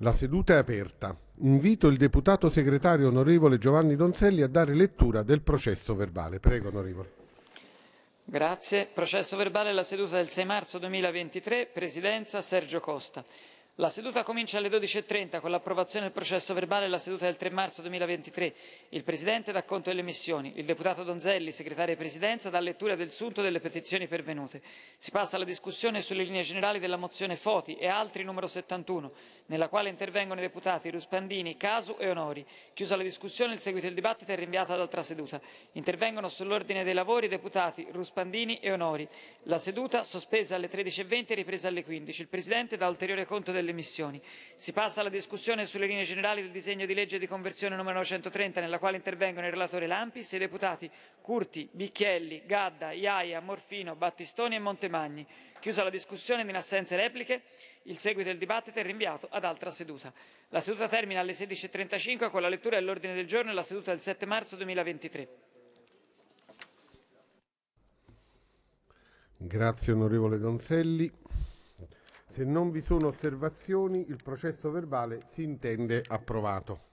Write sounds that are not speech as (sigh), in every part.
La seduta è aperta. Invito il deputato segretario onorevole Giovanni Donzelli a dare lettura del processo verbale. Prego onorevole. Grazie. Processo verbale alla seduta del 6 marzo 2023. Presidenza Sergio Costa. La seduta comincia alle 12.30 con l'approvazione del processo verbale della seduta del 3 marzo 2023. Il Presidente dà conto delle missioni. Il deputato Donzelli, segretario di Presidenza, dà lettura del sunto delle petizioni pervenute. Si passa alla discussione sulle linee generali della mozione Foti e altri numero 71 nella quale intervengono i deputati Ruspandini, Casu e Onori. Chiusa la discussione, il seguito del dibattito è rinviato ad altra seduta. Intervengono sull'ordine dei lavori i deputati Ruspandini e Onori. La seduta sospesa alle 13.20 e ripresa alle 15. Il Presidente dà ulteriore conto delle missioni. Si passa alla discussione sulle linee generali del disegno di legge di conversione numero 930, nella quale intervengono il relatore Lampis e i deputati Curti, Bicchielli, Gadda, Iaia, Morfino, Battistoni e Montemagni. Chiusa la discussione in assenza repliche, il seguito del dibattito è rinviato ad altra seduta. La seduta termina alle 16.35 con la lettura dell'ordine del giorno e la seduta del 7 marzo 2023. Grazie onorevole Donzelli. Se non vi sono osservazioni, il processo verbale si intende approvato.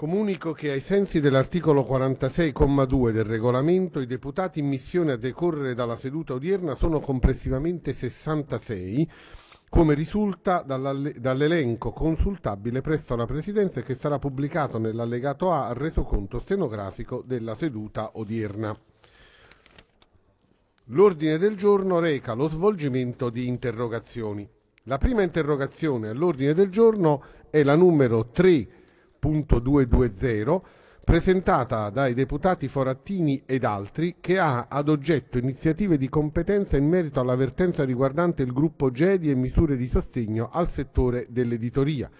Comunico che ai sensi dell'articolo 46,2 del regolamento i deputati in missione a decorrere dalla seduta odierna sono complessivamente 66, come risulta dall'elenco consultabile presso la Presidenza e che sarà pubblicato nell'allegato A al resoconto stenografico della seduta odierna. L'ordine del giorno reca lo svolgimento di interrogazioni. La prima interrogazione all'ordine del giorno è la numero 3 3.220, presentata dai deputati Forattini ed altri, che ha ad oggetto iniziative di competenza in merito all'avvertenza riguardante il gruppo Gedi e misure di sostegno al settore dell'editoria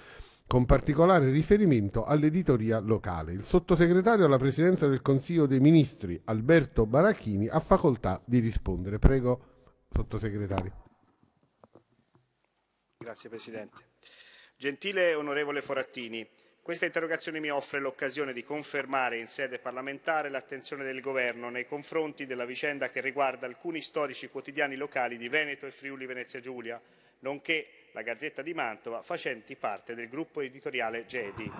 con particolare riferimento all'editoria locale. Il sottosegretario alla Presidenza del Consiglio dei Ministri, Alberto Barachini, ha facoltà di rispondere. Prego, sottosegretario. Grazie Presidente. Gentile onorevole Forattini, questa interrogazione mi offre l'occasione di confermare in sede parlamentare l'attenzione del Governo nei confronti della vicenda che riguarda alcuni storici quotidiani locali di Veneto e Friuli Venezia Giulia, nonché la Gazzetta di Mantova, facenti parte del gruppo editoriale Gedi.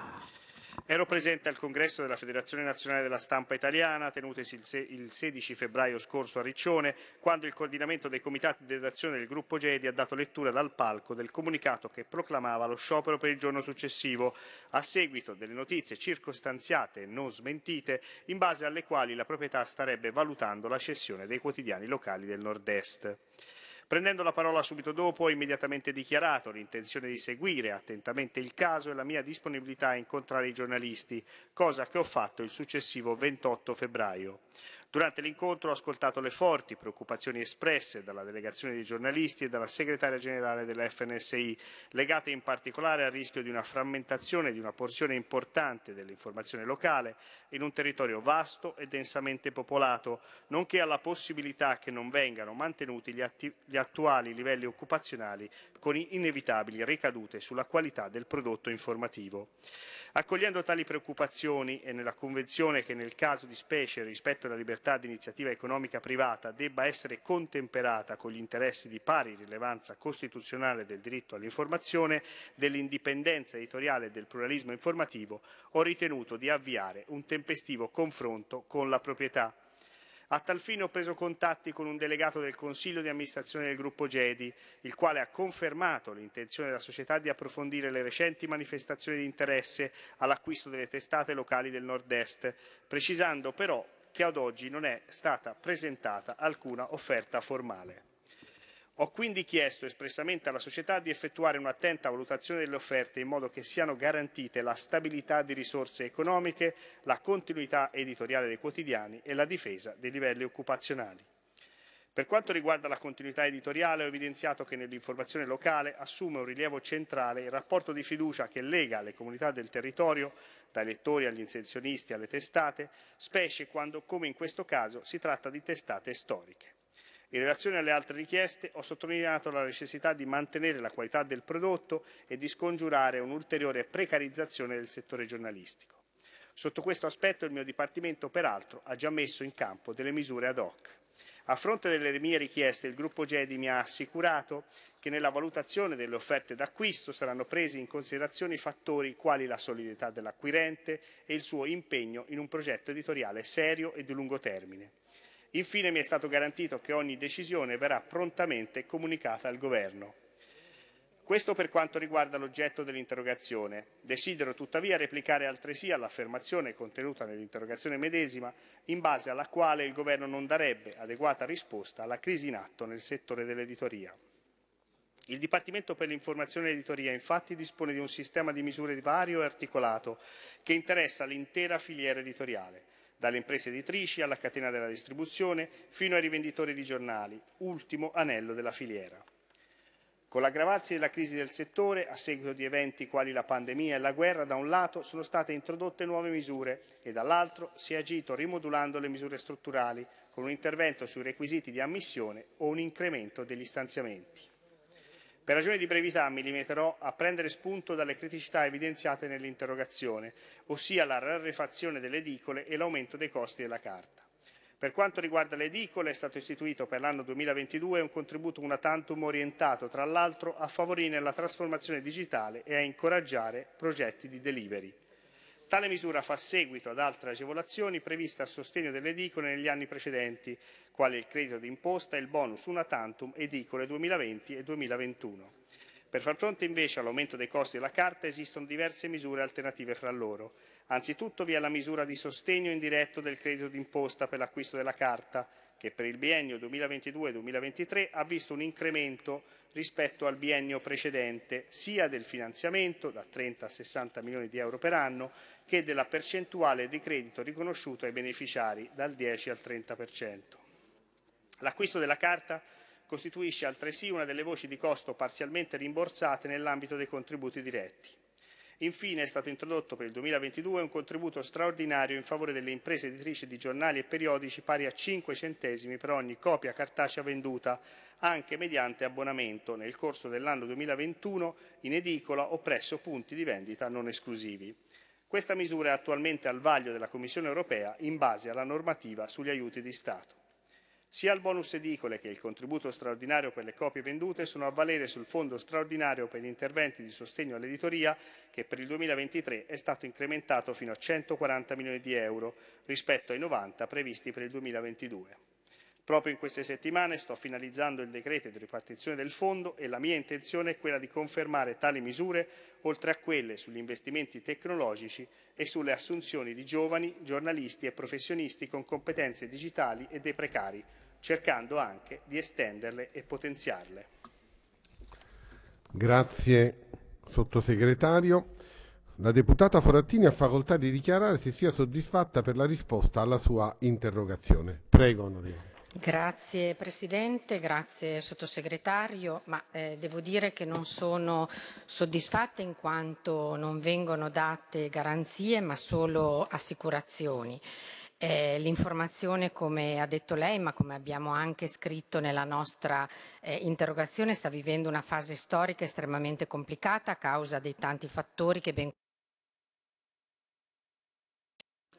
Ero presente al congresso della Federazione Nazionale della Stampa Italiana, tenutesi il 16 febbraio scorso a Riccione, quando il coordinamento dei comitati di redazione del gruppo Gedi ha dato lettura dal palco del comunicato che proclamava lo sciopero per il giorno successivo, a seguito delle notizie circostanziate e non smentite, in base alle quali la proprietà starebbe valutando la cessione dei quotidiani locali del Nord-Est. Prendendo la parola subito dopo, ho immediatamente dichiarato l'intenzione di seguire attentamente il caso e la mia disponibilità a incontrare i giornalisti, cosa che ho fatto il successivo 28 febbraio. Durante l'incontro ho ascoltato le forti preoccupazioni espresse dalla delegazione dei giornalisti e dalla segretaria generale dell'FNSI, legate in particolare al rischio di una frammentazione di una porzione importante dell'informazione locale in un territorio vasto e densamente popolato, nonché alla possibilità che non vengano mantenuti gli, atti- gli attuali livelli occupazionali con inevitabili ricadute sulla qualità del prodotto informativo. Accogliendo tali preoccupazioni e nella convenzione che nel caso di specie rispetto alla libertà libertà di iniziativa economica privata debba essere contemperata con gli interessi di pari rilevanza costituzionale del diritto all'informazione, dell'indipendenza editoriale e del pluralismo informativo, ho ritenuto di avviare un tempestivo confronto con la proprietà. A tal fine ho preso contatti con un delegato del Consiglio di amministrazione del gruppo Gedi, il quale ha confermato l'intenzione della società di approfondire le recenti manifestazioni di interesse all'acquisto delle testate locali del Nord-Est, precisando però che ad oggi non è stata presentata alcuna offerta formale. Ho quindi chiesto espressamente alla società di effettuare un'attenta valutazione delle offerte in modo che siano garantite la stabilità di risorse economiche, la continuità editoriale dei quotidiani e la difesa dei livelli occupazionali. Per quanto riguarda la continuità editoriale, ho evidenziato che nell'informazione locale assume un rilievo centrale il rapporto di fiducia che lega le comunità del territorio, dai lettori agli inserzionisti alle testate, specie quando, come in questo caso, si tratta di testate storiche. In relazione alle altre richieste ho sottolineato la necessità di mantenere la qualità del prodotto e di scongiurare un'ulteriore precarizzazione del settore giornalistico. Sotto questo aspetto il mio Dipartimento peraltro ha già messo in campo delle misure ad hoc. A fronte delle mie richieste, il gruppo Gedi mi ha assicurato che nella valutazione delle offerte d'acquisto saranno presi in considerazione fattori quali la solidità dell'acquirente e il suo impegno in un progetto editoriale serio e di lungo termine. Infine mi è stato garantito che ogni decisione verrà prontamente comunicata al Governo. Questo per quanto riguarda l'oggetto dell'interrogazione. Desidero tuttavia replicare altresì all'affermazione contenuta nell'interrogazione medesima, in base alla quale il Governo non darebbe adeguata risposta alla crisi in atto nel settore dell'editoria. Il Dipartimento per l'informazione e l'editoria infatti dispone di un sistema di misure vario e articolato che interessa l'intera filiera editoriale, dalle imprese editrici alla catena della distribuzione fino ai rivenditori di giornali, ultimo anello della filiera. Con l'aggravarsi della crisi del settore, a seguito di eventi quali la pandemia e la guerra, da un lato sono state introdotte nuove misure e dall'altro si è agito rimodulando le misure strutturali con un intervento sui requisiti di ammissione o un incremento degli stanziamenti. Per ragioni di brevità mi limiterò a prendere spunto dalle criticità evidenziate nell'interrogazione, ossia la rarefazione delle edicole e l'aumento dei costi della carta. Per quanto riguarda le edicole, è stato istituito per l'anno 2022 un contributo una tantum orientato, tra l'altro, a favorire la trasformazione digitale e a incoraggiare progetti di delivery. Tale misura fa seguito ad altre agevolazioni previste a sostegno delle edicole negli anni precedenti, quali il credito d'imposta e il bonus una tantum edicole 2020 e 2021. Per far fronte invece all'aumento dei costi della carta esistono diverse misure alternative fra loro. Anzitutto vi è la misura di sostegno indiretto del credito d'imposta per l'acquisto della carta, che per il biennio 2022-2023 ha visto un incremento rispetto al biennio precedente sia del finanziamento da 30 a 60 milioni di euro per anno che della percentuale di credito riconosciuto ai beneficiari dal 10 al 30%. L'acquisto della carta costituisce altresì una delle voci di costo parzialmente rimborsate nell'ambito dei contributi diretti. Infine è stato introdotto per il 2022 un contributo straordinario in favore delle imprese editrici di giornali e periodici pari a 5 centesimi per ogni copia cartacea venduta, anche mediante abbonamento nel corso dell'anno 2021 in edicola o presso punti di vendita non esclusivi. Questa misura è attualmente al vaglio della Commissione europea in base alla normativa sugli aiuti di Stato. Sia il bonus edicole che il contributo straordinario per le copie vendute sono a valere sul fondo straordinario per gli interventi di sostegno all'editoria che per il 2023 è stato incrementato fino a 140 milioni di euro rispetto ai 90 previsti per il 2022. Proprio in queste settimane sto finalizzando il decreto di ripartizione del fondo e la mia intenzione è quella di confermare tali misure oltre a quelle sugli investimenti tecnologici e sulle assunzioni di giovani, giornalisti e professionisti con competenze digitali e dei precari cercando anche di estenderle e potenziarle. Grazie sottosegretario. La deputata Forattini ha facoltà di dichiarare se sia soddisfatta per la risposta alla sua interrogazione. Prego, onorevole. Grazie Presidente, grazie Sottosegretario, ma eh, devo dire che non sono soddisfatta in quanto non vengono date garanzie ma solo assicurazioni. Eh, l'informazione, come ha detto lei, ma come abbiamo anche scritto nella nostra eh, interrogazione, sta vivendo una fase storica estremamente complicata a causa dei tanti fattori che ben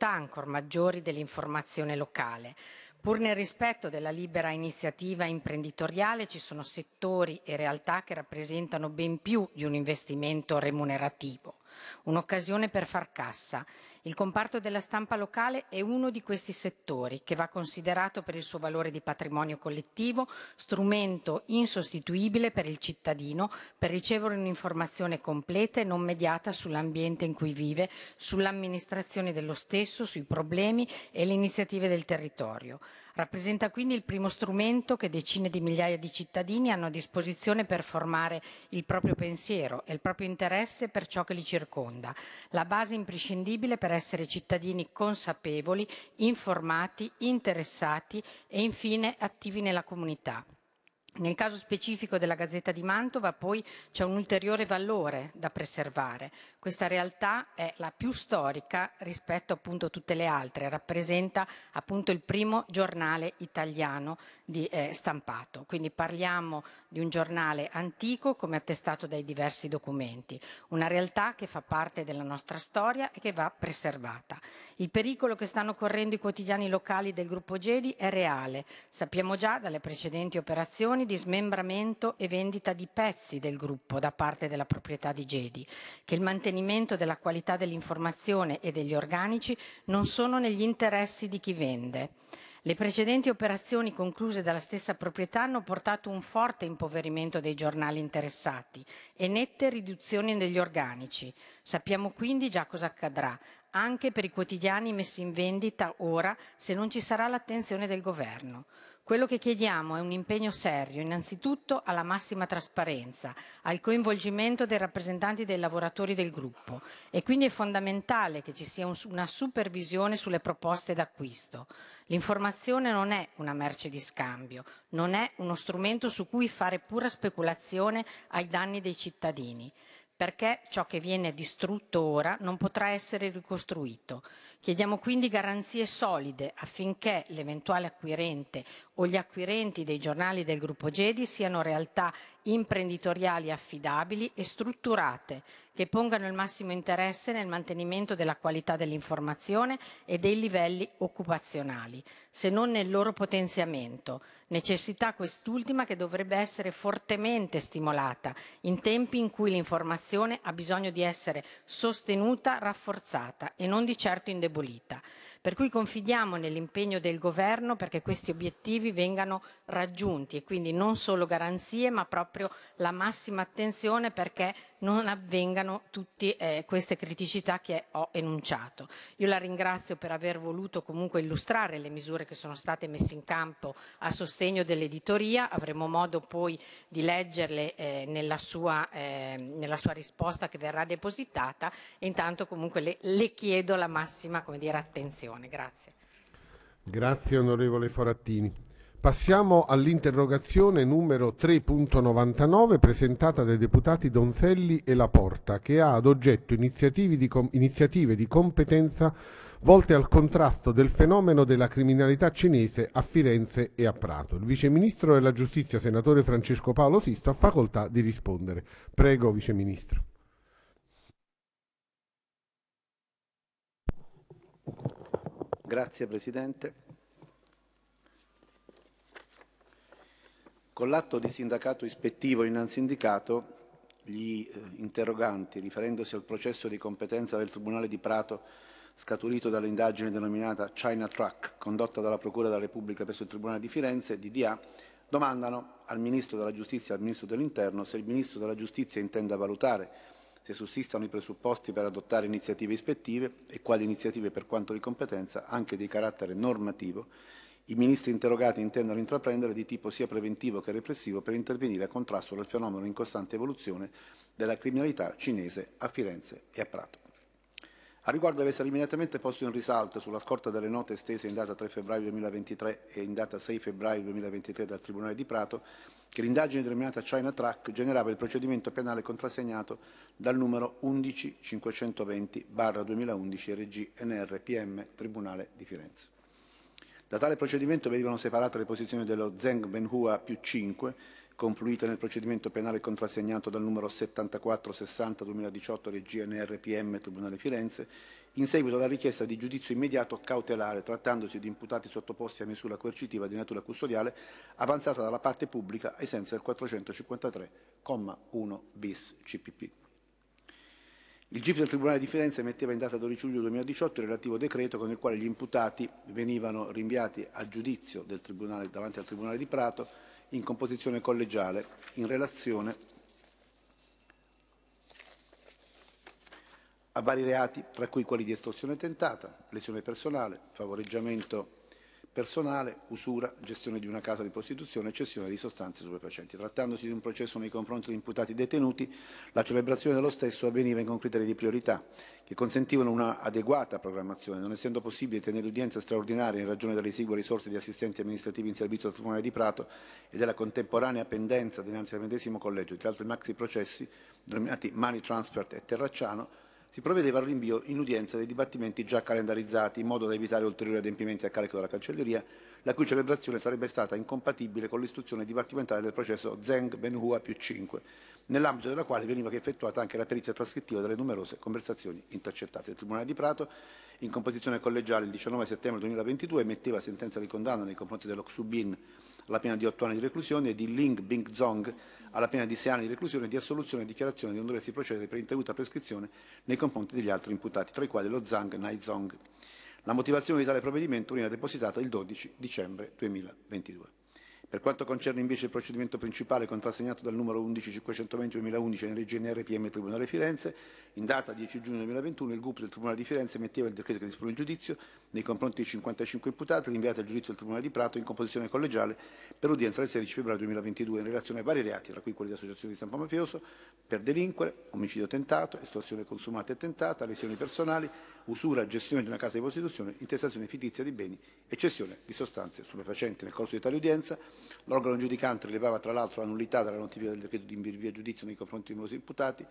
ancora maggiori dell'informazione locale. Pur nel rispetto della libera iniziativa imprenditoriale ci sono settori e realtà che rappresentano ben più di un investimento remunerativo, un'occasione per far cassa il comparto della stampa locale è uno di questi settori che va considerato per il suo valore di patrimonio collettivo, strumento insostituibile per il cittadino per ricevere un'informazione completa e non mediata sull'ambiente in cui vive, sull'amministrazione dello stesso, sui problemi e le iniziative del territorio. Rappresenta quindi il primo strumento che decine di migliaia di cittadini hanno a disposizione per formare il proprio pensiero e il proprio interesse per ciò che li circonda, la base imprescindibile per essere cittadini consapevoli, informati, interessati e infine attivi nella comunità. Nel caso specifico della Gazzetta di Mantova poi c'è un ulteriore valore da preservare. Questa realtà è la più storica rispetto appunto a tutte le altre, rappresenta appunto il primo giornale italiano di eh, stampato. Quindi parliamo di un giornale antico come attestato dai diversi documenti, una realtà che fa parte della nostra storia e che va preservata. Il pericolo che stanno correndo i quotidiani locali del gruppo Gedi è reale. Sappiamo già dalle precedenti operazioni operazioni di smembramento e vendita di pezzi del gruppo da parte della proprietà di Gedi, che il mantenimento della qualità dell'informazione e degli organici non sono negli interessi di chi vende. Le precedenti operazioni concluse dalla stessa proprietà hanno portato un forte impoverimento dei giornali interessati e nette riduzioni negli organici. Sappiamo quindi già cosa accadrà, anche per i quotidiani messi in vendita ora se non ci sarà l'attenzione del governo. Quello che chiediamo è un impegno serio, innanzitutto alla massima trasparenza, al coinvolgimento dei rappresentanti dei lavoratori del gruppo e quindi è fondamentale che ci sia un, una supervisione sulle proposte d'acquisto. L'informazione non è una merce di scambio, non è uno strumento su cui fare pura speculazione ai danni dei cittadini perché ciò che viene distrutto ora non potrà essere ricostruito. Chiediamo quindi garanzie solide affinché l'eventuale acquirente o gli acquirenti dei giornali del gruppo Gedi siano realtà imprenditoriali affidabili e strutturate che pongano il massimo interesse nel mantenimento della qualità dell'informazione e dei livelli occupazionali, se non nel loro potenziamento, necessità quest'ultima che dovrebbe essere fortemente stimolata in tempi in cui l'informazione ha bisogno di essere sostenuta, rafforzata e non di certo indebolita indebolita. Per cui confidiamo nell'impegno del governo perché questi obiettivi vengano raggiunti e quindi non solo garanzie ma proprio la massima attenzione perché non avvengano tutte eh, queste criticità che ho enunciato. Io la ringrazio per aver voluto comunque illustrare le misure che sono state messe in campo a sostegno dell'editoria, avremo modo poi di leggerle eh, nella, sua, eh, nella, sua, risposta che verrà depositata, intanto comunque le, le chiedo la massima dire, attenzione attenzione. Grazie. Grazie onorevole Forattini. Passiamo all'interrogazione numero 3.99 presentata dai deputati Donzelli e Laporta che ha ad oggetto iniziative di, iniziative di, competenza volte al contrasto del fenomeno della criminalità cinese a Firenze e a Prato. Il Vice Ministro della Giustizia, senatore Francesco Paolo Sisto, ha facoltà di rispondere. Prego, Vice Ministro. Grazie Presidente. Con l'atto di sindacato ispettivo innanzi indicato, gli eh, interroganti, riferendosi al processo di competenza del Tribunale di Prato scaturito dall'indagine denominata China Truck, condotta dalla Procura della Repubblica presso il Tribunale di Firenze, DDA, domandano al Ministro della Giustizia e al Ministro dell'Interno se il Ministro della Giustizia intenda valutare se sussistano i presupposti per adottare iniziative ispettive e quali iniziative per quanto di competenza, anche di carattere normativo, i ministri interrogati intendono intraprendere di tipo sia preventivo che repressivo per intervenire a contrasto del fenomeno in costante evoluzione della criminalità cinese a Firenze e a Prato. A riguardo deve essere immediatamente posto in risalto, sulla scorta delle note estese in data 3 febbraio 2023 e in data 6 febbraio 2023 dal Tribunale di Prato, che l'indagine denominata China Track generava il procedimento penale contrassegnato dal numero 11520-2011 RG NR Tribunale di Firenze. Da tale procedimento venivano separate le posizioni dello Zeng Benhua più 5 confluita nel procedimento penale contrassegnato dal numero 7460-2018 regia NRPM Tribunale Firenze, in seguito alla richiesta di giudizio immediato cautelare, trattandosi di imputati sottoposti a misura coercitiva di natura custodiale avanzata dalla parte pubblica ai sensi del 453,1 bis CPP. Il GIP del Tribunale di Firenze metteva in data 12 luglio 2018 il relativo decreto con il quale gli imputati venivano rinviati a giudizio davanti al Tribunale di Prato in composizione collegiale in relazione a vari reati, tra cui quelli di estorsione tentata, lesione personale, favoreggiamento personale, usura, gestione di una casa di prostituzione e cessione di sostanze stupefacenti. Trattandosi di un processo nei confronti di imputati detenuti, la celebrazione dello stesso avveniva con criteri di priorità che consentivano un'adeguata programmazione, non essendo possibile tenere udienze straordinarie in ragione delle esigue risorse di assistenti amministrativi in servizio al Tribunale di Prato e della contemporanea pendenza dinanzi al medesimo collegio di altri maxi processi denominati Money Transfer e Terracciano si provvedeva al rinvio in udienza dei dibattimenti già calendarizzati in modo da evitare ulteriori adempimenti a carico della Cancelleria, la cui celebrazione sarebbe stata incompatibile con l'istruzione dibattimentale del processo Zeng Benhua più 5, nell'ambito della quale veniva effettuata anche la perizia trascrittiva delle numerose conversazioni intercettate. Il Tribunale di Prato, in composizione collegiale il 19 settembre 2022, emetteva sentenza di condanna nei confronti dello Xubin alla pena di otto anni di reclusione e di Ling Bing Zong alla pena di 6 anni di reclusione di assoluzione e dichiarazione di non doversi procedere per intervenuta prescrizione nei confronti degli altri imputati, tra i quali lo Zhang Naizong. La motivazione di tale provvedimento viene depositata il 12 dicembre 2022. Per quanto concerne invece il procedimento principale contrassegnato dal numero 11520-2011 nel GNR PM Tribunale Firenze, in data 10 giugno 2021 il GUP del Tribunale di Firenze emetteva il decreto che dispone il giudizio nei confronti di 55 imputati rinviati al giudizio del Tribunale di Prato in composizione collegiale per udienza del 16 febbraio 2022 in relazione ai vari reati, tra cui quelli di associazione di stampo mafioso, per delinquere, omicidio tentato, estorsione consumata e tentata, lesioni personali, usura, gestione di una casa di prostituzione, intestazione fittizia di beni e cessione di sostanze stupefacenti. Nel corso di tale udienza l'organo giudicante rilevava tra l'altro la nullità della notifica del decreto di invio giudizio nei confronti di numerosi imputati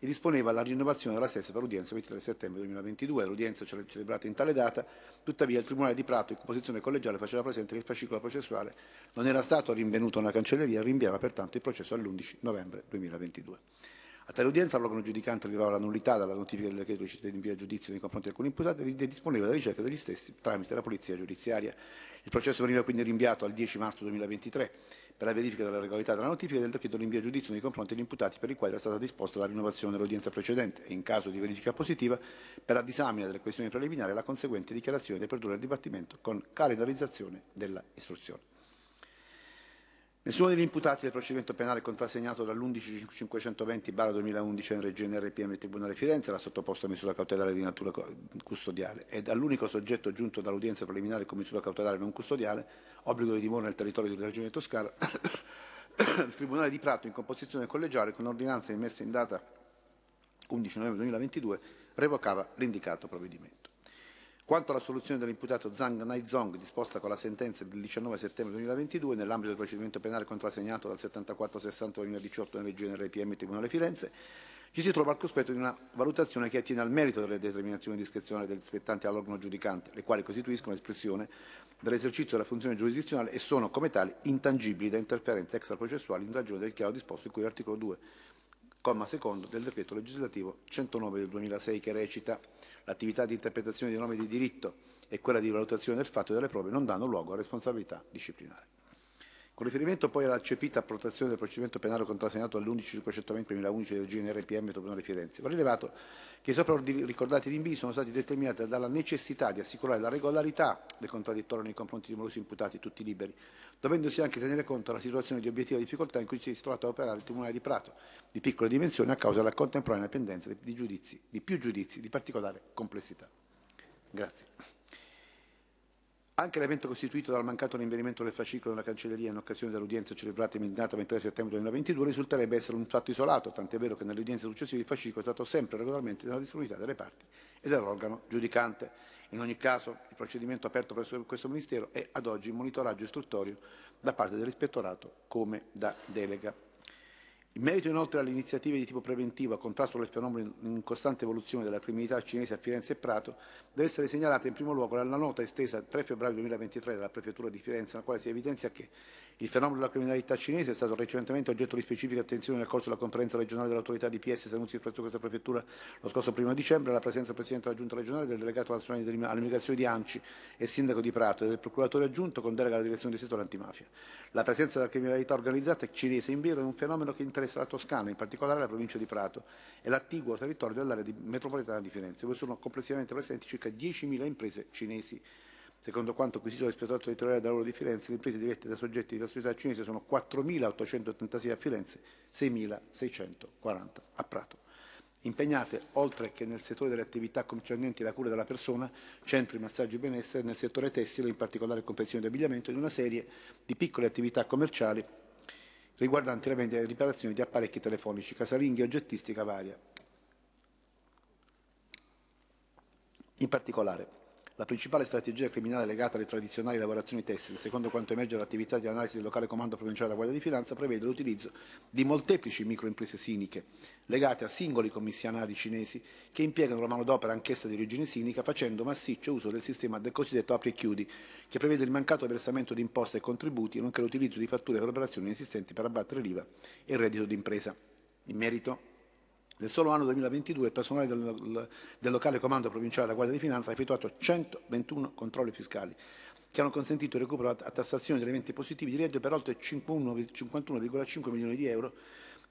e disponeva la rinnovazione della stessa per l'udienza 23 settembre 2022. L'udienza celebrata in tale data, tuttavia il Tribunale di Prato, in composizione collegiale, faceva presente che il fascicolo processuale non era stato rinvenuto nella cancelleria e rinviava pertanto il processo all'11 novembre 2022. A tale udienza l'organo giudicante rilevava la nullità dalla notifica del decreto di cittadini in via giudizio nei confronti di alcuni imputati e disponeva la ricerca degli stessi tramite la polizia giudiziaria. Il processo veniva quindi rinviato al 10 marzo 2023 per la verifica della regolarità della notifica e del decreto di rinvio a giudizio nei confronti degli imputati per i quali era stata disposta la rinnovazione dell'udienza precedente e in caso di verifica positiva per la disamina delle questioni preliminari e la conseguente dichiarazione di apertura del dibattimento con calendarizzazione dell'istruzione. Nessuno degli imputati del procedimento penale contrassegnato dall'11520-2011 NRGNR PM del Tribunale Firenze era sottoposto a misura cautelare di natura custodiale e dall'unico soggetto giunto dall'udienza preliminare con misura cautelare non custodiale, obbligo di dimora nel territorio della Regione Toscana, il (coughs) Tribunale di Prato in composizione collegiale con ordinanza emessa in data 11 novembre 2022 revocava l'indicato provvedimento. Quanto alla soluzione dell'imputato Zhang Naizong, disposta con la sentenza del 19 settembre 2022 nell'ambito del procedimento penale contrassegnato dal 74 60 2018 nel RPM Tribunale Firenze, ci si trova al cospetto di una valutazione che attiene al merito delle determinazioni discrezionali del spettanti all'organo giudicante, le quali costituiscono espressione dell'esercizio della funzione giurisdizionale e sono come tali intangibili da interferenze extraprocessuali in ragione del chiaro disposto in cui l'articolo 2, comma secondo del decreto legislativo 109 del 2006 che recita l'attività di interpretazione dei nomi di diritto e quella di valutazione del fatto e delle prove non danno luogo a responsabilità disciplinare. Con riferimento poi alla cepita protezione del procedimento penale contrassegnato all'11.520-2011 del GNRPM Tribunale Firenze, va rilevato che i sopra ricordati rinvii sono stati determinati dalla necessità di assicurare la regolarità del contraddittorio nei confronti di numerosi imputati, tutti liberi, dovendosi anche tenere conto della situazione di obiettiva difficoltà in cui si è trovato a operare il Tribunale di Prato, di piccole dimensioni a causa della contemporanea pendenza di, giudizi, di più giudizi di particolare complessità. Grazie. Anche l'evento costituito dal mancato rinvenimento del fascicolo nella cancelleria in occasione dell'udienza celebrata in data 23 settembre 2022 risulterebbe essere un fatto isolato, tant'è vero che nelle udienze successive il fascicolo è stato sempre regolarmente nella disponibilità delle parti e dell'organo giudicante. In ogni caso, il procedimento aperto presso questo Ministero è ad oggi in monitoraggio istruttorio da parte dell'Ispettorato come da delega. In merito inoltre alle iniziative di tipo preventivo a contrasto del fenomeno in costante evoluzione della criminalità cinese a Firenze e Prato, deve essere segnalata in primo luogo la nota estesa 3 febbraio 2023 dalla Prefettura di Firenze, nella quale si evidenzia che il fenomeno della criminalità cinese è stato recentemente oggetto di specifica attenzione nel corso della conferenza regionale dell'autorità di PS tenuta presso questa prefettura lo scorso 1 dicembre, alla presenza del Presidente della Giunta regionale, del delegato nazionale all'immigrazione di Anci e sindaco di Prato e del procuratore aggiunto con delega alla direzione di settore antimafia. La presenza della criminalità organizzata cinese in vero è un fenomeno che interessa la Toscana, in particolare la provincia di Prato e l'attiguo territorio dell'area metropolitana di Firenze, dove sono complessivamente presenti circa 10.000 imprese cinesi Secondo quanto acquisito dall'Ispettorato territoriale da lavoro di Firenze, le imprese dirette da soggetti della società cinese sono 4.886 a Firenze, 6.640 a Prato impegnate, oltre che nel settore delle attività concernenti la cura della persona, centri massaggi e benessere, nel settore tessile, in particolare confezione di abbigliamento, in una serie di piccole attività commerciali riguardanti la vendita e la riparazione di apparecchi telefonici, casalinghi e oggettistica varia. In particolare, la principale strategia criminale legata alle tradizionali lavorazioni tessili, secondo quanto emerge dall'attività di analisi del locale comando provinciale della Guardia di Finanza, prevede l'utilizzo di molteplici microimprese siniche legate a singoli commissionari cinesi che impiegano la manodopera anch'essa di origine sinica facendo massiccio uso del sistema del cosiddetto apri e chiudi, che prevede il mancato versamento di imposte e contributi, nonché l'utilizzo di fatture per operazioni esistenti per abbattere l'IVA e il reddito d'impresa. In merito, nel solo anno 2022 il personale del, del locale comando provinciale della Guardia di Finanza ha effettuato 121 controlli fiscali che hanno consentito il recupero a tassazione di elementi positivi di reddito per oltre 51,5 milioni di euro,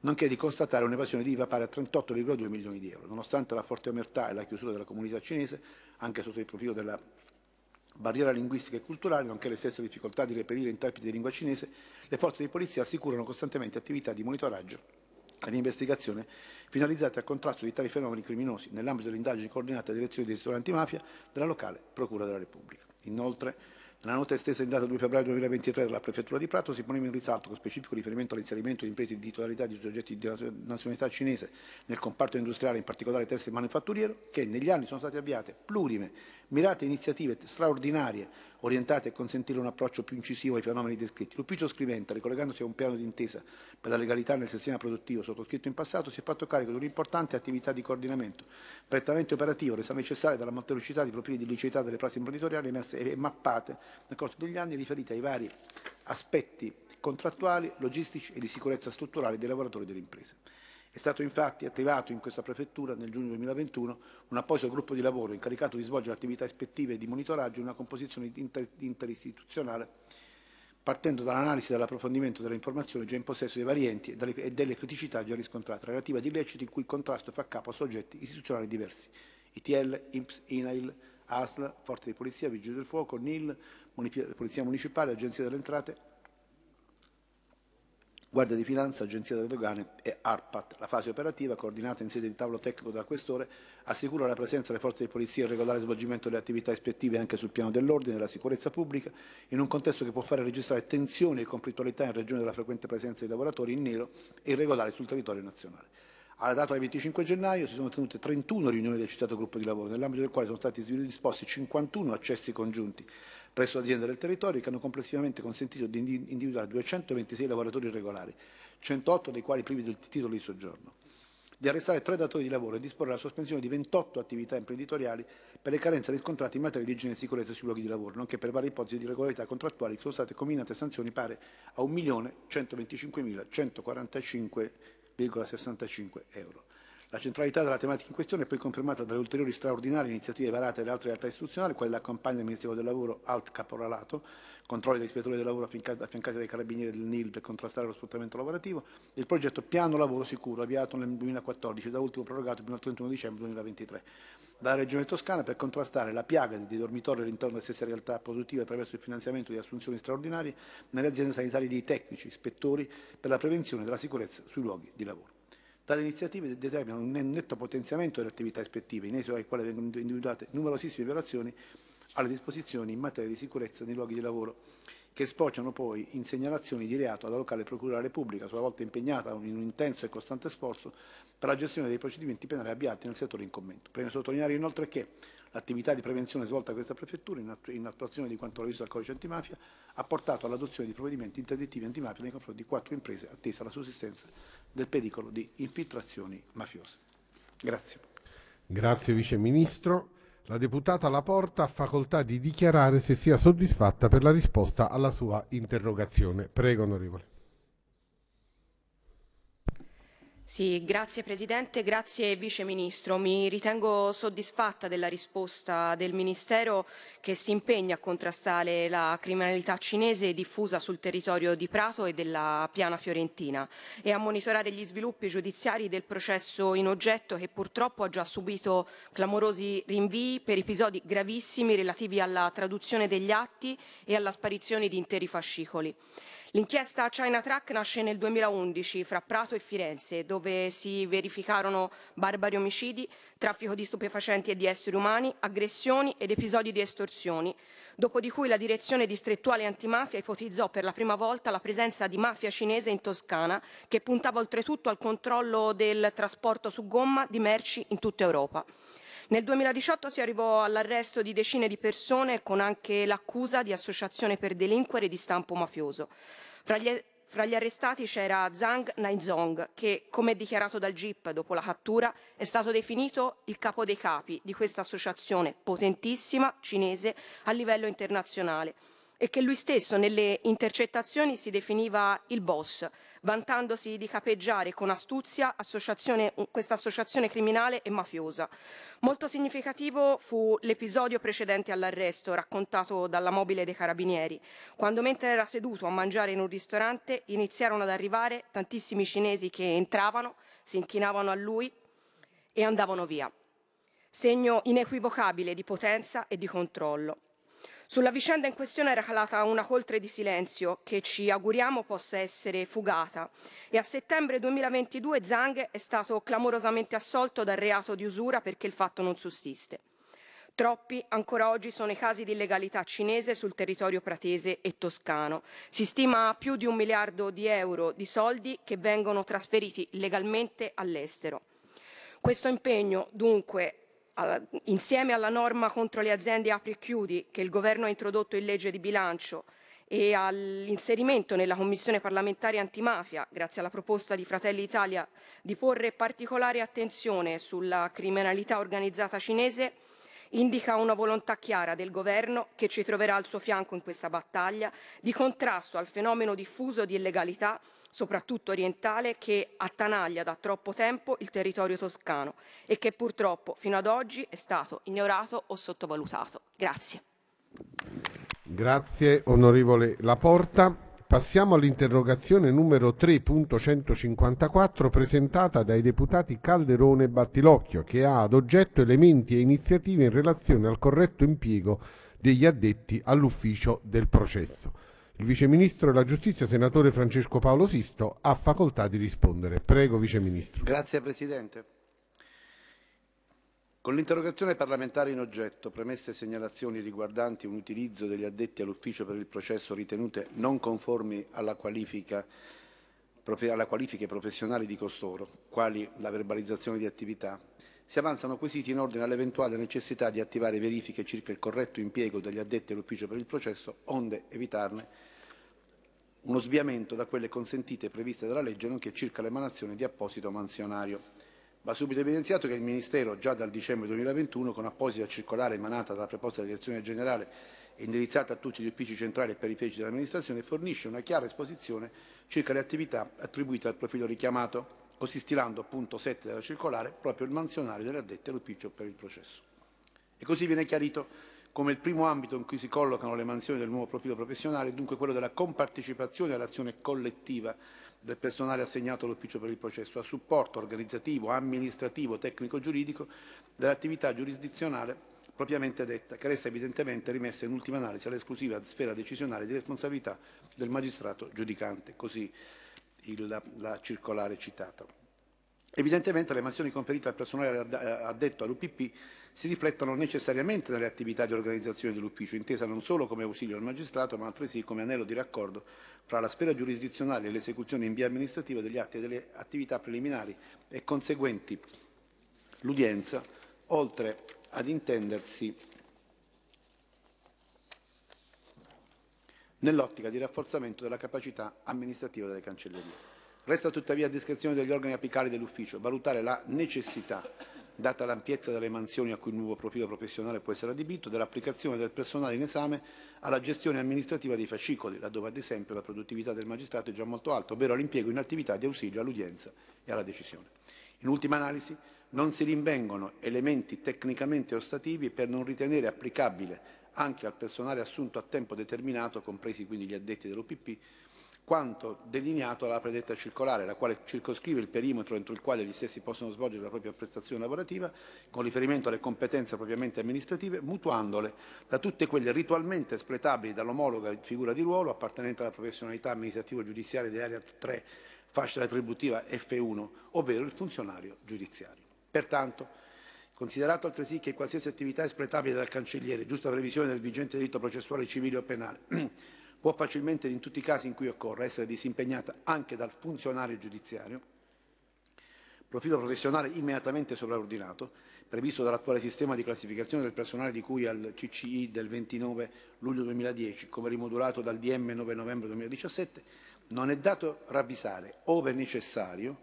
nonché di constatare un'evasione di IVA pari a 38,2 milioni di euro. Nonostante la forte omertà e la chiusura della comunità cinese, anche sotto il profilo della barriera linguistica e culturale, nonché le stesse difficoltà di reperire interpreti di lingua cinese, le forze di polizia assicurano costantemente attività di monitoraggio ad investigazione finalizzate al contrasto di tali fenomeni criminosi nell'ambito dell'indagine coordinata della direzione di settore antimafia della locale Procura della Repubblica. Inoltre, nella nota estesa in data 2 febbraio 2023 dalla Prefettura di Prato si poneva in risalto con specifico riferimento all'inserimento di imprese di totalità di soggetti di nazionalità cinese nel comparto industriale, in particolare tessile e manifatturiero, che negli anni sono state avviate plurime mirate iniziative straordinarie orientate a consentire un approccio più incisivo ai fenomeni descritti. L'ufficio scrivente, ricollegandosi a un piano d'intesa per la legalità nel sistema produttivo sottoscritto in passato, si è fatto carico di un'importante attività di coordinamento prettamente operativo, resa necessaria dalla molteplicità di profili di liceità delle prassi imprenditoriali emerse e mappate nel corso degli anni riferite ai vari aspetti contrattuali, logistici e di sicurezza strutturale dei lavoratori e delle imprese. È stato infatti attivato in questa prefettura nel giugno 2021 un apposito gruppo di lavoro incaricato di svolgere attività ispettive e di monitoraggio in una composizione inter interistituzionale partendo dall'analisi e dall'approfondimento delle informazioni già in possesso dei varianti e, delle criticità già riscontrate relative ad illeciti in cui il contrasto fa capo a soggetti istituzionali diversi, ITL, IMPS, INAIL, ASL, Forze di Polizia, Vigili del Fuoco, NIL, Polizia Municipale, Agenzia delle Entrate, Guardia di Finanza, Agenzia delle Dogane e ARPAT. La fase operativa, coordinata in sede di tavolo tecnico dal Questore, assicura la presenza delle forze di polizia e il regolare svolgimento delle attività ispettive anche sul piano dell'ordine e della sicurezza pubblica, in un contesto che può fare registrare tensioni e conflittualità in ragione della frequente presenza di lavoratori in nero e irregolari sul territorio nazionale. Alla data del 25 gennaio si sono tenute 31 riunioni del citato gruppo di lavoro, nell'ambito del quale sono stati disposti 51 accessi congiunti presso aziende del territorio che hanno complessivamente consentito di individuare 226 lavoratori irregolari, 108 dei quali privi del titolo di soggiorno, di arrestare tre datori di lavoro e disporre la sospensione di 28 attività imprenditoriali per le carenze riscontrate in materia di igiene e sicurezza sui luoghi di lavoro, nonché per varie ipotesi di irregolarità contrattuali che sono state combinate sanzioni pare a 1.125.145,65 euro. La centralità della tematica in questione è poi confermata dalle ulteriori straordinarie iniziative varate dalle altre realtà istituzionali, quelle la campagna del Ministero del Lavoro Alt Caporalato, controlli degli ispettori del lavoro affiancati dai carabinieri del NIL per contrastare lo sfruttamento lavorativo, e il progetto Piano Lavoro Sicuro avviato nel 2014 e da ultimo prorogato fino al 31 dicembre 2023 dalla Regione Toscana per contrastare la piaga dei dormitori all'interno delle stesse realtà produttive attraverso il finanziamento di assunzioni straordinarie nelle aziende sanitarie dei tecnici, ispettori per la prevenzione della sicurezza sui luoghi di lavoro. Tali iniziative determinano un netto potenziamento delle attività ispettive, in esito alle quali vengono individuate numerosissime violazioni alle disposizioni in materia di sicurezza nei luoghi di lavoro, che sfociano poi in segnalazioni di reato alla locale Procura della Repubblica, a sua volta impegnata in un intenso e costante sforzo per la gestione dei procedimenti penali avviati nel settore in commento. Preme sottolineare inoltre che l'attività di prevenzione svolta da questa Prefettura, in, attuazione di quanto previsto dal Codice Antimafia, ha portato all'adozione di provvedimenti interdittivi antimafia nei confronti di quattro imprese, attesa alla sussistenza del pericolo di infiltrazioni mafiose. Grazie. Grazie Vice Ministro. La deputata Laporta ha facoltà di dichiarare se sia soddisfatta per la risposta alla sua interrogazione. Prego, onorevole. Sì, grazie Presidente, grazie Vice Ministro. Mi ritengo soddisfatta della risposta del Ministero che si impegna a contrastare la criminalità cinese diffusa sul territorio di Prato e della Piana Fiorentina e a monitorare gli sviluppi giudiziari del processo in oggetto che purtroppo ha già subito clamorosi rinvii per episodi gravissimi relativi alla traduzione degli atti e alla sparizione di interi fascicoli. L'inchiesta China Track nasce nel 2011 fra Prato e Firenze, dove si verificarono barbari omicidi, traffico di stupefacenti e di esseri umani, aggressioni ed episodi di estorsioni, dopo di cui la direzione distrettuale antimafia ipotizzò per la prima volta la presenza di mafia cinese in Toscana, che puntava oltretutto al controllo del trasporto su gomma di merci in tutta Europa. Nel 2018 si arrivò all'arresto di decine di persone con anche l'accusa di associazione per delinquere di stampo mafioso. Fra gli, fra gli arrestati c'era Zhang Naizong, che, come dichiarato dal GIP dopo la cattura, è stato definito il capo dei capi di questa associazione potentissima cinese a livello internazionale e che lui stesso nelle intercettazioni si definiva il boss vantandosi di capeggiare con astuzia questa associazione criminale e mafiosa. Molto significativo fu l'episodio precedente all'arresto, raccontato dalla mobile dei carabinieri, quando mentre era seduto a mangiare in un ristorante iniziarono ad arrivare tantissimi cinesi che entravano, si inchinavano a lui e andavano via. Segno inequivocabile di potenza e di controllo. Sulla vicenda in questione era calata una coltre di silenzio che ci auguriamo possa essere fugata e a settembre 2022 Zhang è stato clamorosamente assolto dal reato di usura perché il fatto non sussiste. Troppi ancora oggi sono i casi di illegalità cinese sul territorio pratese e toscano. Si stima più di un miliardo di euro di soldi che vengono trasferiti legalmente all'estero. Questo impegno, dunque, insieme alla norma contro le aziende apri e chiudi che il governo ha introdotto in legge di bilancio e all'inserimento nella Commissione parlamentare antimafia, grazie alla proposta di Fratelli Italia di porre particolare attenzione sulla criminalità organizzata cinese, indica una volontà chiara del governo che ci troverà al suo fianco in questa battaglia di contrasto al fenomeno diffuso di illegalità soprattutto orientale, che attanaglia da troppo tempo il territorio toscano e che purtroppo fino ad oggi è stato ignorato o sottovalutato. Grazie. Grazie onorevole Laporta. Passiamo all'interrogazione numero 3.154 presentata dai deputati Calderone e Battilocchio che ha ad oggetto elementi e iniziative in relazione al corretto impiego degli addetti all'ufficio del processo. Il viceministro della giustizia, senatore Francesco Paolo Sisto, ha facoltà di rispondere. Prego, viceministro. Grazie, Presidente. Con l'interrogazione parlamentare in oggetto, premesse e segnalazioni riguardanti un utilizzo degli addetti all'ufficio per il processo ritenute non conformi alla qualifica alla qualifiche professionali di costoro, quali la verbalizzazione di attività, si avanzano quesiti in ordine all'eventuale necessità di attivare verifiche circa il corretto impiego degli addetti all'ufficio per il processo, onde evitarne uno sviamento da quelle consentite e previste dalla legge, nonché circa l'emanazione di apposito mansionario. Va subito evidenziato che il Ministero, già dal dicembre 2021, con apposita circolare emanata dalla proposta della direzione generale e indirizzata a tutti gli uffici centrali e periferici dell'amministrazione, fornisce una chiara esposizione circa le attività attribuite al profilo richiamato, così stilando appunto 7 della circolare proprio il mansionario delle addette all'ufficio per il processo. E così viene chiarito come il primo ambito in cui si collocano le mansioni del nuovo profilo professionale, è dunque quello della compartecipazione all'azione collettiva del personale assegnato all'ufficio per il processo, a supporto organizzativo, amministrativo, tecnico-giuridico dell'attività giurisdizionale propriamente detta, che resta evidentemente rimessa in ultima analisi all'esclusiva sfera decisionale di responsabilità del magistrato giudicante, così il, la, la circolare citata. Evidentemente le mansioni conferite al personale eh, addetto all'UPP si riflettono necessariamente nelle attività di organizzazione dell'ufficio, intesa non solo come ausilio al magistrato, ma altresì come anello di raccordo fra la sfera giurisdizionale e l'esecuzione in via amministrativa degli atti e delle attività preliminari e conseguenti l'udienza, oltre ad intendersi nell'ottica di rafforzamento della capacità amministrativa delle cancellerie. Resta tuttavia a discrezione degli organi apicali dell'ufficio valutare la necessità data l'ampiezza delle mansioni a cui il nuovo profilo professionale può essere adibito, dell'applicazione del personale in esame alla gestione amministrativa dei fascicoli, laddove ad esempio la produttività del magistrato è già molto alta, ovvero all'impiego in attività di ausilio all'udienza e alla decisione. In ultima analisi, non si rinvengono elementi tecnicamente ostativi per non ritenere applicabile anche al personale assunto a tempo determinato, compresi quindi gli addetti dell'OPP, quanto delineato dalla predetta circolare, la quale circoscrive il perimetro entro il quale gli stessi possono svolgere la propria prestazione lavorativa con riferimento alle competenze propriamente amministrative, mutuandole da tutte quelle ritualmente espletabili dall'omologa figura di ruolo appartenente alla professionalità amministrativa giudiziaria di area 3, fascia retributiva F1, ovvero il funzionario giudiziario. Pertanto, Considerato altresì che qualsiasi attività espletabile dal cancelliere, giusta previsione del vigente diritto processuale civile o penale, (clears throat) può facilmente in tutti i casi in cui occorre essere disimpegnata anche dal funzionario giudiziario, profilo professionale immediatamente sovraordinato, previsto dall'attuale sistema di classificazione del personale di cui al CCI del 29 luglio 2010, come rimodulato dal DM 9 novembre 2017, non è dato ravvisare, ove necessario,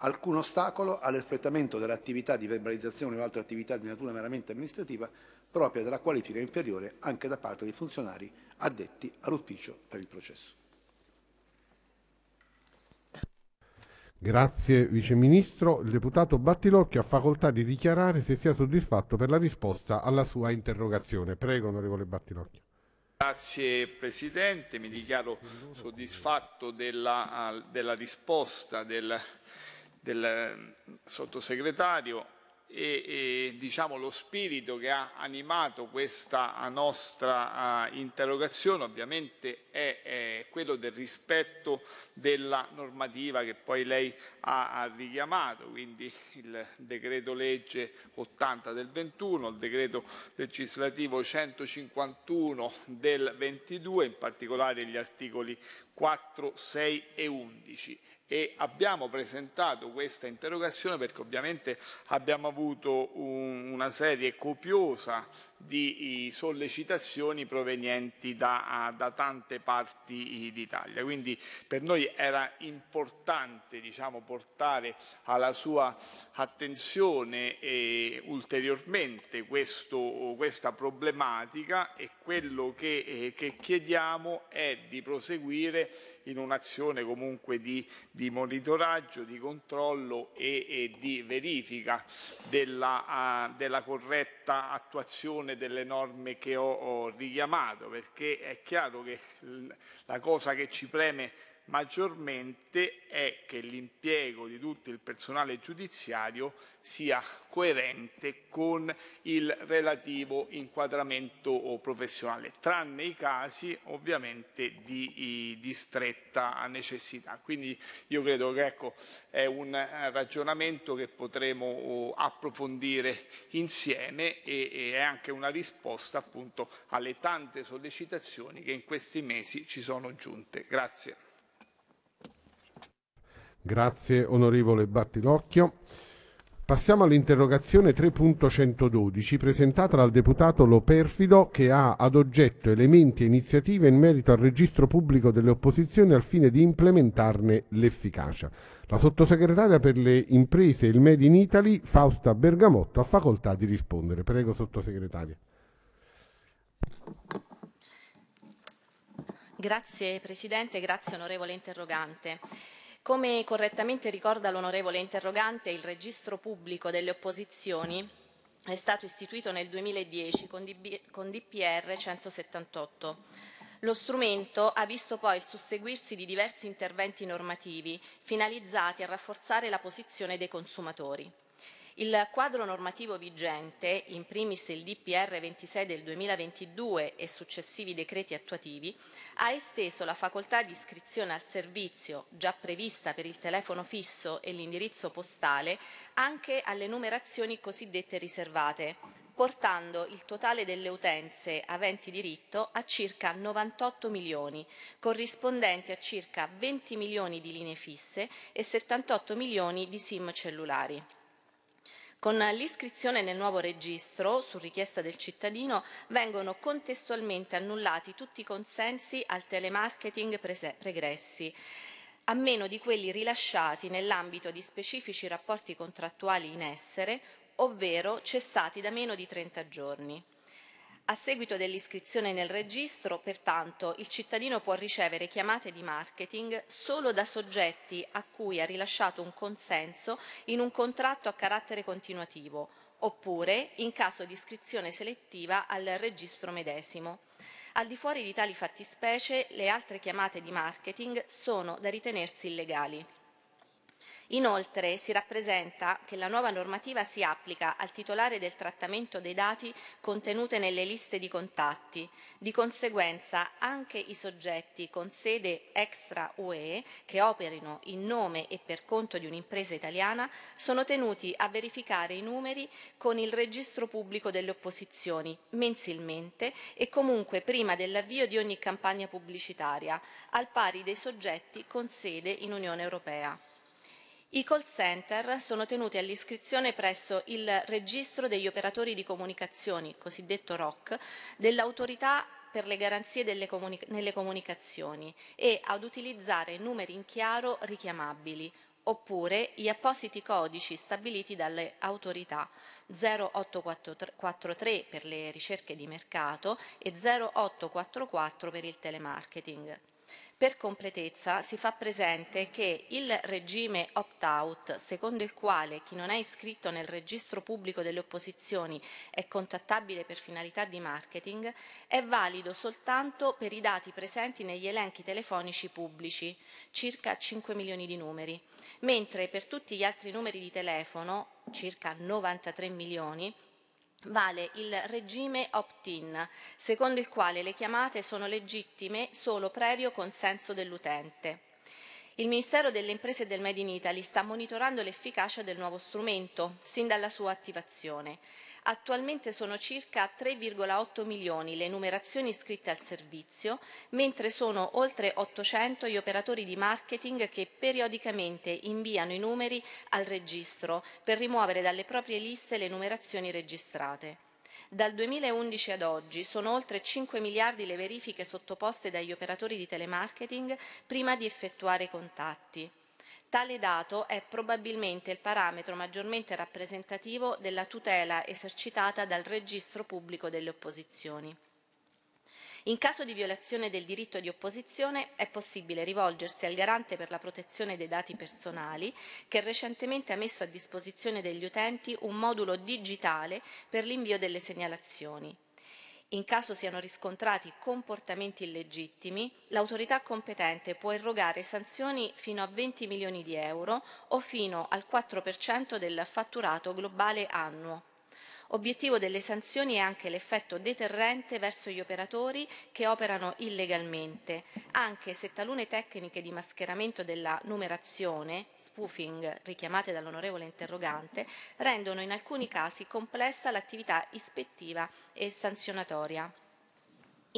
alcun ostacolo all'espletamento dell'attività di verbalizzazione o altre attività di natura meramente amministrativa propria della qualifica inferiore anche da parte dei funzionari addetti all'ufficio per il processo. Grazie Vice Ministro. Il deputato Battilocchio ha facoltà di dichiarare se sia soddisfatto per la risposta alla sua interrogazione. Prego, onorevole Battilocchio. Grazie Presidente, mi dichiaro soddisfatto della, della risposta del, del ehm, sottosegretario e, e diciamo, lo spirito che ha animato questa nostra uh, interrogazione ovviamente è, è, quello del rispetto della normativa che poi lei ha, ha, richiamato, quindi il decreto legge 80 del 21, il decreto legislativo 151 del 22, in particolare gli articoli 4, 6 e 11 e abbiamo presentato questa interrogazione perché ovviamente abbiamo avuto un, una serie copiosa di sollecitazioni provenienti da, da tante parti d'Italia. Quindi per noi era importante diciamo, portare alla sua attenzione ulteriormente questo, questa problematica e quello che, che, chiediamo è di proseguire in un'azione comunque di, di, monitoraggio, di controllo e, e di verifica della, della corretta corretta attuazione delle norme che ho, ho richiamato, perché è chiaro che la cosa che ci preme maggiormente è che l'impiego di tutto il personale giudiziario sia coerente con il relativo inquadramento professionale, tranne i casi ovviamente di, di stretta necessità. Quindi io credo che ecco, è un eh, ragionamento che potremo approfondire insieme e, e è anche una risposta appunto alle tante sollecitazioni che in questi mesi ci sono giunte. Grazie. Grazie onorevole Battilocchio. Passiamo all'interrogazione 3.112 presentata dal deputato Loperfido che ha ad oggetto elementi e iniziative in merito al registro pubblico delle opposizioni al fine di implementarne l'efficacia. La sottosegretaria per le imprese e il Made in Italy, Fausta Bergamotto, ha facoltà di rispondere. Prego sottosegretaria. Grazie Presidente, grazie onorevole interrogante. Come correttamente ricorda l'onorevole interrogante, il registro pubblico delle opposizioni è stato istituito nel 2010 con, DB, con DPR 178. Lo strumento ha visto poi il susseguirsi di diversi interventi normativi finalizzati a rafforzare la posizione dei consumatori. Il quadro normativo vigente, in primis il DPR 26 del 2022 e successivi decreti attuativi, ha esteso la facoltà di iscrizione al servizio, già prevista per il telefono fisso e l'indirizzo postale, anche alle numerazioni cosiddette riservate, portando il totale delle utenze aventi diritto a circa 98 milioni, corrispondenti a circa 20 milioni di linee fisse e 78 milioni di SIM cellulari. Con l'iscrizione nel nuovo registro, su richiesta del cittadino, vengono contestualmente annullati tutti i consensi al telemarketing pregressi a meno di quelli rilasciati nell'ambito di specifici rapporti contrattuali in essere, ovvero cessati da meno di 30 giorni. A seguito dell'iscrizione nel registro, pertanto, il cittadino può ricevere chiamate di marketing solo da soggetti a cui ha rilasciato un consenso in un contratto a carattere continuativo, oppure in caso di iscrizione selettiva al registro medesimo. Al di fuori di tali fattispecie, le altre chiamate di marketing sono da ritenersi illegali. Inoltre si rappresenta che la nuova normativa si applica al titolare del trattamento dei dati contenute nelle liste di contatti. Di conseguenza anche i soggetti con sede extra UE che operino in nome e per conto di un'impresa italiana sono tenuti a verificare i numeri con il registro pubblico delle opposizioni mensilmente e comunque prima dell'avvio di ogni campagna pubblicitaria, al pari dei soggetti con sede in Unione Europea. I call center sono tenuti all'iscrizione presso il Registro degli operatori di comunicazioni, cosiddetto ROC, dell'autorità per le garanzie comuni nelle comunicazioni e ad utilizzare numeri in chiaro richiamabili oppure gli appositi codici stabiliti dalle autorità 0843 per le ricerche di mercato e 0844 per il telemarketing. Per completezza si fa presente che il regime opt-out, secondo il quale chi non è iscritto nel registro pubblico delle opposizioni è contattabile per finalità di marketing, è valido soltanto per i dati presenti negli elenchi telefonici pubblici, circa 5 milioni di numeri, mentre per tutti gli altri numeri di telefono, circa 93 milioni, vale il regime opt-in, secondo il quale le chiamate sono legittime solo previo consenso dell'utente. Il Ministero delle Imprese e del Made in Italy sta monitorando l'efficacia del nuovo strumento sin dalla sua attivazione attualmente sono circa 3,8 milioni le numerazioni iscritte al servizio, mentre sono oltre 800 gli operatori di marketing che periodicamente inviano i numeri al registro per rimuovere dalle proprie liste le numerazioni registrate. Dal 2011 ad oggi sono oltre 5 miliardi le verifiche sottoposte dagli operatori di telemarketing prima di effettuare contatti. Tale dato è probabilmente il parametro maggiormente rappresentativo della tutela esercitata dal registro pubblico delle opposizioni. In caso di violazione del diritto di opposizione è possibile rivolgersi al garante per la protezione dei dati personali che recentemente ha messo a disposizione degli utenti un modulo digitale per l'invio delle segnalazioni. In caso siano riscontrati comportamenti illegittimi, l'autorità competente può erogare sanzioni fino a 20 milioni di euro o fino al 4% del fatturato globale annuo. Obiettivo delle sanzioni è anche l'effetto deterrente verso gli operatori che operano illegalmente, anche se talune tecniche di mascheramento della numerazione, spoofing richiamate dall'onorevole interrogante, rendono in alcuni casi complessa l'attività ispettiva e sanzionatoria.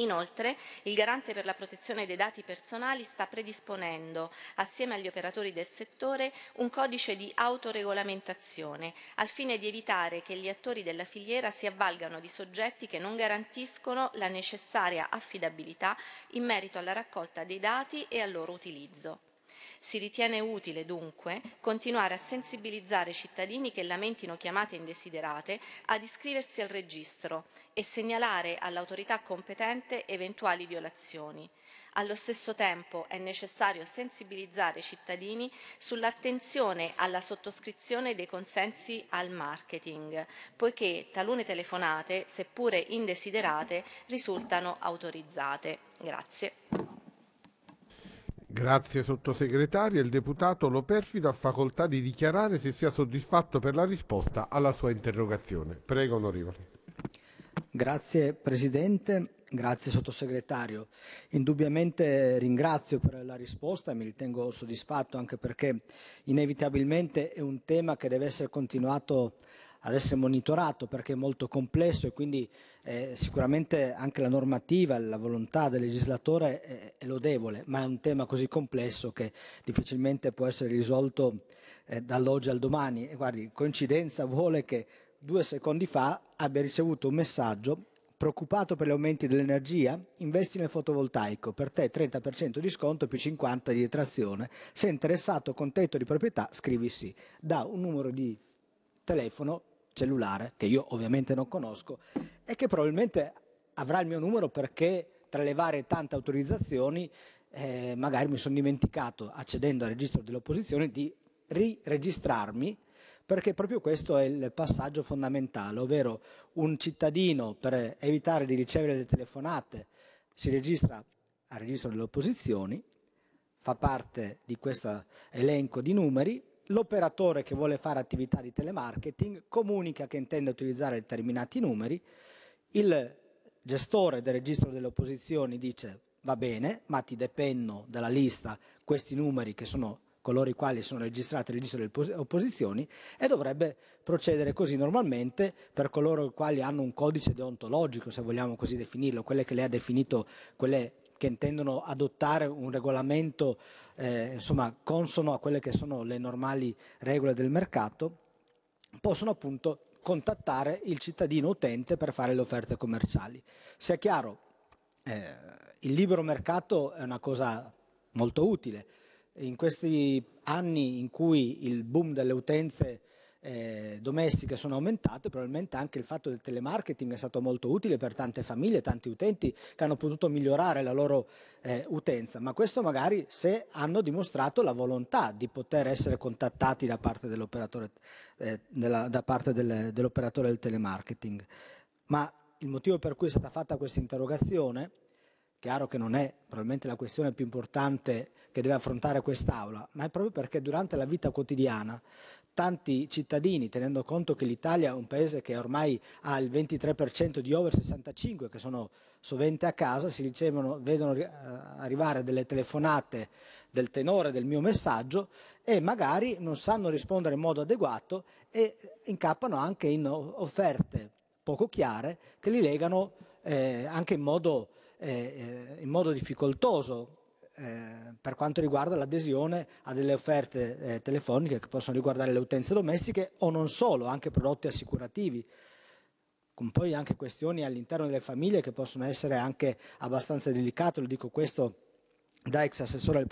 Inoltre, il Garante per la protezione dei dati personali sta predisponendo, assieme agli operatori del settore, un codice di autoregolamentazione, al fine di evitare che gli attori della filiera si avvalgano di soggetti che non garantiscono la necessaria affidabilità in merito alla raccolta dei dati e al loro utilizzo. Si ritiene utile, dunque, continuare a sensibilizzare i cittadini che lamentino chiamate indesiderate ad iscriversi al registro e segnalare all'autorità competente eventuali violazioni. Allo stesso tempo è necessario sensibilizzare i cittadini sull'attenzione alla sottoscrizione dei consensi al marketing, poiché talune telefonate, seppure indesiderate, risultano autorizzate. Grazie. Grazie sottosegretaria. Il deputato Lo Perfido ha facoltà di dichiarare se sia soddisfatto per la risposta alla sua interrogazione. Prego onorevole. Grazie Presidente, grazie Sottosegretario. Indubbiamente ringrazio per la risposta, e mi ritengo soddisfatto anche perché inevitabilmente è un tema che deve essere continuato ad essere monitorato perché è molto complesso e quindi eh, sicuramente anche la normativa, la volontà del legislatore è, è, lodevole, ma è un tema così complesso che difficilmente può essere risolto eh, dall'oggi al domani. E guardi, coincidenza vuole che due secondi fa abbia ricevuto un messaggio preoccupato per gli aumenti dell'energia? Investi nel fotovoltaico, per te 30% di sconto più 50% di detrazione. Sei interessato con tetto di proprietà? Scrivi sì. Da un numero di telefono cellulare, che io ovviamente non conosco, e che probabilmente avrà il mio numero perché tra le varie tante autorizzazioni eh, magari mi sono dimenticato, accedendo al registro delle opposizioni, di riregistrarmi perché proprio questo è il passaggio fondamentale, ovvero un cittadino per evitare di ricevere le telefonate si registra al registro delle opposizioni, fa parte di questo elenco di numeri l'operatore che vuole fare attività di telemarketing comunica che intende utilizzare determinati numeri, il gestore del registro delle opposizioni dice va bene, ma ti depenno dalla lista questi numeri che sono coloro i quali sono registrati nel registro delle opposizioni e dovrebbe procedere così normalmente per coloro i quali hanno un codice deontologico, se vogliamo così definirlo, quelle che lei ha definito quelle che intendono adottare un regolamento eh, insomma, consono a quelle che sono le normali regole del mercato, possono appunto contattare il cittadino utente per fare le offerte commerciali. Sia chiaro, eh, il libero mercato è una cosa molto utile. In questi anni in cui il boom delle utenze eh, domestiche sono aumentate, probabilmente anche il fatto del telemarketing è stato molto utile per tante famiglie, tanti utenti che hanno potuto migliorare la loro eh, utenza, ma questo magari se hanno dimostrato la volontà di poter essere contattati da parte dell'operatore, eh, della, da parte del, dell'operatore del telemarketing. Ma il motivo per cui è stata fatta questa interrogazione, chiaro che non è probabilmente la questione più importante che deve affrontare quest'Aula, ma è proprio perché durante la vita quotidiana tanti cittadini, tenendo conto che l'Italia è un paese che ormai ha il 23% di over 65 che sono sovente a casa, si ricevono, vedono eh, arrivare delle telefonate del tenore del mio messaggio e magari non sanno rispondere in modo adeguato e incappano anche in offerte poco chiare che li legano eh, anche in modo, eh, eh in modo difficoltoso eh, per quanto riguarda l'adesione a delle offerte eh, telefoniche che possono riguardare le utenze domestiche o non solo, anche prodotti assicurativi, con poi anche questioni all'interno delle famiglie che possono essere anche abbastanza delicate, lo dico questo da ex assessore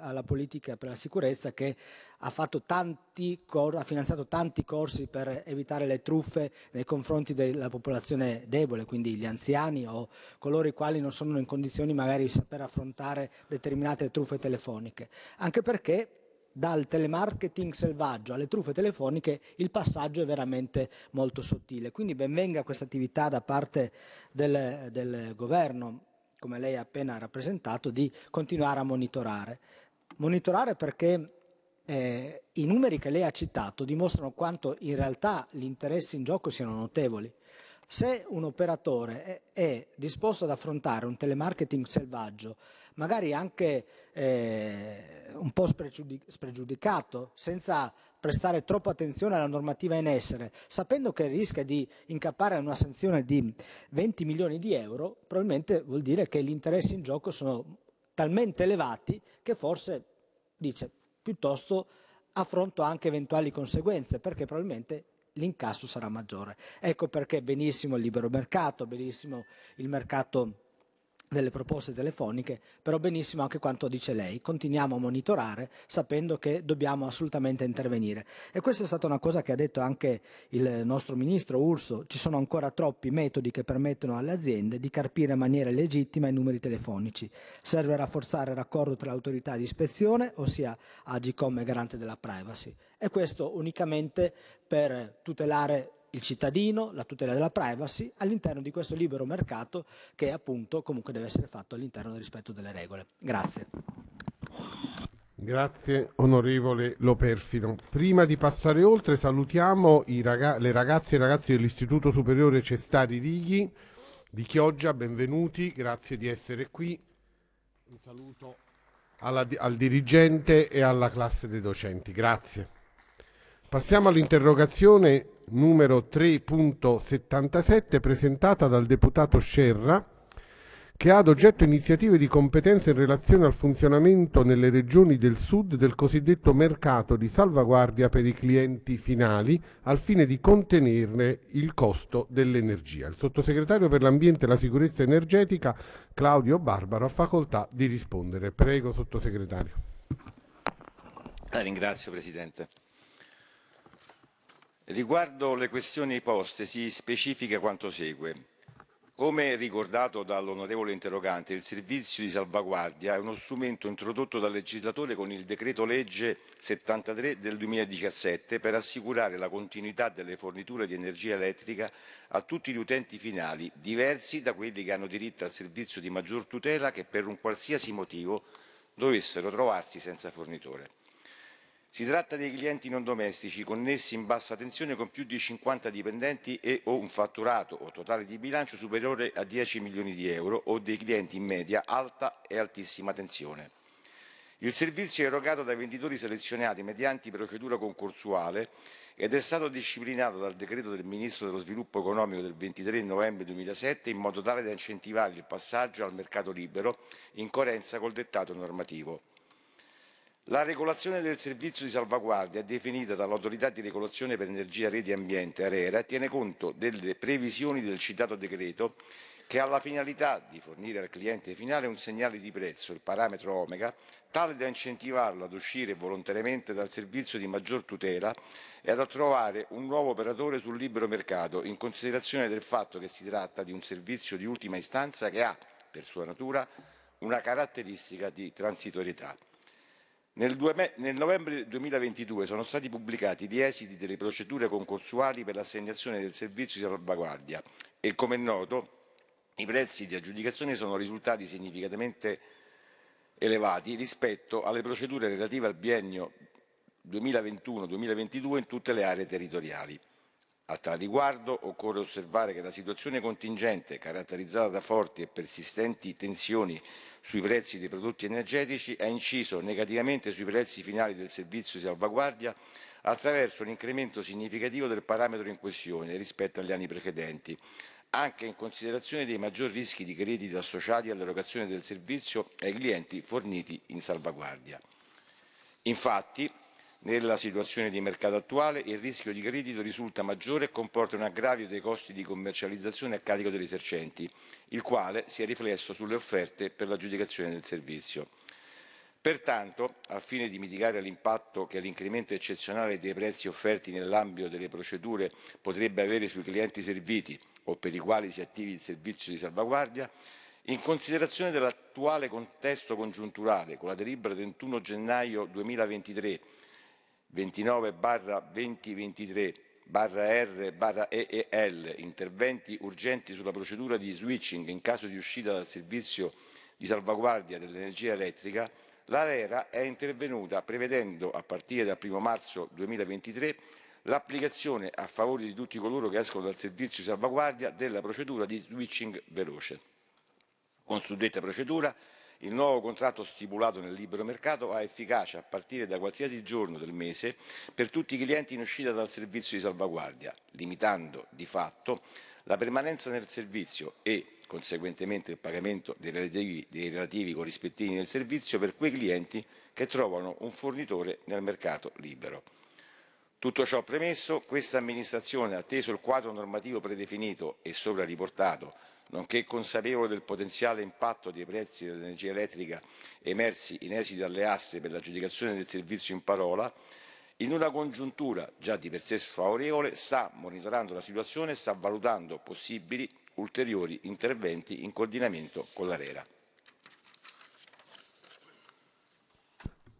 alla politica per la sicurezza che ha, ha, finanziato tanti corsi per evitare le truffe nei confronti della popolazione debole, quindi gli anziani o coloro i quali non sono in condizioni magari di saper affrontare determinate truffe telefoniche, anche perché dal telemarketing selvaggio alle truffe telefoniche il passaggio è veramente molto sottile. Quindi benvenga questa attività da parte del, del governo come lei ha appena rappresentato, di continuare a monitorare. Monitorare perché eh, i numeri che lei ha citato dimostrano quanto in realtà gli interessi in gioco siano notevoli. Se un operatore è, è disposto ad affrontare un telemarketing selvaggio, magari anche eh, un po' spregiudicato, senza prestare troppa attenzione alla normativa in essere, sapendo che rischia di incappare in una sanzione di 20 milioni di euro, probabilmente vuol dire che gli interessi in gioco sono talmente elevati che forse dice piuttosto affronto anche eventuali conseguenze, perché probabilmente l'incasso sarà maggiore. Ecco perché benissimo il libero mercato, benissimo il mercato delle proposte telefoniche, però benissimo anche quanto dice lei. Continuiamo a monitorare sapendo che dobbiamo assolutamente intervenire. E questa è stata una cosa che ha detto anche il nostro ministro Urso, ci sono ancora troppi metodi che permettono alle aziende di carpire in maniera legittima i numeri telefonici. Serve rafforzare il raccordo tra autorità di ispezione, ossia Agicom e Garante della Privacy. E questo unicamente per tutelare il cittadino, la tutela della privacy all'interno di questo libero mercato che appunto comunque deve essere fatto all'interno del rispetto delle regole. Grazie. Grazie onorevole Loperfino. Prima di passare oltre salutiamo raga le ragazze e i ragazzi dell'Istituto Superiore Cestari Righi di Chioggia, benvenuti, grazie di essere qui. Un saluto alla, al dirigente e alla classe dei docenti, grazie. Passiamo all'interrogazione numero 3.77 presentata dal deputato Scerra che ha ad oggetto iniziative di competenza in relazione al funzionamento nelle regioni del sud del cosiddetto mercato di salvaguardia per i clienti finali al fine di contenerne il costo dell'energia. Il sottosegretario per l'ambiente e la sicurezza energetica Claudio Barbaro ha facoltà di rispondere. Prego sottosegretario. La ringrazio Presidente. Riguardo le questioni poste si specifica quanto segue. Come ricordato dall'onorevole interrogante, il servizio di salvaguardia è uno strumento introdotto dal legislatore con il decreto legge 73 del 2017 per assicurare la continuità delle forniture di energia elettrica a tutti gli utenti finali, diversi da quelli che hanno diritto al servizio di maggior tutela che per un qualsiasi motivo dovessero trovarsi senza fornitore. Si tratta dei clienti non domestici connessi in bassa tensione con più di 50 dipendenti e o un fatturato o totale di bilancio superiore a 10 milioni di euro o dei clienti in media alta e altissima tensione. Il servizio è erogato dai venditori selezionati mediante procedura concorsuale ed è stato disciplinato dal decreto del Ministro dello Sviluppo Economico del 23 novembre 2007 in modo tale da incentivare il passaggio al mercato libero in coerenza col dettato normativo. La regolazione del servizio di salvaguardia definita dall'autorità di regolazione per energia, reti e ambiente ARERA tiene conto delle previsioni del citato decreto che ha la finalità di fornire al cliente finale un segnale di prezzo, il parametro omega, tale da incentivarlo ad uscire volontariamente dal servizio di maggior tutela e ad trovare un nuovo operatore sul libero mercato, in considerazione del fatto che si tratta di un servizio di ultima istanza che ha, per sua natura, una caratteristica di transitorietà. Nel, due, nel novembre 2022 sono stati pubblicati gli esiti delle procedure concorsuali per l'assegnazione del servizio di salvaguardia e, come è noto, i prezzi di aggiudicazione sono risultati significativamente elevati rispetto alle procedure relative al biennio 2021-2022 in tutte le aree territoriali. A tal riguardo occorre osservare che la situazione contingente, caratterizzata da forti e persistenti tensioni sui prezzi dei prodotti energetici ha inciso negativamente sui prezzi finali del servizio di salvaguardia attraverso un incremento significativo del parametro in questione rispetto agli anni precedenti, anche in considerazione dei maggior rischi di crediti associati all'erogazione del servizio ai clienti forniti in salvaguardia. Infatti, nella situazione di mercato attuale il rischio di credito risulta maggiore e comporta un aggravio dei costi di commercializzazione a carico degli esercenti il quale si è riflesso sulle offerte per l'aggiudicazione del servizio. Pertanto, al fine di mitigare l'impatto che l'incremento eccezionale dei prezzi offerti nell'ambito delle procedure potrebbe avere sui clienti serviti o per i quali si attivi il servizio di salvaguardia, in considerazione dell'attuale contesto congiunturale, con la delibera 21 gennaio 2023 29 2023 barra r barra eel interventi urgenti sulla procedura di switching in caso di uscita dal servizio di salvaguardia dell'energia elettrica, l'ARERA è intervenuta prevedendo a partire dal 1 marzo 2023 l'applicazione a favore di tutti coloro che escono dal servizio di salvaguardia della procedura di switching veloce. Con suddetta procedura il nuovo contratto stipulato nel libero mercato ha efficacia a partire da qualsiasi giorno del mese per tutti i clienti in uscita dal servizio di salvaguardia, limitando di fatto la permanenza nel servizio e conseguentemente il pagamento dei relativi, dei relativi corrispettivi nel servizio per quei clienti che trovano un fornitore nel mercato libero. Tutto ciò premesso, questa amministrazione atteso il quadro normativo predefinito e sopra riportato nonché consapevole del potenziale impatto dei prezzi dell'energia elettrica emersi in esito alle aste per l'aggiudicazione del servizio in parola, in una congiuntura già di per sé sfavorevole, sta monitorando la situazione e sta valutando possibili ulteriori interventi in coordinamento con l'ARERA.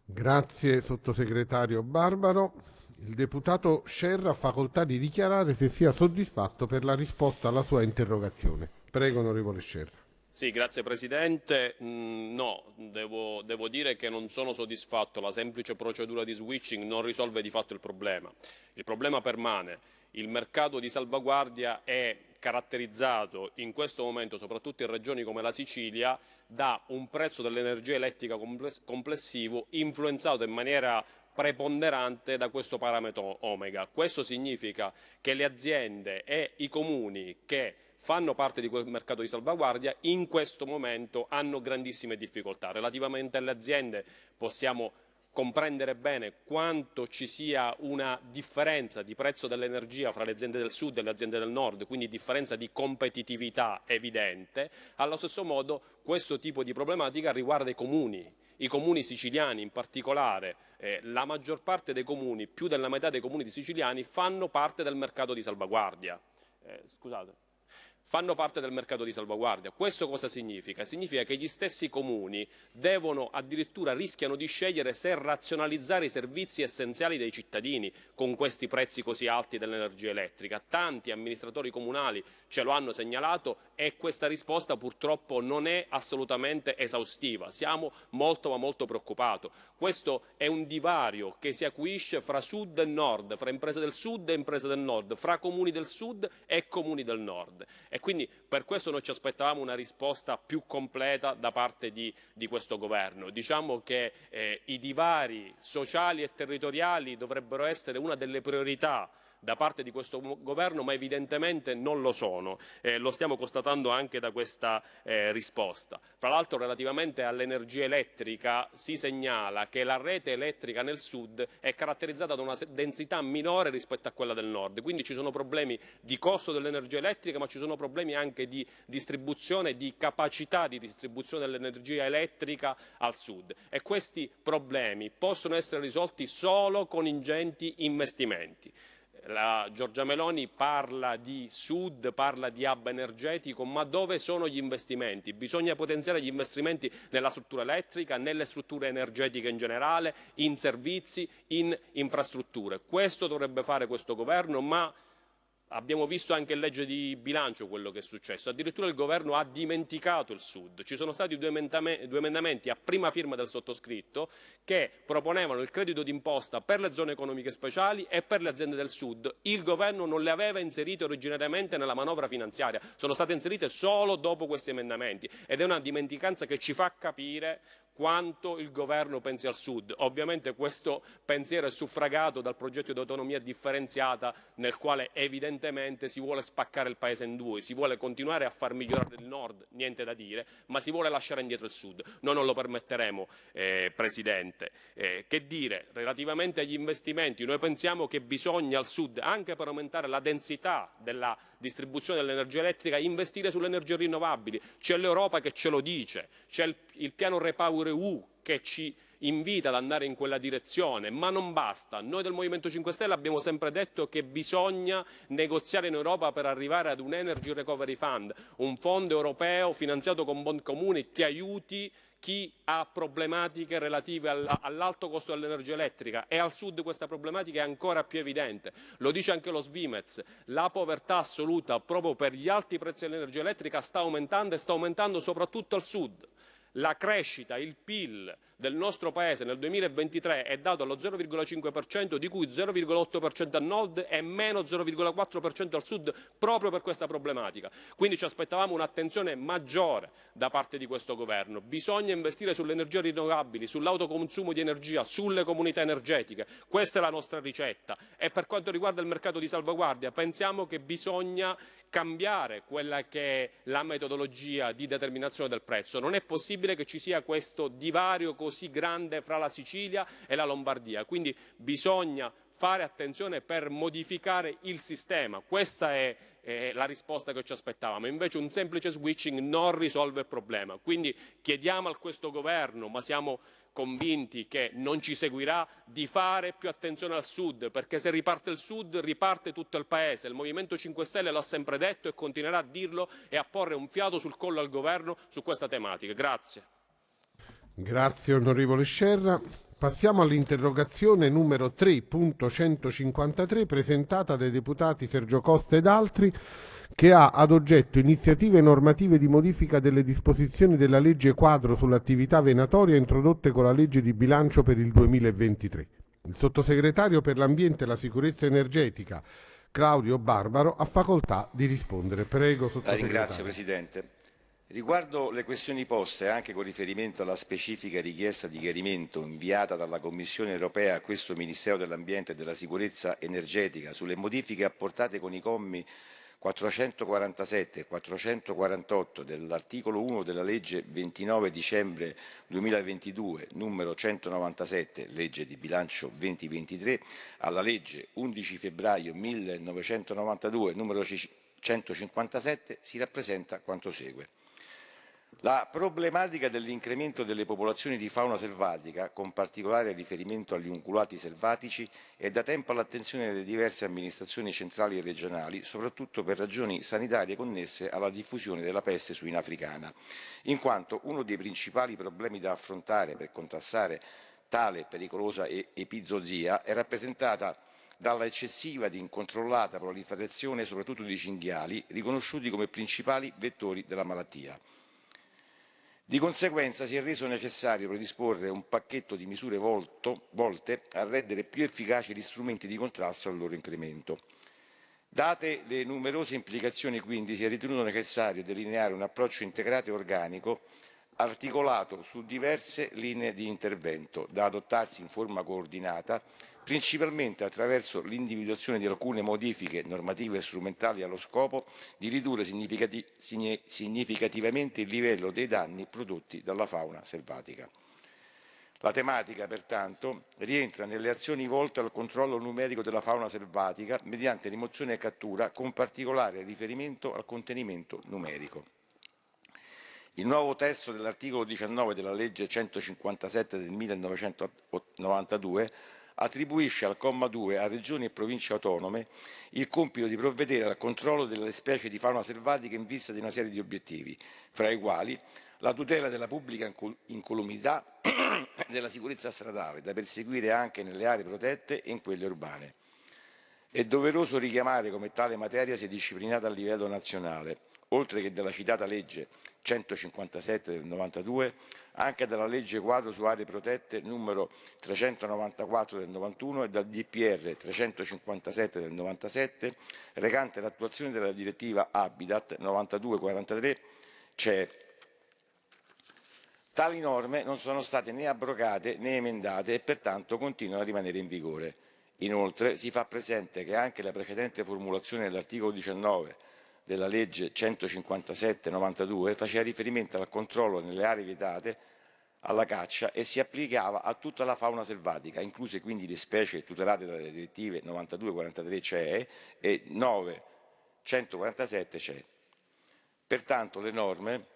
Grazie sottosegretario Barbaro. Il deputato Scerra ha facoltà di dichiarare se sia soddisfatto per la risposta alla sua interrogazione. Prego, onorevole Scerra. Sì, grazie Presidente. Mm, no, devo, devo, dire che non sono soddisfatto. La semplice procedura di switching non risolve di fatto il problema. Il problema permane. Il mercato di salvaguardia è caratterizzato in questo momento, soprattutto in regioni come la Sicilia, da un prezzo dell'energia elettrica complessivo influenzato in maniera preponderante da questo parametro omega. Questo significa che le aziende e i comuni che fanno parte di quel mercato di salvaguardia, in questo momento hanno grandissime difficoltà. Relativamente alle aziende possiamo comprendere bene quanto ci sia una differenza di prezzo dell'energia fra le aziende del sud e le aziende del nord, quindi differenza di competitività evidente, allo stesso modo questo tipo di problematica riguarda i comuni. I comuni siciliani in particolare, eh, la maggior parte dei comuni, più della metà dei comuni siciliani, fanno parte del mercato di salvaguardia. Eh, scusate fanno parte del mercato di salvaguardia. Questo cosa significa? Significa che gli stessi comuni devono addirittura rischiano di scegliere se razionalizzare i servizi essenziali dei cittadini con questi prezzi così alti dell'energia elettrica. Tanti amministratori comunali ce lo hanno segnalato e questa risposta purtroppo non è assolutamente esaustiva. Siamo molto ma molto preoccupati. Questo è un divario che si acuisce fra sud e nord, fra imprese del sud e imprese del nord, fra comuni del sud e comuni del nord e quindi per questo noi ci aspettavamo una risposta più completa da parte di, di questo governo. Diciamo che eh, i divari sociali e territoriali dovrebbero essere una delle priorità da parte di questo governo, ma evidentemente non lo sono. Eh, lo stiamo constatando anche da questa eh, risposta. Fra l'altro, relativamente all'energia elettrica, si segnala che la rete elettrica nel sud è caratterizzata da una densità minore rispetto a quella del nord. Quindi ci sono problemi di costo dell'energia elettrica, ma ci sono problemi anche di distribuzione, di capacità di distribuzione dell'energia elettrica al sud. E questi problemi possono essere risolti solo con ingenti investimenti. La Giorgia Meloni parla di sud, parla di hub energetico, ma dove sono gli investimenti? Bisogna potenziare gli investimenti nella struttura elettrica, nelle strutture energetiche in generale, in servizi, in infrastrutture. Questo dovrebbe fare questo governo, ma Abbiamo visto anche in legge di bilancio quello che è successo, addirittura il governo ha dimenticato il Sud. Ci sono stati due, due emendamenti a prima firma del sottoscritto che proponevano il credito d'imposta per le zone economiche speciali e per le aziende del Sud. Il governo non le aveva inserite originariamente nella manovra finanziaria, sono state inserite solo dopo questi emendamenti ed è una dimenticanza che ci fa capire quanto il governo pensi al sud. Ovviamente questo pensiero è suffragato dal progetto di autonomia differenziata nel quale evidentemente si vuole spaccare il paese in due, si vuole continuare a far migliorare il nord, niente da dire, ma si vuole lasciare indietro il sud. Noi non lo permetteremo, eh, Presidente. Eh, che dire, relativamente agli investimenti, noi pensiamo che bisogna al sud, anche per aumentare la densità della distribuzione dell'energia elettrica, investire sulle energie rinnovabili. C'è l'Europa che ce lo dice, c'è il, il piano Repower fattore U che ci invita ad andare in quella direzione, ma non basta. Noi del Movimento 5 Stelle abbiamo sempre detto che bisogna negoziare in Europa per arrivare ad un Energy Recovery Fund, un fondo europeo finanziato con bond comuni che aiuti chi ha problematiche relative all'alto costo dell'energia elettrica e al sud questa problematica è ancora più evidente. Lo dice anche lo Svimez, la povertà assoluta proprio per gli alti prezzi dell'energia elettrica sta aumentando e sta aumentando soprattutto al sud la crescita, il PIL del nostro Paese nel 2023 è dato allo 0,5%, di cui 0,8% al nord e meno 0,4% al sud, proprio per questa problematica. Quindi ci aspettavamo un'attenzione maggiore da parte di questo governo. Bisogna investire sulle energie rinnovabili, sull'autoconsumo di energia, sulle comunità energetiche. Questa è la nostra ricetta. E per quanto riguarda il mercato di salvaguardia, pensiamo che bisogna cambiare quella che è la metodologia di determinazione del prezzo. Non è possibile che ci sia questo divario così grande fra la Sicilia e la Lombardia, quindi bisogna fare attenzione per modificare il sistema. Questa è eh, la risposta che ci aspettavamo. Invece un semplice switching non risolve il problema. Quindi chiediamo a questo governo, ma siamo convinti che non ci seguirà, di fare più attenzione al Sud, perché se riparte il Sud riparte tutto il Paese. Il Movimento 5 Stelle l'ha sempre detto e continuerà a dirlo e a porre un fiato sul collo al Governo su questa tematica. Grazie. Grazie onorevole Scerra. Passiamo all'interrogazione numero 3.153 presentata dai deputati Sergio Costa ed altri che ha ad oggetto iniziative normative di modifica delle disposizioni della legge quadro sull'attività venatoria introdotte con la legge di bilancio per il 2023. Il sottosegretario per l'ambiente e la sicurezza energetica Claudio Barbaro ha facoltà di rispondere. Prego, sottosegretario. La ringrazio Presidente. Riguardo le questioni poste, anche con riferimento alla specifica richiesta di chiarimento inviata dalla Commissione europea a questo Ministero dell'Ambiente e della Sicurezza energetica sulle modifiche apportate con i commi 447 e 448 dell'articolo 1 della legge 29 dicembre 2022 numero 197 legge di bilancio 2023 alla legge 11 febbraio 1992 numero 157 si rappresenta quanto segue. La problematica dell'incremento delle popolazioni di fauna selvatica, con particolare riferimento agli unculati selvatici, è da tempo all'attenzione delle diverse amministrazioni centrali e regionali, soprattutto per ragioni sanitarie connesse alla diffusione della peste suina africana, in quanto uno dei principali problemi da affrontare per contrastare tale pericolosa epizozia è rappresentata dalla eccessiva ed incontrollata proliferazione soprattutto di cinghiali, riconosciuti come principali vettori della malattia. Di conseguenza si è reso necessario predisporre un pacchetto di misure volto, volte a rendere più efficaci gli strumenti di contrasto al loro incremento. Date le numerose implicazioni quindi si è ritenuto necessario delineare un approccio integrato e organico articolato su diverse linee di intervento da adottarsi in forma coordinata principalmente attraverso l'individuazione di alcune modifiche normative e strumentali allo scopo di ridurre significativamente il livello dei danni prodotti dalla fauna selvatica. La tematica, pertanto, rientra nelle azioni volte al controllo numerico della fauna selvatica mediante rimozione e cattura, con particolare riferimento al contenimento numerico. Il nuovo testo dell'articolo 19 della legge 157 del 1992 attribuisce al comma 2 a regioni e province autonome il compito di provvedere al controllo delle specie di fauna selvatica in vista di una serie di obiettivi, fra i quali la tutela della pubblica incolumità e (clears throat) della sicurezza stradale, da perseguire anche nelle aree protette e in quelle urbane. È doveroso richiamare come tale materia sia disciplinata a livello nazionale, oltre che dalla citata legge 157 del 92, anche dalla legge quadro su aree protette numero 394 del 91 e dal DPR 357 del 97 recante l'attuazione della direttiva Habitat 9243 CE. Tali norme non sono state né abrogate né emendate e pertanto continuano a rimanere in vigore. Inoltre si fa presente che anche la precedente formulazione dell'articolo 19 della legge 157-92 faceva riferimento al controllo nelle aree vietate alla caccia e si applicava a tutta la fauna selvatica, incluse quindi le specie tutelate dalle direttive 92-43 CE e 9-147 CE. Pertanto le norme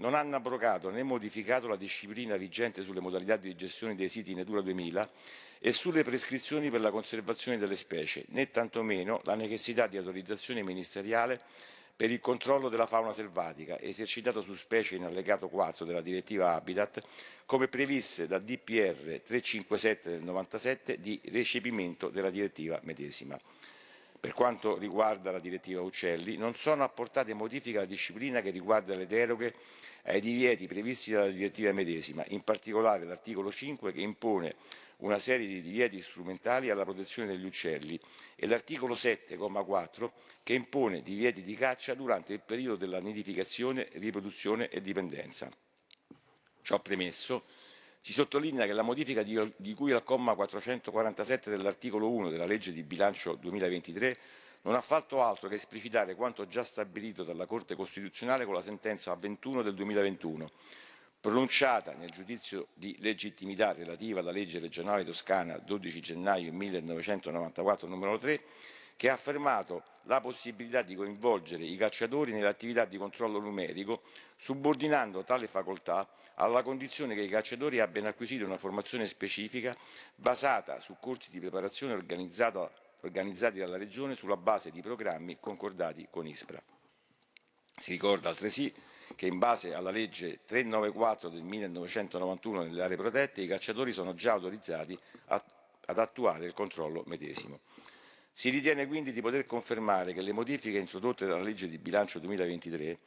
non hanno abrogato né modificato la disciplina vigente sulle modalità di gestione dei siti Natura 2000 e sulle prescrizioni per la conservazione delle specie, né tantomeno la necessità di autorizzazione ministeriale per il controllo della fauna selvatica esercitato su specie in allegato 4 della direttiva Habitat, come previste dal DPR 357 del 97 di recepimento della direttiva medesima. Per quanto riguarda la direttiva Uccelli, non sono apportate modifiche alla disciplina che riguarda le deroghe ai divieti previsti dalla direttiva medesima, in particolare l'articolo 5 che impone una serie di divieti strumentali alla protezione degli uccelli e l'articolo 7,4 che impone divieti di caccia durante il periodo della nidificazione, riproduzione e dipendenza. Ciò premesso, si sottolinea che la modifica di cui al comma 447 dell'articolo 1 della legge di bilancio 2023 non ha fatto altro che esplicitare quanto già stabilito dalla Corte Costituzionale con la sentenza 21 del 2021 pronunciata nel giudizio di legittimità relativa alla legge regionale toscana 12 gennaio 1994 numero 3, che ha affermato la possibilità di coinvolgere i cacciatori nell'attività di controllo numerico, subordinando tale facoltà alla condizione che i cacciatori abbiano acquisito una formazione specifica basata su corsi di preparazione organizzati dalla Regione sulla base di programmi concordati con ISPRA. Si ricorda altresì che in base alla legge 394 del 1991 nelle aree protette i cacciatori sono già autorizzati a, ad attuare il controllo medesimo. Si ritiene quindi di poter confermare che le modifiche introdotte dalla legge di bilancio 2023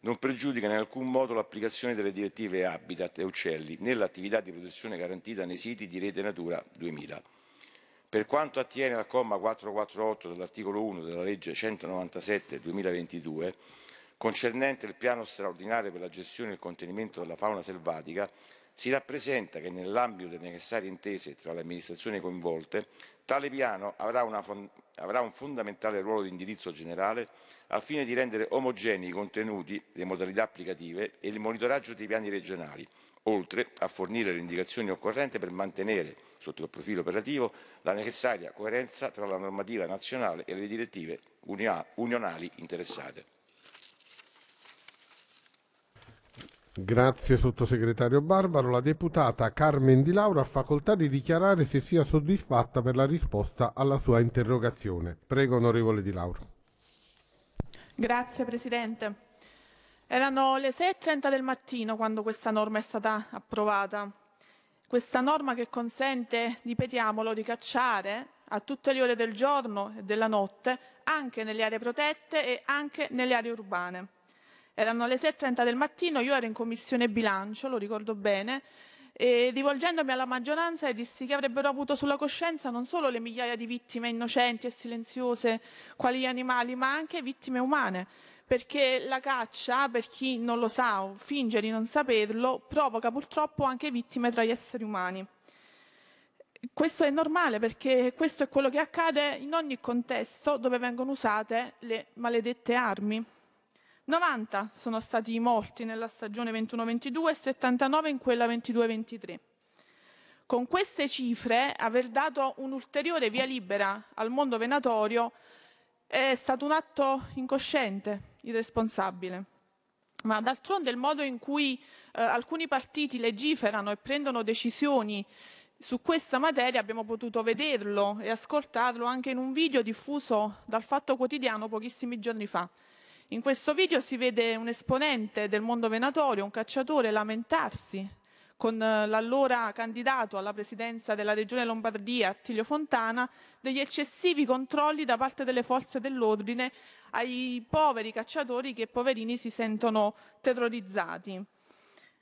non pregiudicano in alcun modo l'applicazione delle direttive Habitat e Uccelli nell'attività di protezione garantita nei siti di Rete Natura 2000. Per quanto attiene al comma 448 dell'articolo 1 della legge 197 2022, Concernente il piano straordinario per la gestione e il contenimento della fauna selvatica, si rappresenta che nell'ambito delle necessarie intese tra le amministrazioni coinvolte, tale piano avrà, una, avrà, un fondamentale ruolo di indirizzo generale al fine di rendere omogenei i contenuti, le modalità applicative e il monitoraggio dei piani regionali, oltre a fornire le indicazioni occorrenti per mantenere, sotto il profilo operativo, la necessaria coerenza tra la normativa nazionale e le direttive unionali interessate. Grazie sottosegretario Barbaro. La deputata Carmen Di Laura ha facoltà di dichiarare se sia soddisfatta per la risposta alla sua interrogazione. Prego onorevole Di Laura. Grazie Presidente. Erano le 6.30 del mattino quando questa norma è stata approvata. Questa norma che consente, ripetiamolo, di cacciare a tutte le ore del giorno e della notte, anche nelle aree protette e anche nelle aree urbane. Erano le 6.30 del mattino, io ero in commissione bilancio, lo ricordo bene, e rivolgendomi alla maggioranza dissi che avrebbero avuto sulla coscienza non solo le migliaia di vittime innocenti e silenziose, quali gli animali, ma anche vittime umane, perché la caccia, per chi non lo sa o finge di non saperlo, provoca purtroppo anche vittime tra gli esseri umani. Questo è normale perché questo è quello che accade in ogni contesto dove vengono usate le maledette armi. 90 sono stati i morti nella stagione 21-22 e 79 in quella 22-23. Con queste cifre aver dato un'ulteriore via libera al mondo venatorio è stato un atto incosciente, irresponsabile. Ma d'altronde il modo in cui eh, alcuni partiti legiferano e prendono decisioni su questa materia abbiamo potuto vederlo e ascoltarlo anche in un video diffuso dal Fatto Quotidiano pochissimi giorni fa, in questo video si vede un esponente del mondo venatorio, un cacciatore, lamentarsi con eh, l'allora candidato alla presidenza della regione Lombardia, Attilio Fontana, degli eccessivi controlli da parte delle forze dell'ordine ai poveri cacciatori che poverini si sentono terrorizzati.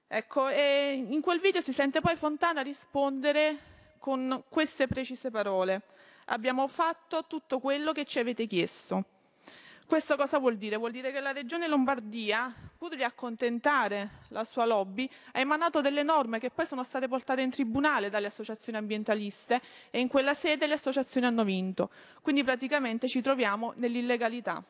Ecco, in quel video si sente poi Fontana rispondere con queste precise parole. Abbiamo fatto tutto quello che ci avete chiesto. Questo cosa vuol dire? Vuol dire che la Regione Lombardia, pur di accontentare la sua lobby, ha emanato delle norme che poi sono state portate in tribunale dalle associazioni ambientaliste e in quella sede le associazioni hanno vinto. Quindi praticamente ci troviamo nell'illegalità.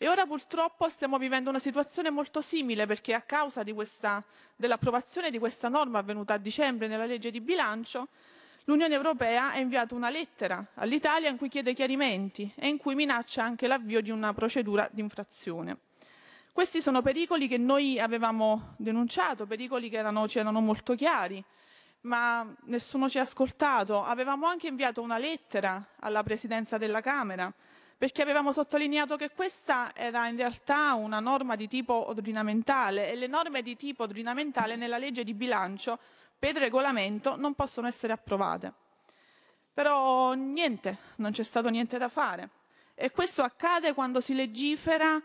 E ora purtroppo stiamo vivendo una situazione molto simile perché a causa dell'approvazione di questa norma avvenuta a dicembre nella legge di bilancio l'Unione Europea ha inviato una lettera all'Italia in cui chiede chiarimenti e in cui minaccia anche l'avvio di una procedura di infrazione. Questi sono pericoli che noi avevamo denunciato, pericoli che erano, ci erano molto chiari, ma nessuno ci ha ascoltato. Avevamo anche inviato una lettera alla Presidenza della Camera perché avevamo sottolineato che questa era in realtà una norma di tipo ordinamentale e le norme di tipo ordinamentale nella legge di bilancio per il regolamento non possono essere approvate. Però niente, non c'è stato niente da fare. E questo accade quando si legifera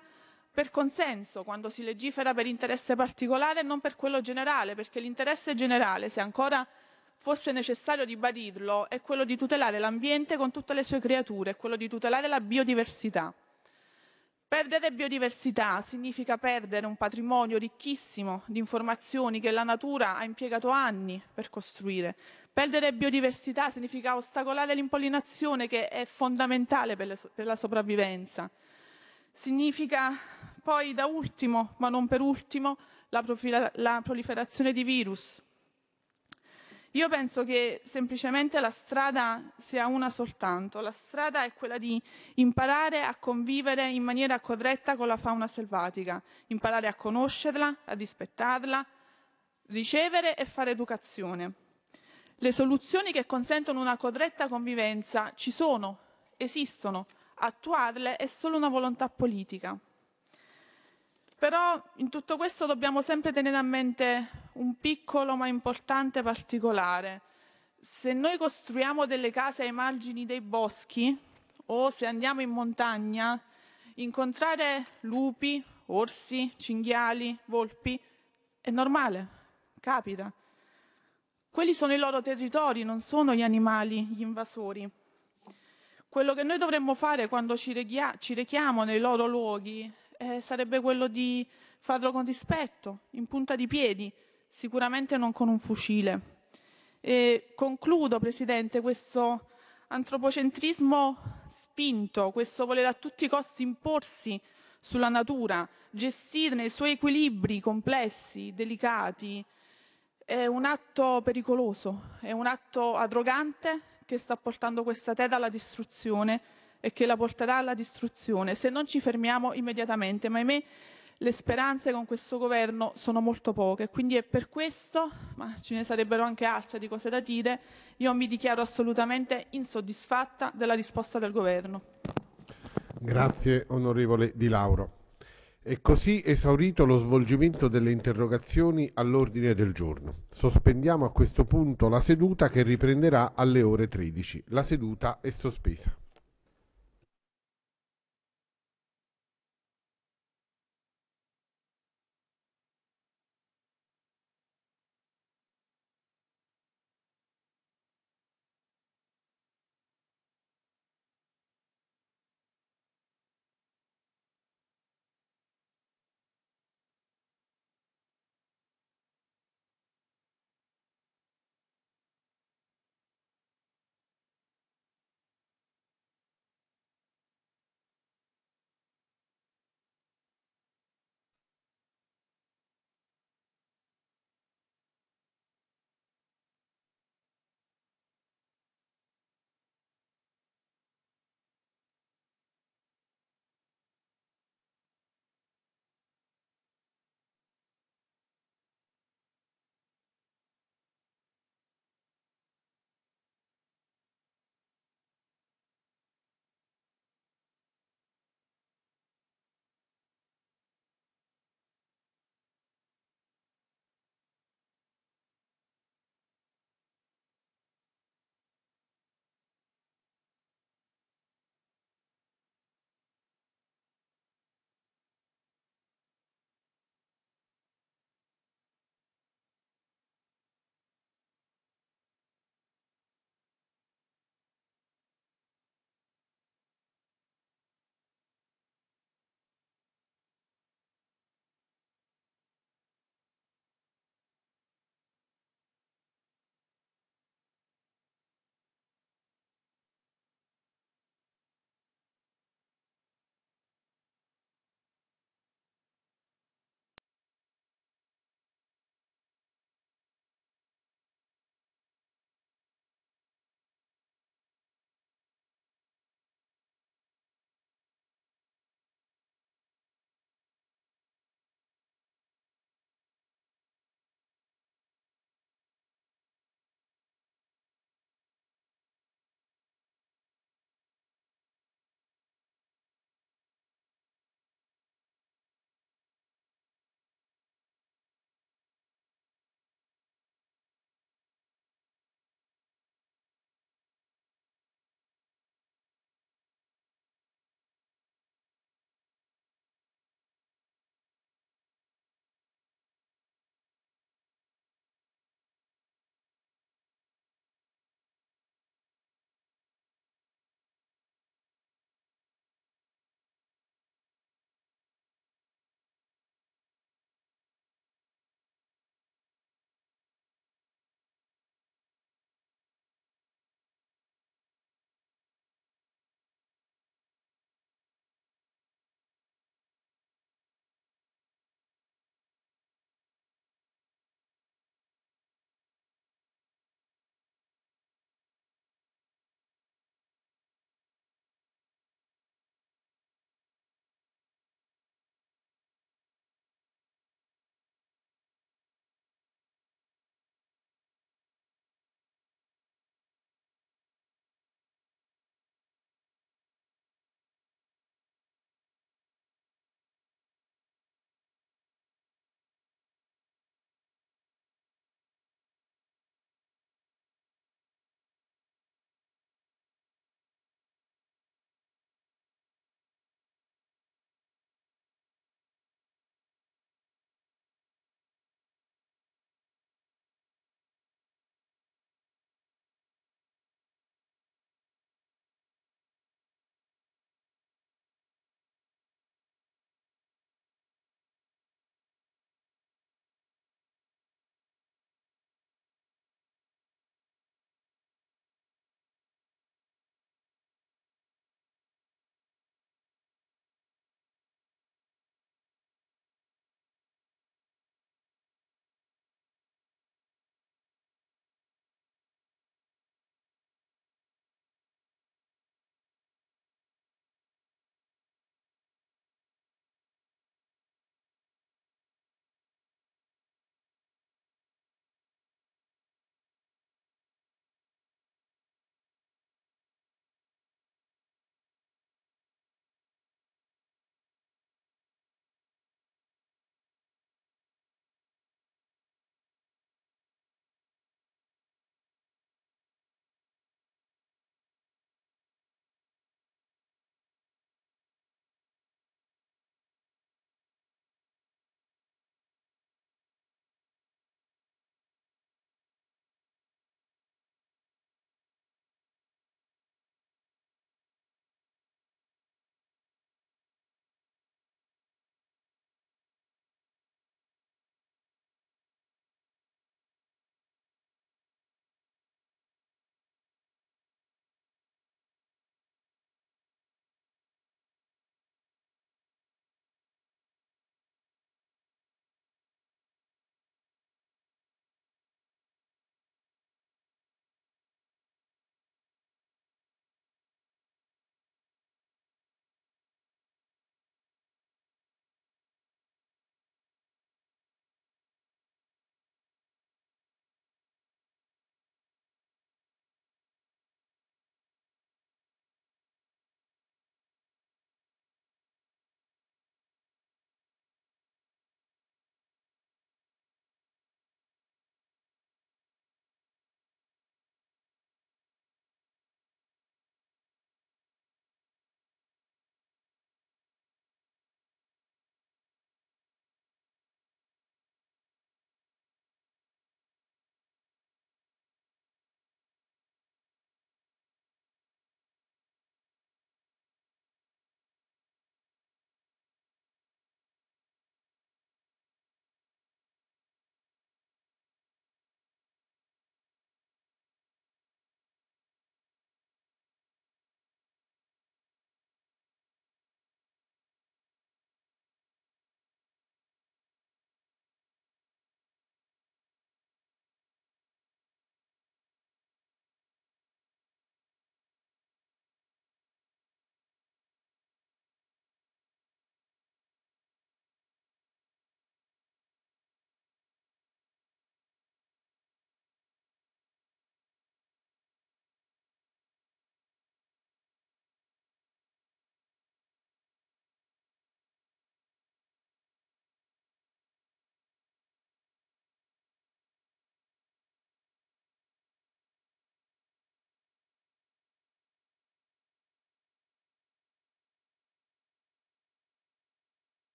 per consenso, quando si legifera per interesse particolare e non per quello generale, perché l'interesse generale, se ancora fosse necessario ribadirlo, è quello di tutelare l'ambiente con tutte le sue creature, è quello di tutelare la biodiversità. Perdere biodiversità significa perdere un patrimonio ricchissimo di informazioni che la natura ha impiegato anni per costruire. Perdere biodiversità significa ostacolare l'impollinazione che è fondamentale per, la sopravvivenza. Significa poi, da ultimo, ma non per ultimo, la, la proliferazione di virus, io penso che semplicemente la strada sia una soltanto, la strada è quella di imparare a convivere in maniera corretta con la fauna selvatica, imparare a conoscerla, a rispettarla, ricevere e fare educazione. Le soluzioni che consentono una corretta convivenza ci sono, esistono, attuarle è solo una volontà politica. Però in tutto questo dobbiamo sempre tenere a mente un piccolo ma importante particolare. Se noi costruiamo delle case ai margini dei boschi o se andiamo in montagna, incontrare lupi, orsi, cinghiali, volpi è normale, capita. Quelli sono i loro territori, non sono gli animali, gli invasori. Quello che noi dovremmo fare quando ci, rechia- ci rechiamo nei loro luoghi eh, sarebbe quello di farlo con rispetto, in punta di piedi, sicuramente non con un fucile. E concludo, Presidente, questo antropocentrismo spinto, questo voler a tutti i costi imporsi sulla natura, gestire nei suoi equilibri complessi, delicati, è un atto pericoloso, è un atto arrogante che sta portando questa terra alla distruzione e che la porterà alla distruzione se non ci fermiamo immediatamente. Ma ahimè, le speranze con questo governo sono molto poche, quindi è per questo, ma ce ne sarebbero anche altre di cose da dire, io mi dichiaro assolutamente insoddisfatta della risposta del governo. Grazie onorevole Di Lauro. È così esaurito lo svolgimento delle interrogazioni all'ordine del giorno. Sospendiamo a questo punto la seduta che riprenderà alle ore 13. La seduta è sospesa.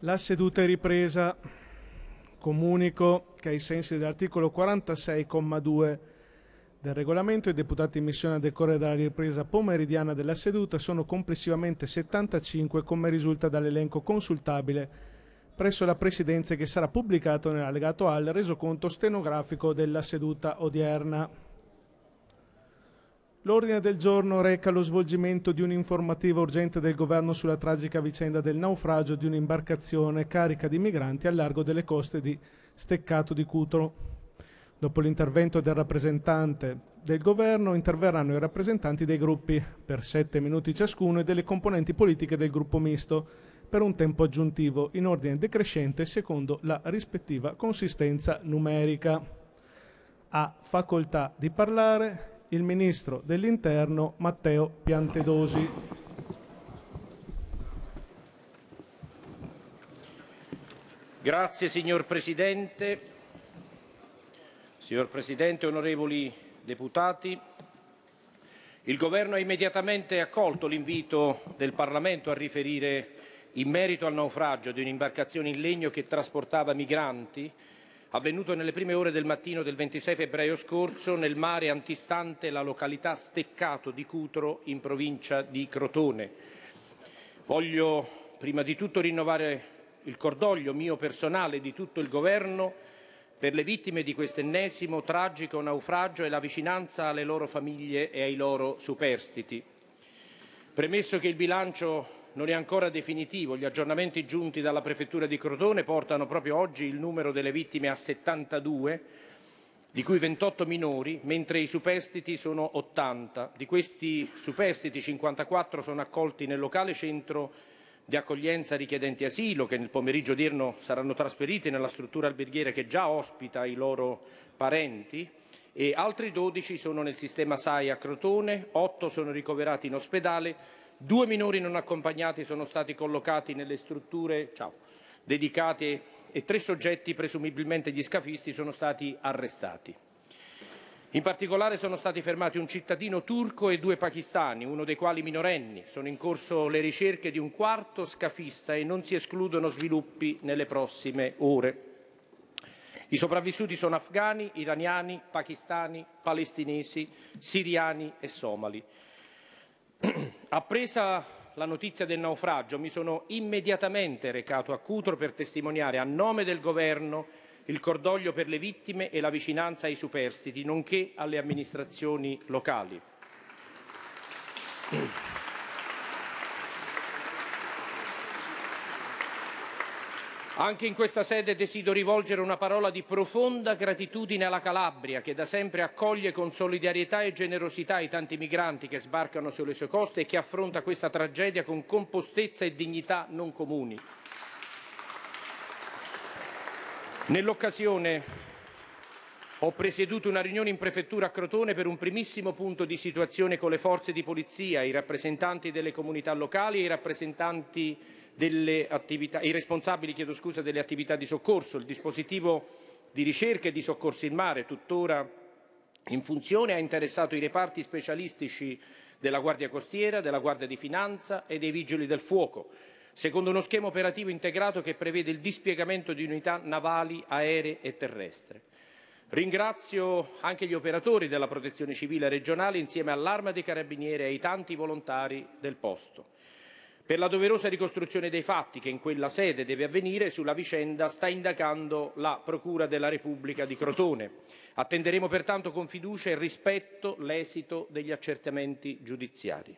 La seduta è ripresa. Comunico che ai sensi dell'articolo 46,2 del regolamento i deputati in missione a decorrere dalla ripresa pomeridiana della seduta sono complessivamente 75 come risulta dall'elenco consultabile presso la Presidenza che sarà pubblicato nell'allegato al resoconto stenografico della seduta odierna. L'ordine del giorno reca lo svolgimento di un'informativa urgente del governo sulla tragica vicenda del naufragio di un'imbarcazione carica di migranti al largo delle coste di Steccato di Cutro. Dopo l'intervento del rappresentante del governo interverranno i rappresentanti dei gruppi per sette minuti ciascuno e delle componenti politiche del gruppo misto per un tempo aggiuntivo in ordine decrescente secondo la rispettiva consistenza numerica. Ha facoltà di parlare il ministro dell'interno Matteo Piantedosi. Grazie signor Presidente, signor Presidente, onorevoli deputati. Il Governo ha immediatamente accolto l'invito del Parlamento a riferire in merito al naufragio di un'imbarcazione in legno che trasportava migranti avvenuto nelle prime ore del mattino del 26 febbraio scorso nel mare antistante la località Steccato di Cutro in provincia di Crotone. Voglio prima di tutto rinnovare il cordoglio mio personale e di tutto il Governo per le vittime di quest'ennesimo tragico naufragio e la vicinanza alle loro famiglie e ai loro superstiti. Premesso che il bilancio non è ancora definitivo. Gli aggiornamenti giunti dalla Prefettura di Crotone portano proprio oggi il numero delle vittime a 72, di cui 28 minori, mentre i superstiti sono 80. Di questi superstiti 54 sono accolti nel locale centro di accoglienza richiedenti asilo, che nel pomeriggio odierno saranno trasferiti nella struttura alberghiera che già ospita i loro parenti e altri 12 sono nel sistema SAI a Crotone, 8 sono ricoverati in ospedale, Due minori non accompagnati sono stati collocati nelle strutture ciao, dedicate e tre soggetti, presumibilmente gli scafisti, sono stati arrestati. In particolare sono stati fermati un cittadino turco e due pakistani, uno dei quali minorenni. Sono in corso le ricerche di un quarto scafista e non si escludono sviluppi nelle prossime ore. I sopravvissuti sono afghani, iraniani, pakistani, palestinesi, siriani e somali. Appresa (clears throat) la notizia del naufragio, mi sono immediatamente recato a Cutro per testimoniare a nome del Governo il cordoglio per le vittime e la vicinanza ai superstiti, nonché alle amministrazioni locali. (clears throat) Anche in questa sede desidero rivolgere una parola di profonda gratitudine alla Calabria, che da sempre accoglie con solidarietà e generosità i tanti migranti che sbarcano sulle sue coste e che affronta questa tragedia con compostezza e dignità non comuni. Nell'occasione ho presieduto una riunione in prefettura a Crotone per un primissimo punto di situazione con le forze di polizia, i rappresentanti delle comunità locali e i rappresentanti delle attività, i responsabili chiedo scusa, delle attività di soccorso, il dispositivo di ricerca e di soccorso in mare, tuttora in funzione, ha interessato i reparti specialistici della Guardia Costiera, della Guardia di Finanza e dei Vigili del Fuoco, secondo uno schema operativo integrato che prevede il dispiegamento di unità navali, aeree e terrestri. Ringrazio anche gli operatori della Protezione Civile regionale insieme all'Arma dei Carabinieri e ai tanti volontari del posto. Per la doverosa ricostruzione dei fatti che in quella sede deve avvenire sulla vicenda sta indagando la Procura della Repubblica di Crotone. Attenderemo pertanto con fiducia e rispetto l'esito degli accertamenti giudiziari.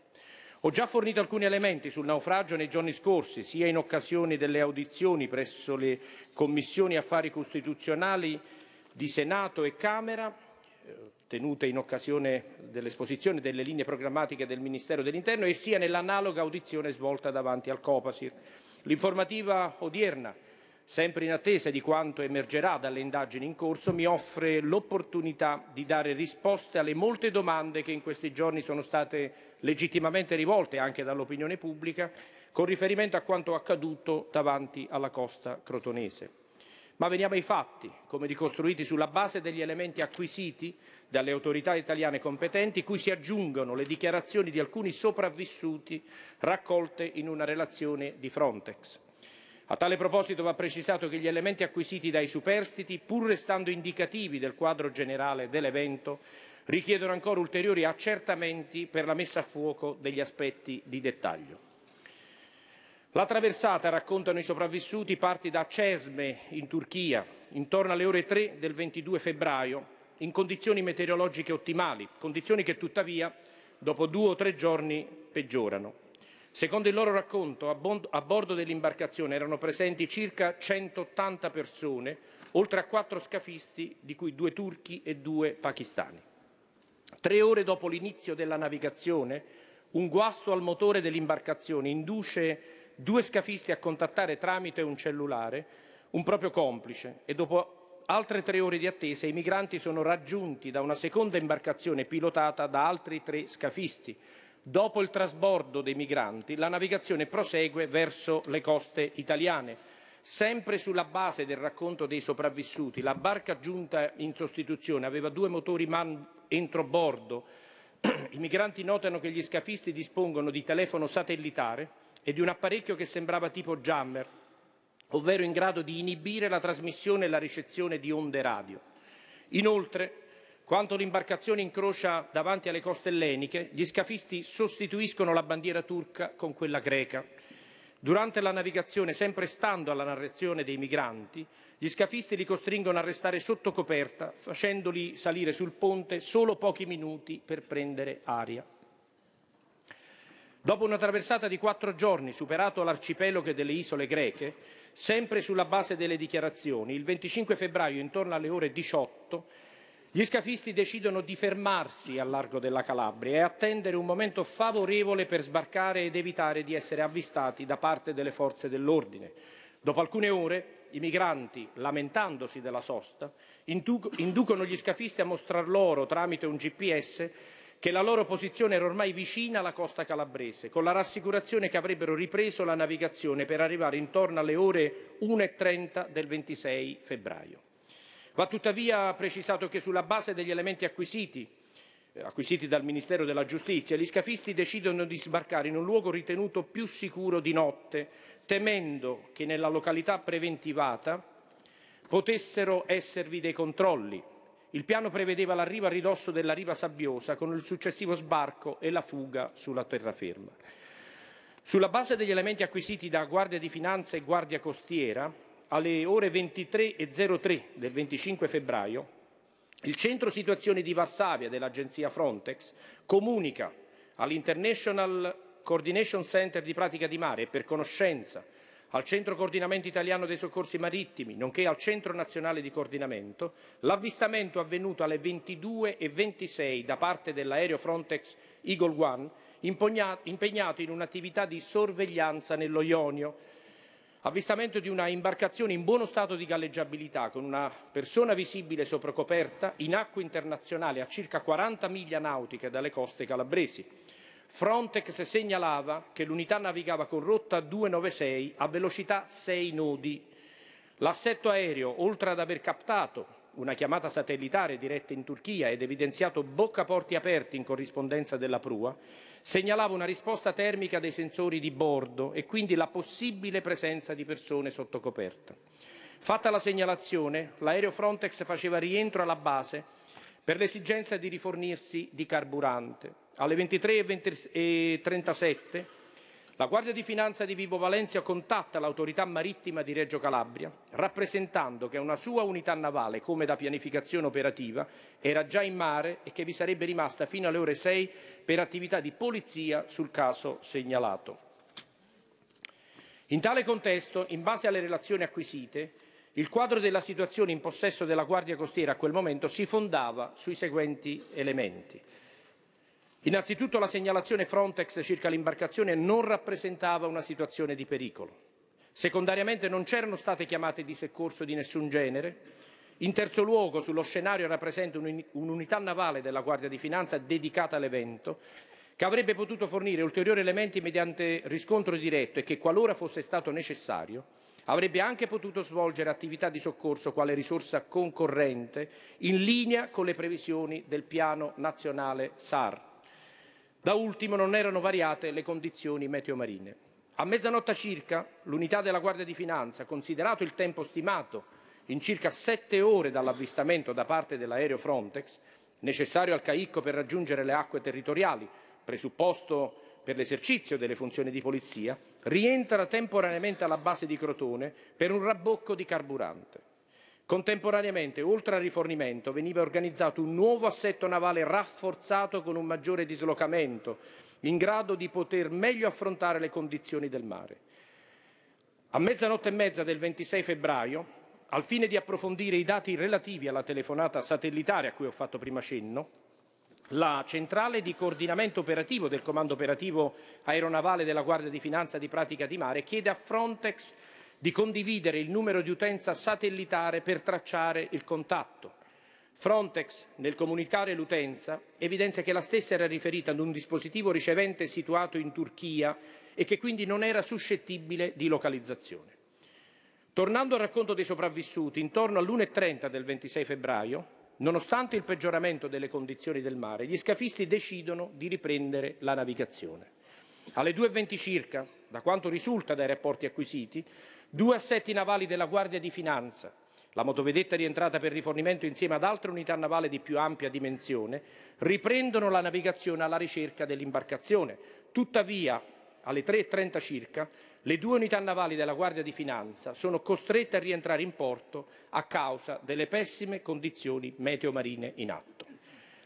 Ho già fornito alcuni elementi sul naufragio nei giorni scorsi, sia in occasione delle audizioni presso le Commissioni Affari Costituzionali di Senato e Camera, tenute in occasione dell'esposizione delle linee programmatiche del Ministero dell'Interno e sia nell'analoga audizione svolta davanti al Copasir. L'informativa odierna, sempre in attesa di quanto emergerà dalle indagini in corso, mi offre l'opportunità di dare risposte alle molte domande che in questi giorni sono state legittimamente rivolte anche dall'opinione pubblica con riferimento a quanto accaduto davanti alla costa crotonese. Ma veniamo ai fatti, come ricostruiti sulla base degli elementi acquisiti dalle autorità italiane competenti, cui si aggiungono le dichiarazioni di alcuni sopravvissuti raccolte in una relazione di Frontex. A tale proposito va precisato che gli elementi acquisiti dai superstiti, pur restando indicativi del quadro generale dell'evento, richiedono ancora ulteriori accertamenti per la messa a fuoco degli aspetti di dettaglio. La traversata, raccontano i sopravvissuti, parte da Cesme in Turchia intorno alle ore 3 del 22 febbraio in condizioni meteorologiche ottimali, condizioni che tuttavia dopo due o tre giorni peggiorano. Secondo il loro racconto, a, bordo dell'imbarcazione erano presenti circa 180 persone, oltre a quattro scafisti, di cui due turchi e due pakistani. Tre ore dopo l'inizio della navigazione, un guasto al motore dell'imbarcazione induce due scafisti a contattare tramite un cellulare un proprio complice e dopo altre tre ore di attesa i migranti sono raggiunti da una seconda imbarcazione pilotata da altri tre scafisti. Dopo il trasbordo dei migranti la navigazione prosegue verso le coste italiane. Sempre sulla base del racconto dei sopravvissuti, la barca giunta in sostituzione aveva due motori MAN entro bordo. (clears throat) I migranti notano che gli scafisti dispongono di telefono satellitare e di un apparecchio che sembrava tipo jammer, ovvero in grado di inibire la trasmissione e la ricezione di onde radio. Inoltre, quando l'imbarcazione incrocia davanti alle coste elleniche, gli scafisti sostituiscono la bandiera turca con quella greca. Durante la navigazione, sempre stando alla narrazione dei migranti, gli scafisti li costringono a restare sotto coperta, facendoli salire sul ponte solo pochi minuti per prendere aria. Dopo una traversata di quattro giorni, superato l'arcipelago delle isole greche, sempre sulla base delle dichiarazioni, il 25 febbraio, intorno alle ore 18, gli scafisti decidono di fermarsi al largo della Calabria e attendere un momento favorevole per sbarcare ed evitare di essere avvistati da parte delle forze dell'ordine. Dopo alcune ore i migranti, lamentandosi della sosta, inducono gli scafisti a mostrar loro tramite un GPS che la loro posizione era ormai vicina alla costa calabrese, con la rassicurazione che avrebbero ripreso la navigazione per arrivare intorno alle ore 1.30 del 26 febbraio. Va tuttavia precisato che sulla base degli elementi acquisiti, eh, acquisiti dal Ministero della Giustizia, gli scafisti decidono di sbarcare in un luogo ritenuto più sicuro di notte, temendo che nella località preventivata potessero esservi dei controlli il piano prevedeva l'arrivo a ridosso della riva sabbiosa con il successivo sbarco e la fuga sulla terraferma. Sulla base degli elementi acquisiti da Guardia di Finanza e Guardia Costiera, alle ore 23.03 del 25 febbraio, il centro situazioni di Varsavia dell'agenzia Frontex comunica all'International Coordination Center di pratica di mare e per conoscenza al Centro Coordinamento Italiano dei Soccorsi Marittimi, nonché al Centro Nazionale di Coordinamento, l'avvistamento avvenuto alle 22.26 da parte dell'aereo Frontex Eagle One, impegnato in un'attività di sorveglianza nello Ionio, avvistamento di una imbarcazione in buono stato di galleggiabilità con una persona visibile sopra coperta in acque internazionali a circa 40 miglia nautiche dalle coste calabresi. Frontex segnalava che l'unità navigava con rotta 296 a velocità 6 nodi. L'assetto aereo, oltre ad aver captato una chiamata satellitare diretta in Turchia ed evidenziato bocca porti aperti in corrispondenza della prua, segnalava una risposta termica dei sensori di bordo e quindi la possibile presenza di persone sotto coperta. Fatta la segnalazione, l'aereo Frontex faceva rientro alla base per l'esigenza di rifornirsi di carburante. Alle 23 e, 37 la Guardia di Finanza di Vibo Valencia contatta l'autorità marittima di Reggio Calabria, rappresentando che una sua unità navale, come da pianificazione operativa, era già in mare e che vi sarebbe rimasta fino alle ore 6 per attività di polizia sul caso segnalato. In tale contesto, in base alle relazioni acquisite, il quadro della situazione in possesso della Guardia Costiera a quel momento si fondava sui seguenti elementi. Innanzitutto la segnalazione Frontex circa l'imbarcazione non rappresentava una situazione di pericolo. Secondariamente non c'erano state chiamate di soccorso di nessun genere. In terzo luogo, sullo scenario era presente un'unità navale della Guardia di Finanza dedicata all'evento che avrebbe potuto fornire ulteriori elementi mediante riscontro diretto e che, qualora fosse stato necessario, avrebbe anche potuto svolgere attività di soccorso quale risorsa concorrente in linea con le previsioni del piano nazionale SAR. Da ultimo non erano variate le condizioni meteomarine. A mezzanotte circa l'unità della Guardia di Finanza, considerato il tempo stimato in circa sette ore dall'avvistamento da parte dell'aereo Frontex, necessario al caicco per raggiungere le acque territoriali, presupposto per l'esercizio delle funzioni di polizia, rientra temporaneamente alla base di Crotone per un rabocco di carburante. Contemporaneamente, oltre al rifornimento, veniva organizzato un nuovo assetto navale rafforzato con un maggiore dislocamento, in grado di poter meglio affrontare le condizioni del mare. A mezzanotte e mezza del 26 febbraio, al fine di approfondire i dati relativi alla telefonata satellitare a cui ho fatto prima cenno, la centrale di coordinamento operativo del Comando operativo aeronavale della Guardia di Finanza di Pratica di Mare chiede a Frontex di condividere il numero di utenza satellitare per tracciare il contatto. Frontex, nel comunicare l'utenza, evidenzia che la stessa era riferita ad un dispositivo ricevente situato in Turchia e che quindi non era suscettibile di localizzazione. Tornando al racconto dei sopravvissuti, intorno all'1.30 del 26 febbraio, nonostante il peggioramento delle condizioni del mare, gli scafisti decidono di riprendere la navigazione. Alle 2.20 circa, da quanto risulta dai rapporti acquisiti, due assetti navali della Guardia di Finanza, la motovedetta rientrata per rifornimento insieme ad altre unità navali di più ampia dimensione, riprendono la navigazione alla ricerca dell'imbarcazione. Tuttavia, alle 3.30 circa, le due unità navali della Guardia di Finanza sono costrette a rientrare in porto a causa delle pessime condizioni meteomarine in atto.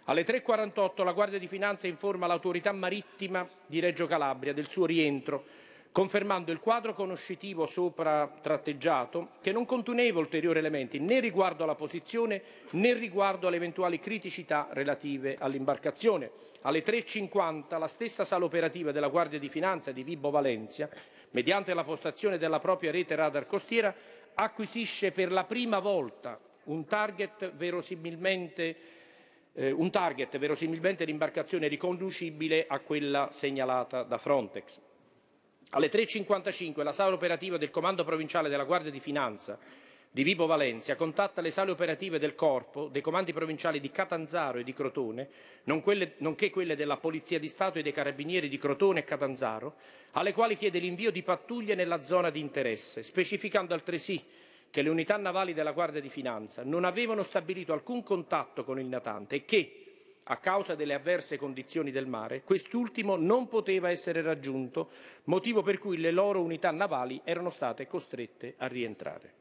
Alle 3.48 la Guardia di Finanza informa l'autorità marittima di Reggio Calabria del suo rientro confermando il quadro conoscitivo sopra tratteggiato che non conteneva ulteriori elementi né riguardo alla posizione né riguardo alle eventuali criticità relative all'imbarcazione. Alle 3.50 la stessa sala operativa della Guardia di Finanza di Vibo Valencia, mediante la postazione della propria rete radar costiera, acquisisce per la prima volta un target verosimilmente eh, un target verosimilmente l'imbarcazione riconducibile a quella segnalata da Frontex. Alle 3.55 la sala operativa del Comando Provinciale della Guardia di Finanza di Vibo Valencia contatta le sale operative del Corpo, dei comandi provinciali di Catanzaro e di Crotone, non quelle, nonché quelle della Polizia di Stato e dei Carabinieri di Crotone e Catanzaro, alle quali chiede l'invio di pattuglie nella zona di interesse, specificando altresì che le unità navali della Guardia di Finanza non avevano stabilito alcun contatto con il natante e che, a causa delle avverse condizioni del mare, quest'ultimo non poteva essere raggiunto, motivo per cui le loro unità navali erano state costrette a rientrare.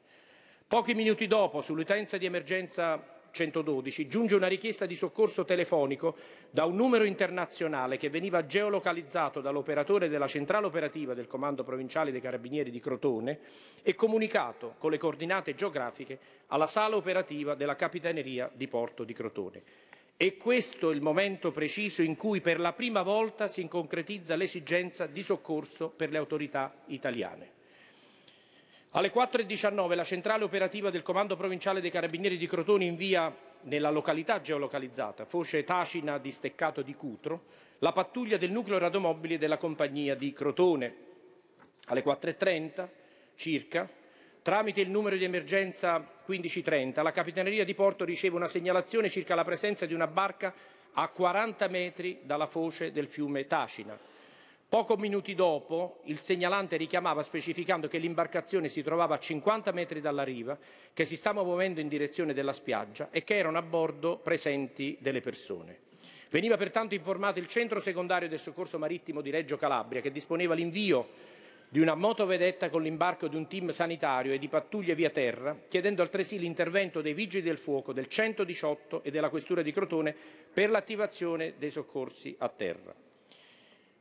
Pochi minuti dopo, sull'utenza di emergenza 112, giunge una richiesta di soccorso telefonico da un numero internazionale che veniva geolocalizzato dall'operatore della centrale operativa del Comando Provinciale dei Carabinieri di Crotone e comunicato con le coordinate geografiche alla sala operativa della Capitaneria di Porto di Crotone. E questo è il momento preciso in cui per la prima volta si concretizza l'esigenza di soccorso per le autorità italiane. Alle 4.19 la centrale operativa del Comando Provinciale dei Carabinieri di Crotone invia nella località geolocalizzata, foce Tacina di Steccato di Cutro, la pattuglia del nucleo radomobili della compagnia di Crotone. Alle 4.30 circa, tramite il numero di emergenza 15.30 la Capitaneria di Porto riceve una segnalazione circa la presenza di una barca a 40 metri dalla foce del fiume Tacina. Poco minuti dopo il segnalante richiamava specificando che l'imbarcazione si trovava a 50 metri dalla riva, che si stava muovendo in direzione della spiaggia e che erano a bordo presenti delle persone. Veniva pertanto informato il centro secondario del soccorso marittimo di Reggio Calabria che disponeva l'invio di una motovedetta con l'imbarco di un team sanitario e di pattuglie via terra, chiedendo altresì l'intervento dei Vigili del Fuoco, del 118 e della Questura di Crotone per l'attivazione dei soccorsi a terra.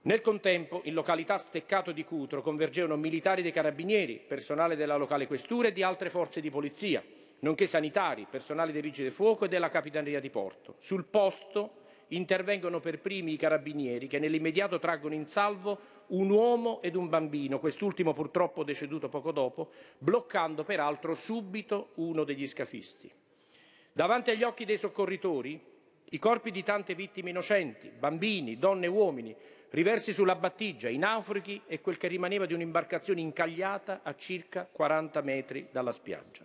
Nel contempo, in località Steccato di Cutro convergevano militari dei carabinieri, personale della locale questura e di altre forze di polizia, nonché sanitari, personale dei Vigili del Fuoco e della Capitaneria di Porto. Sul posto intervengono per primi i carabinieri che nell'immediato traggono in salvo un uomo ed un bambino, quest'ultimo purtroppo deceduto poco dopo, bloccando peraltro subito uno degli scafisti. Davanti agli occhi dei soccorritori, i corpi di tante vittime innocenti, bambini, donne e uomini, riversi sulla battigia, i naufraghi e quel che rimaneva di un'imbarcazione incagliata a circa 40 metri dalla spiaggia.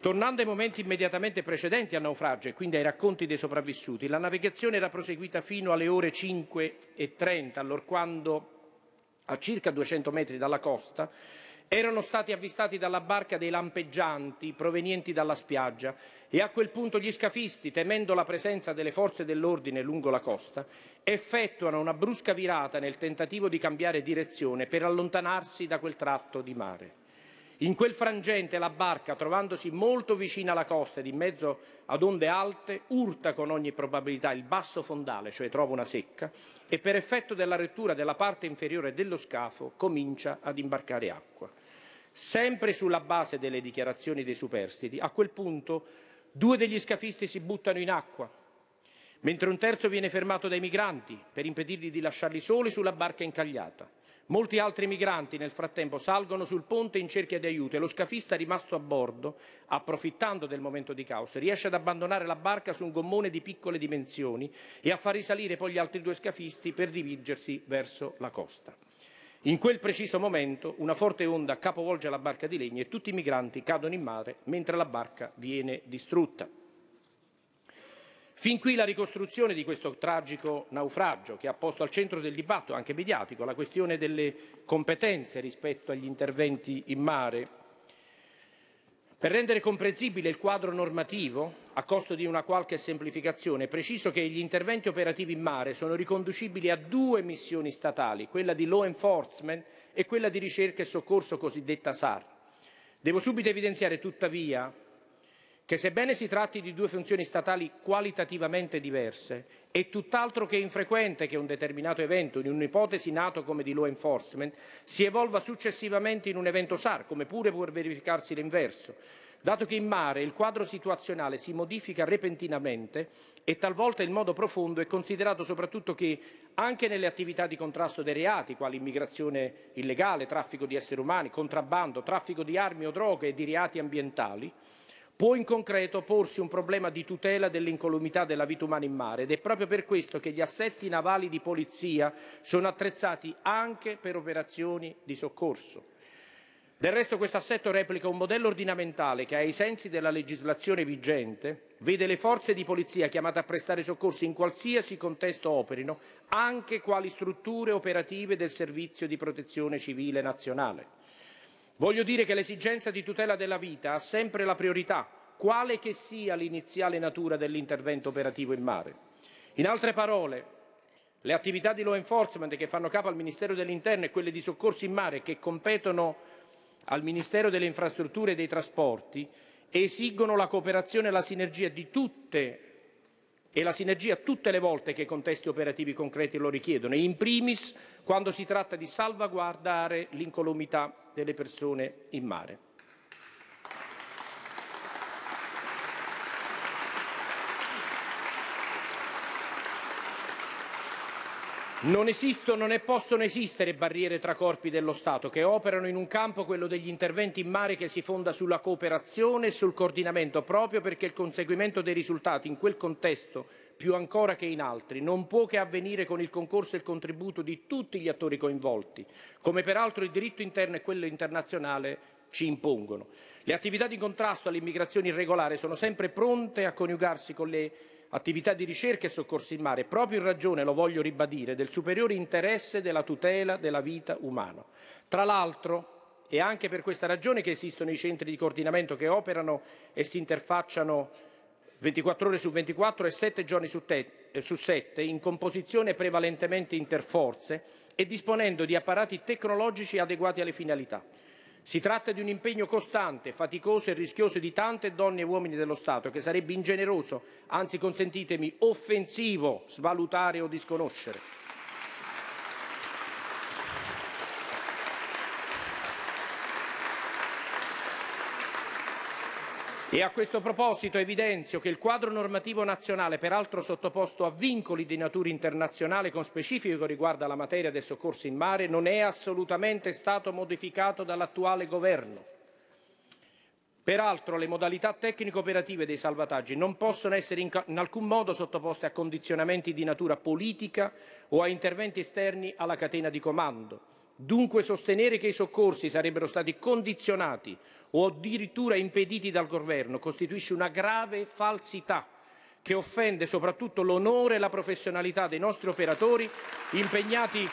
Tornando ai momenti immediatamente precedenti al naufragio e quindi ai racconti dei sopravvissuti, la navigazione era proseguita fino alle ore 5.30, allorquando a circa 200 metri dalla costa erano stati avvistati dalla barca dei lampeggianti provenienti dalla spiaggia e a quel punto gli scafisti, temendo la presenza delle forze dell'ordine lungo la costa, effettuano una brusca virata nel tentativo di cambiare direzione per allontanarsi da quel tratto di mare. In quel frangente la barca, trovandosi molto vicina alla costa ed in mezzo ad onde alte, urta con ogni probabilità il basso fondale, cioè trova una secca, e per effetto della rettura della parte inferiore dello scafo comincia ad imbarcare acqua. Sempre sulla base delle dichiarazioni dei superstiti, a quel punto due degli scafisti si buttano in acqua, mentre un terzo viene fermato dai migranti per impedirgli di lasciarli soli sulla barca incagliata. Molti altri migranti nel frattempo salgono sul ponte in cerchia di aiuto e lo scafista rimasto a bordo, approfittando del momento di caos, riesce ad abbandonare la barca su un gommone di piccole dimensioni e a far risalire poi gli altri due scafisti per dirigersi verso la costa. In quel preciso momento una forte onda capovolge la barca di legno e tutti i migranti cadono in mare mentre la barca viene distrutta. Fin qui la ricostruzione di questo tragico naufragio che ha posto al centro del dibattito, anche mediatico, la questione delle competenze rispetto agli interventi in mare. Per rendere comprensibile il quadro normativo, a costo di una qualche semplificazione, preciso che gli interventi operativi in mare sono riconducibili a due missioni statali, quella di law enforcement e quella di ricerca e soccorso cosiddetta SAR. Devo subito evidenziare tuttavia che sebbene si tratti di due funzioni statali qualitativamente diverse, è tutt'altro che infrequente che un determinato evento, in un'ipotesi nato come di law enforcement, si evolva successivamente in un evento SAR, come pure può verificarsi l'inverso, dato che in mare il quadro situazionale si modifica repentinamente e talvolta in modo profondo è considerato soprattutto che anche nelle attività di contrasto dei reati, quali immigrazione illegale, traffico di esseri umani, contrabbando, traffico di armi o droghe e di reati ambientali, può in concreto porsi un problema di tutela dell'incolumità della vita umana in mare ed è proprio per questo che gli assetti navali di polizia sono attrezzati anche per operazioni di soccorso. Del resto questo assetto replica un modello ordinamentale che, ai sensi della legislazione vigente, vede le forze di polizia chiamate a prestare soccorso in qualsiasi contesto operino, anche quali strutture operative del Servizio di protezione civile nazionale. Voglio dire che l'esigenza di tutela della vita ha sempre la priorità, quale che sia l'iniziale natura dell'intervento operativo in mare. In altre parole, le attività di law enforcement che fanno capo al Ministero dell'Interno e quelle di soccorso in mare che competono al Ministero delle Infrastrutture e dei Trasporti esigono la cooperazione e la sinergia di tutte e la sinergia tutte le volte che i contesti operativi concreti lo richiedono, in primis quando si tratta di salvaguardare l'incolumità delle persone in mare. Non esistono né possono esistere barriere tra corpi dello Stato che operano in un campo, quello degli interventi in mare, che si fonda sulla cooperazione e sul coordinamento, proprio perché il conseguimento dei risultati in quel contesto, più ancora che in altri, non può che avvenire con il concorso e il contributo di tutti gli attori coinvolti, come peraltro il diritto interno e quello internazionale ci impongono. Le attività di contrasto all'immigrazione irregolare sono sempre pronte a coniugarsi con le attività di ricerca e soccorso in mare, proprio in ragione, lo voglio ribadire, del superiore interesse della tutela della vita umana. Tra l'altro, è anche per questa ragione che esistono i centri di coordinamento che operano e si interfacciano 24 ore su 24 e 7 giorni su, te, eh, su 7 in composizione prevalentemente interforze e disponendo di apparati tecnologici adeguati alle finalità. Si tratta di un impegno costante, faticoso e rischioso di tante donne e uomini dello Stato che sarebbe ingeneroso, anzi consentitemi, offensivo, svalutare o disconoscere. E a questo proposito evidenzio che il quadro normativo nazionale, peraltro sottoposto a vincoli di natura internazionale con specifico riguardo alla materia dei soccorsi in mare, non è assolutamente stato modificato dall'attuale Governo. Peraltro le modalità tecnico-operative dei salvataggi non possono essere in alcun modo sottoposte a condizionamenti di natura politica o a interventi esterni alla catena di comando Dunque sostenere che i soccorsi sarebbero stati condizionati o addirittura impediti dal governo costituisce una grave falsità che offende soprattutto l'onore e la professionalità dei nostri operatori impegnati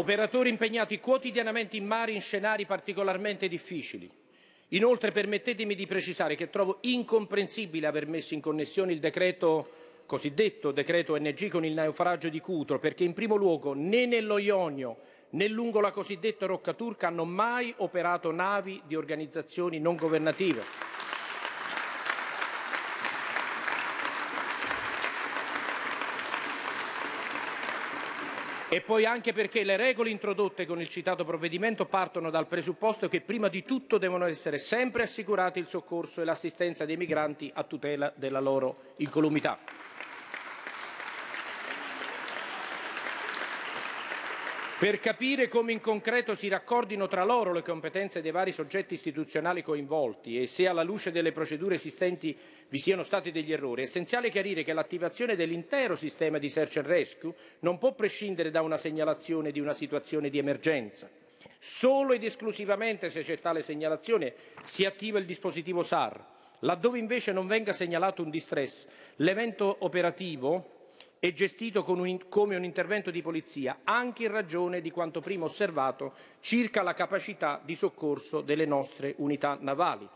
operatori impegnati quotidianamente in mare in scenari particolarmente difficili. Inoltre permettetemi di precisare che trovo incomprensibile aver messo in connessione il decreto cosiddetto decreto NG con il naufragio di Cutro, perché in primo luogo né nello Ionio né lungo la cosiddetta Rocca Turca hanno mai operato navi di organizzazioni non governative. E poi anche perché le regole introdotte con il citato provvedimento partono dal presupposto che prima di tutto devono essere sempre assicurati il soccorso e l'assistenza dei migranti a tutela della loro incolumità. per capire come in concreto si raccordino tra loro le competenze dei vari soggetti istituzionali coinvolti e se alla luce delle procedure esistenti vi siano stati degli errori, è essenziale chiarire che l'attivazione dell'intero sistema di search and rescue non può prescindere da una segnalazione di una situazione di emergenza. Solo ed esclusivamente se c'è tale segnalazione si attiva il dispositivo SAR. Laddove invece non venga segnalato un distress, l'evento operativo e gestito un, come un intervento di polizia, anche in ragione di quanto prima osservato circa la capacità di soccorso delle nostre unità navali.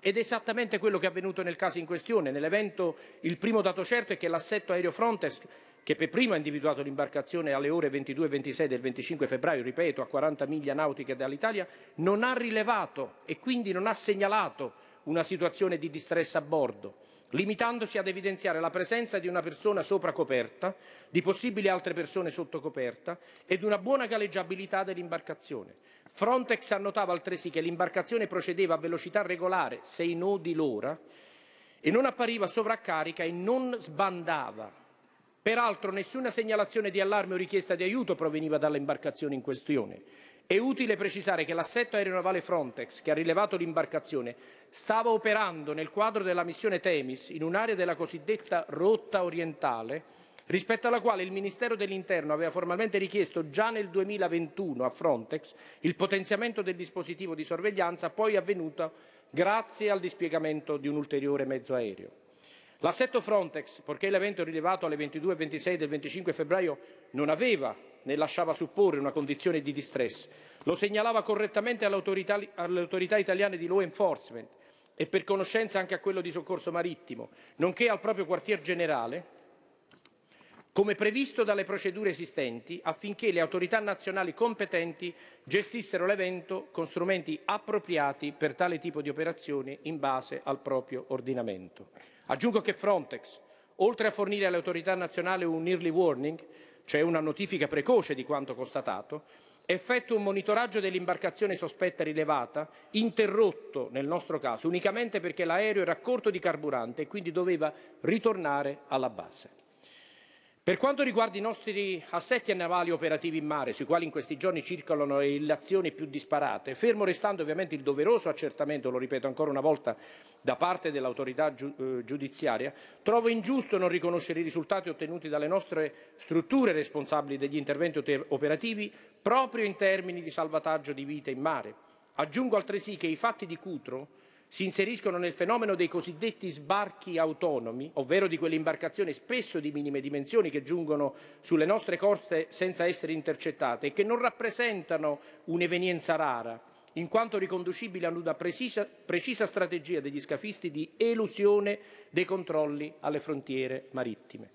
Ed è esattamente quello che è avvenuto nel caso in questione. Nell'evento il primo dato certo è che l'assetto aereo Frontex, che per primo ha individuato l'imbarcazione alle ore 22 e 26 del 25 febbraio, ripeto, a 40 miglia nautiche dall'Italia, non ha rilevato e quindi non ha segnalato una situazione di distress a bordo limitandosi ad evidenziare la presenza di una persona sopra coperta, di possibili altre persone sotto coperta ed una buona galleggiabilità dell'imbarcazione. Frontex annotava altresì che l'imbarcazione procedeva a velocità regolare, sei nodi l'ora, e non appariva sovraccarica e non sbandava. Peraltro nessuna segnalazione di allarme o richiesta di aiuto proveniva dall'imbarcazione in questione. È utile precisare che l'assetto aeronavale Frontex, che ha rilevato l'imbarcazione, stava operando nel quadro della missione Temis in un'area della cosiddetta rotta orientale, rispetto alla quale il Ministero dell'Interno aveva formalmente richiesto già nel 2021 a Frontex il potenziamento del dispositivo di sorveglianza, poi avvenuto grazie al dispiegamento di un ulteriore mezzo aereo. L'assetto Frontex, purché l'evento rilevato alle 22 e 26 del 25 febbraio non aveva né lasciava supporre una condizione di distress, lo segnalava correttamente alle autorità, all italiane di law enforcement e per conoscenza anche a quello di soccorso marittimo, nonché al proprio quartier generale, come previsto dalle procedure esistenti, affinché le autorità nazionali competenti gestissero l'evento con strumenti appropriati per tale tipo di operazione in base al proprio ordinamento. Aggiungo che Frontex, oltre a fornire alle autorità nazionali un early warning, cioè una notifica precoce di quanto constatato, effettua un monitoraggio dell'imbarcazione sospetta rilevata, interrotto nel nostro caso unicamente perché l'aereo era corto di carburante e quindi doveva ritornare alla base. Per quanto riguarda i nostri assetti navali operativi in mare, sui quali in questi giorni circolano le illazioni più disparate, fermo restando ovviamente il doveroso accertamento, lo ripeto ancora una volta, da parte dell'autorità eh, giudiziaria, trovo ingiusto non riconoscere i risultati ottenuti dalle nostre strutture responsabili degli interventi operativi proprio in termini di salvataggio di vite in mare. Aggiungo altresì che i fatti di Cutro si inseriscono nel fenomeno dei cosiddetti sbarchi autonomi, ovvero di quelle imbarcazioni spesso di minime dimensioni che giungono sulle nostre coste senza essere intercettate e che non rappresentano un'evenienza rara, in quanto riconducibile ad una precisa, precisa strategia degli scafisti di elusione dei controlli alle frontiere marittime.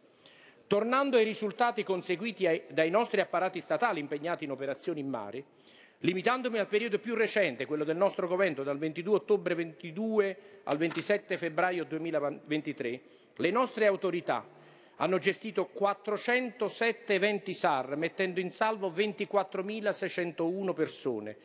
Tornando ai risultati conseguiti ai, dai nostri apparati statali impegnati in operazioni in mare, Limitandomi al periodo più recente, quello del nostro governo dal 22 ottobre 22 al 27 febbraio 2023, le nostre autorità hanno gestito 407 eventi SAR, mettendo in salvo 24.601 persone,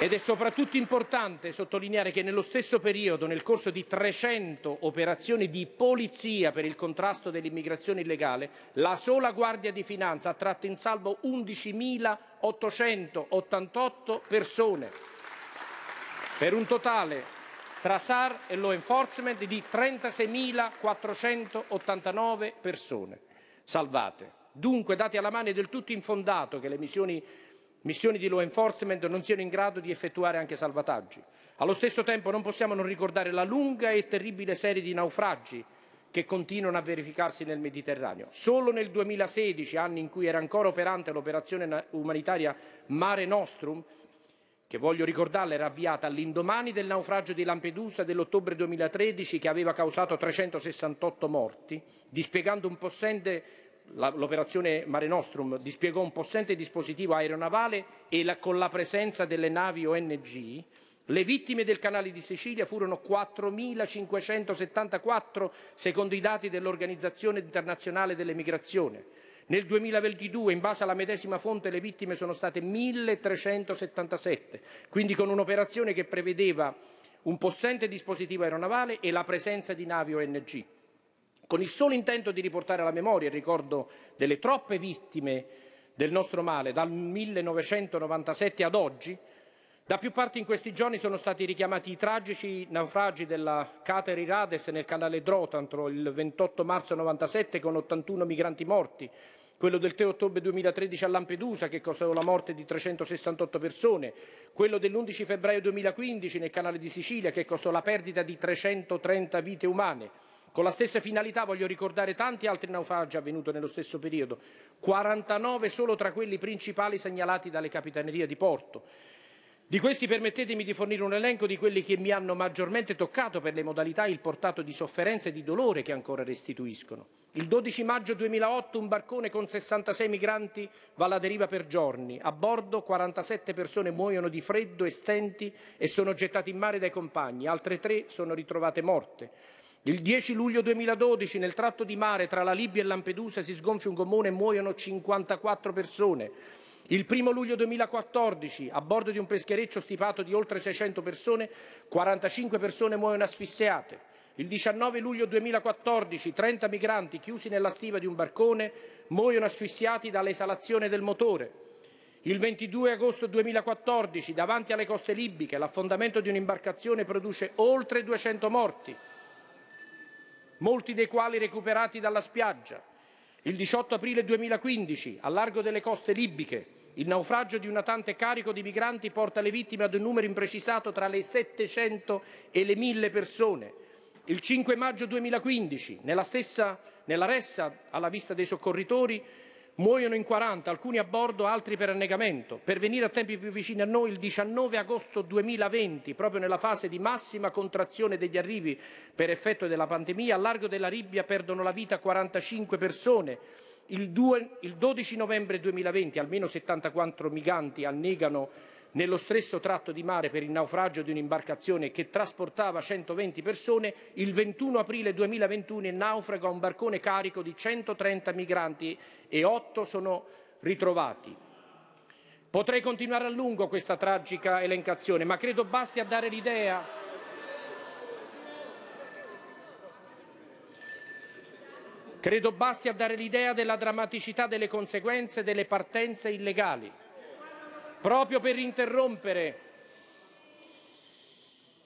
Ed è soprattutto importante sottolineare che nello stesso periodo, nel corso di 300 operazioni di polizia per il contrasto dell'immigrazione illegale, la sola Guardia di Finanza ha tratto in salvo 11.888 persone, per un totale tra SAR e law enforcement di 36.489 persone salvate. Dunque, dati alla mano, è del tutto infondato che le missioni missioni di law enforcement non siano in grado di effettuare anche salvataggi. Allo stesso tempo non possiamo non ricordare la lunga e terribile serie di naufragi che continuano a verificarsi nel Mediterraneo. Solo nel 2016, anno in cui era ancora operante l'operazione umanitaria Mare Nostrum, che voglio ricordarle era avviata all'indomani del naufragio di Lampedusa dell'ottobre 2013 che aveva causato 368 morti, dispiegando un possente l'operazione Mare Nostrum dispiegò un possente dispositivo aeronavale e la, con la presenza delle navi ONG le vittime del canale di Sicilia furono 4.574 secondo i dati dell'Organizzazione internazionale dell'emigrazione. Nel 2022, in base alla medesima fonte, le vittime sono state 1.377, quindi con un'operazione che prevedeva un possente dispositivo aeronavale e la presenza di navi ONG con il solo intento di riportare alla memoria il ricordo delle troppe vittime del nostro male dal 1997 ad oggi, da più parti in questi giorni sono stati richiamati i tragici naufragi della Kateri Rades nel canale Drotantro il 28 marzo 1997 con 81 migranti morti, quello del 3 ottobre 2013 a Lampedusa che causò la morte di 368 persone, quello dell'11 febbraio 2015 nel canale di Sicilia che causò la perdita di 330 vite umane, con la stessa finalità voglio ricordare tanti altri naufragi avvenuti nello stesso periodo, 49 solo tra quelli principali segnalati dalle capitanerie di porto. Di questi permettetemi di fornire un elenco di quelli che mi hanno maggiormente toccato per le modalità e il portato di sofferenza e di dolore che ancora restituiscono. Il 12 maggio 2008 un barcone con 66 migranti va alla deriva per giorni. A bordo 47 persone muoiono di freddo e stenti e sono gettate in mare dai compagni, altre tre sono ritrovate morte. Il 10 luglio 2012 nel tratto di mare tra la Libia e Lampedusa si sgonfia un gommone e muoiono 54 persone. Il 1 luglio 2014, a bordo di un peschereccio stipato di oltre 600 persone, 45 persone muoiono asfissiate. Il 19 luglio 2014 30 migranti chiusi nella stiva di un barcone muoiono asfissiati dall'esalazione del motore. Il 22 agosto 2014 davanti alle coste libiche l'affondamento di un'imbarcazione produce oltre 200 morti molti dei quali recuperati dalla spiaggia. Il 18 aprile 2015, a largo delle coste libiche, il naufragio di un natante carico di migranti porta le vittime ad un numero imprecisato tra le 700 e le 1000 persone. Il 5 maggio 2015, nella, stessa, nella ressa alla vista dei soccorritori, Muoiono in 40, alcuni a bordo, altri per annegamento. Per venire a tempi più vicini a noi, il 19 agosto 2020, proprio nella fase di massima contrazione degli arrivi per effetto della pandemia, al largo della Libia perdono la vita 45 persone. Il, 2, il 12 novembre 2020 almeno 74 migranti annegano nello stesso tratto di mare per il naufragio di un'imbarcazione che trasportava 120 persone, il 21 aprile 2021 naufraga un barcone carico di 130 migranti e 8 sono ritrovati. Potrei continuare a lungo questa tragica elencazione, ma credo basti a dare l'idea Credo basti a dare l'idea della drammaticità delle conseguenze delle partenze illegali proprio per interrompere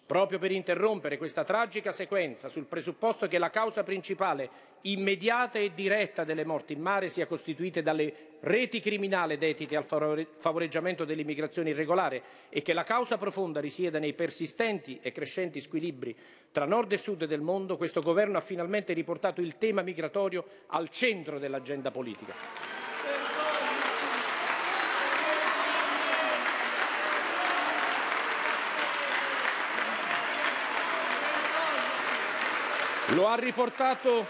Proprio per interrompere questa tragica sequenza, sul presupposto che la causa principale, immediata e diretta delle morti in mare sia costituita dalle reti criminali dedite al favoreggiamento dell'immigrazione irregolare e che la causa profonda risieda nei persistenti e crescenti squilibri tra nord e sud del mondo, questo governo ha finalmente riportato il tema migratorio al centro dell'agenda politica. Lo ha riportato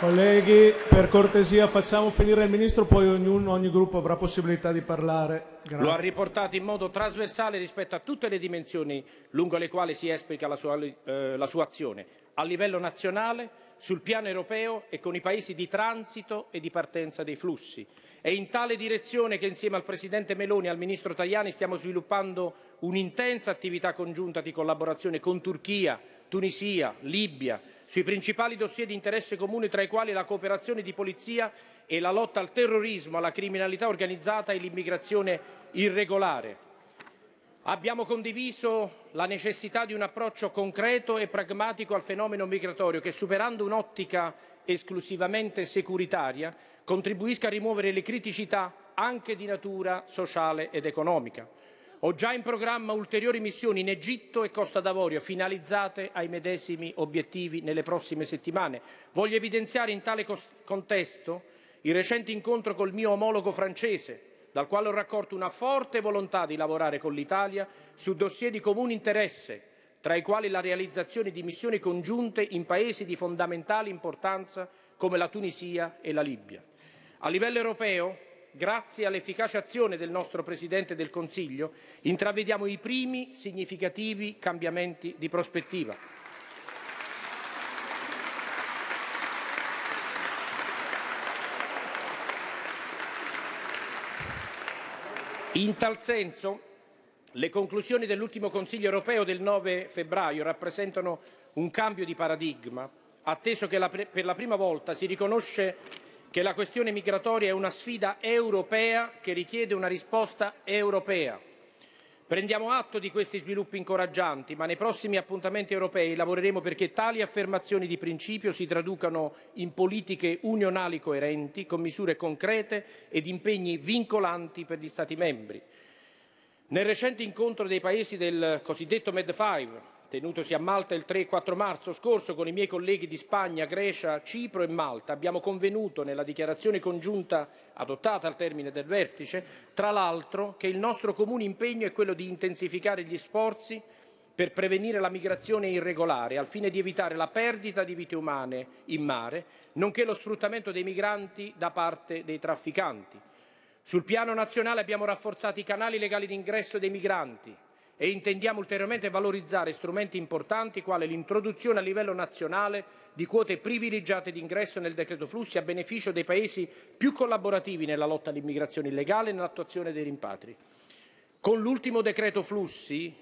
Colleghi, per cortesia facciamo finire il ministro, poi ognuno, ogni gruppo avrà possibilità di parlare. Grazie. Lo ha riportato in modo trasversale rispetto a tutte le dimensioni lungo le quali si esplica la sua, eh, la sua azione, a livello nazionale, sul piano europeo e con i paesi di transito e di partenza dei flussi. È in tale direzione che insieme al Presidente Meloni e al Ministro Tajani stiamo sviluppando un'intensa attività congiunta di collaborazione con Turchia, Tunisia, Libia, sui principali dossier di interesse comune tra i quali la cooperazione di polizia e la lotta al terrorismo, alla criminalità organizzata e l'immigrazione irregolare. Abbiamo condiviso la necessità di un approccio concreto e pragmatico al fenomeno migratorio che, superando un'ottica esclusivamente securitaria, contribuisca a rimuovere le criticità anche di natura sociale ed economica. Ho già in programma ulteriori missioni in Egitto e Costa d'Avorio finalizzate ai medesimi obiettivi nelle prossime settimane. Voglio evidenziare in tale contesto il recente incontro col mio omologo francese, dal quale ho raccolto una forte volontà di lavorare con l'Italia su dossier di comune interesse, tra i quali la realizzazione di missioni congiunte in paesi di fondamentale importanza come la Tunisia e la Libia. A livello europeo, grazie all'efficace azione del nostro Presidente del Consiglio, intravediamo i primi significativi cambiamenti di prospettiva. In tal senso, le conclusioni dell'ultimo Consiglio europeo del 9 febbraio rappresentano un cambio di paradigma, atteso che la per la prima volta si riconosce che la questione migratoria è una sfida europea che richiede una risposta europea Prendiamo atto di questi sviluppi incoraggianti, ma nei prossimi appuntamenti europei lavoreremo perché tali affermazioni di principio si traducano in politiche unionali coerenti, con misure concrete ed impegni vincolanti per gli Stati membri. Nel recente incontro dei paesi del cosiddetto Med 5, tenutosi a Malta il 3 e 4 marzo scorso con i miei colleghi di Spagna, Grecia, Cipro e Malta, abbiamo convenuto nella dichiarazione congiunta adottata al termine del vertice, tra l'altro, che il nostro comune impegno è quello di intensificare gli sforzi per prevenire la migrazione irregolare, al fine di evitare la perdita di vite umane in mare, nonché lo sfruttamento dei migranti da parte dei trafficanti. Sul piano nazionale abbiamo rafforzato i canali legali d'ingresso dei migranti, e intendiamo ulteriormente valorizzare strumenti importanti quali l'introduzione a livello nazionale di quote privilegiate d'ingresso nel decreto flussi a beneficio dei paesi più collaborativi nella lotta all'immigrazione illegale e nell'attuazione dei rimpatri. Con l'ultimo decreto flussi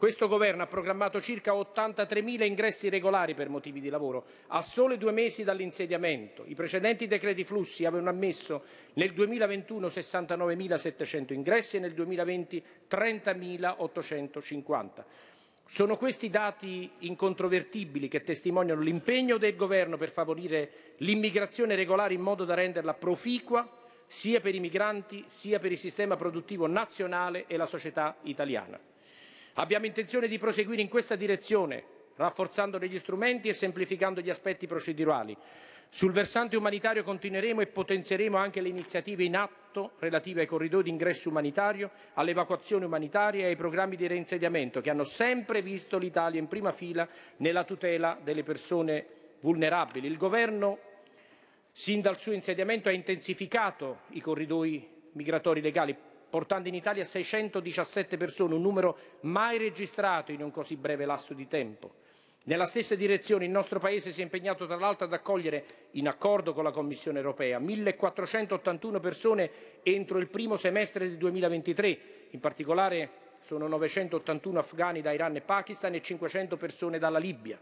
questo governo ha programmato circa 83.000 ingressi regolari per motivi di lavoro a soli due mesi dall'insediamento. I precedenti decreti flussi avevano ammesso nel 2021 69.700 ingressi e nel 2020 30.850. Sono questi dati incontrovertibili che testimoniano l'impegno del governo per favorire l'immigrazione regolare in modo da renderla proficua sia per i migranti sia per il sistema produttivo nazionale e la società italiana. Abbiamo intenzione di proseguire in questa direzione, rafforzando gli strumenti e semplificando gli aspetti procedurali. Sul versante umanitario continueremo e potenzieremo anche le iniziative in atto relative ai corridoi di ingresso umanitario, all'evacuazione umanitaria e ai programmi di reinsediamento che hanno sempre visto l'Italia in prima fila nella tutela delle persone vulnerabili. Il governo sin dal suo insediamento ha intensificato i corridoi migratori legali portando in Italia 617 persone, un numero mai registrato in un così breve lasso di tempo. Nella stessa direzione il nostro Paese si è impegnato tra l'altro ad accogliere, in accordo con la Commissione europea, 1481 persone entro il primo semestre del 2023, in particolare sono 981 afghani da Iran e Pakistan e 500 persone dalla Libia.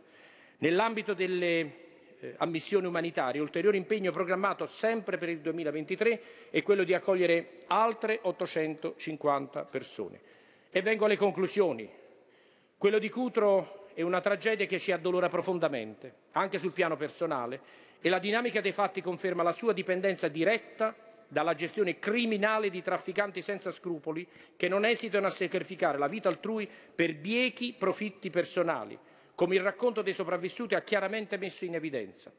Nell'ambito delle eh, a missioni umanitarie. Ulteriore impegno programmato sempre per il 2023 è quello di accogliere altre 850 persone. E vengo alle conclusioni. Quello di Cutro è una tragedia che ci addolora profondamente, anche sul piano personale, e la dinamica dei fatti conferma la sua dipendenza diretta dalla gestione criminale di trafficanti senza scrupoli che non esitano a sacrificare la vita altrui per biechi profitti personali, come il racconto dei sopravvissuti ha chiaramente messo in evidenza.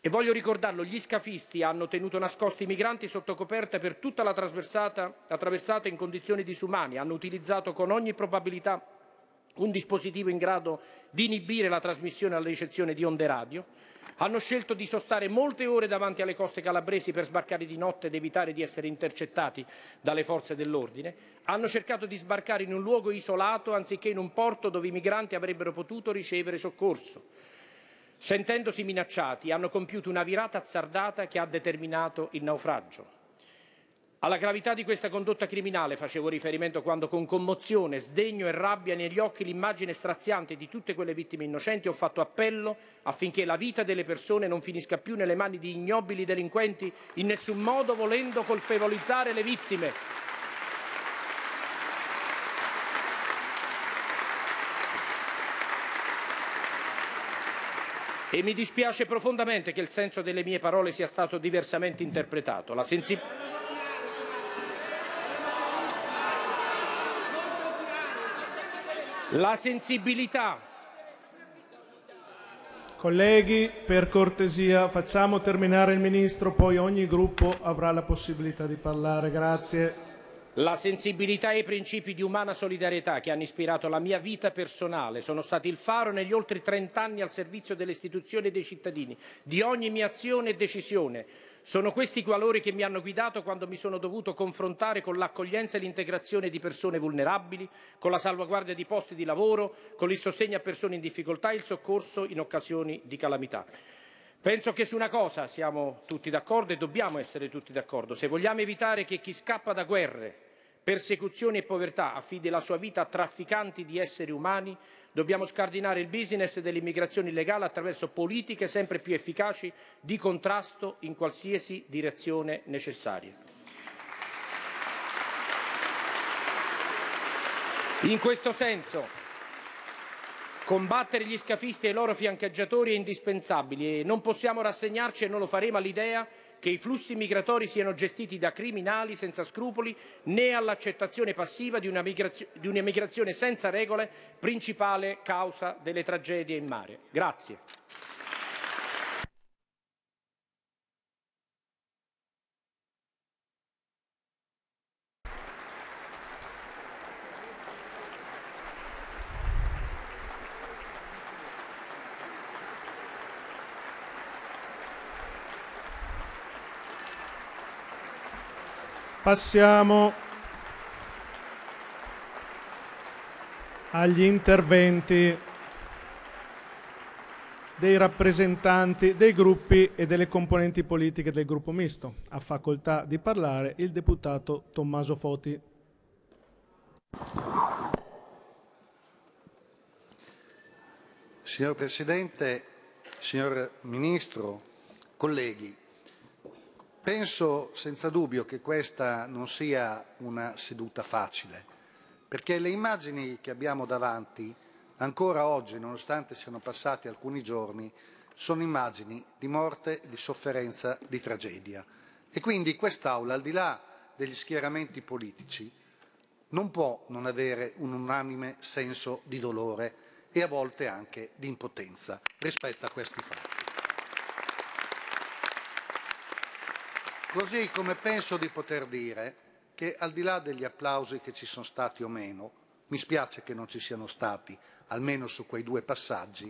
E voglio ricordarlo, gli scafisti hanno tenuto nascosti i migranti sotto coperta per tutta la, la traversata in condizioni disumane, hanno utilizzato con ogni probabilità un dispositivo in grado di inibire la trasmissione alla ricezione di onde radio, hanno scelto di sostare molte ore davanti alle coste calabresi per sbarcare di notte ed evitare di essere intercettati dalle forze dell'ordine. Hanno cercato di sbarcare in un luogo isolato anziché in un porto dove i migranti avrebbero potuto ricevere soccorso. Sentendosi minacciati hanno compiuto una virata azzardata che ha determinato il naufragio. Alla gravità di questa condotta criminale facevo riferimento quando con commozione, sdegno e rabbia negli occhi l'immagine straziante di tutte quelle vittime innocenti ho fatto appello affinché la vita delle persone non finisca più nelle mani di ignobili delinquenti in nessun modo volendo colpevolizzare le vittime. E mi dispiace profondamente che il senso delle mie parole sia stato diversamente interpretato. La sensibilità La sensibilità. Colleghi, per cortesia, facciamo terminare il Ministro, poi ogni gruppo avrà la possibilità di parlare. Grazie. La sensibilità e i principi di umana solidarietà che hanno ispirato la mia vita personale sono stati il faro negli oltre 30 anni al servizio delle istituzioni e dei cittadini, di ogni mia azione e decisione sono questi i valori che mi hanno guidato quando mi sono dovuto confrontare con l'accoglienza e l'integrazione di persone vulnerabili, con la salvaguardia di posti di lavoro, con il sostegno a persone in difficoltà e il soccorso in occasioni di calamità. Penso che su una cosa siamo tutti d'accordo e dobbiamo essere tutti d'accordo. Se vogliamo evitare che chi scappa da guerre, persecuzioni e povertà, affide la sua vita a trafficanti di esseri umani, dobbiamo scardinare il business dell'immigrazione illegale attraverso politiche sempre più efficaci di contrasto in qualsiasi direzione necessaria. In questo senso, combattere gli scafisti e i loro fiancheggiatori è indispensabile e non possiamo rassegnarci e non lo faremo all'idea che i flussi migratori siano gestiti da criminali senza scrupoli né all'accettazione passiva di una, di una migrazione senza regole, principale causa delle tragedie in mare. Grazie. Passiamo agli interventi dei rappresentanti dei gruppi e delle componenti politiche del gruppo misto. Ha facoltà di parlare il deputato Tommaso Foti. Signor Presidente, signor Ministro, colleghi, Penso senza dubbio che questa non sia una seduta facile, perché le immagini che abbiamo davanti, ancora oggi, nonostante siano passati alcuni giorni, sono immagini di morte, di sofferenza, di tragedia. E quindi quest'Aula, al di là degli schieramenti politici, non può non avere un unanime senso di dolore e a volte anche di impotenza rispetto a questi fatti. Così come penso di poter dire che al di là degli applausi che ci sono stati o meno, mi spiace che non ci siano stati, almeno su quei due passaggi,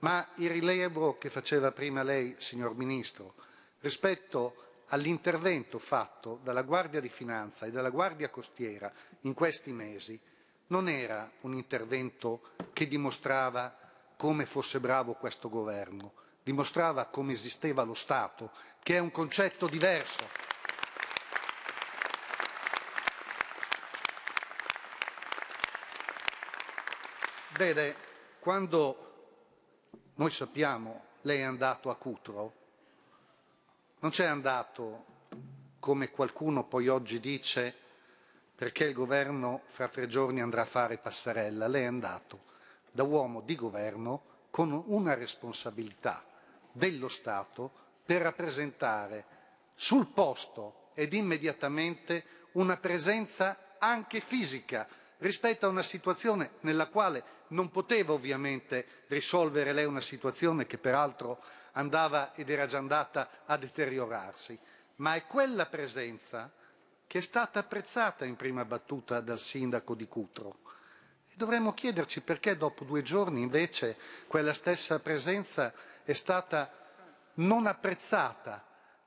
ma il rilevo che faceva prima lei, signor Ministro, rispetto all'intervento fatto dalla Guardia di Finanza e dalla Guardia Costiera in questi mesi non era un intervento che dimostrava come fosse bravo questo governo, dimostrava come esisteva lo Stato, che è un concetto diverso. Vede, quando noi sappiamo lei è andato a Cutro, non c'è andato, come qualcuno poi oggi dice, perché il governo fra tre giorni andrà a fare passerella. Lei è andato da uomo di governo con una responsabilità dello Stato per rappresentare sul posto ed immediatamente una presenza anche fisica rispetto a una situazione nella quale non poteva ovviamente risolvere lei una situazione che peraltro andava ed era già andata a deteriorarsi, ma è quella presenza che è stata apprezzata in prima battuta dal sindaco di Cutro. E dovremmo chiederci perché dopo due giorni invece quella stessa presenza è stata non apprezzata.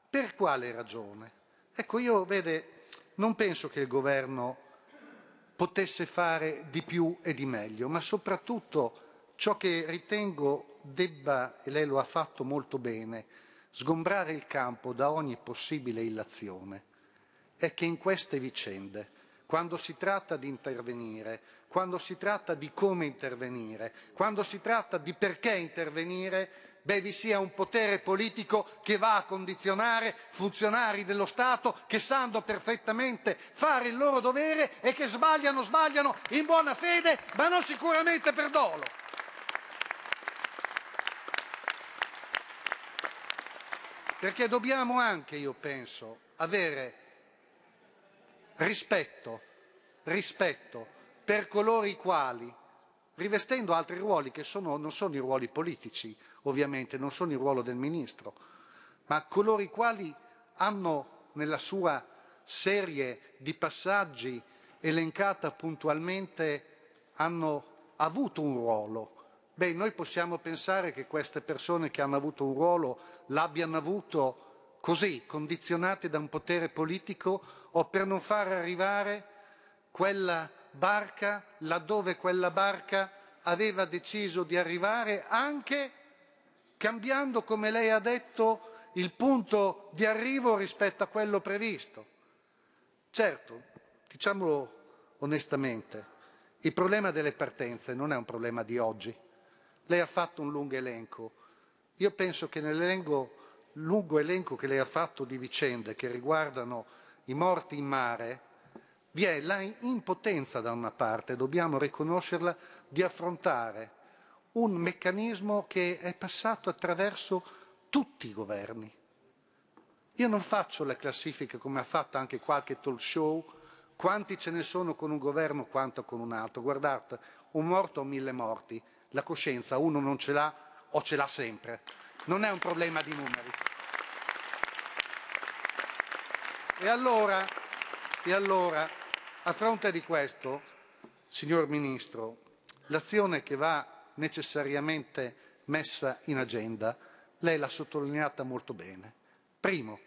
Per quale ragione? Ecco, io, vede, non penso che il governo potesse fare di più e di meglio, ma soprattutto ciò che ritengo debba, e lei lo ha fatto molto bene, sgombrare il campo da ogni possibile illazione, è che in queste vicende, quando si tratta di intervenire, quando si tratta di come intervenire, quando si tratta di perché intervenire, beh vi sia un potere politico che va a condizionare funzionari dello Stato che sanno perfettamente fare il loro dovere e che sbagliano, sbagliano in buona fede, ma non sicuramente per dolo. Perché dobbiamo anche, io penso, avere rispetto, rispetto per coloro i quali rivestendo altri ruoli che sono, non sono i ruoli politici, ovviamente, non sono il ruolo del ministro, ma coloro i quali hanno nella sua serie di passaggi elencata puntualmente hanno avuto un ruolo. Beh, noi possiamo pensare che queste persone che hanno avuto un ruolo l'abbiano avuto così, condizionate da un potere politico o per non far arrivare quella barca laddove quella barca aveva deciso di arrivare anche cambiando, come lei ha detto, il punto di arrivo rispetto a quello previsto. Certo, diciamolo onestamente, il problema delle partenze non è un problema di oggi. Lei ha fatto un lungo elenco. Io penso che nell'elenco lungo elenco che lei ha fatto di vicende che riguardano i morti in mare, vi è la impotenza da una parte, dobbiamo riconoscerla, di affrontare un meccanismo che è passato attraverso tutti i governi. Io non faccio la classifica come ha fatto anche qualche talk show, quanti ce ne sono con un governo, quanto con un altro. Guardate, un morto o mille morti, la coscienza uno non ce l'ha o ce l'ha sempre. Non è un problema di numeri. E allora, e allora a fronte di questo, signor Ministro, l'azione che va necessariamente messa in agenda, lei l'ha sottolineata molto bene. Primo,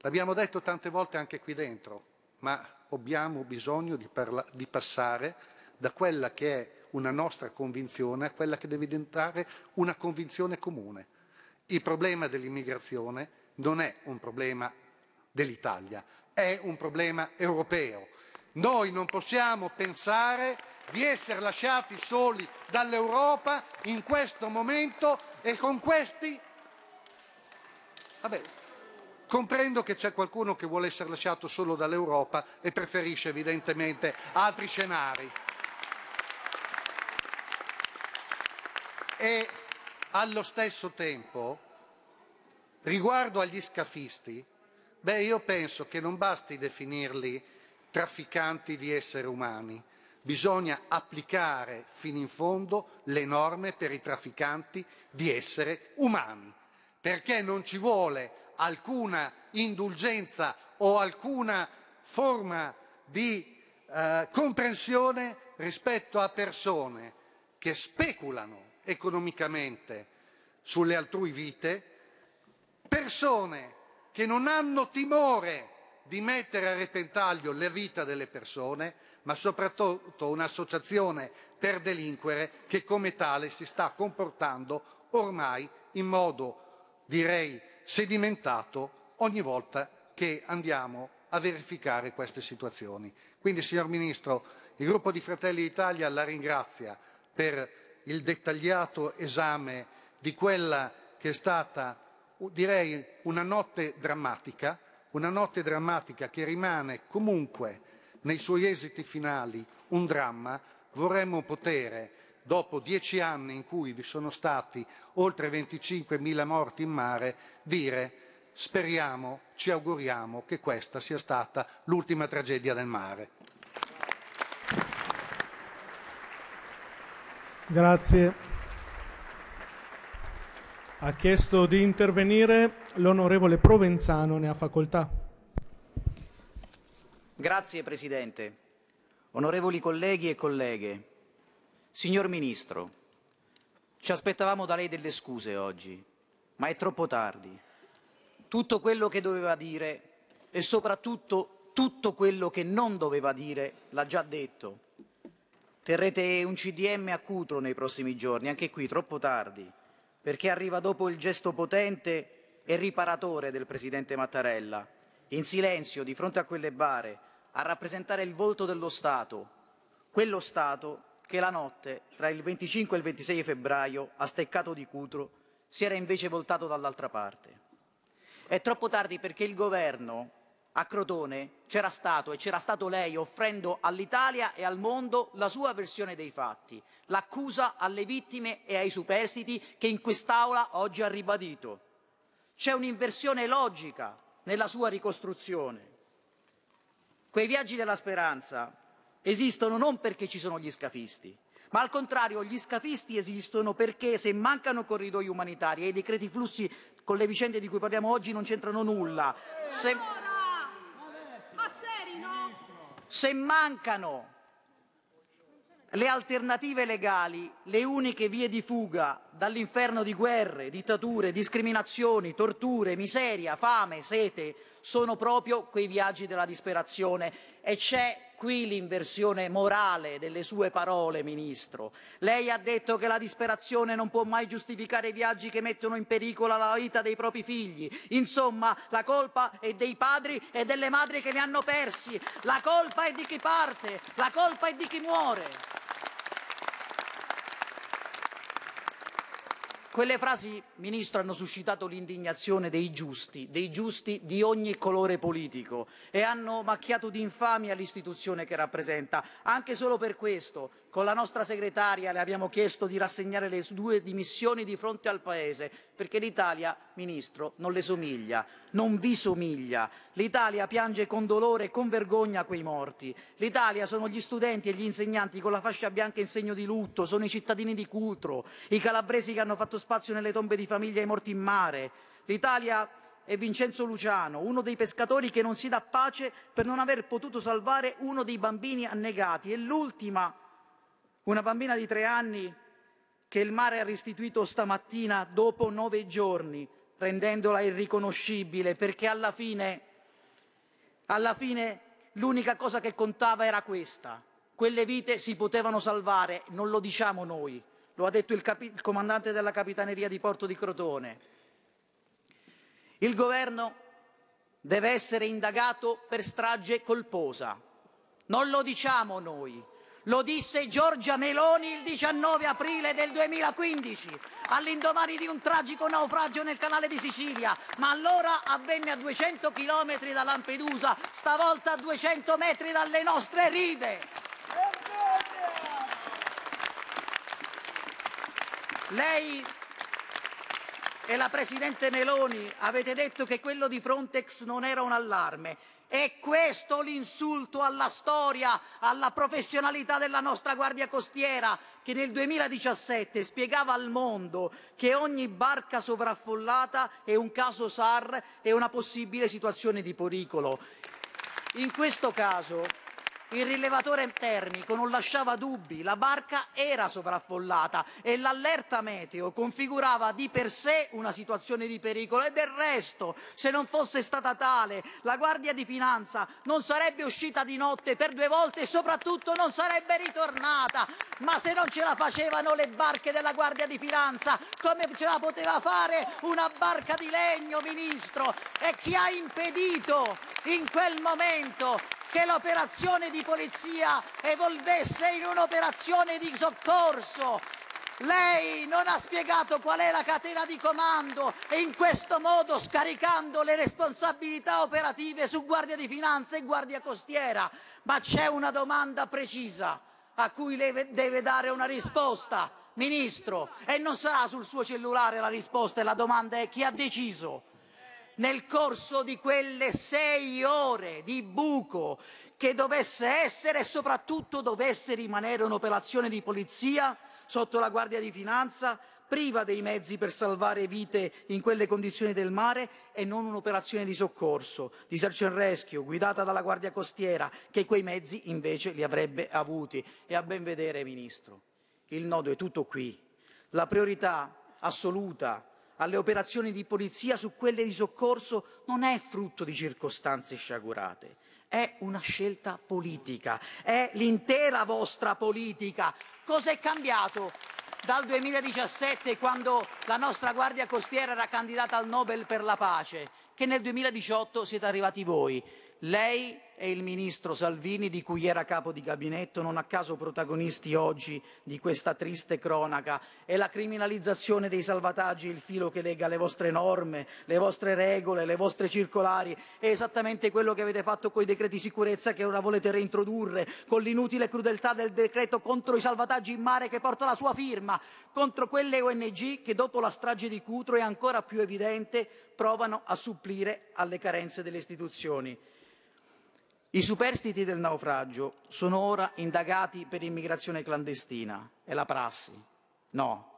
l'abbiamo detto tante volte anche qui dentro, ma abbiamo bisogno di, di passare da quella che è una nostra convinzione a quella che deve diventare una convinzione comune. Il problema dell'immigrazione non è un problema dell'Italia, è un problema europeo. Noi non possiamo pensare di essere lasciati soli dall'Europa in questo momento e con questi... Vabbè, comprendo che c'è qualcuno che vuole essere lasciato solo dall'Europa e preferisce evidentemente altri scenari. E allo stesso tempo, riguardo agli scafisti, Beh, io penso che non basti definirli trafficanti di esseri umani, bisogna applicare fino in fondo le norme per i trafficanti di esseri umani, perché non ci vuole alcuna indulgenza o alcuna forma di eh, comprensione rispetto a persone che speculano economicamente sulle altrui vite, persone che non hanno timore di mettere a repentaglio la vita delle persone, ma soprattutto un'associazione per delinquere che come tale si sta comportando ormai in modo, direi, sedimentato ogni volta che andiamo a verificare queste situazioni. Quindi, signor Ministro, il gruppo di Fratelli d'Italia la ringrazia per il dettagliato esame di quella che è stata direi una notte drammatica, una notte drammatica che rimane comunque nei suoi esiti finali un dramma, vorremmo poter, dopo dieci anni in cui vi sono stati oltre 25.000 morti in mare, dire speriamo, ci auguriamo che questa sia stata l'ultima tragedia del mare. Grazie. Ha chiesto di intervenire l'onorevole Provenzano, ne ha facoltà. Grazie Presidente. Onorevoli colleghi e colleghe, signor Ministro, ci aspettavamo da lei delle scuse oggi, ma è troppo tardi. Tutto quello che doveva dire e soprattutto tutto quello che non doveva dire l'ha già detto. Terrete un CDM a Cutro nei prossimi giorni, anche qui troppo tardi perché arriva dopo il gesto potente e riparatore del Presidente Mattarella, in silenzio di fronte a quelle bare, a rappresentare il volto dello Stato, quello Stato che la notte tra il 25 e il 26 febbraio a Steccato di Cutro si era invece voltato dall'altra parte. È troppo tardi perché il governo a Crotone c'era stato e c'era stato lei offrendo all'Italia e al mondo la sua versione dei fatti, l'accusa alle vittime e ai superstiti che in quest'Aula oggi ha ribadito. C'è un'inversione logica nella sua ricostruzione. Quei viaggi della speranza esistono non perché ci sono gli scafisti, ma al contrario gli scafisti esistono perché se mancano corridoi umanitari e i decreti flussi con le vicende di cui parliamo oggi non c'entrano nulla. Se... Se mancano le alternative legali le uniche vie di fuga dall'inferno di guerre, dittature, discriminazioni, torture, miseria, fame, sete, sono proprio quei viaggi della disperazione. E c'è qui l'inversione morale delle sue parole, Ministro. Lei ha detto che la disperazione non può mai giustificare i viaggi che mettono in pericolo la vita dei propri figli. Insomma, la colpa è dei padri e delle madri che li hanno persi. La colpa è di chi parte, la colpa è di chi muore. Quelle frasi, Ministro, hanno suscitato l'indignazione dei giusti, dei giusti di ogni colore politico e hanno macchiato di infamia l'istituzione che rappresenta. Anche solo per questo con la nostra segretaria le abbiamo chiesto di rassegnare le due dimissioni di fronte al Paese, perché l'Italia, Ministro, non le somiglia, non vi somiglia. L'Italia piange con dolore e con vergogna quei morti. L'Italia sono gli studenti e gli insegnanti con la fascia bianca in segno di lutto, sono i cittadini di Cutro, i calabresi che hanno fatto spazio nelle tombe di famiglia ai morti in mare. L'Italia è Vincenzo Luciano, uno dei pescatori che non si dà pace per non aver potuto salvare uno dei bambini annegati. E l'ultima una bambina di tre anni che il mare ha restituito stamattina dopo nove giorni, rendendola irriconoscibile, perché alla fine, alla fine l'unica cosa che contava era questa. Quelle vite si potevano salvare, non lo diciamo noi, lo ha detto il, il comandante della Capitaneria di Porto di Crotone. Il governo deve essere indagato per strage colposa. Non lo diciamo noi, lo disse Giorgia Meloni il 19 aprile del 2015, all'indomani di un tragico naufragio nel canale di Sicilia, ma allora avvenne a 200 chilometri da Lampedusa, stavolta a 200 metri dalle nostre rive. Lei e la Presidente Meloni avete detto che quello di Frontex non era un allarme, è questo l'insulto alla storia, alla professionalità della nostra Guardia Costiera, che nel 2017 spiegava al mondo che ogni barca sovraffollata è un caso SAR e una possibile situazione di pericolo. In questo caso il rilevatore termico non lasciava dubbi, la barca era sovraffollata e l'allerta meteo configurava di per sé una situazione di pericolo e del resto, se non fosse stata tale, la Guardia di Finanza non sarebbe uscita di notte per due volte e soprattutto non sarebbe ritornata. Ma se non ce la facevano le barche della Guardia di Finanza, come ce la poteva fare una barca di legno, Ministro? E chi ha impedito in quel momento che l'operazione di polizia evolvesse in un'operazione di soccorso. Lei non ha spiegato qual è la catena di comando e in questo modo scaricando le responsabilità operative su Guardia di Finanza e Guardia Costiera. Ma c'è una domanda precisa a cui lei deve dare una risposta, Ministro, e non sarà sul suo cellulare la risposta e la domanda è chi ha deciso nel corso di quelle sei ore di buco che dovesse essere e soprattutto dovesse rimanere un'operazione di polizia sotto la Guardia di Finanza, priva dei mezzi per salvare vite in quelle condizioni del mare e non un'operazione di soccorso, di search and rescue, guidata dalla Guardia Costiera, che quei mezzi invece li avrebbe avuti. E a ben vedere, Ministro, il nodo è tutto qui. La priorità assoluta alle operazioni di polizia su quelle di soccorso non è frutto di circostanze sciagurate, è una scelta politica, è l'intera vostra politica. Cos'è cambiato dal 2017 quando la nostra Guardia Costiera era candidata al Nobel per la pace, che nel 2018 siete arrivati voi? Lei e il ministro Salvini, di cui era capo di gabinetto, non a caso protagonisti oggi di questa triste cronaca. È la criminalizzazione dei salvataggi il filo che lega le vostre norme, le vostre regole, le vostre circolari. È esattamente quello che avete fatto con i decreti sicurezza che ora volete reintrodurre, con l'inutile crudeltà del decreto contro i salvataggi in mare che porta la sua firma, contro quelle ONG che dopo la strage di Cutro è ancora più evidente provano a supplire alle carenze delle istituzioni. I superstiti del naufragio sono ora indagati per immigrazione clandestina. È la prassi. No,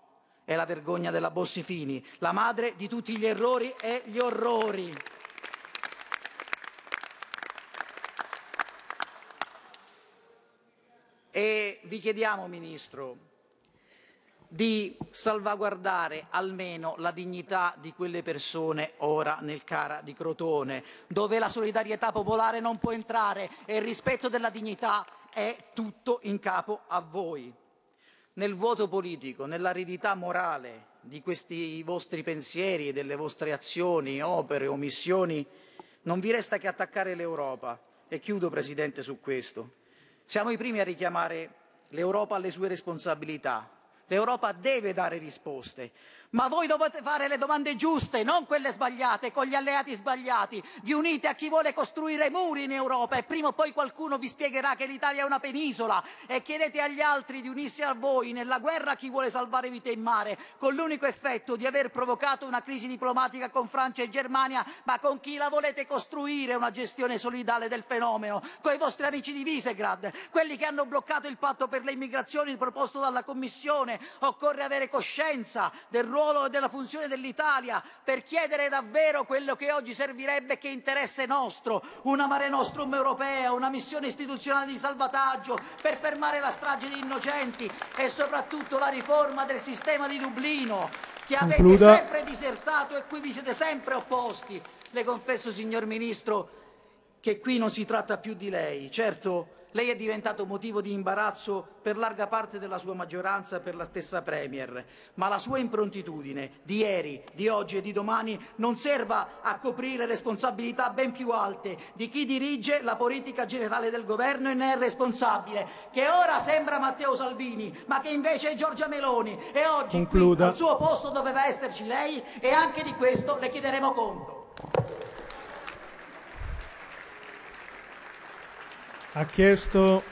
è la vergogna della Bossifini, la madre di tutti gli errori e gli orrori. E vi chiediamo, Ministro, di salvaguardare almeno la dignità di quelle persone ora nel Cara di Crotone, dove la solidarietà popolare non può entrare e il rispetto della dignità è tutto in capo a voi. Nel vuoto politico, nell'aridità morale di questi vostri pensieri, e delle vostre azioni, opere, omissioni, non vi resta che attaccare l'Europa. E chiudo, Presidente, su questo. Siamo i primi a richiamare l'Europa alle sue responsabilità, L'Europa deve dare risposte. Ma voi dovete fare le domande giuste, non quelle sbagliate, con gli alleati sbagliati. Vi unite a chi vuole costruire muri in Europa e prima o poi qualcuno vi spiegherà che l'Italia è una penisola e chiedete agli altri di unirsi a voi nella guerra a chi vuole salvare vite in mare, con l'unico effetto di aver provocato una crisi diplomatica con Francia e Germania, ma con chi la volete costruire una gestione solidale del fenomeno, con i vostri amici di Visegrad, quelli che hanno bloccato il patto per le immigrazioni proposto dalla Commissione. Occorre avere coscienza del ruolo ruolo e della funzione dell'Italia per chiedere davvero quello che oggi servirebbe che interesse nostro, una mare nostrum europea, una missione istituzionale di salvataggio per fermare la strage di innocenti e soprattutto la riforma del sistema di Dublino che avete Includa. sempre disertato e cui vi siete sempre opposti. Le confesso, signor Ministro, che qui non si tratta più di lei. Certo, lei è diventato motivo di imbarazzo per larga parte della sua maggioranza per la stessa Premier, ma la sua improntitudine di ieri, di oggi e di domani non serva a coprire responsabilità ben più alte di chi dirige la politica generale del governo e ne è responsabile, che ora sembra Matteo Salvini, ma che invece è Giorgia Meloni e oggi Concluda. qui al suo posto doveva esserci lei e anche di questo le chiederemo conto. Ha chiesto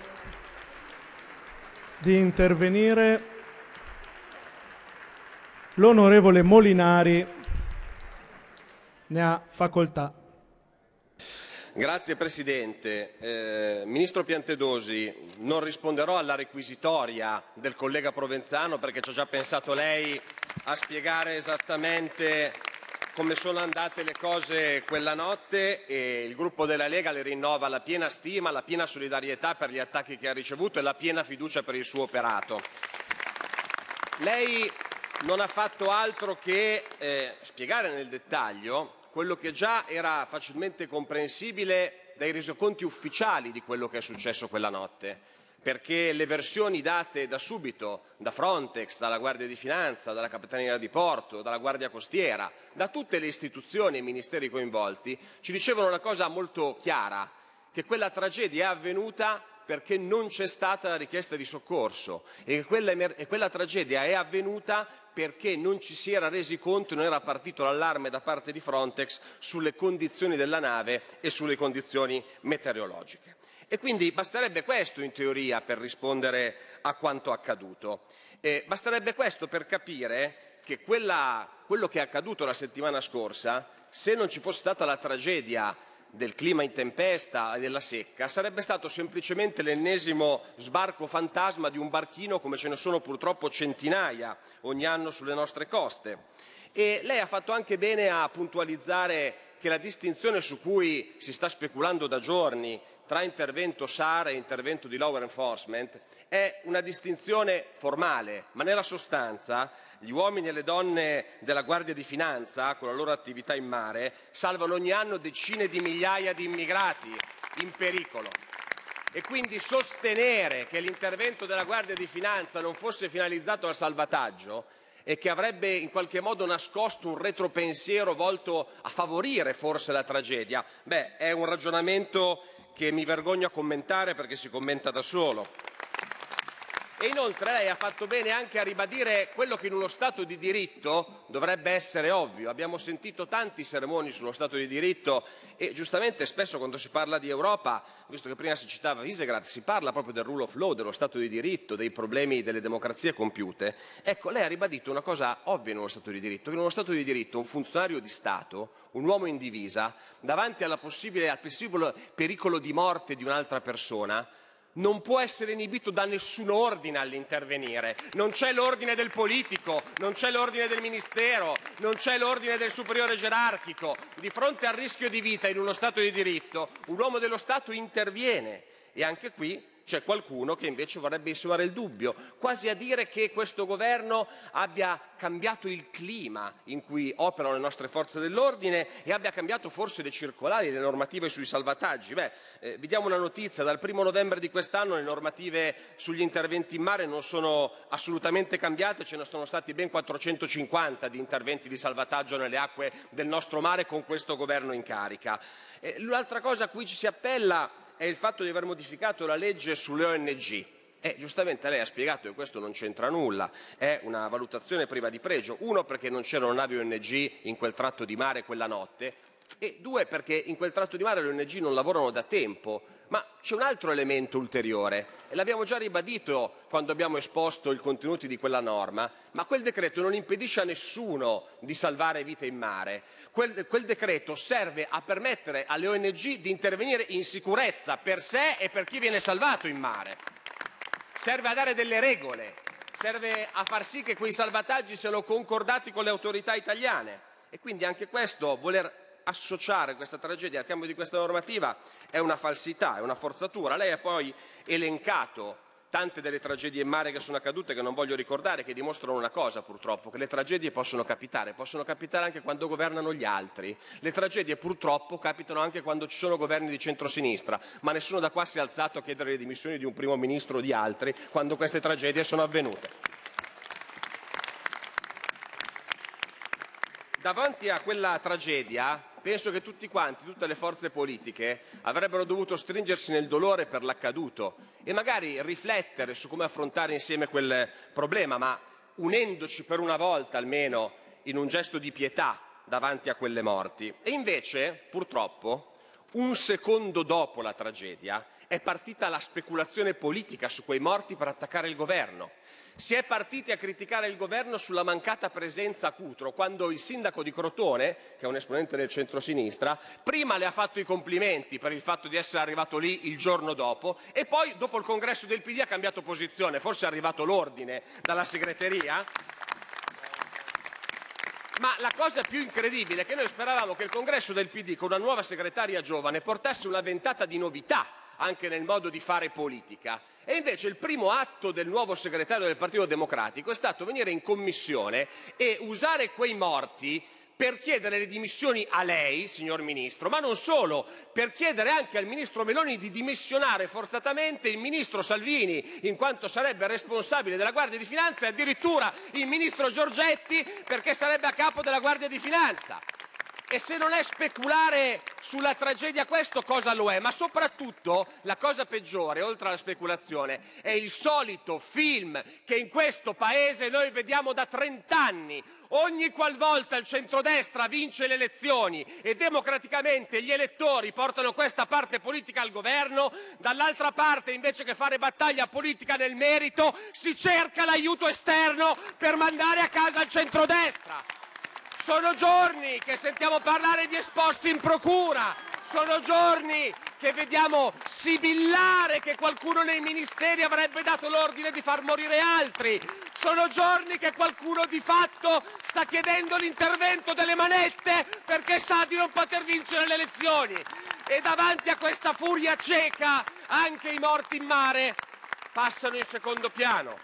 di intervenire l'onorevole Molinari. Ne ha facoltà. Grazie Presidente. Eh, Ministro Piantedosi, non risponderò alla requisitoria del collega Provenzano perché ci ha già pensato lei a spiegare esattamente come sono andate le cose quella notte e il gruppo della Lega le rinnova la piena stima, la piena solidarietà per gli attacchi che ha ricevuto e la piena fiducia per il suo operato. Lei non ha fatto altro che eh, spiegare nel dettaglio quello che già era facilmente comprensibile dai resoconti ufficiali di quello che è successo quella notte perché le versioni date da subito da Frontex, dalla Guardia di Finanza, dalla Capitaneria di Porto, dalla Guardia Costiera, da tutte le istituzioni e ministeri coinvolti, ci dicevano una cosa molto chiara, che quella tragedia è avvenuta perché non c'è stata la richiesta di soccorso e quella, e quella tragedia è avvenuta perché non ci si era resi conto, non era partito l'allarme da parte di Frontex sulle condizioni della nave e sulle condizioni meteorologiche. E quindi basterebbe questo in teoria per rispondere a quanto accaduto. Eh, basterebbe questo per capire che quella, quello che è accaduto la settimana scorsa, se non ci fosse stata la tragedia del clima in tempesta e della secca sarebbe stato semplicemente l'ennesimo sbarco fantasma di un barchino come ce ne sono purtroppo centinaia ogni anno sulle nostre coste. E lei ha fatto anche bene a puntualizzare che la distinzione su cui si sta speculando da giorni tra intervento SAR e intervento di law enforcement è una distinzione formale, ma nella sostanza gli uomini e le donne della Guardia di Finanza, con la loro attività in mare, salvano ogni anno decine di migliaia di immigrati in pericolo. E quindi sostenere che l'intervento della Guardia di Finanza non fosse finalizzato al salvataggio e che avrebbe in qualche modo nascosto un retropensiero volto a favorire forse la tragedia, beh, è un ragionamento che mi vergogno a commentare perché si commenta da solo. E inoltre lei ha fatto bene anche a ribadire quello che in uno Stato di diritto dovrebbe essere ovvio. Abbiamo sentito tanti sermoni sullo Stato di diritto e giustamente spesso quando si parla di Europa, visto che prima si citava Visegrad, si parla proprio del rule of law, dello Stato di diritto, dei problemi delle democrazie compiute. Ecco, lei ha ribadito una cosa ovvia in uno Stato di diritto, che in uno Stato di diritto un funzionario di Stato, un uomo in divisa, davanti al possibile pericolo di morte di un'altra persona, non può essere inibito da nessun ordine all'intervenire. Non c'è l'ordine del politico, non c'è l'ordine del ministero, non c'è l'ordine del superiore gerarchico. Di fronte al rischio di vita in uno Stato di diritto, un uomo dello Stato interviene e anche qui c'è qualcuno che invece vorrebbe insinuare il dubbio, quasi a dire che questo governo abbia cambiato il clima in cui operano le nostre forze dell'ordine e abbia cambiato forse le circolari, le normative sui salvataggi. Beh, eh, vi diamo una notizia, dal primo novembre di quest'anno le normative sugli interventi in mare non sono assolutamente cambiate, ce ne sono stati ben 450 di interventi di salvataggio nelle acque del nostro mare con questo governo in carica. Eh, l'altra cosa a cui ci si appella è il fatto di aver modificato la legge sulle ONG. Eh, giustamente lei ha spiegato che questo non c'entra nulla, è una valutazione priva di pregio. Uno perché non c'erano navi ONG in quel tratto di mare quella notte e due perché in quel tratto di mare le ONG non lavorano da tempo. Ma c'è un altro elemento ulteriore, e l'abbiamo già ribadito quando abbiamo esposto i contenuti di quella norma, ma quel decreto non impedisce a nessuno di salvare vite in mare. Quel, quel decreto serve a permettere alle ONG di intervenire in sicurezza per sé e per chi viene salvato in mare. Serve a dare delle regole, serve a far sì che quei salvataggi siano concordati con le autorità italiane. E quindi anche questo, voler associare questa tragedia al cambio di questa normativa è una falsità, è una forzatura. Lei ha poi elencato tante delle tragedie in mare che sono accadute, che non voglio ricordare, che dimostrano una cosa purtroppo, che le tragedie possono capitare, possono capitare anche quando governano gli altri. Le tragedie purtroppo capitano anche quando ci sono governi di centrosinistra, ma nessuno da qua si è alzato a chiedere le dimissioni di un primo ministro o di altri quando queste tragedie sono avvenute. Davanti a quella tragedia penso che tutti quanti, tutte le forze politiche, avrebbero dovuto stringersi nel dolore per l'accaduto e magari riflettere su come affrontare insieme quel problema, ma unendoci per una volta almeno in un gesto di pietà davanti a quelle morti. E invece, purtroppo, un secondo dopo la tragedia è partita la speculazione politica su quei morti per attaccare il governo. Si è partiti a criticare il governo sulla mancata presenza a Cutro, quando il sindaco di Crotone, che è un esponente del centrosinistra, prima le ha fatto i complimenti per il fatto di essere arrivato lì il giorno dopo e poi dopo il congresso del PD ha cambiato posizione, forse è arrivato l'ordine dalla segreteria. Ma la cosa più incredibile è che noi speravamo che il congresso del PD con una nuova segretaria giovane portasse una ventata di novità anche nel modo di fare politica. E invece il primo atto del nuovo segretario del Partito Democratico è stato venire in commissione e usare quei morti per chiedere le dimissioni a lei, signor Ministro, ma non solo, per chiedere anche al Ministro Meloni di dimissionare forzatamente il Ministro Salvini, in quanto sarebbe responsabile della Guardia di Finanza, e addirittura il Ministro Giorgetti, perché sarebbe a capo della Guardia di Finanza. E se non è speculare sulla tragedia questo, cosa lo è? Ma soprattutto la cosa peggiore, oltre alla speculazione, è il solito film che in questo paese noi vediamo da 30 anni. Ogni qualvolta il centrodestra vince le elezioni e democraticamente gli elettori portano questa parte politica al governo, dall'altra parte invece che fare battaglia politica nel merito si cerca l'aiuto esterno per mandare a casa il centrodestra. Sono giorni che sentiamo parlare di esposto in procura, sono giorni che vediamo sibillare che qualcuno nei ministeri avrebbe dato l'ordine di far morire altri, sono giorni che qualcuno di fatto sta chiedendo l'intervento delle manette perché sa di non poter vincere le elezioni. E davanti a questa furia cieca anche i morti in mare passano in secondo piano.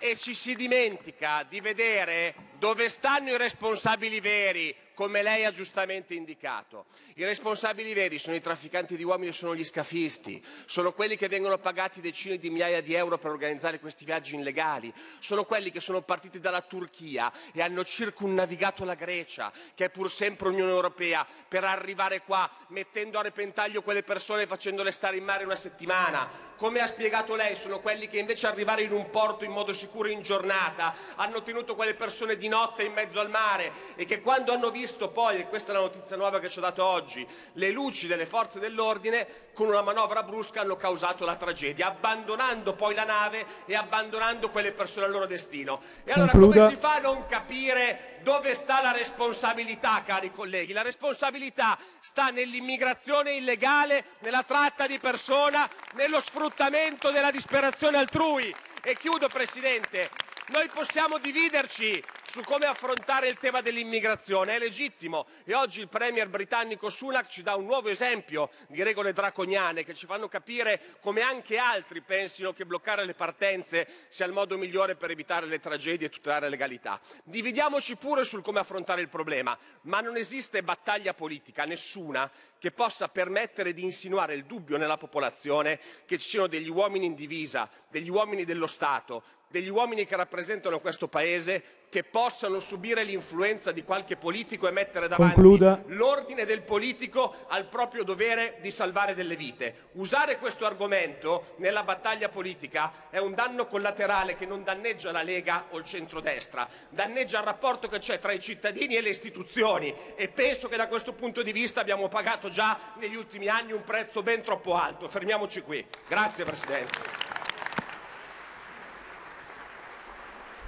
E ci si dimentica di vedere dove stanno i responsabili veri, come lei ha giustamente indicato. I responsabili veri sono i trafficanti di uomini e sono gli scafisti, sono quelli che vengono pagati decine di migliaia di euro per organizzare questi viaggi illegali, sono quelli che sono partiti dalla Turchia e hanno circunnavigato la Grecia, che è pur sempre Unione Europea, per arrivare qua mettendo a repentaglio quelle persone e facendole stare in mare una settimana. Come ha spiegato lei, sono quelli che invece arrivare in un porto in modo sicuro in giornata hanno tenuto quelle persone di notte in mezzo al mare e che quando hanno visto visto poi, e questa è la notizia nuova che ci ha dato oggi, le luci delle forze dell'ordine con una manovra brusca hanno causato la tragedia, abbandonando poi la nave e abbandonando quelle persone al loro destino. E allora Concluda. come si fa a non capire dove sta la responsabilità, cari colleghi? La responsabilità sta nell'immigrazione illegale, nella tratta di persona, nello sfruttamento della disperazione altrui. E chiudo, Presidente, noi possiamo dividerci su come affrontare il tema dell'immigrazione, è legittimo. E oggi il premier britannico Sunak ci dà un nuovo esempio di regole draconiane che ci fanno capire come anche altri pensino che bloccare le partenze sia il modo migliore per evitare le tragedie e tutelare la legalità. Dividiamoci pure sul come affrontare il problema, ma non esiste battaglia politica, nessuna, che possa permettere di insinuare il dubbio nella popolazione che ci siano degli uomini in divisa, degli uomini dello Stato, degli uomini che rappresentano questo Paese che possano subire l'influenza di qualche politico e mettere davanti Concluda. l'ordine del politico al proprio dovere di salvare delle vite. Usare questo argomento nella battaglia politica è un danno collaterale che non danneggia la Lega o il centrodestra, danneggia il rapporto che c'è tra i cittadini e le istituzioni e penso che da questo punto di vista abbiamo pagato già negli ultimi anni un prezzo ben troppo alto. Fermiamoci qui. Grazie Presidente.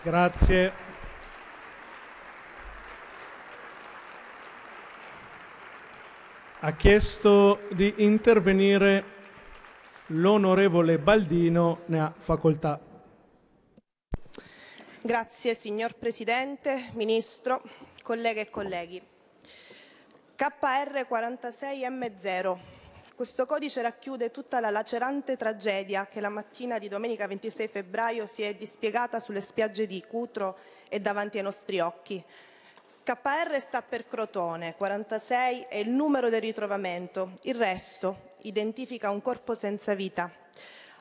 Grazie. Ha chiesto di intervenire l'onorevole Baldino, ne ha facoltà. Grazie signor Presidente, Ministro, colleghe e colleghi. KR46M0 questo codice racchiude tutta la lacerante tragedia che la mattina di domenica 26 febbraio si è dispiegata sulle spiagge di Cutro e davanti ai nostri occhi. KR sta per Crotone, 46 è il numero del ritrovamento, il resto identifica un corpo senza vita.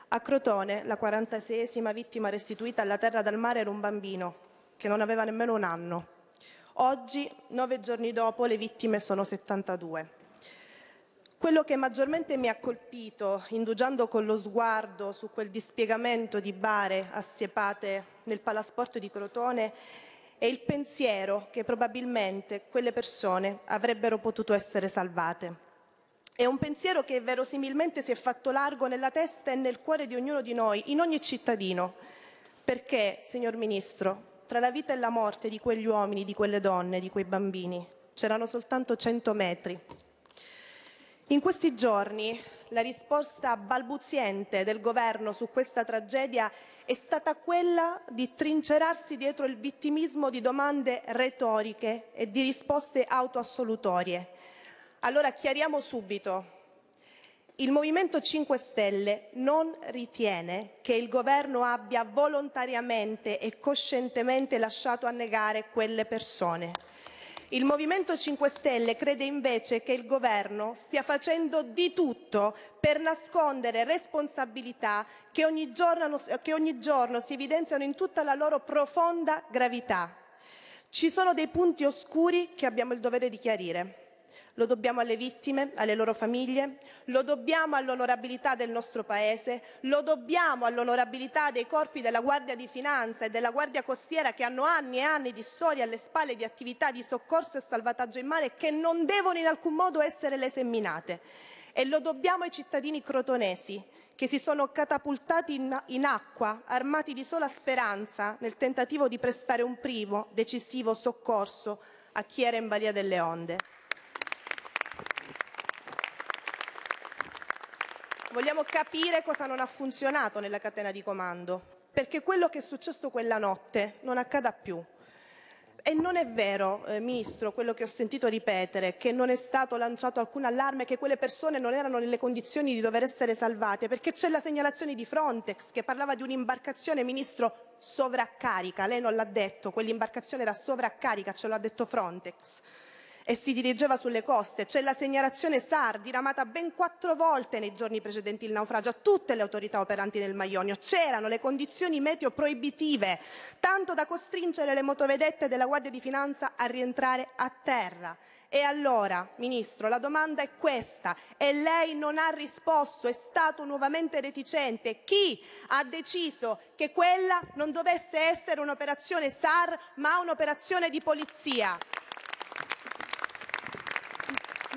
A Crotone la 46esima vittima restituita alla terra dal mare era un bambino che non aveva nemmeno un anno. Oggi, nove giorni dopo, le vittime sono 72. Quello che maggiormente mi ha colpito, indugiando con lo sguardo su quel dispiegamento di bare assiepate nel palasporto di Crotone, è il pensiero che probabilmente quelle persone avrebbero potuto essere salvate. È un pensiero che verosimilmente si è fatto largo nella testa e nel cuore di ognuno di noi, in ogni cittadino, perché, signor Ministro, tra la vita e la morte di quegli uomini, di quelle donne, di quei bambini, c'erano soltanto 100 metri. In questi giorni la risposta balbuziente del governo su questa tragedia è stata quella di trincerarsi dietro il vittimismo di domande retoriche e di risposte autoassolutorie. Allora chiariamo subito. Il Movimento 5 Stelle non ritiene che il governo abbia volontariamente e coscientemente lasciato annegare quelle persone. Il Movimento 5 Stelle crede invece che il governo stia facendo di tutto per nascondere responsabilità che ogni giorno, che ogni giorno si evidenziano in tutta la loro profonda gravità. Ci sono dei punti oscuri che abbiamo il dovere di chiarire. Lo dobbiamo alle vittime, alle loro famiglie, lo dobbiamo all'onorabilità del nostro Paese, lo dobbiamo all'onorabilità dei corpi della Guardia di Finanza e della Guardia Costiera che hanno anni e anni di storia alle spalle di attività di soccorso e salvataggio in mare che non devono in alcun modo essere lese e E lo dobbiamo ai cittadini crotonesi che si sono catapultati in, in, acqua, armati di sola speranza, nel tentativo di prestare un primo, decisivo soccorso a chi era in balia delle onde. Vogliamo capire cosa non ha funzionato nella catena di comando, perché quello che è successo quella notte non accada più. E non è vero, eh, Ministro, quello che ho sentito ripetere, che non è stato lanciato alcun allarme, che quelle persone non erano nelle condizioni di dover essere salvate, perché c'è la segnalazione di Frontex che parlava di un'imbarcazione, Ministro, sovraccarica. Lei non l'ha detto, quell'imbarcazione era sovraccarica, ce l'ha detto Frontex e si dirigeva sulle coste. C'è la segnalazione SAR diramata ben quattro volte nei giorni precedenti il naufragio a tutte le autorità operanti nel Maionio. C'erano le condizioni meteo proibitive, tanto da costringere le motovedette della Guardia di Finanza a rientrare a terra. E allora, Ministro, la domanda è questa e lei non ha risposto, è stato nuovamente reticente. Chi ha deciso che quella non dovesse essere un'operazione SAR ma un'operazione di polizia?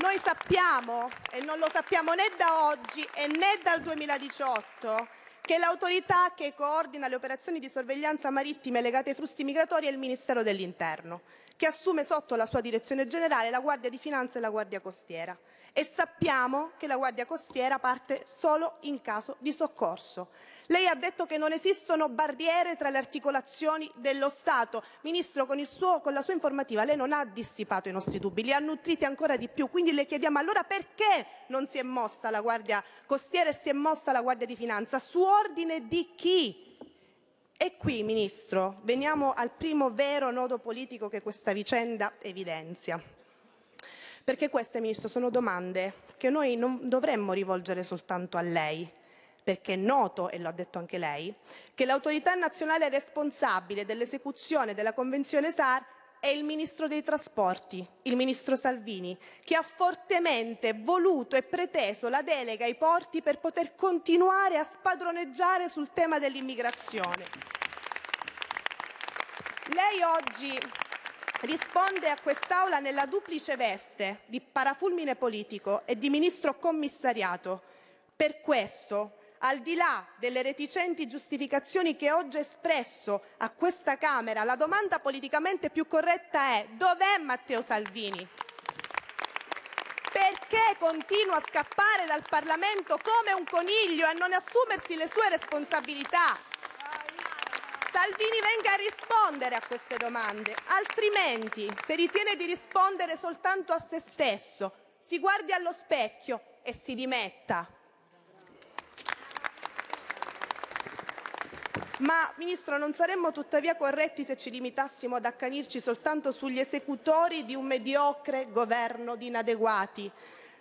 Noi sappiamo, e non lo sappiamo né da oggi e né dal 2018, che l'autorità che coordina le operazioni di sorveglianza marittime legate ai flussi migratori è il Ministero dell'Interno, che assume sotto la sua direzione generale la Guardia di Finanza e la Guardia Costiera. E sappiamo che la Guardia Costiera parte solo in caso di soccorso. Lei ha detto che non esistono barriere tra le articolazioni dello Stato. Ministro, con, suo, con la sua informativa lei non ha dissipato i nostri dubbi, li ha nutriti ancora di più. Quindi le chiediamo allora perché non si è mossa la Guardia Costiera e si è mossa la Guardia di Finanza? Su ordine di chi? E qui, Ministro, veniamo al primo vero nodo politico che questa vicenda evidenzia. Perché queste, Ministro, sono domande che noi non dovremmo rivolgere soltanto a lei, perché è noto, e lo ha detto anche lei, che l'autorità nazionale responsabile dell'esecuzione della Convenzione SAR è il ministro dei trasporti, il ministro Salvini, che ha fortemente voluto e preteso la delega ai porti per poter continuare a spadroneggiare sul tema dell'immigrazione. Lei oggi risponde a quest'Aula nella duplice veste di parafulmine politico e di ministro commissariato. Per questo al di là delle reticenti giustificazioni che oggi ha espresso a questa Camera, la domanda politicamente più corretta è dov'è Matteo Salvini? Perché continua a scappare dal Parlamento come un coniglio e a non assumersi le sue responsabilità? Salvini venga a rispondere a queste domande, altrimenti se ritiene di rispondere soltanto a se stesso, si guardi allo specchio e si dimetta. Ma, Ministro, non saremmo tuttavia corretti se ci limitassimo ad accanirci soltanto sugli esecutori di un mediocre governo di inadeguati.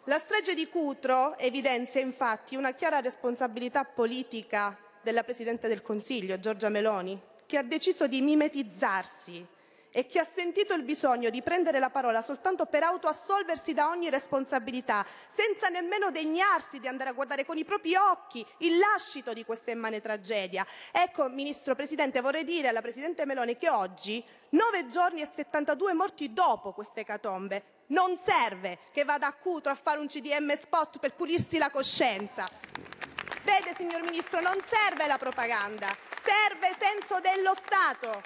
La strage di Cutro evidenzia infatti una chiara responsabilità politica della Presidente del Consiglio, Giorgia Meloni, che ha deciso di mimetizzarsi e chi ha sentito il bisogno di prendere la parola soltanto per autoassolversi da ogni responsabilità, senza nemmeno degnarsi di andare a guardare con i propri occhi il lascito di questa immane tragedia. Ecco, Ministro Presidente, vorrei dire alla Presidente Meloni che oggi, nove giorni e 72 morti dopo queste catombe, non serve che vada a Cutro a fare un CDM spot per pulirsi la coscienza. Vede, signor Ministro, non serve la propaganda, serve senso dello Stato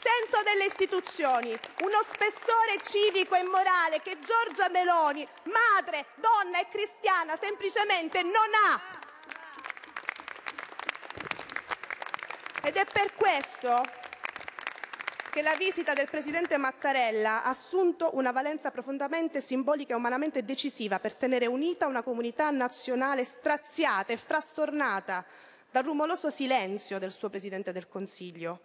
senso delle istituzioni, uno spessore civico e morale che Giorgia Meloni, madre, donna e cristiana, semplicemente non ha. Ed è per questo che la visita del presidente Mattarella ha assunto una valenza profondamente simbolica e umanamente decisiva per tenere unita una comunità nazionale straziata e frastornata dal rumoroso silenzio del suo presidente del Consiglio.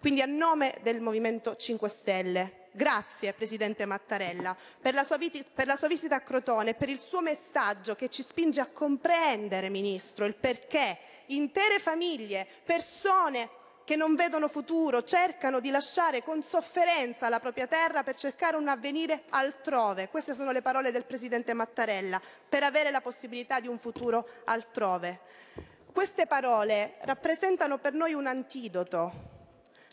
Quindi a nome del Movimento 5 Stelle, Grazie Presidente Mattarella per la, per la, sua visita a Crotone e per il suo messaggio che ci spinge a comprendere, Ministro, il perché intere famiglie, persone che non vedono futuro, cercano di lasciare con sofferenza la propria terra per cercare un avvenire altrove. Queste sono le parole del Presidente Mattarella, per avere la possibilità di un futuro altrove. Queste parole rappresentano per noi un antidoto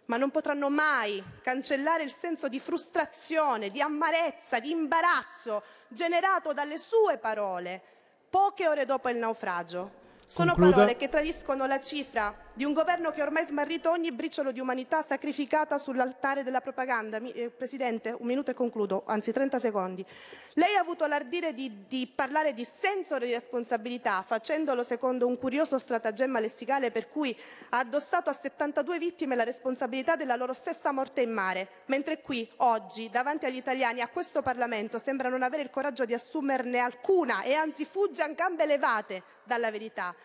ma non potranno mai cancellare il senso di frustrazione, di amarezza, di imbarazzo generato dalle sue parole poche ore dopo il naufragio. Sono Concluda. parole che tradiscono la cifra di un governo che ormai smarrito ogni briciolo di umanità sacrificata sull'altare della propaganda. Mi, eh, Presidente, un minuto e concludo, anzi 30 secondi. Lei ha avuto l'ardire di, di parlare di senso di responsabilità, facendolo secondo un curioso stratagemma lessicale per cui ha addossato a 72 vittime la responsabilità della loro stessa morte in mare, mentre qui, oggi, davanti agli italiani, a questo Parlamento, sembra non avere il coraggio di assumerne alcuna e anzi fugge a gambe levate dalla verità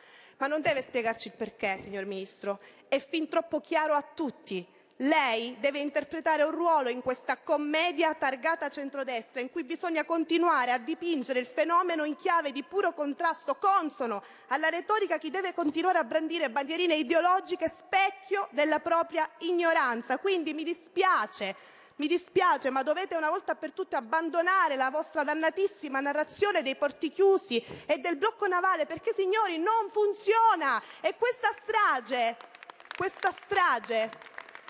ma non deve spiegarci il perché, signor Ministro. È fin troppo chiaro a tutti. Lei deve interpretare un ruolo in questa commedia targata centrodestra in cui bisogna continuare a dipingere il fenomeno in chiave di puro contrasto consono alla retorica che deve continuare a brandire bandierine ideologiche specchio della propria ignoranza. Quindi mi dispiace mi dispiace, ma dovete una volta per tutte abbandonare la vostra dannatissima narrazione dei porti chiusi e del blocco navale, perché signori non funziona! E questa strage, questa strage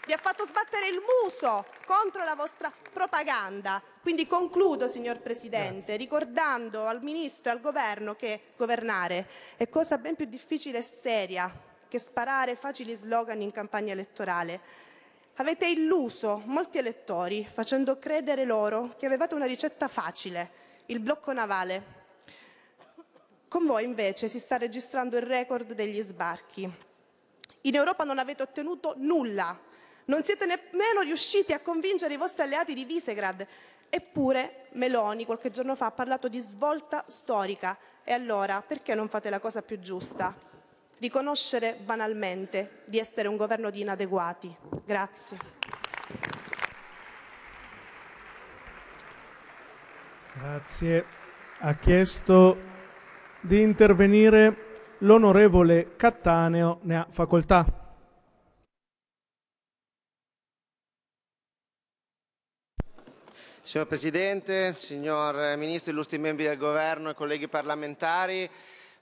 vi ha fatto sbattere il muso contro la vostra propaganda. Quindi concludo, signor Presidente, Grazie. ricordando al Ministro e al Governo che governare è cosa ben più difficile e seria che sparare facili slogan in campagna elettorale. Avete illuso molti elettori facendo credere loro che avevate una ricetta facile, il blocco navale. Con voi invece si sta registrando il record degli sbarchi. In Europa non avete ottenuto nulla, non siete nemmeno riusciti a convincere i vostri alleati di Visegrad. Eppure Meloni qualche giorno fa ha parlato di svolta storica. E allora perché non fate la cosa più giusta? riconoscere banalmente di essere un governo di inadeguati. Grazie. Grazie. Ha chiesto di intervenire l'onorevole Cattaneo, ne ha facoltà. Signor Presidente, signor Ministro, illustri membri del Governo e colleghi parlamentari,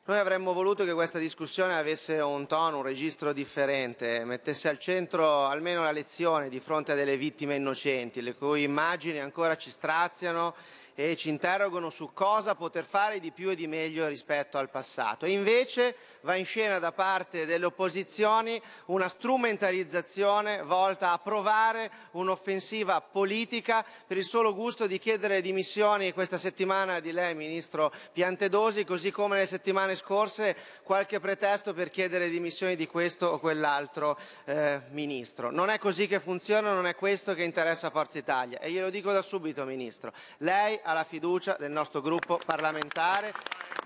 noi avremmo voluto che questa discussione avesse un tono, un registro differente, mettesse al centro almeno la lezione di fronte a delle vittime innocenti, le cui immagini ancora ci straziano e ci interrogano su cosa poter fare di più e di meglio rispetto al passato. invece va in scena da parte delle opposizioni una strumentalizzazione volta a provare un'offensiva politica per il solo gusto di chiedere dimissioni questa settimana di lei, Ministro Piantedosi, così come le settimane scorse qualche pretesto per chiedere dimissioni di questo o quell'altro eh, Ministro. Non è così che funziona, non è questo che interessa Forza Italia. E glielo dico da subito, Ministro. Lei alla fiducia del nostro gruppo parlamentare.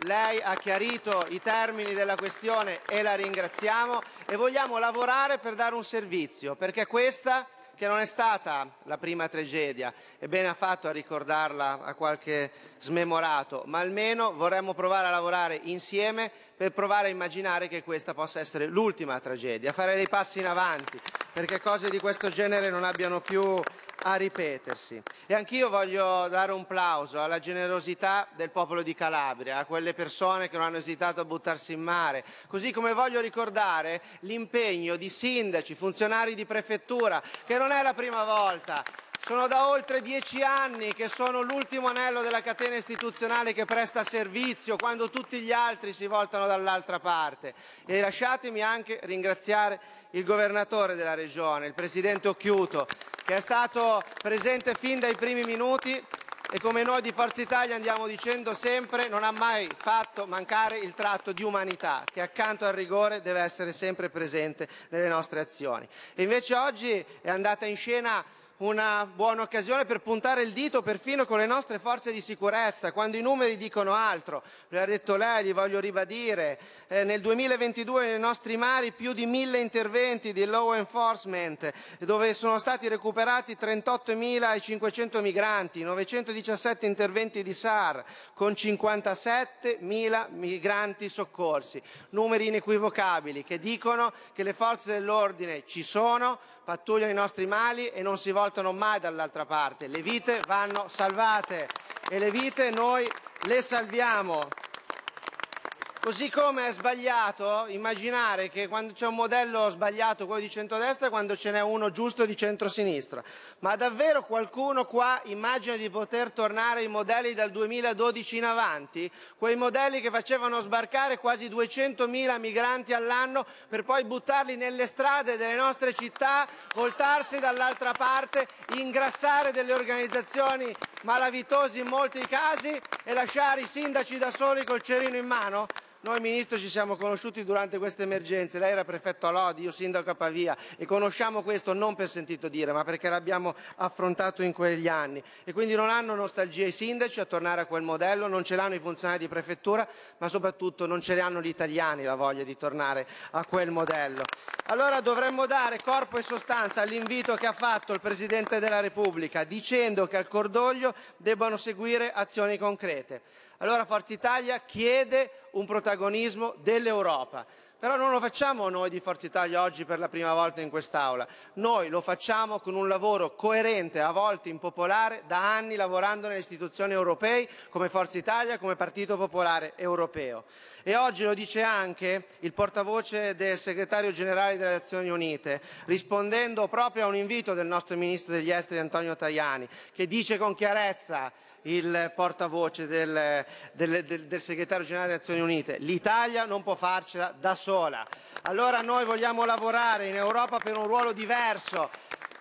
Lei ha chiarito i termini della questione e la ringraziamo e vogliamo lavorare per dare un servizio, perché questa che non è stata la prima tragedia e bene ha fatto a ricordarla a qualche smemorato, ma almeno vorremmo provare a lavorare insieme per provare a immaginare che questa possa essere l'ultima tragedia, fare dei passi in avanti perché cose di questo genere non abbiano più a ripetersi. E anch'io voglio dare un plauso alla generosità del popolo di Calabria, a quelle persone che non hanno esitato a buttarsi in mare, così come voglio ricordare l'impegno di sindaci, funzionari di prefettura, che non è la prima volta sono da oltre dieci anni che sono l'ultimo anello della catena istituzionale che presta servizio quando tutti gli altri si voltano dall'altra parte. E lasciatemi anche ringraziare il governatore della regione, il presidente Occhiuto, che è stato presente fin dai primi minuti e come noi di Forza Italia andiamo dicendo sempre non ha mai fatto mancare il tratto di umanità che accanto al rigore deve essere sempre presente nelle nostre azioni. E invece oggi è andata in scena una buona occasione per puntare il dito perfino con le nostre forze di sicurezza, quando i numeri dicono altro. L'ha detto lei, gli voglio ribadire, eh, nel 2022 nei nostri mari più di mille interventi di law enforcement, dove sono stati recuperati 38.500 migranti, 917 interventi di SAR, con 57.000 migranti soccorsi. Numeri inequivocabili che dicono che le forze dell'ordine ci sono, pattugliano i nostri mali e non si voltano mai dall'altra parte. Le vite vanno salvate e le vite noi le salviamo. Così come è sbagliato immaginare che quando c'è un modello sbagliato quello di centrodestra quando ce n'è uno giusto di centrosinistra. Ma davvero qualcuno qua immagina di poter tornare ai modelli dal 2012 in avanti? Quei modelli che facevano sbarcare quasi 200.000 migranti all'anno per poi buttarli nelle strade delle nostre città, voltarsi dall'altra parte, ingrassare delle organizzazioni malavitose in molti casi e lasciare i sindaci da soli col cerino in mano? Noi Ministro ci siamo conosciuti durante queste emergenze, lei era prefetto a Lodi, io sindaco a Pavia e conosciamo questo non per sentito dire ma perché l'abbiamo affrontato in quegli anni e quindi non hanno nostalgia i sindaci a tornare a quel modello, non ce l'hanno i funzionari di prefettura ma soprattutto non ce l'hanno gli italiani la voglia di tornare a quel modello. Allora dovremmo dare corpo e sostanza all'invito che ha fatto il Presidente della Repubblica dicendo che al cordoglio debbano seguire azioni concrete. Allora Forza Italia chiede un protagonismo dell'Europa. Però non lo facciamo noi di Forza Italia oggi per la prima volta in quest'Aula. Noi lo facciamo con un lavoro coerente, a volte impopolare, da anni lavorando nelle istituzioni europee come Forza Italia, come Partito Popolare Europeo. E oggi lo dice anche il portavoce del segretario generale delle Nazioni Unite, rispondendo proprio a un invito del nostro ministro degli esteri Antonio Tajani, che dice con chiarezza il portavoce del, del, del, del segretario generale delle Nazioni Unite, l'Italia non può farcela da sola. Allora noi vogliamo lavorare in Europa per un ruolo diverso.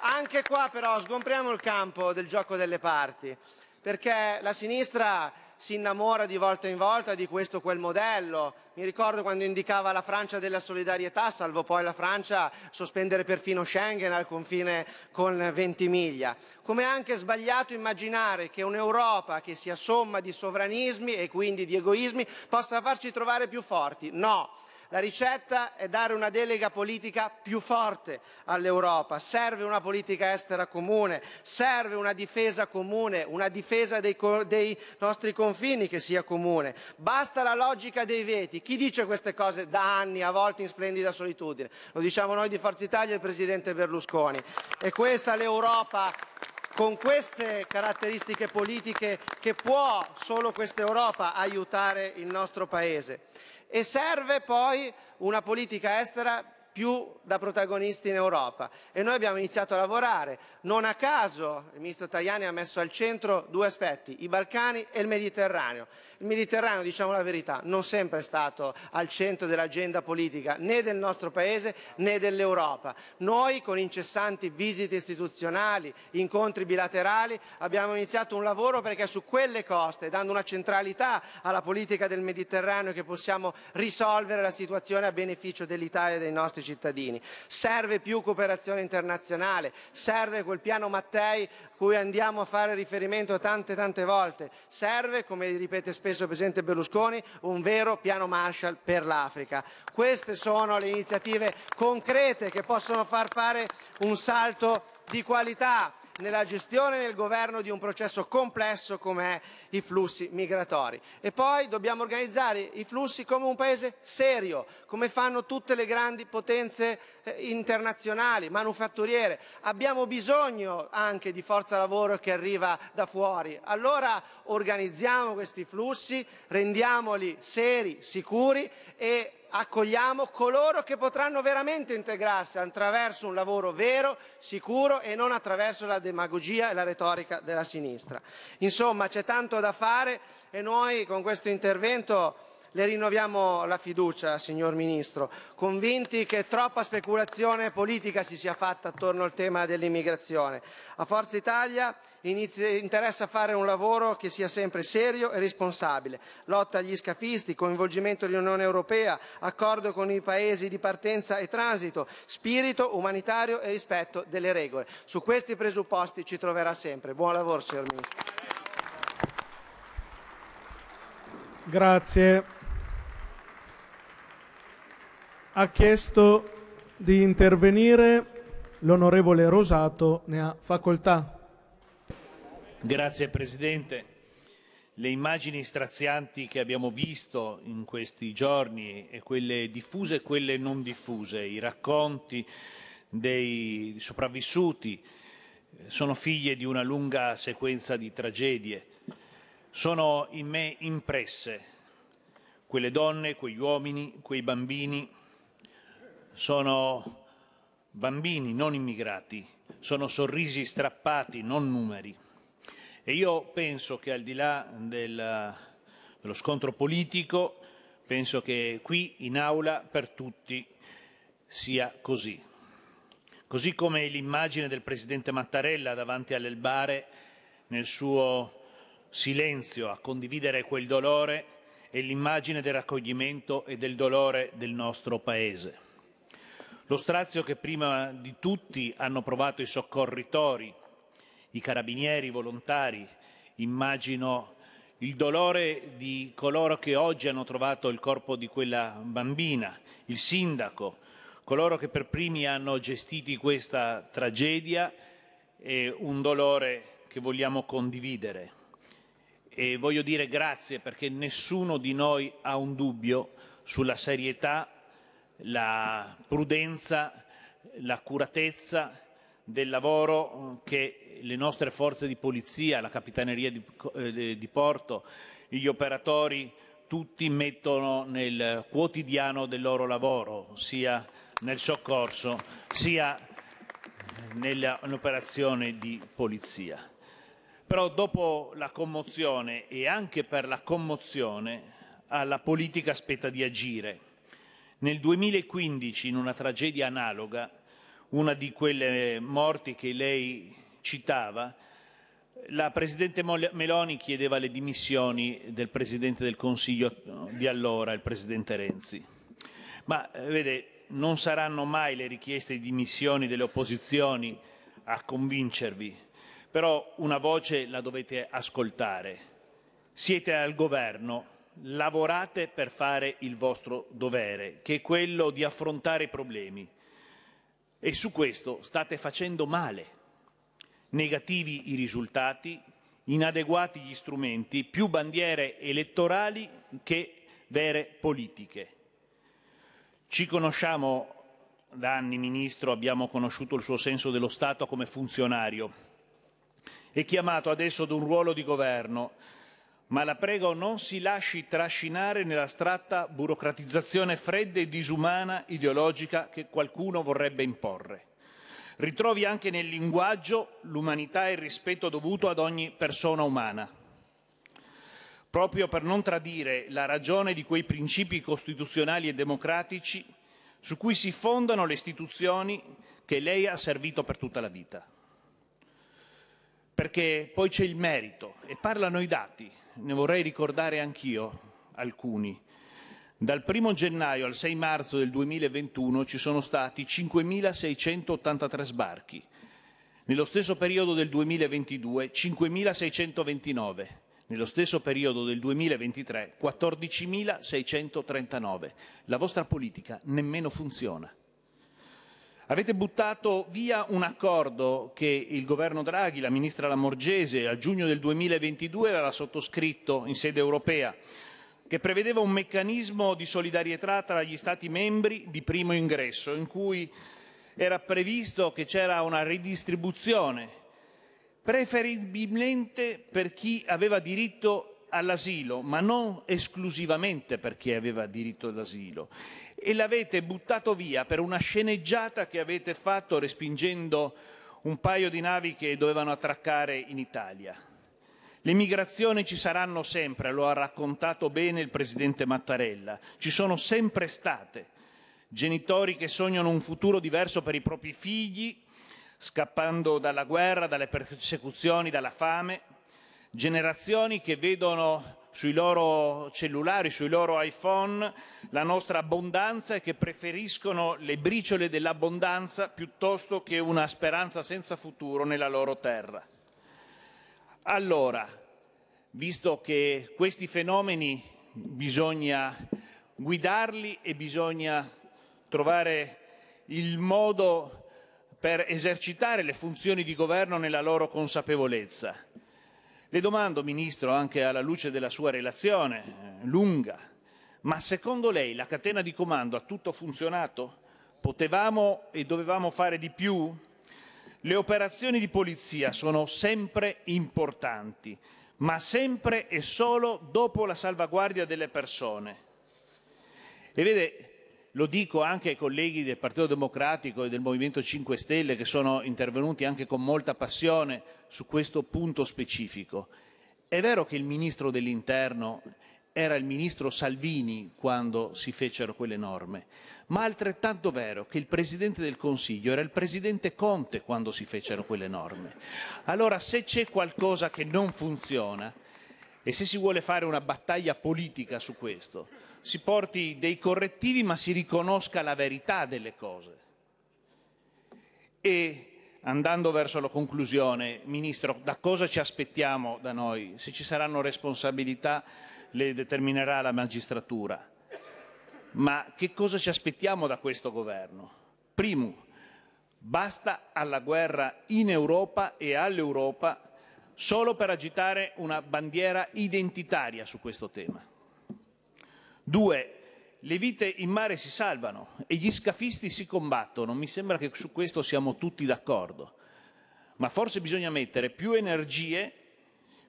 Anche qua però sgompriamo il campo del gioco delle parti, perché la sinistra si innamora di volta in volta di questo o quel modello. Mi ricordo quando indicava la Francia della solidarietà, salvo poi la Francia sospendere perfino Schengen al confine con Ventimiglia. Come è anche sbagliato immaginare che un'Europa che sia somma di sovranismi e quindi di egoismi possa farci trovare più forti. No la ricetta è dare una delega politica più forte all'Europa. Serve una politica estera comune, serve una difesa comune, una difesa dei, dei nostri confini che sia comune. Basta la logica dei veti. Chi dice queste cose da anni, a volte in splendida solitudine? Lo diciamo noi di Forza Italia e il Presidente Berlusconi. E questa l'Europa con queste caratteristiche politiche che può solo questa Europa aiutare il nostro Paese e serve poi una politica estera più da protagonisti in Europa e noi abbiamo iniziato a lavorare. Non a caso il ministro Tajani ha messo al centro due aspetti, i Balcani e il Mediterraneo. Il Mediterraneo, diciamo la verità, non sempre è stato al centro dell'agenda politica né del nostro Paese né dell'Europa. Noi con incessanti visite istituzionali, incontri bilaterali, abbiamo iniziato un lavoro perché su quelle coste, dando una centralità alla politica del Mediterraneo, che possiamo risolvere la situazione a beneficio dell'Italia e dei nostri nostri cittadini. Serve più cooperazione internazionale, serve quel piano Mattei cui andiamo a fare riferimento tante tante volte, serve, come ripete spesso il Presidente Berlusconi, un vero piano Marshall per l'Africa. Queste sono le iniziative concrete che possono far fare un salto di qualità nella gestione e nel governo di un processo complesso come è i flussi migratori. E poi dobbiamo organizzare i flussi come un paese serio, come fanno tutte le grandi potenze eh, internazionali, manufatturiere. Abbiamo bisogno anche di forza lavoro che arriva da fuori. Allora organizziamo questi flussi, rendiamoli seri, sicuri e accogliamo coloro che potranno veramente integrarsi attraverso un lavoro vero, sicuro e non attraverso la demagogia e la retorica della sinistra. Insomma, c'è tanto da fare e noi con questo intervento le rinnoviamo la fiducia, signor Ministro, convinti che troppa speculazione politica si sia fatta attorno al tema dell'immigrazione. A Forza Italia interessa fare un lavoro che sia sempre serio e responsabile. Lotta agli scafisti, coinvolgimento dell'Unione Europea, accordo con i paesi di partenza e transito, spirito umanitario e rispetto delle regole. Su questi presupposti ci troverà sempre. Buon lavoro, signor Ministro. Grazie. Ha chiesto di intervenire l'onorevole Rosato, ne ha facoltà. Grazie Presidente. Le immagini strazianti che abbiamo visto in questi giorni, e quelle diffuse e quelle non diffuse, i racconti dei sopravvissuti, sono figlie di una lunga sequenza di tragedie. Sono in me impresse quelle donne, quegli uomini, quei bambini sono bambini non immigrati, sono sorrisi strappati, non numeri. E io penso che al di là del, dello scontro politico, penso che qui in aula per tutti sia così. Così come l'immagine del Presidente Mattarella davanti all'Elbare nel suo silenzio a condividere quel dolore è l'immagine del raccoglimento e del dolore del nostro Paese. Lo strazio che prima di tutti hanno provato i soccorritori, i carabinieri, i volontari, immagino il dolore di coloro che oggi hanno trovato il corpo di quella bambina, il sindaco, coloro che per primi hanno gestito questa tragedia è un dolore che vogliamo condividere. E voglio dire grazie perché nessuno di noi ha un dubbio sulla serietà la prudenza, l'accuratezza del lavoro che le nostre forze di polizia, la capitaneria di, eh, di porto, gli operatori tutti mettono nel quotidiano del loro lavoro, sia nel soccorso sia nell'operazione di polizia. Però dopo la commozione e anche per la commozione alla politica spetta di agire nel 2015, in una tragedia analoga, una di quelle morti che lei citava, la Presidente Meloni chiedeva le dimissioni del Presidente del Consiglio di allora, il Presidente Renzi. Ma, vede, non saranno mai le richieste di dimissioni delle opposizioni a convincervi, però una voce la dovete ascoltare. Siete al governo lavorate per fare il vostro dovere, che è quello di affrontare i problemi. E su questo state facendo male. Negativi i risultati, inadeguati gli strumenti, più bandiere elettorali che vere politiche. Ci conosciamo da anni, Ministro, abbiamo conosciuto il suo senso dello Stato come funzionario. È chiamato adesso ad un ruolo di governo ma la prego non si lasci trascinare nell'astratta burocratizzazione fredda e disumana ideologica che qualcuno vorrebbe imporre. Ritrovi anche nel linguaggio l'umanità e il rispetto dovuto ad ogni persona umana. Proprio per non tradire la ragione di quei principi costituzionali e democratici su cui si fondano le istituzioni che lei ha servito per tutta la vita. Perché poi c'è il merito e parlano i dati, ne vorrei ricordare anch'io alcuni. Dal 1 gennaio al 6 marzo del 2021 ci sono stati 5.683 sbarchi, nello stesso periodo del 2022 5.629, nello stesso periodo del 2023 14.639. La vostra politica nemmeno funziona. Avete buttato via un accordo che il governo Draghi, la ministra Lamorgese, a giugno del 2022 aveva sottoscritto in sede europea, che prevedeva un meccanismo di solidarietà tra gli Stati membri di primo ingresso, in cui era previsto che c'era una ridistribuzione, preferibilmente per chi aveva diritto all'asilo, ma non esclusivamente perché aveva diritto all'asilo, e l'avete buttato via per una sceneggiata che avete fatto respingendo un paio di navi che dovevano attraccare in Italia. Le migrazioni ci saranno sempre, lo ha raccontato bene il presidente Mattarella, ci sono sempre state. Genitori che sognano un futuro diverso per i propri figli, scappando dalla guerra, dalle persecuzioni, dalla fame, generazioni che vedono sui loro cellulari, sui loro iPhone, la nostra abbondanza e che preferiscono le briciole dell'abbondanza piuttosto che una speranza senza futuro nella loro terra. Allora, visto che questi fenomeni bisogna guidarli e bisogna trovare il modo per esercitare le funzioni di governo nella loro consapevolezza. Le domando, Ministro, anche alla luce della sua relazione, eh, lunga, ma secondo lei la catena di comando ha tutto funzionato? Potevamo e dovevamo fare di più? Le operazioni di polizia sono sempre importanti, ma sempre e solo dopo la salvaguardia delle persone. E vede, lo dico anche ai colleghi del Partito Democratico e del Movimento 5 Stelle che sono intervenuti anche con molta passione su questo punto specifico. È vero che il ministro dell'interno era il ministro Salvini quando si fecero quelle norme, ma altrettanto vero che il Presidente del Consiglio era il Presidente Conte quando si fecero quelle norme. Allora se c'è qualcosa che non funziona e se si vuole fare una battaglia politica su questo, si porti dei correttivi ma si riconosca la verità delle cose. E andando verso la conclusione, Ministro, da cosa ci aspettiamo da noi? Se ci saranno responsabilità le determinerà la magistratura. Ma che cosa ci aspettiamo da questo governo? Primo, basta alla guerra in Europa e all'Europa solo per agitare una bandiera identitaria su questo tema. Due, le vite in mare si salvano e gli scafisti si combattono. Mi sembra che su questo siamo tutti d'accordo. Ma forse bisogna mettere più energie,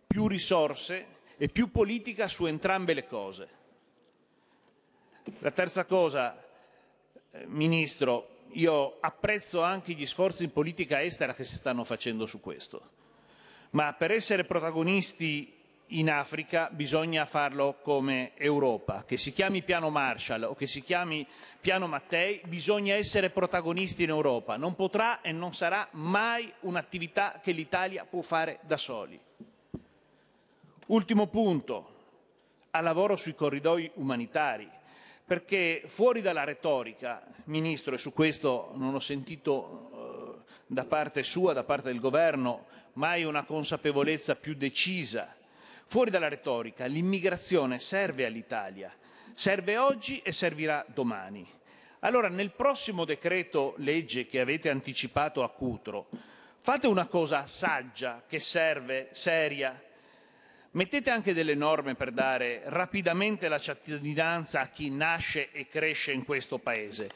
più risorse e più politica su entrambe le cose. La terza cosa, eh, Ministro, io apprezzo anche gli sforzi in politica estera che si stanno facendo su questo, ma per essere protagonisti in Africa bisogna farlo come Europa, che si chiami piano Marshall o che si chiami piano Mattei, bisogna essere protagonisti in Europa, non potrà e non sarà mai un'attività che l'Italia può fare da soli. Ultimo punto, al lavoro sui corridoi umanitari, perché fuori dalla retorica, Ministro, e su questo non ho sentito eh, da parte sua, da parte del Governo, mai una consapevolezza più decisa Fuori dalla retorica, l'immigrazione serve all'Italia, serve oggi e servirà domani. Allora, nel prossimo decreto legge che avete anticipato a Cutro, fate una cosa saggia, che serve, seria. Mettete anche delle norme per dare rapidamente la cittadinanza a chi nasce e cresce in questo Paese.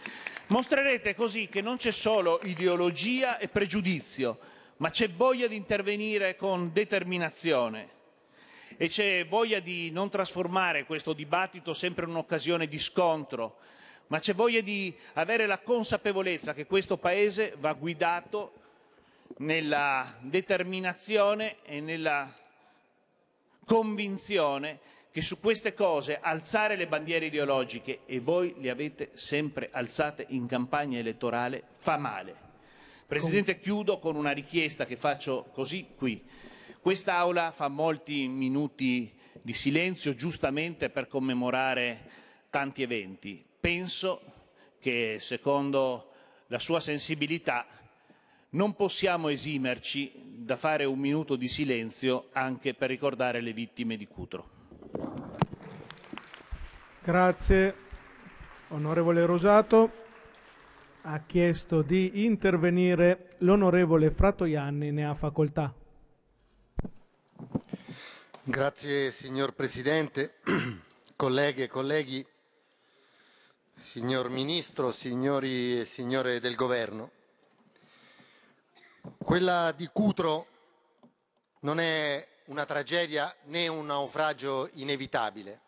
Mostrerete così che non c'è solo ideologia e pregiudizio, ma c'è voglia di intervenire con determinazione e c'è voglia di non trasformare questo dibattito sempre in un'occasione di scontro, ma c'è voglia di avere la consapevolezza che questo Paese va guidato nella determinazione e nella convinzione che su queste cose alzare le bandiere ideologiche, e voi le avete sempre alzate in campagna elettorale, fa male. Presidente, chiudo con una richiesta che faccio così qui. Quest'Aula fa molti minuti di silenzio giustamente per commemorare tanti eventi. Penso che secondo la sua sensibilità non possiamo esimerci da fare un minuto di silenzio anche per ricordare le vittime di Cutro. Grazie. Onorevole Rosato, ha chiesto di intervenire l'onorevole Fratoianni, ne ha facoltà. Grazie signor Presidente, (clears throat) colleghe e colleghi, signor Ministro, signori e signore del Governo. Quella di Cutro non è una tragedia né un naufragio inevitabile.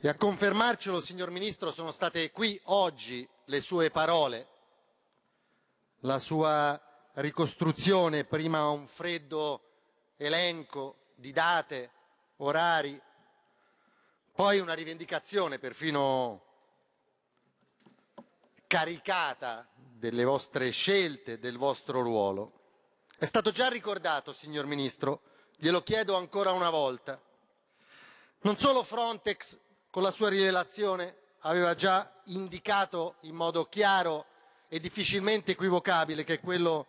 E a confermarcelo, signor Ministro, sono state qui oggi le sue parole, la sua ricostruzione prima un freddo elenco di date, orari, poi una rivendicazione perfino caricata delle vostre scelte, del vostro ruolo. È stato già ricordato, signor Ministro, glielo chiedo ancora una volta. Non solo Frontex, con la sua rivelazione aveva già indicato in modo chiaro e difficilmente equivocabile che quello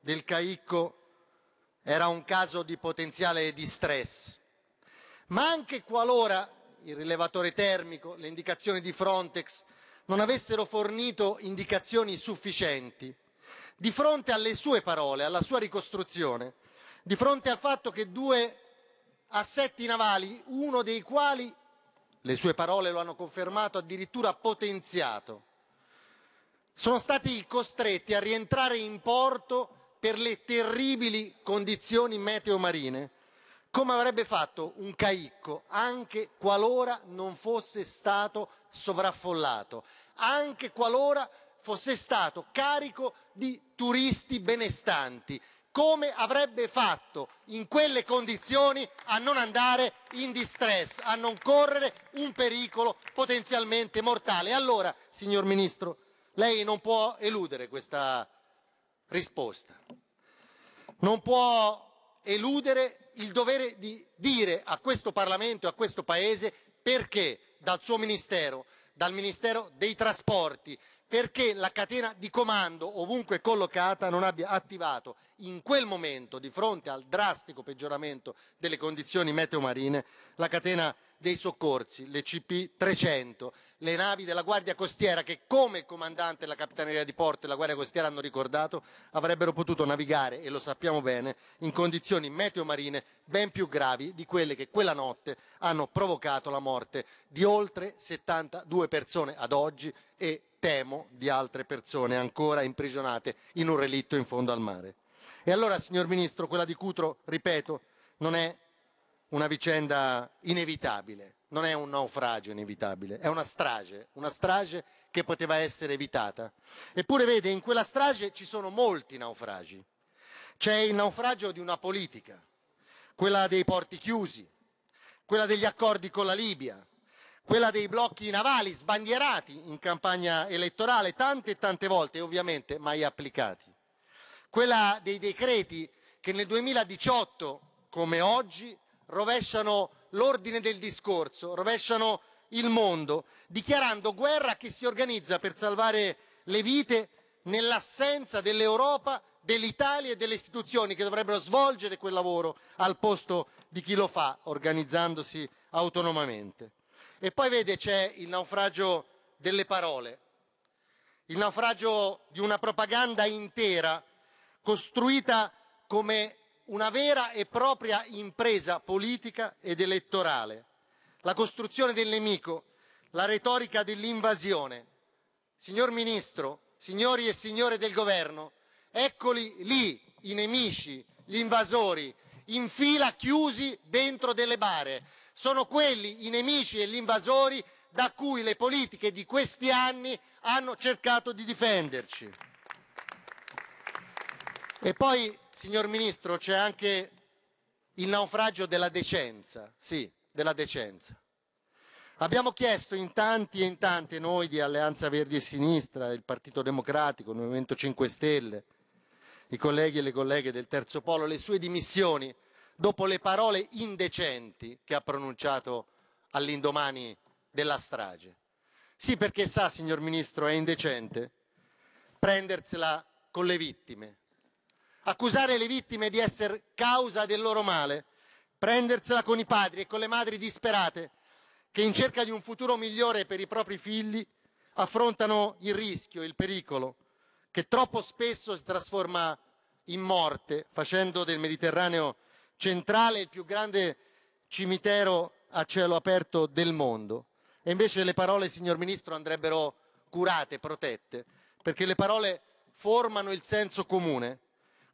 del Caicco era un caso di potenziale distress, ma anche qualora il rilevatore termico, le indicazioni di Frontex non avessero fornito indicazioni sufficienti, di fronte alle sue parole, alla sua ricostruzione, di fronte al fatto che due assetti navali, uno dei quali, le sue parole lo hanno confermato, addirittura potenziato, sono stati costretti a rientrare in porto per le terribili condizioni meteo marine, come avrebbe fatto un caicco anche qualora non fosse stato sovraffollato, anche qualora fosse stato carico di turisti benestanti, come avrebbe fatto in quelle condizioni a non andare in distress, a non correre un pericolo potenzialmente mortale. Allora, signor Ministro, lei non può eludere questa risposta. Non può eludere il dovere di dire a questo Parlamento e a questo Paese perché dal suo Ministero, dal Ministero dei Trasporti, perché la catena di comando ovunque collocata non abbia attivato in quel momento, di fronte al drastico peggioramento delle condizioni meteo marine, la catena di dei soccorsi, le CP300, le navi della Guardia Costiera che, come il comandante della Capitaneria di Porto e la Guardia Costiera hanno ricordato, avrebbero potuto navigare, e lo sappiamo bene, in condizioni meteo-marine ben più gravi di quelle che quella notte hanno provocato la morte di oltre 72 persone ad oggi e, temo, di altre persone ancora imprigionate in un relitto in fondo al mare. E allora, signor Ministro, quella di Cutro, ripeto, non è una vicenda inevitabile, non è un naufragio inevitabile, è una strage, una strage che poteva essere evitata. Eppure vede, in quella strage ci sono molti naufragi. C'è il naufragio di una politica, quella dei porti chiusi, quella degli accordi con la Libia, quella dei blocchi navali sbandierati in campagna elettorale tante e tante volte ovviamente mai applicati, quella dei decreti che nel 2018, come oggi, rovesciano l'ordine del discorso, rovesciano il mondo, dichiarando guerra che si organizza per salvare le vite nell'assenza dell'Europa, dell'Italia e delle istituzioni che dovrebbero svolgere quel lavoro al posto di chi lo fa, organizzandosi autonomamente. E poi vede c'è il naufragio delle parole, il naufragio di una propaganda intera costruita come una vera e propria impresa politica ed elettorale, la costruzione del nemico, la retorica dell'invasione. Signor Ministro, signori e signore del governo, eccoli lì i nemici, gli invasori, in fila chiusi dentro delle bare. Sono quelli i nemici e gli invasori da cui le politiche di questi anni hanno cercato di difenderci. E poi Signor Ministro, c'è anche il naufragio della decenza, sì, della decenza. Abbiamo chiesto in tanti e in tanti noi di Alleanza Verdi e Sinistra, il Partito Democratico, il Movimento 5 Stelle, i colleghi e le colleghe del Terzo Polo, le sue dimissioni dopo le parole indecenti che ha pronunciato all'indomani della strage. Sì, perché sa, signor Ministro, è indecente prendersela con le vittime, accusare le vittime di essere causa del loro male, prendersela con i padri e con le madri disperate che in cerca di un futuro migliore per i propri figli affrontano il rischio, il pericolo, che troppo spesso si trasforma in morte, facendo del Mediterraneo centrale il più grande cimitero a cielo aperto del mondo. E invece le parole, signor Ministro, andrebbero curate, protette, perché le parole formano il senso comune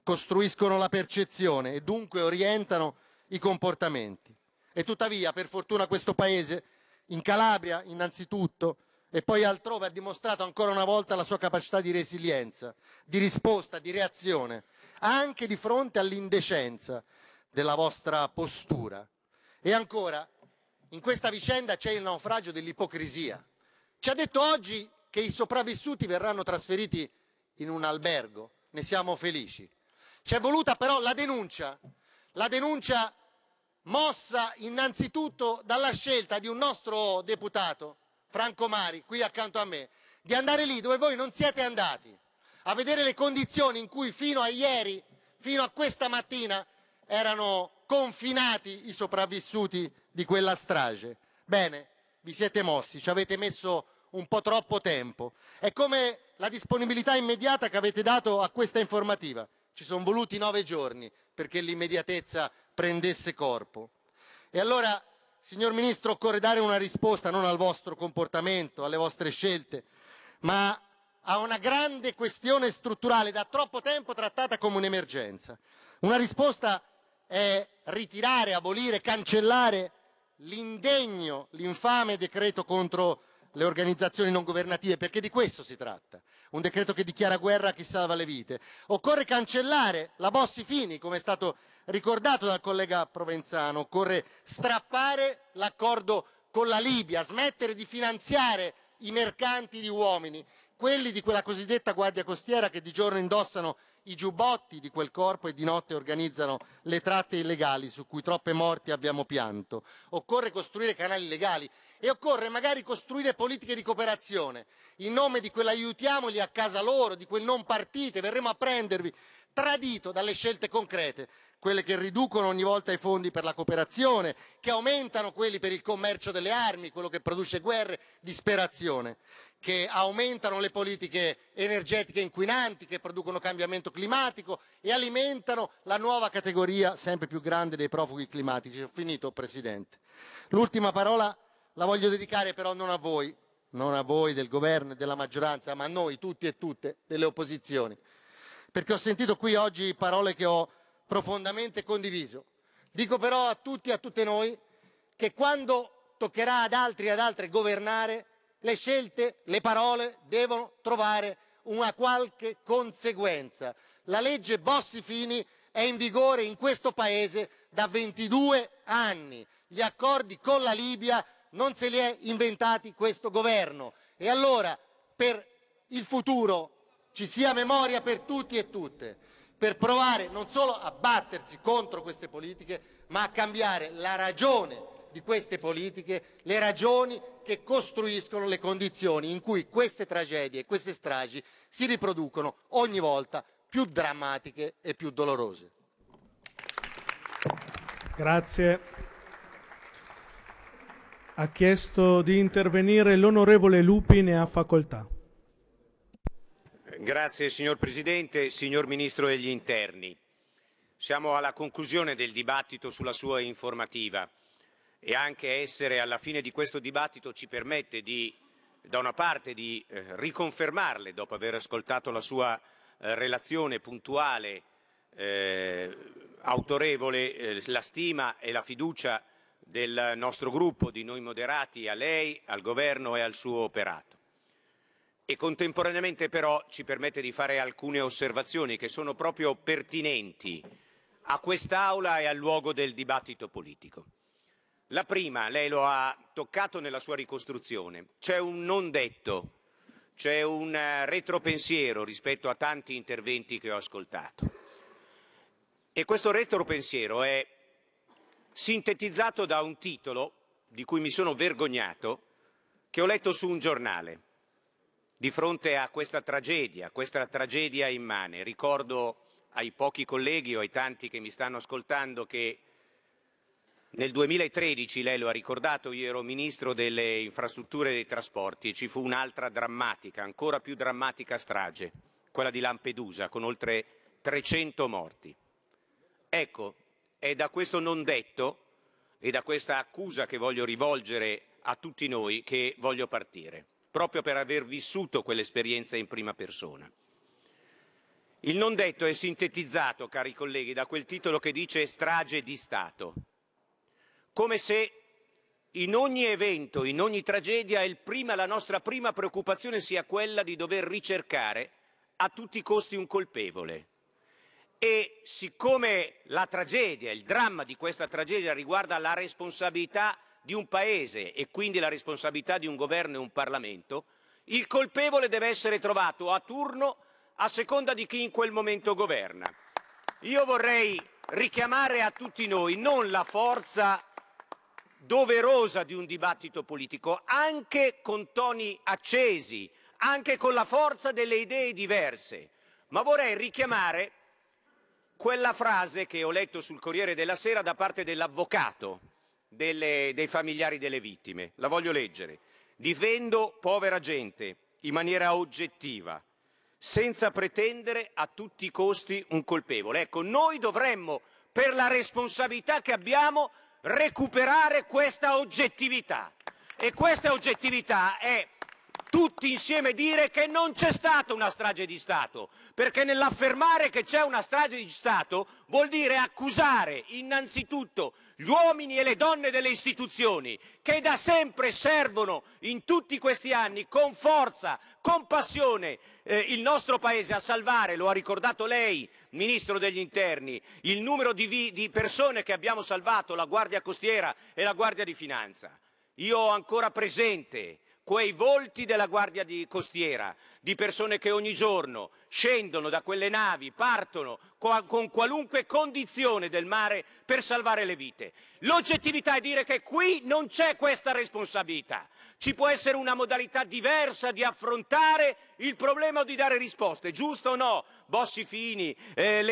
costruiscono la percezione e dunque orientano i comportamenti. E tuttavia, per fortuna, questo Paese, in Calabria innanzitutto e poi altrove, ha dimostrato ancora una volta la sua capacità di resilienza, di risposta, di reazione, anche di fronte all'indecenza della vostra postura. E ancora, in questa vicenda c'è il naufragio dell'ipocrisia. Ci ha detto oggi che i sopravvissuti verranno trasferiti in un albergo, ne siamo felici. C'è voluta però la denuncia, la denuncia mossa innanzitutto dalla scelta di un nostro deputato, Franco Mari, qui accanto a me, di andare lì dove voi non siete andati, a vedere le condizioni in cui fino a ieri, fino a questa mattina, erano confinati i sopravvissuti di quella strage. Bene, vi siete mossi, ci avete messo un po' troppo tempo. È come la disponibilità immediata che avete dato a questa informativa. Ci sono voluti nove giorni perché l'immediatezza prendesse corpo. E allora, signor Ministro, occorre dare una risposta non al vostro comportamento, alle vostre scelte, ma a una grande questione strutturale da troppo tempo trattata come un'emergenza. Una risposta è ritirare, abolire, cancellare l'indegno, l'infame decreto contro le organizzazioni non governative, perché di questo si tratta un decreto che dichiara guerra a chi salva le vite. Occorre cancellare la Bossi Fini, come è stato ricordato dal collega Provenzano, occorre strappare l'accordo con la Libia, smettere di finanziare i mercanti di uomini, quelli di quella cosiddetta guardia costiera che di giorno indossano i giubbotti di quel corpo e di notte organizzano le tratte illegali su cui troppe morti abbiamo pianto. Occorre costruire canali legali e occorre magari costruire politiche di cooperazione in nome di quell'aiutiamoli a casa loro, di quel non partite, verremo a prendervi, tradito dalle scelte concrete, quelle che riducono ogni volta i fondi per la cooperazione, che aumentano quelli per il commercio delle armi, quello che produce guerre, disperazione che aumentano le politiche energetiche inquinanti, che producono cambiamento climatico e alimentano la nuova categoria sempre più grande dei profughi climatici. Ho finito, Presidente. L'ultima parola la voglio dedicare però non a voi, non a voi del governo e della maggioranza, ma a noi tutti e tutte delle opposizioni. Perché ho sentito qui oggi parole che ho profondamente condiviso. Dico però a tutti e a tutte noi che quando toccherà ad altri e ad altre governare, le scelte, le parole devono trovare una qualche conseguenza. La legge Bossi-Fini è in vigore in questo Paese da 22 anni. Gli accordi con la Libia non se li è inventati questo governo. E allora per il futuro ci sia memoria per tutti e tutte, per provare non solo a battersi contro queste politiche, ma a cambiare la ragione di queste politiche, le ragioni che costruiscono le condizioni in cui queste tragedie, e queste stragi si riproducono ogni volta più drammatiche e più dolorose. Grazie. Ha chiesto di intervenire l'onorevole Lupi, ne ha facoltà. Grazie signor Presidente, signor Ministro degli Interni. Siamo alla conclusione del dibattito sulla sua informativa e anche essere alla fine di questo dibattito ci permette di, da una parte, di eh, riconfermarle dopo aver ascoltato la sua eh, relazione puntuale, eh, autorevole, eh, la stima e la fiducia del nostro gruppo, di noi moderati, a lei, al governo e al suo operato. E contemporaneamente però ci permette di fare alcune osservazioni che sono proprio pertinenti a quest'Aula e al luogo del dibattito politico. La prima, lei lo ha toccato nella sua ricostruzione, c'è un non detto, c'è un eh, retropensiero rispetto a tanti interventi che ho ascoltato. E questo retropensiero è sintetizzato da un titolo di cui mi sono vergognato, che ho letto su un giornale. Di fronte a questa tragedia, questa tragedia immane, ricordo ai pochi colleghi o ai tanti che mi stanno ascoltando che nel 2013, lei lo ha ricordato, io ero ministro delle infrastrutture e dei trasporti e ci fu un'altra drammatica, ancora più drammatica strage, quella di Lampedusa, con oltre 300 morti. Ecco, è da questo non detto e da questa accusa che voglio rivolgere a tutti noi che voglio partire, proprio per aver vissuto quell'esperienza in prima persona. Il non detto è sintetizzato, cari colleghi, da quel titolo che dice strage di Stato, come se in ogni evento, in ogni tragedia, prima, la nostra prima preoccupazione sia quella di dover ricercare a tutti i costi un colpevole, e siccome la tragedia, il dramma di questa tragedia riguarda la responsabilità di un paese e quindi la responsabilità di un governo e un Parlamento, il colpevole deve essere trovato a turno a seconda di chi in quel momento governa. Io vorrei richiamare a tutti noi non la forza doverosa di un dibattito politico, anche con toni accesi, anche con la forza delle idee diverse, ma vorrei richiamare quella frase che ho letto sul Corriere della Sera da parte dell'avvocato delle, dei familiari delle vittime. La voglio leggere. Difendo povera gente in maniera oggettiva, senza pretendere a tutti i costi un colpevole. Ecco, noi dovremmo, per la responsabilità che abbiamo, recuperare questa oggettività. E questa oggettività è tutti insieme dire che non c'è stata una strage di Stato, perché nell'affermare che c'è una strage di Stato vuol dire accusare innanzitutto gli uomini e le donne delle istituzioni che da sempre servono in tutti questi anni con forza, con passione eh, il nostro Paese a salvare, lo ha ricordato lei, Ministro degli Interni, il numero di, di persone che abbiamo salvato, la Guardia Costiera e la Guardia di Finanza. Io ho ancora presente quei volti della Guardia Costiera, di persone che ogni giorno scendono da quelle navi, partono con qualunque condizione del mare per salvare le vite. L'oggettività è dire che qui non c'è questa responsabilità. Ci può essere una modalità diversa di affrontare il problema o di dare risposte, giusto o no? Bossi Fini, eh,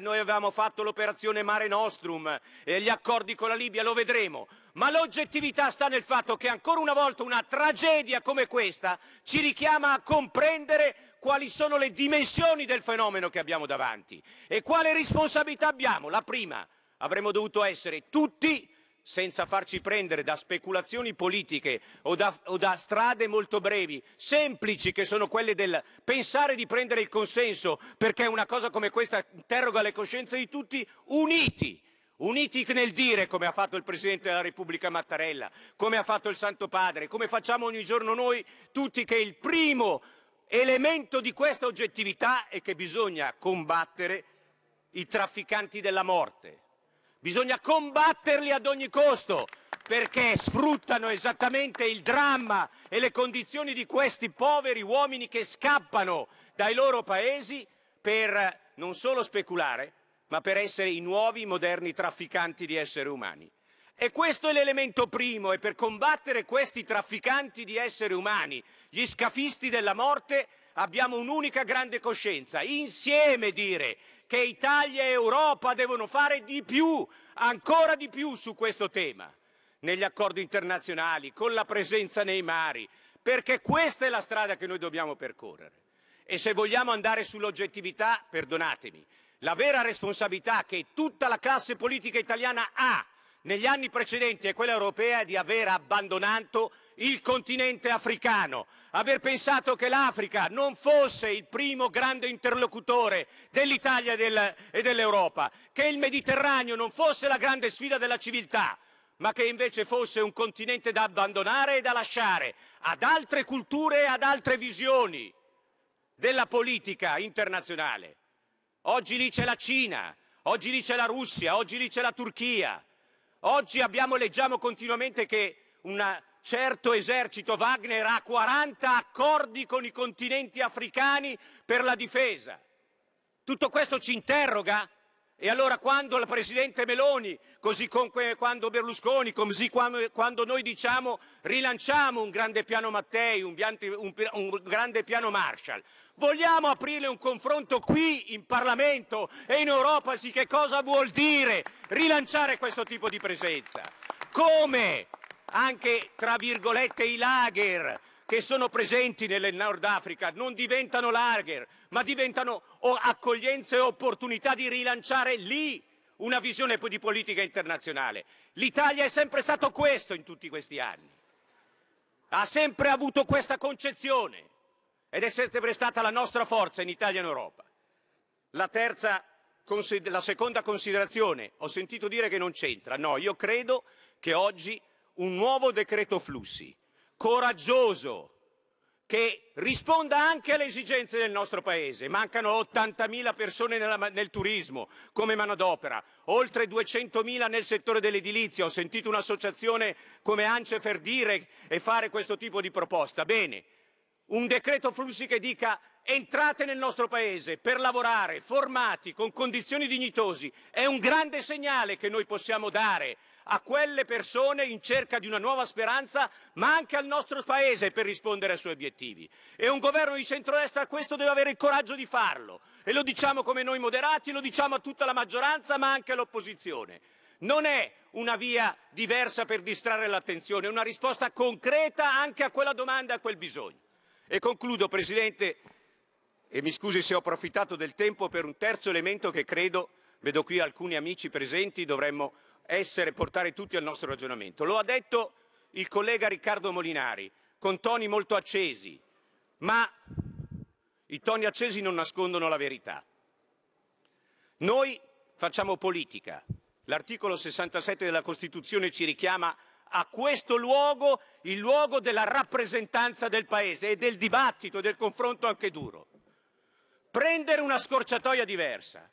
noi avevamo fatto l'operazione Mare Nostrum, eh, gli accordi con la Libia, lo vedremo ma l'oggettività sta nel fatto che ancora una volta una tragedia come questa ci richiama a comprendere quali sono le dimensioni del fenomeno che abbiamo davanti e quale responsabilità abbiamo. La prima, avremmo dovuto essere tutti senza farci prendere da speculazioni politiche o da, o da, strade molto brevi, semplici che sono quelle del pensare di prendere il consenso, perché una cosa come questa interroga le coscienze di tutti, uniti uniti nel dire come ha fatto il Presidente della Repubblica Mattarella, come ha fatto il Santo Padre, come facciamo ogni giorno noi tutti che il primo elemento di questa oggettività è che bisogna combattere i trafficanti della morte. Bisogna combatterli ad ogni costo perché sfruttano esattamente il dramma e le condizioni di questi poveri uomini che scappano dai loro paesi per non solo speculare, ma per essere i nuovi moderni trafficanti di esseri umani. E questo è l'elemento primo e per combattere questi trafficanti di esseri umani, gli scafisti della morte, abbiamo un'unica grande coscienza, insieme dire che Italia e Europa devono fare di più, ancora di più su questo tema, negli accordi internazionali, con la presenza nei mari, perché questa è la strada che noi dobbiamo percorrere. E se vogliamo andare sull'oggettività, perdonatemi, la vera responsabilità che tutta la classe politica italiana ha negli anni precedenti e quella europea è di aver abbandonato il continente africano, aver pensato che l'Africa non fosse il primo grande interlocutore dell'Italia e dell'Europa, che il Mediterraneo non fosse la grande sfida della civiltà, ma che invece fosse un continente da abbandonare e da lasciare ad altre culture e ad altre visioni della politica internazionale. Oggi lì c'è la Cina, oggi lì c'è la Russia, oggi lì c'è la Turchia. Oggi abbiamo, leggiamo continuamente che un certo esercito Wagner ha 40 accordi con i continenti africani per la difesa. Tutto questo ci interroga e allora quando il Presidente Meloni, così come quando Berlusconi, così quando noi diciamo rilanciamo un grande piano Mattei, un, piante, un, un grande piano Marshall, vogliamo aprire un confronto qui in Parlamento e in Europa su che cosa vuol dire rilanciare questo tipo di presenza. Come anche, tra virgolette, i lager che sono presenti nel Nord Africa non diventano lager, ma diventano accoglienze e opportunità di rilanciare lì una visione di politica internazionale. L'Italia è sempre stato questo in tutti questi anni. Ha sempre avuto questa concezione ed è sempre stata la nostra forza in Italia e in Europa. La, terza, la seconda considerazione, ho sentito dire che non c'entra. No, io credo che oggi un nuovo decreto flussi coraggioso, che risponda anche alle esigenze del nostro Paese. Mancano 80.000 persone nella, nel turismo come manodopera, oltre 200.000 nel settore dell'edilizia. Ho sentito un'associazione come Ancefer dire e fare questo tipo di proposta. Bene, un decreto flussi che dica entrate nel nostro Paese per lavorare, formati, con condizioni dignitosi. è un grande segnale che noi possiamo dare a quelle persone in cerca di una nuova speranza, ma anche al nostro Paese per rispondere ai suoi obiettivi. E un governo di centrodestra questo deve avere il coraggio di farlo. E lo diciamo come noi moderati, lo diciamo a tutta la maggioranza, ma anche all'opposizione. Non è una via diversa per distrarre l'attenzione, è una risposta concreta anche a quella domanda e a quel bisogno. E concludo, Presidente, e mi scusi se ho approfittato del tempo per un terzo elemento che credo, vedo qui alcuni amici presenti, dovremmo essere, portare tutti al nostro ragionamento. Lo ha detto il collega Riccardo Molinari, con toni molto accesi, ma i toni accesi non nascondono la verità. Noi facciamo politica. L'articolo 67 della Costituzione ci richiama a questo luogo, il luogo della rappresentanza del Paese e del dibattito e del confronto anche duro. Prendere una scorciatoia diversa,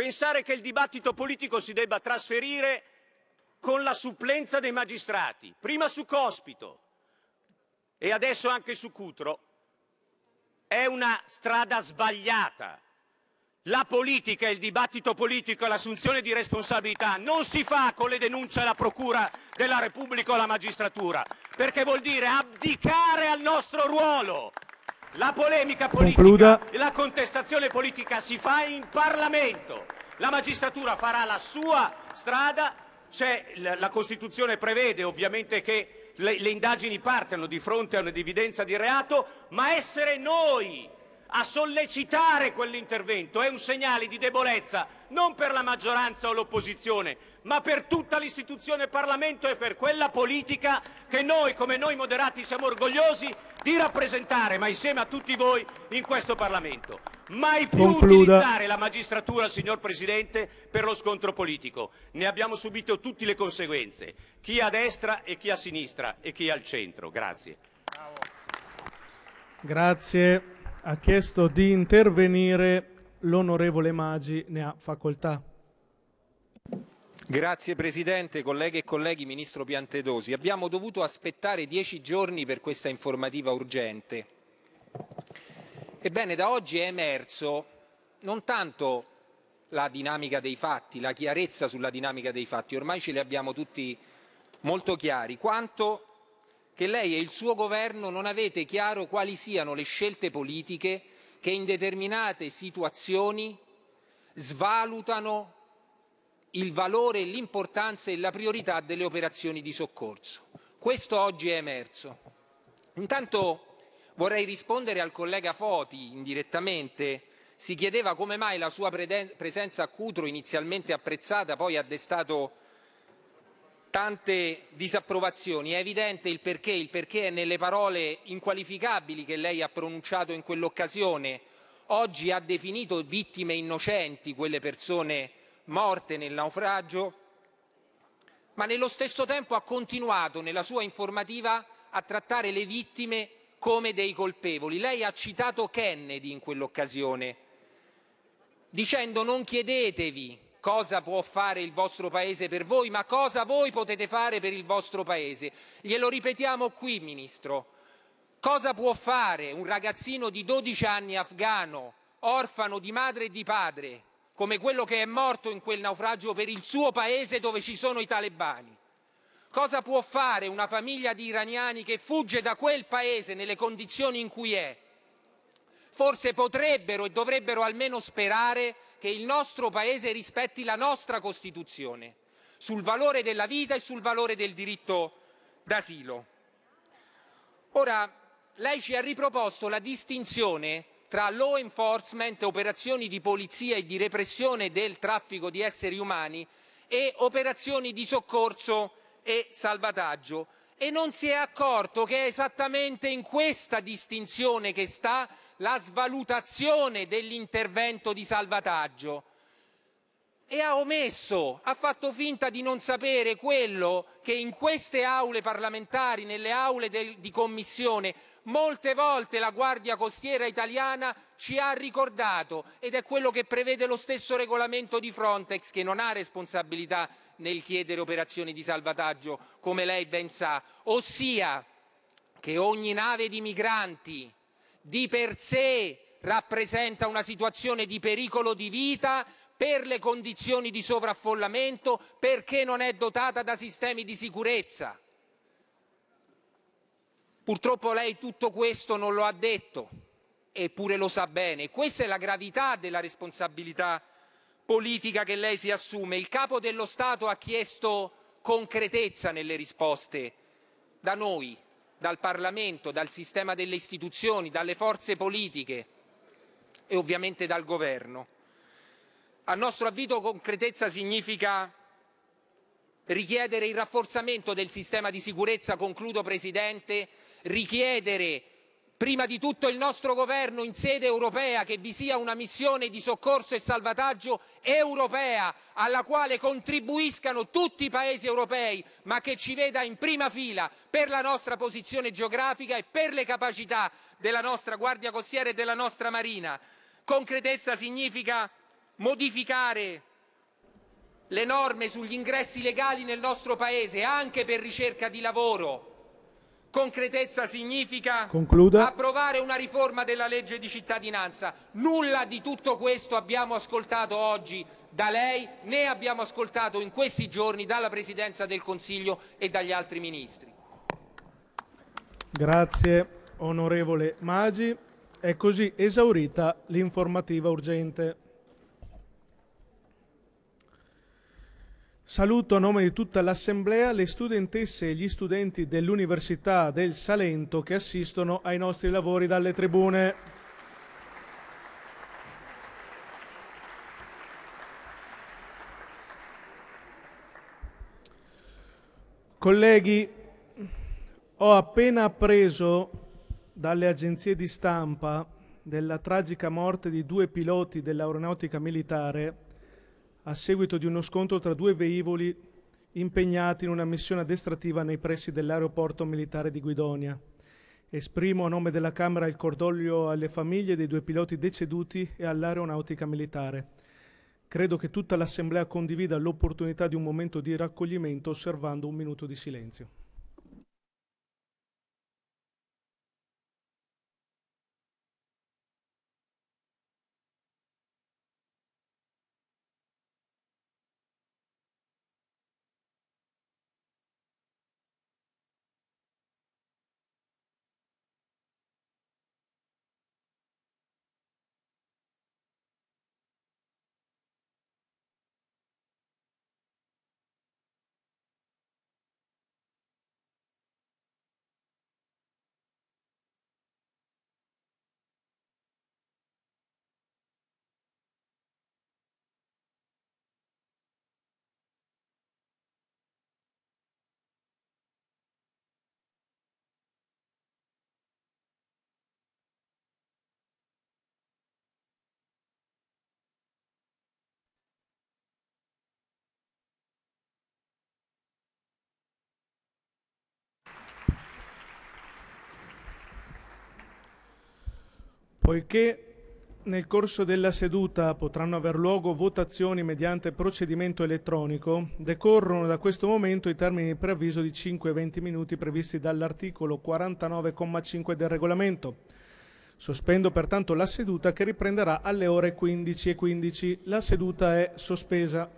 pensare che il dibattito politico si debba trasferire con la supplenza dei magistrati, prima su Cospito e adesso anche su Cutro, è una strada sbagliata. La politica, e il dibattito politico e l'assunzione di responsabilità non si fa con le denunce alla Procura della Repubblica o alla magistratura, perché vuol dire abdicare al nostro ruolo, la polemica politica Concluda. la contestazione politica si fa in Parlamento. La magistratura farà la sua strada, la Costituzione prevede ovviamente che le, le indagini partano di fronte a un'evidenza di reato, ma essere noi a sollecitare quell'intervento. È un segnale di debolezza non per la maggioranza o l'opposizione, ma per tutta l'istituzione Parlamento e per quella politica che noi, come noi moderati, siamo orgogliosi di rappresentare, ma insieme a tutti voi in questo Parlamento. Mai più Concluda. utilizzare la magistratura, signor Presidente, per lo scontro politico. Ne abbiamo subito tutte le conseguenze, chi a destra e chi a sinistra e chi al centro. Grazie. Bravo. Grazie. Ha chiesto di intervenire l'onorevole Magi, ne ha facoltà. Grazie Presidente, colleghe e colleghi, Ministro Piantedosi. Abbiamo dovuto aspettare dieci giorni per questa informativa urgente. Ebbene, da oggi è emerso non tanto la dinamica dei fatti, la chiarezza sulla dinamica dei fatti, ormai ce li abbiamo tutti molto chiari, quanto che lei e il suo governo non avete chiaro quali siano le scelte politiche che in determinate situazioni svalutano il valore, l'importanza e la priorità delle operazioni di soccorso. Questo oggi è emerso. Intanto vorrei rispondere al collega Foti indirettamente. Si chiedeva come mai la sua presenza a Cutro, inizialmente apprezzata, poi ha destato tante disapprovazioni. È evidente il perché, il perché è nelle parole inqualificabili che lei ha pronunciato in quell'occasione. Oggi ha definito vittime innocenti quelle persone morte nel naufragio, ma nello stesso tempo ha continuato nella sua informativa a trattare le vittime come dei colpevoli. Lei ha citato Kennedy in quell'occasione, dicendo non chiedetevi cosa può fare il vostro paese per voi, ma cosa voi potete fare per il vostro paese. Glielo ripetiamo qui, Ministro. Cosa può fare un ragazzino di 12 anni afgano, orfano di madre e di padre, come quello che è morto in quel naufragio per il suo paese dove ci sono i talebani? Cosa può fare una famiglia di iraniani che fugge da quel paese nelle condizioni in cui è? forse potrebbero e dovrebbero almeno sperare che il nostro Paese rispetti la nostra Costituzione sul valore della vita e sul valore del diritto d'asilo. Ora, lei ci ha riproposto la distinzione tra law enforcement, operazioni di polizia e di repressione del traffico di esseri umani e operazioni di soccorso e salvataggio e non si è accorto che è esattamente in questa distinzione che sta la svalutazione dell'intervento di salvataggio e ha omesso, ha fatto finta di non sapere quello che in queste aule parlamentari, nelle aule del, di commissione, molte volte la Guardia Costiera italiana ci ha ricordato ed è quello che prevede lo stesso regolamento di Frontex che non ha responsabilità nel chiedere operazioni di salvataggio, come lei ben sa, ossia che ogni nave di migranti di per sé rappresenta una situazione di pericolo di vita per le condizioni di sovraffollamento perché non è dotata da sistemi di sicurezza. Purtroppo lei tutto questo non lo ha detto, eppure lo sa bene. Questa è la gravità della responsabilità politica che lei si assume. Il capo dello Stato ha chiesto concretezza nelle risposte da noi, dal Parlamento, dal sistema delle istituzioni, dalle forze politiche e ovviamente dal governo. A nostro avviso concretezza significa richiedere il rafforzamento del sistema di sicurezza, concludo Presidente, richiedere prima di tutto il nostro governo in sede europea che vi sia una missione di soccorso e salvataggio europea alla quale contribuiscano tutti i paesi europei ma che ci veda in prima fila per la nostra posizione geografica e per le capacità della nostra guardia costiera e della nostra marina. Concretezza significa modificare le norme sugli ingressi legali nel nostro paese anche per ricerca di lavoro Concretezza significa Concluda. approvare una riforma della legge di cittadinanza. Nulla di tutto questo abbiamo ascoltato oggi da lei né abbiamo ascoltato in questi giorni dalla Presidenza del Consiglio e dagli altri Ministri. Grazie onorevole Magi. È così esaurita l'informativa urgente. Saluto a nome di tutta l'Assemblea le studentesse e gli studenti dell'Università del Salento che assistono ai nostri lavori dalle tribune. Colleghi, ho appena appreso dalle agenzie di stampa della tragica morte di due piloti dell'aeronautica militare a seguito di uno scontro tra due velivoli impegnati in una missione addestrativa nei pressi dell'aeroporto militare di Guidonia. Esprimo a nome della Camera il cordoglio alle famiglie dei due piloti deceduti e all'aeronautica militare. Credo che tutta l'Assemblea condivida l'opportunità di un momento di raccoglimento osservando un minuto di silenzio. Poiché nel corso della seduta potranno aver luogo votazioni mediante procedimento elettronico, decorrono da questo momento i termini di preavviso di 5 e 20 minuti previsti dall'articolo 49,5 del regolamento. Sospendo pertanto la seduta che riprenderà alle ore 15.15. 15. La seduta è sospesa.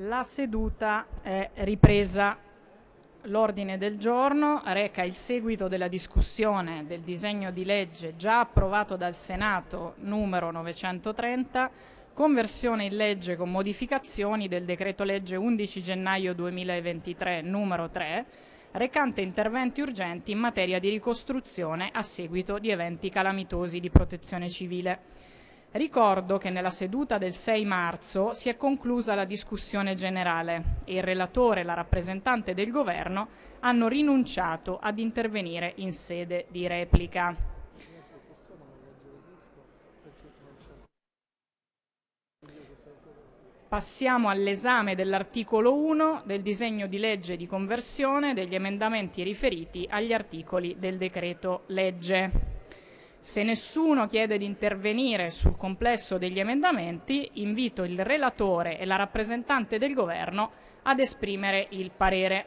La seduta è ripresa. L'ordine del giorno reca il seguito della discussione del disegno di legge già approvato dal Senato numero 930, conversione in legge con modificazioni del decreto legge 11 gennaio 2023 numero 3, recante interventi urgenti in materia di ricostruzione a seguito di eventi calamitosi di protezione civile. Ricordo che nella seduta del 6 marzo si è conclusa la discussione generale e il relatore e la rappresentante del governo hanno rinunciato ad intervenire in sede di replica. Passiamo all'esame dell'articolo 1 del disegno di legge di conversione degli emendamenti riferiti agli articoli del decreto legge. Se nessuno chiede di intervenire sul complesso degli emendamenti, invito il relatore e la rappresentante del governo ad esprimere il parere.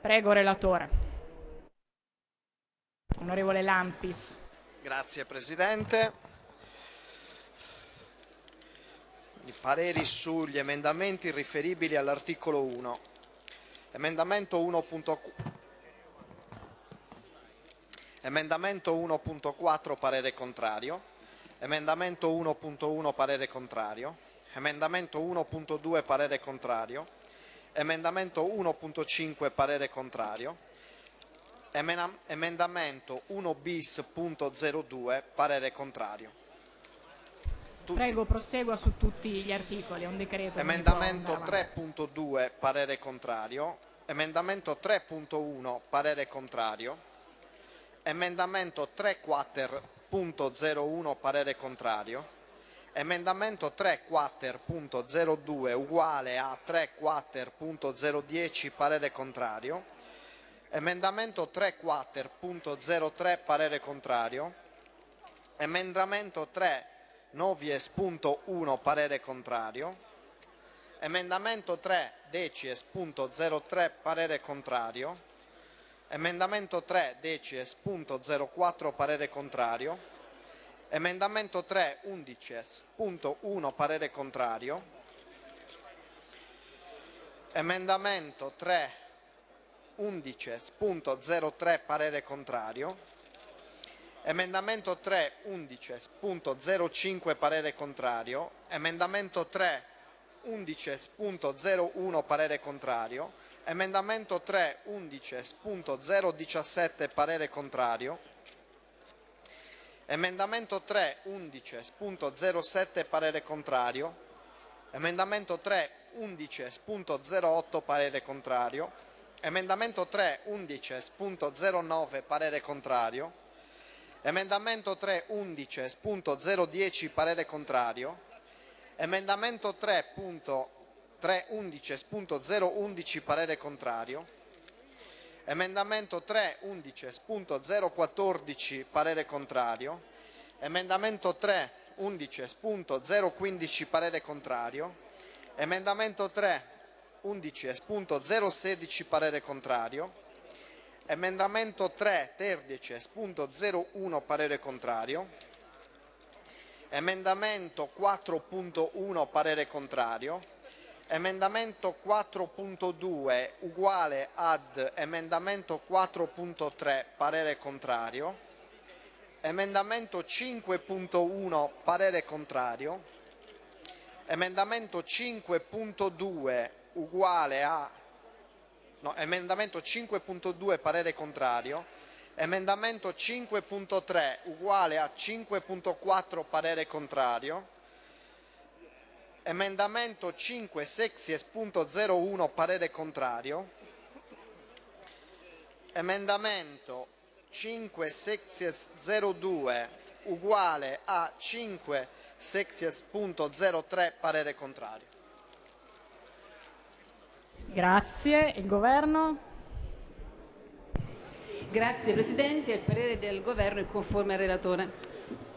Prego, relatore. Onorevole Lampis. Grazie Presidente. I pareri sugli emendamenti riferibili all'articolo 1. Emendamento 1. Emendamento 1.4 parere contrario. Emendamento 1.1 parere contrario. Emendamento 1.2 parere contrario. Emendamento 1.5 parere contrario. Emendamento 1 bis.02 parere contrario. Tutti. Prego, prosegua su tutti gli articoli, è un decreto. Emendamento 3.2 parere contrario. Emendamento 3.1 parere contrario. Emendamento 3-quater.01 parere contrario. Emendamento 3-quater.02 uguale a 3-quater.010 parere contrario. Emendamento 3-quater.03 parere contrario. Emendamento 3 1 parere contrario. Emendamento 3 decies 03 parere contrario. Emendamento 3 decies.04 parere contrario. Emendamento 3 undicies.1 parere contrario. Emendamento 3 undices.03 parere contrario. Emendamento 3 undices.05 parere contrario. Emendamento 3 undices.01 parere contrario. Emendamento 3.11.017 parere contrario. Emendamento 3.11.07 parere contrario. Emendamento 3.11.08 parere contrario. Emendamento 3.11.09 parere contrario. Emendamento 3.11.010 parere contrario. Emendamento 3.11.09 3.11.011 parere contrario. Emendamento 3.11.014 parere contrario. Emendamento 3.11.015 parere contrario. Emendamento 3.11.016 parere contrario. Emendamento 3.13.01 parere contrario. Emendamento 4.1 parere contrario emendamento 4.2 uguale ad emendamento 4.3 parere contrario, emendamento 5.1 parere contrario, emendamento 5.2 uguale a no, emendamento 5.2 parere contrario, emendamento 5.3 uguale a 5.4 parere contrario, Emendamento 5 sexies.01 parere contrario. Emendamento 5 sexies.02 uguale a 5 sexies.03 parere contrario. Grazie. Il governo? Grazie Presidente, il parere del Governo è conforme al relatore.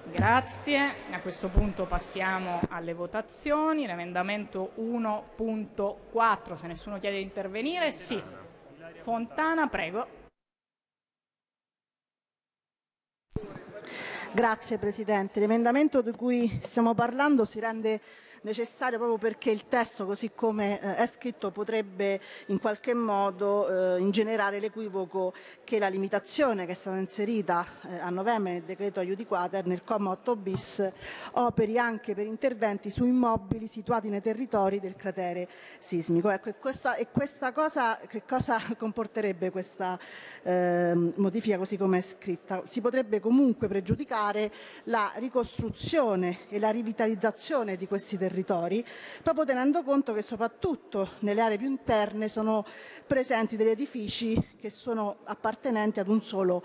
Grazie. A questo punto passiamo alle votazioni. L'emendamento 1.4, se nessuno chiede di intervenire, sì. Fontana, prego. Grazie Presidente. L'emendamento di cui stiamo parlando si rende necessario proprio perché il testo così come eh, è scritto potrebbe in qualche modo eh, ingenerare l'equivoco che la limitazione che è stata inserita eh, a novembre nel decreto aiuti quater nel comma 8 bis operi anche per interventi su immobili situati nei territori del cratere sismico. Ecco, e questa, e questa cosa, che cosa (laughs) comporterebbe questa ehm, modifica così come è scritta? Si potrebbe comunque pregiudicare la ricostruzione e la rivitalizzazione di questi territori territori, proprio tenendo conto che soprattutto nelle aree più interne sono presenti degli edifici che sono appartenenti ad un solo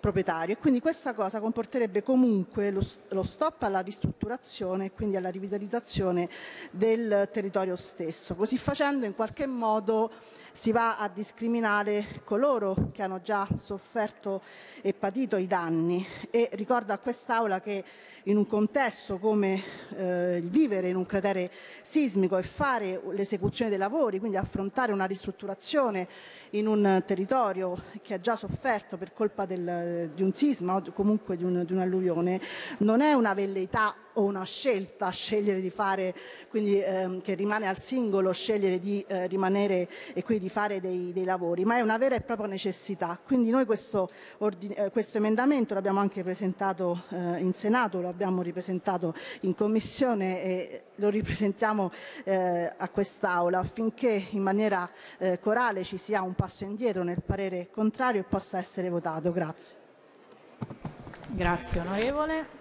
proprietario e quindi questa cosa comporterebbe comunque lo, lo stop alla ristrutturazione e quindi alla rivitalizzazione del territorio stesso. Così facendo in qualche modo si va a discriminare coloro che hanno già sofferto e patito i danni e ricordo a quest'Aula che in un contesto come eh, il vivere in un cratere sismico e fare l'esecuzione dei lavori, quindi affrontare una ristrutturazione in un territorio che ha già sofferto per colpa del, di un sisma o comunque di, un, di un'alluvione, non è una velleità o una scelta scegliere di fare, quindi ehm, che rimane al singolo scegliere di eh, rimanere e quindi di fare dei, dei, lavori, ma è una vera e propria necessità. Quindi noi questo, ordine, eh, questo emendamento l'abbiamo anche presentato eh, in Senato, lo abbiamo ripresentato in Commissione e lo ripresentiamo eh, a quest'Aula affinché in maniera eh, corale ci sia un passo indietro nel parere contrario e possa essere votato. Grazie. Grazie onorevole.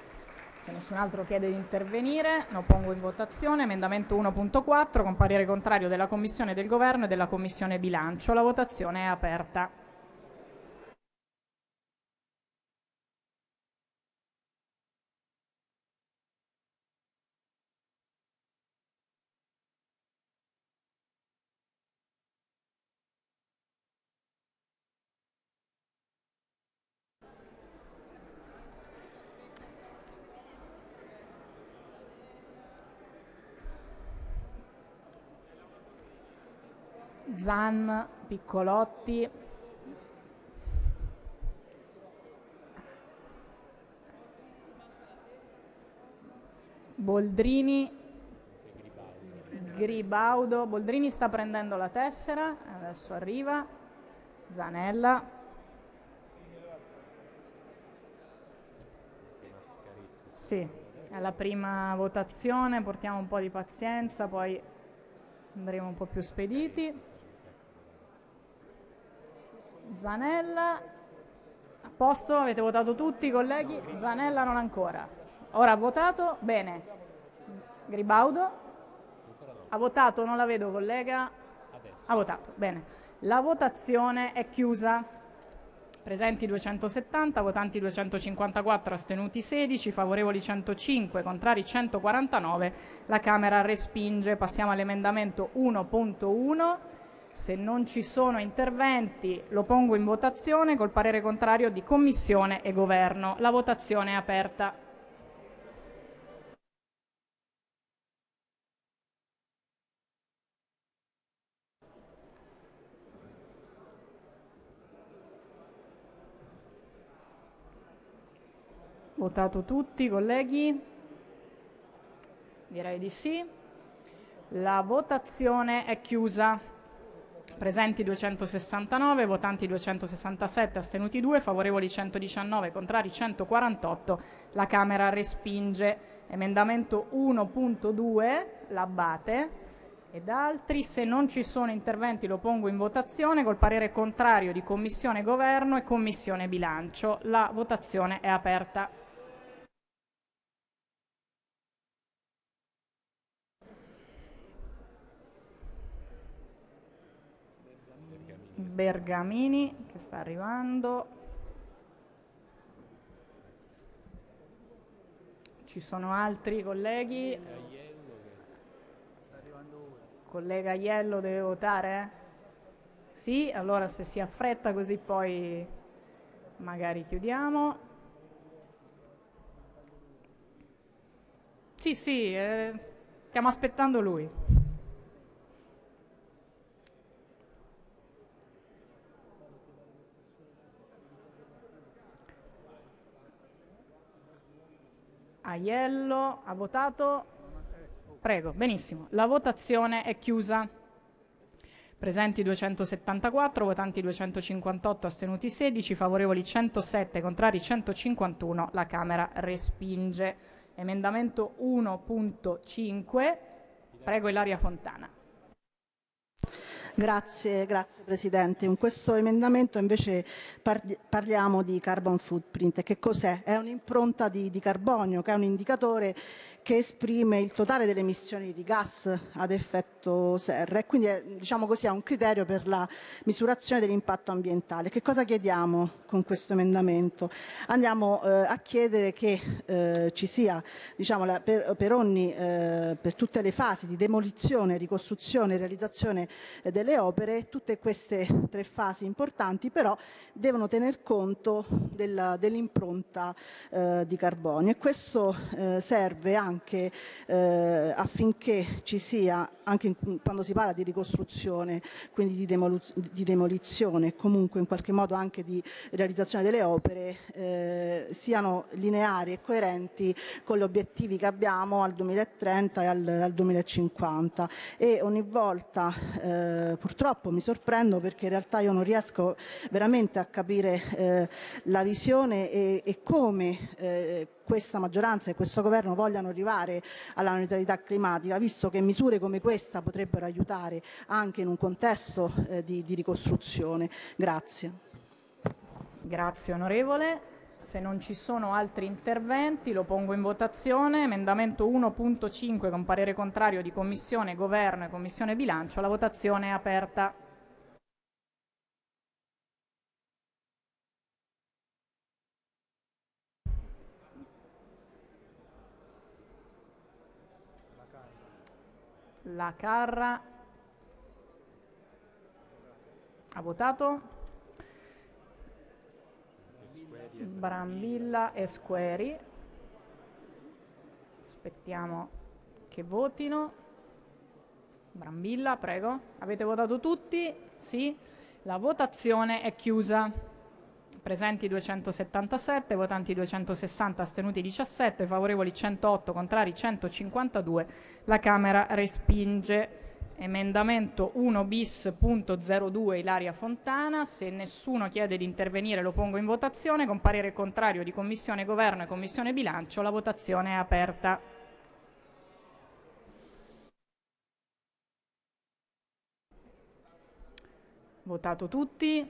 Se nessun altro chiede di intervenire, lo pongo in votazione. Emendamento 1.4 con parere contrario della Commissione del Governo e della Commissione Bilancio. La votazione è aperta. Zan, Piccolotti. Boldrini, Gribaudo, Boldrini sta prendendo la tessera, adesso arriva, Zanella. Sì, è la prima votazione, portiamo un po' di pazienza, poi andremo un po' più spediti. Zanella, a posto, avete votato tutti i colleghi, Zanella non ancora. Ora ha votato, bene. Gribaudo, ha votato, non la vedo collega, ha votato, bene. La votazione è chiusa. Presenti 270, votanti 254, astenuti 16, favorevoli 105, contrari 149. La Camera respinge. Passiamo all'emendamento 1.1. Se non ci sono interventi lo pongo in votazione col parere contrario di Commissione e Governo. La votazione è aperta. Votato tutti, colleghi? Direi di sì. La votazione è chiusa. Presenti 269, votanti 267, astenuti 2, favorevoli 119, contrari 148. La Camera respinge emendamento 1.2, l'abbate ed altri. Se non ci sono interventi lo pongo in votazione col parere contrario di Commissione Governo e Commissione Bilancio. La votazione è aperta. Bergamini che sta arrivando. Ci sono altri colleghi? Collega Iello deve votare? Sì, allora se si affretta così poi magari chiudiamo. Sì, sì, eh, stiamo aspettando lui. Aiello ha votato. Prego, benissimo. La votazione è chiusa. Presenti 274, votanti 258, astenuti 16, favorevoli 107, contrari 151. La Camera respinge. Emendamento 1.5. Prego Ilaria Fontana. Grazie, grazie Presidente. In questo emendamento invece parliamo di carbon footprint. Che cos'è? È, è un'impronta di, di carbonio, che è un indicatore che esprime il totale delle emissioni di gas ad effetto progetto serra e quindi è, diciamo così, è un criterio per la misurazione dell'impatto ambientale. Che cosa chiediamo con questo emendamento? Andiamo eh, a chiedere che eh, ci sia diciamo, la, per, per, ogni, eh, per tutte le fasi di demolizione, ricostruzione e realizzazione eh, delle opere, tutte queste tre fasi importanti però devono tener conto del, dell'impronta eh, di carbonio e questo eh, serve anche affinché ci sia anche in, quando si parla di ricostruzione, quindi di, demolu- di demolizione, comunque in qualche modo anche di realizzazione delle opere, eh, siano lineari e coerenti con gli obiettivi che abbiamo al 2030 e al, al 2050. E ogni volta eh, purtroppo mi sorprendo perché in realtà io non riesco veramente a capire eh, la visione e, e come eh, questa maggioranza e questo governo vogliano arrivare alla neutralità climatica, visto che misure come questa potrebbero aiutare anche in un contesto eh, di, di ricostruzione. Grazie. Grazie onorevole. Se non ci sono altri interventi lo pongo in votazione. Emendamento 1.5 con parere contrario di Commissione, Governo e Commissione Bilancio. La votazione è aperta. La Carra ha votato. Brambilla e Squeri. Aspettiamo che votino. Brambilla, prego. Avete votato tutti? Sì. La votazione è chiusa. Presenti 277, votanti 260, astenuti 17, favorevoli 108, contrari 152. La Camera respinge emendamento 1 bis.02 Ilaria Fontana. Se nessuno chiede di intervenire lo pongo in votazione. Con parere contrario di Commissione Governo e Commissione Bilancio la votazione è aperta. Votato tutti?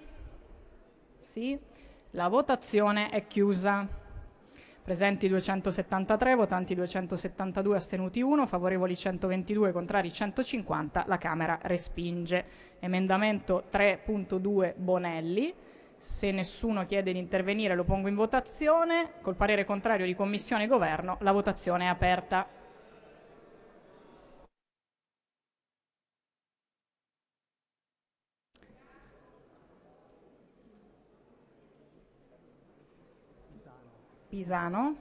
Sì. La votazione è chiusa. Presenti 273, votanti 272, astenuti 1, favorevoli 122, contrari 150. La Camera respinge. Emendamento 3.2 Bonelli. Se nessuno chiede di intervenire lo pongo in votazione. Col parere contrario di Commissione e Governo la votazione è aperta. Pisano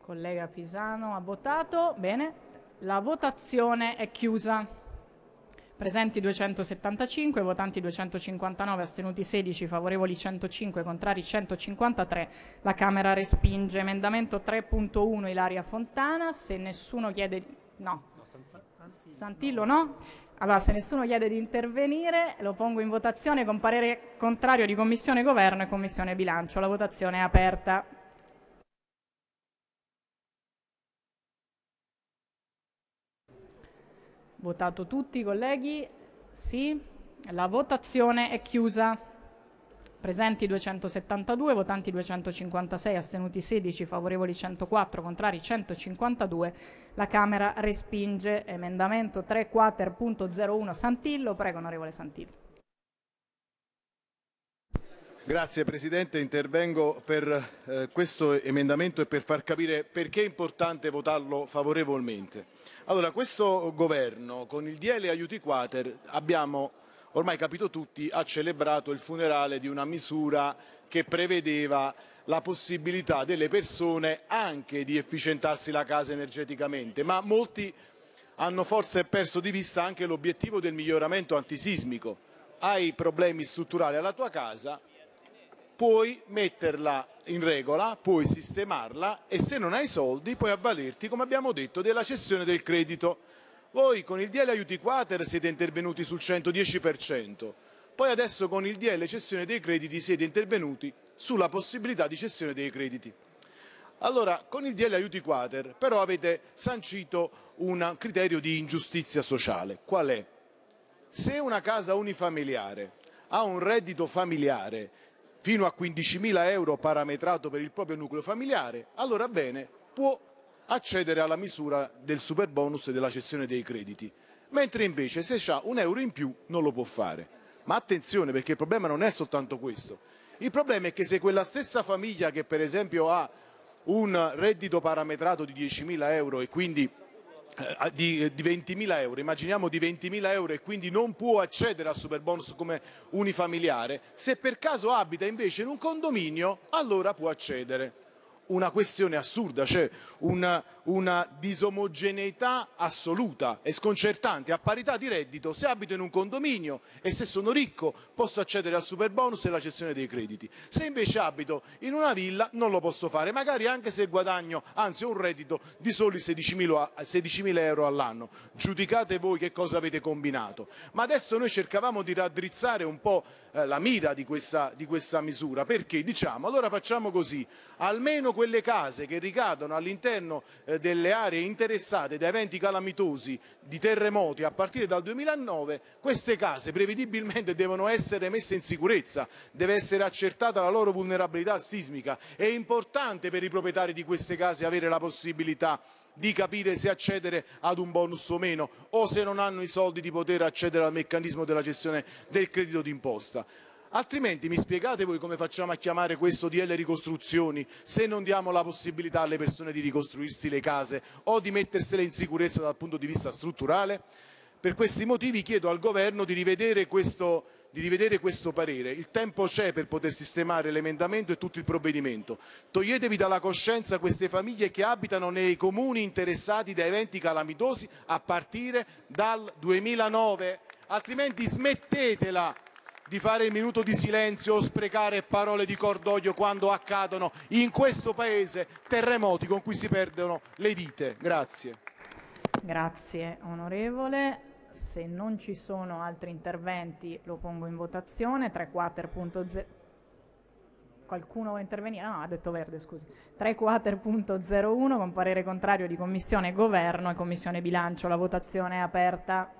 collega Pisano ha votato, bene, la votazione è chiusa. Presenti 275, votanti 259, astenuti 16, favorevoli 105, contrari 153. La Camera respinge. Emendamento 3.1 Ilaria Fontana. Se nessuno chiede... No. Santillo no? Allora, se nessuno chiede di intervenire, lo pongo in votazione con parere contrario di Commissione Governo e Commissione Bilancio. La votazione è aperta. Votato tutti i colleghi? Sì. La votazione è chiusa. Presenti 272, votanti 256, astenuti 16, favorevoli 104, contrari 152. La Camera respinge emendamento 34.01 Santillo. Prego, onorevole Santillo. Grazie Presidente, intervengo per eh, questo emendamento e per far capire perché è importante votarlo favorevolmente. Allora, questo governo con il DL Aiuti Quater abbiamo ormai capito tutti, ha celebrato il funerale di una misura che prevedeva la possibilità delle persone anche di efficientarsi la casa energeticamente, ma molti hanno forse perso di vista anche l'obiettivo del miglioramento antisismico. Hai problemi strutturali alla tua casa, puoi metterla in regola, puoi sistemarla e se non hai soldi puoi avvalerti, come abbiamo detto, della cessione del credito. Voi con il DL aiuti quater siete intervenuti sul 110%, poi adesso con il DL cessione dei crediti siete intervenuti sulla possibilità di cessione dei crediti. Allora, con il DL aiuti quater però avete sancito un criterio di ingiustizia sociale. Qual è? Se una casa unifamiliare ha un reddito familiare fino a 15.000 euro parametrato per il proprio nucleo familiare, allora bene, può accedere alla misura del super bonus e della cessione dei crediti, mentre invece se ha un euro in più non lo può fare. Ma attenzione perché il problema non è soltanto questo, il problema è che se quella stessa famiglia che per esempio ha un reddito parametrato di 10.000 euro e quindi eh, di, eh, di 20.000 euro, immaginiamo di 20.000 euro e quindi non può accedere al superbonus come unifamiliare, se per caso abita invece in un condominio allora può accedere una questione assurda, cioè una, una, disomogeneità assoluta e sconcertante. A parità di reddito, se abito in un condominio e se sono ricco posso accedere al super bonus e alla cessione dei crediti. Se invece abito in una villa non lo posso fare, magari anche se guadagno, anzi ho un reddito di soli 16.000 16 euro all'anno. Giudicate voi che cosa avete combinato. Ma adesso noi cercavamo di raddrizzare un po' eh, la mira di questa, di questa misura, perché diciamo allora facciamo così, almeno nemmeno quelle case che ricadono all'interno eh, delle aree interessate da eventi calamitosi di terremoti a partire dal 2009, queste case prevedibilmente devono essere messe in sicurezza, deve essere accertata la loro vulnerabilità sismica. È importante per i proprietari di queste case avere la possibilità di capire se accedere ad un bonus o meno o se non hanno i soldi di poter accedere al meccanismo della gestione del credito d'imposta. Altrimenti mi spiegate voi come facciamo a chiamare questo DL ricostruzioni se non diamo la possibilità alle persone di ricostruirsi le case o di mettersele in sicurezza dal punto di vista strutturale? Per questi motivi chiedo al Governo di rivedere questo, di rivedere questo parere. Il tempo c'è per poter sistemare l'emendamento e tutto il provvedimento. Toglietevi dalla coscienza queste famiglie che abitano nei comuni interessati da eventi calamitosi a partire dal 2009. Altrimenti smettetela di fare il minuto di silenzio o sprecare parole di cordoglio quando accadono in questo Paese terremoti con cui si perdono le vite. Grazie. Grazie onorevole. Se non ci sono altri interventi lo pongo in votazione. 34.0 qualcuno vuole intervenire? No, ha detto verde, scusi. 34.01 con parere contrario di Commissione Governo e Commissione Bilancio. La votazione è aperta.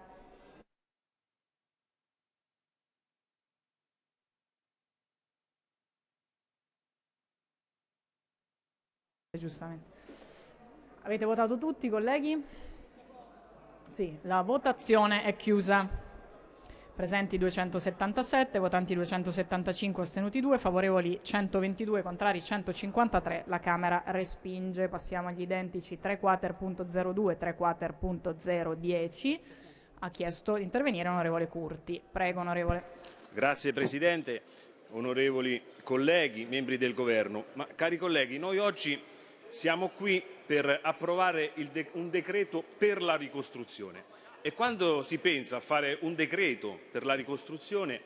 giustamente. Avete votato tutti, colleghi? Sì, la votazione è chiusa. Presenti 277, votanti 275, astenuti 2, favorevoli 122, contrari 153. La Camera respinge. Passiamo agli identici 34.02 e 34.010. Ha chiesto di intervenire l'onorevole Curti. Prego, onorevole. Grazie, Presidente onorevoli colleghi, membri del governo, ma cari colleghi, noi oggi siamo qui per approvare de un decreto per la ricostruzione e quando si pensa a fare un decreto per la ricostruzione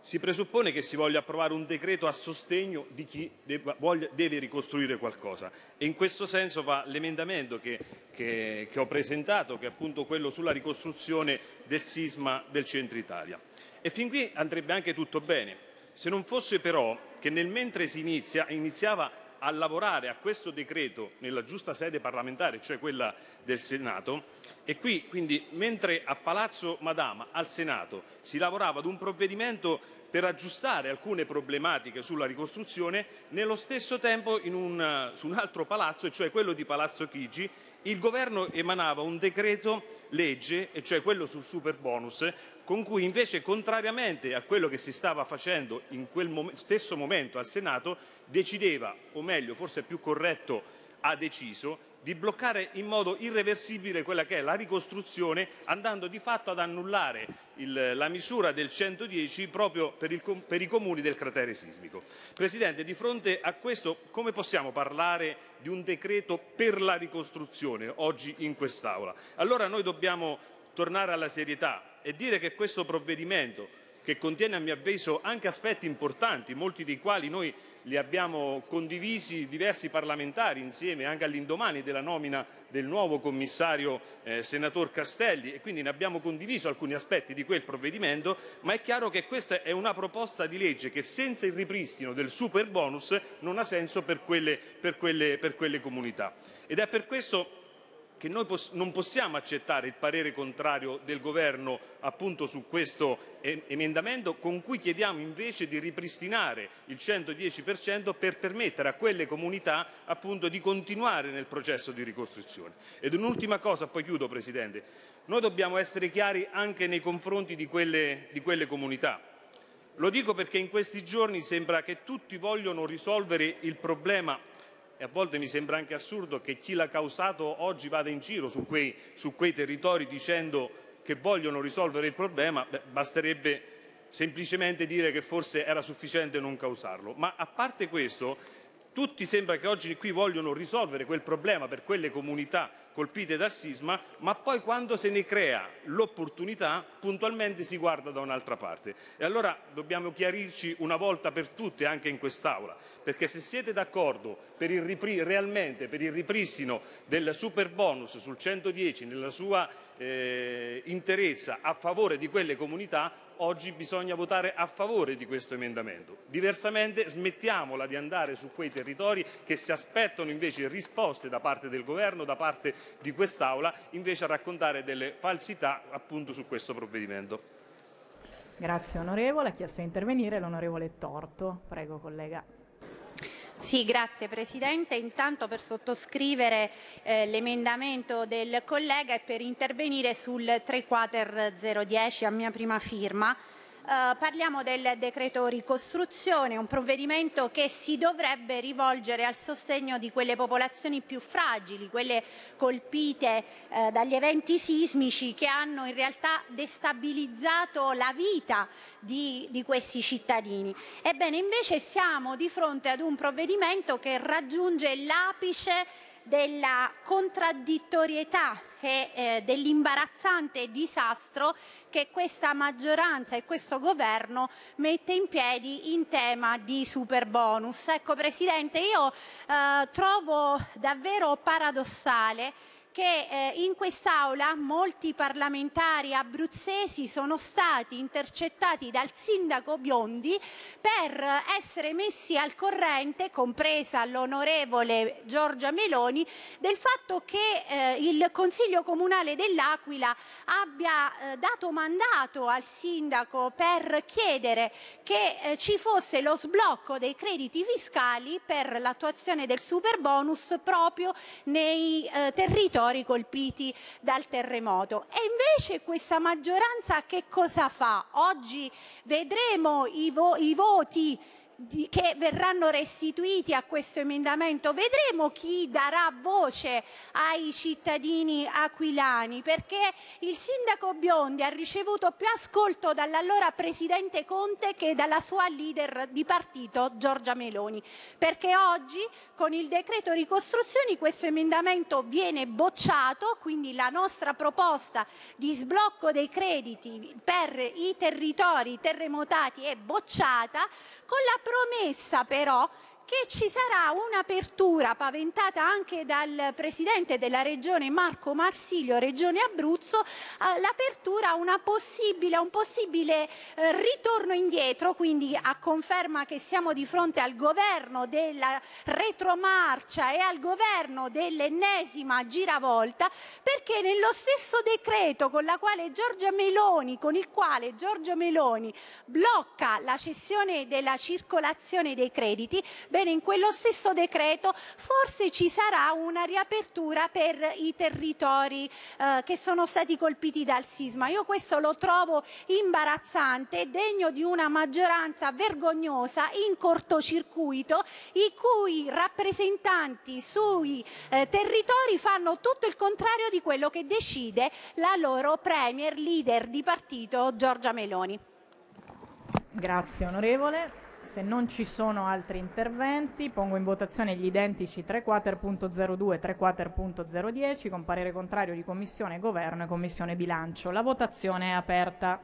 si presuppone che si voglia approvare un decreto a sostegno di chi debba, voglia, deve ricostruire qualcosa e in questo senso va l'emendamento che, che, che, ho presentato, che è appunto quello sulla ricostruzione del sisma del centro Italia. E fin qui andrebbe anche tutto bene, se non fosse però che nel mentre si inizia, iniziava a lavorare a questo decreto nella giusta sede parlamentare, cioè quella del Senato, e qui quindi mentre a Palazzo Madama, al Senato, si lavorava ad un provvedimento per aggiustare alcune problematiche sulla ricostruzione, nello stesso tempo un, su un altro palazzo, cioè quello di Palazzo Chigi, il governo emanava un decreto legge, cioè quello sul super bonus, con cui invece, contrariamente a quello che si stava facendo in quel mom stesso momento al Senato, decideva, o meglio, forse è più corretto, ha deciso di bloccare in modo irreversibile quella che è la ricostruzione, andando di fatto ad annullare il, la misura del 110 proprio per, il, per i comuni del cratere sismico. Presidente, di fronte a questo come possiamo parlare di un decreto per la ricostruzione oggi in quest'Aula? Allora noi dobbiamo tornare alla serietà, e dire che questo provvedimento che contiene a mio avviso anche aspetti importanti, molti dei quali noi li abbiamo condivisi diversi parlamentari insieme anche all'indomani della nomina del nuovo commissario eh, senator Castelli e quindi ne abbiamo condiviso alcuni aspetti di quel provvedimento, ma è chiaro che questa è una proposta di legge che senza il ripristino del super bonus non ha senso per quelle, per quelle, per quelle comunità. Ed è per questo che noi poss non possiamo accettare il parere contrario del Governo appunto su questo emendamento con cui chiediamo invece di ripristinare il 110% per permettere a quelle comunità appunto di continuare nel processo di ricostruzione. Ed un'ultima cosa, poi chiudo Presidente, noi dobbiamo essere chiari anche nei confronti di quelle, di quelle comunità. Lo dico perché in questi giorni sembra che tutti vogliano risolvere il problema e a volte mi sembra anche assurdo che chi l'ha causato oggi vada in giro su quei, su quei territori dicendo che vogliono risolvere il problema, beh, basterebbe semplicemente dire che forse era sufficiente non causarlo. Ma a parte questo, tutti sembra che oggi qui vogliono risolvere quel problema per quelle comunità colpite dal sisma, ma poi quando se ne crea l'opportunità puntualmente si guarda da un'altra parte. E allora dobbiamo chiarirci una volta per tutte anche in quest'Aula, perché se siete d'accordo per realmente per il ripristino del super bonus sul 110 nella sua eh, interezza a favore di quelle comunità, oggi bisogna votare a favore di questo emendamento. Diversamente smettiamola di andare su quei territori che si aspettano invece risposte da parte del Governo, da parte di quest'Aula, invece a raccontare delle falsità appunto su questo provvedimento. Grazie onorevole, ha chiesto di intervenire l'onorevole Torto. Prego collega. Sì, grazie Presidente. Intanto per sottoscrivere eh, l'emendamento del collega e per intervenire sul 3 quater 010 a mia prima firma Uh, parliamo del decreto ricostruzione, un provvedimento che si dovrebbe rivolgere al sostegno di quelle popolazioni più fragili, quelle colpite uh, dagli eventi sismici che hanno in realtà destabilizzato la vita di, di questi cittadini. Ebbene, invece siamo di fronte ad un provvedimento che raggiunge l'apice della contraddittorietà e eh, dell'imbarazzante disastro che questa maggioranza e questo governo mette in piedi in tema di super bonus. Ecco Presidente, io eh, trovo davvero paradossale che eh, in quest'Aula molti parlamentari abruzzesi sono stati intercettati dal sindaco Biondi per essere messi al corrente, compresa l'onorevole Giorgia Meloni, del fatto che eh, il Consiglio Comunale dell'Aquila abbia eh, dato mandato al sindaco per chiedere che eh, ci fosse lo sblocco dei crediti fiscali per l'attuazione del super bonus proprio nei eh, territori territori colpiti dal terremoto. E invece questa maggioranza che cosa fa? Oggi vedremo i, vo i voti che verranno restituiti a questo emendamento. Vedremo chi darà voce ai cittadini aquilani, perché il sindaco Biondi ha ricevuto più ascolto dall'allora presidente Conte che dalla sua leader di partito Giorgia Meloni, perché oggi con il decreto ricostruzioni questo emendamento viene bocciato, quindi la nostra proposta di sblocco dei crediti per i territori terremotati è bocciata con la promessa però che ci sarà un'apertura paventata anche dal Presidente della Regione Marco Marsilio, Regione Abruzzo, eh, l'apertura a una possibile, un possibile eh, ritorno indietro, quindi a conferma che siamo di fronte al governo della retromarcia e al governo dell'ennesima giravolta, perché nello stesso decreto con la quale Giorgia Meloni, con il quale Giorgio Meloni blocca la cessione della circolazione dei crediti, Bene, in quello stesso decreto forse ci sarà una riapertura per i territori eh, che sono stati colpiti dal sisma. Io questo lo trovo imbarazzante, degno di una maggioranza vergognosa in cortocircuito, i cui rappresentanti sui eh, territori fanno tutto il contrario di quello che decide la loro premier leader di partito Giorgia Meloni. Grazie onorevole. Se non ci sono altri interventi, pongo in votazione gli identici 34.02 e 34.010 con parere contrario di Commissione Governo e Commissione Bilancio. La votazione è aperta.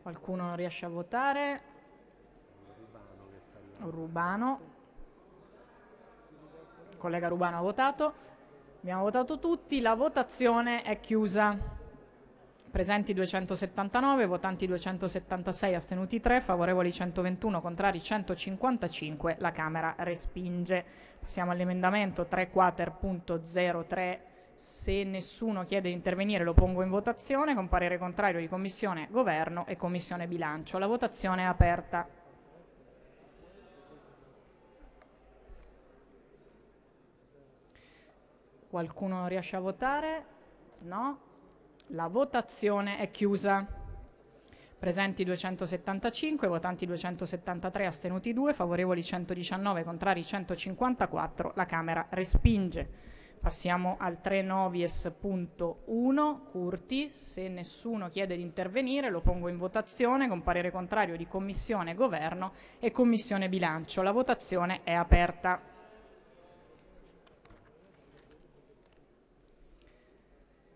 Qualcuno non riesce a votare? Rubano. Collega Rubano ha votato. Abbiamo votato tutti, la votazione è chiusa. Presenti 279, votanti 276, astenuti 3, favorevoli 121, contrari 155, la Camera respinge. Passiamo all'emendamento 3.4.03. Se nessuno chiede di intervenire lo pongo in votazione con parere contrario di Commissione Governo e Commissione Bilancio. La votazione è aperta. Qualcuno riesce a votare? No? La votazione è chiusa. Presenti 275, votanti 273, astenuti 2, favorevoli 119, contrari 154. La Camera respinge. Passiamo al 3novies.1 Curti. Se nessuno chiede di intervenire lo pongo in votazione con parere contrario di Commissione Governo e Commissione Bilancio. La votazione è aperta.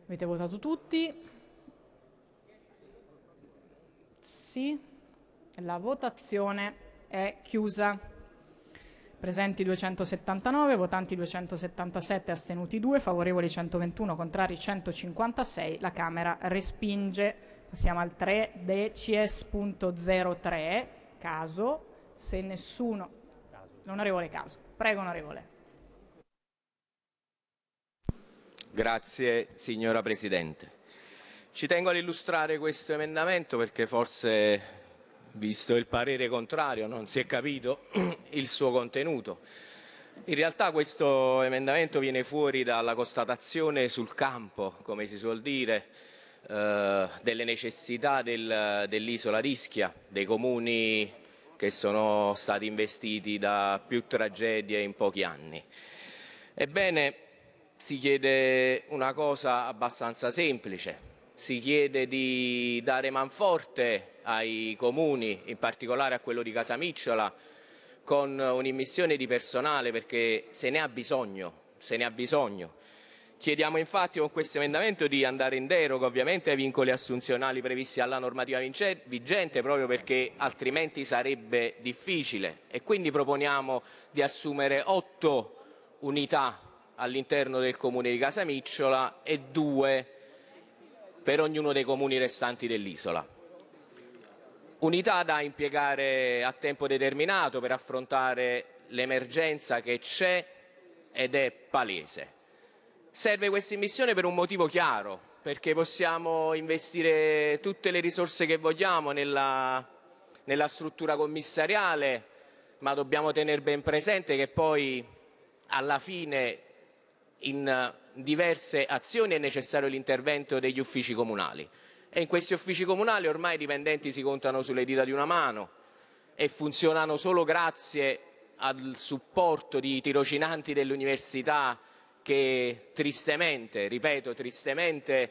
Avete votato tutti? Sì. La votazione è chiusa. Presenti 279, votanti 277, astenuti 2, favorevoli 121, contrari 156. La Camera respinge. Passiamo al 3 DCS.03. Caso. Se nessuno... L'onorevole Caso. Prego, onorevole. Grazie signora Presidente. Ci tengo ad illustrare questo emendamento perché forse, visto il parere contrario, non si è capito (clears throat) il suo contenuto. In realtà questo emendamento viene fuori dalla constatazione sul campo, come si suol dire, eh, delle necessità del, dell'isola d'Ischia, dei comuni che sono stati investiti da più tragedie in pochi anni. Ebbene, si chiede una cosa abbastanza semplice. Si chiede di dare manforte ai comuni, in particolare a quello di Casamicciola, con un'immissione di personale perché se ne ha bisogno, se ne ha bisogno. Chiediamo infatti con questo emendamento di andare in deroga ovviamente ai vincoli assunzionali previsti alla normativa vigente proprio perché altrimenti sarebbe difficile e quindi proponiamo di assumere otto unità all'interno del comune di Casamicciola e due per ognuno dei comuni restanti dell'isola. Unità da impiegare a tempo determinato per affrontare l'emergenza che c'è ed è palese. Serve questa missione per un motivo chiaro, perché possiamo investire tutte le risorse che vogliamo nella, nella, struttura commissariale, ma dobbiamo tenere ben presente che poi alla fine in eh, diverse azioni è necessario l'intervento degli uffici comunali e in questi uffici comunali ormai i dipendenti si contano sulle dita di una mano e funzionano solo grazie al supporto di tirocinanti dell'università che tristemente, ripeto, tristemente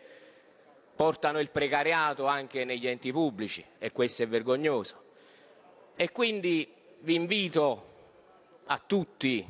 portano il precariato anche negli enti pubblici e questo è vergognoso. E quindi vi invito a tutti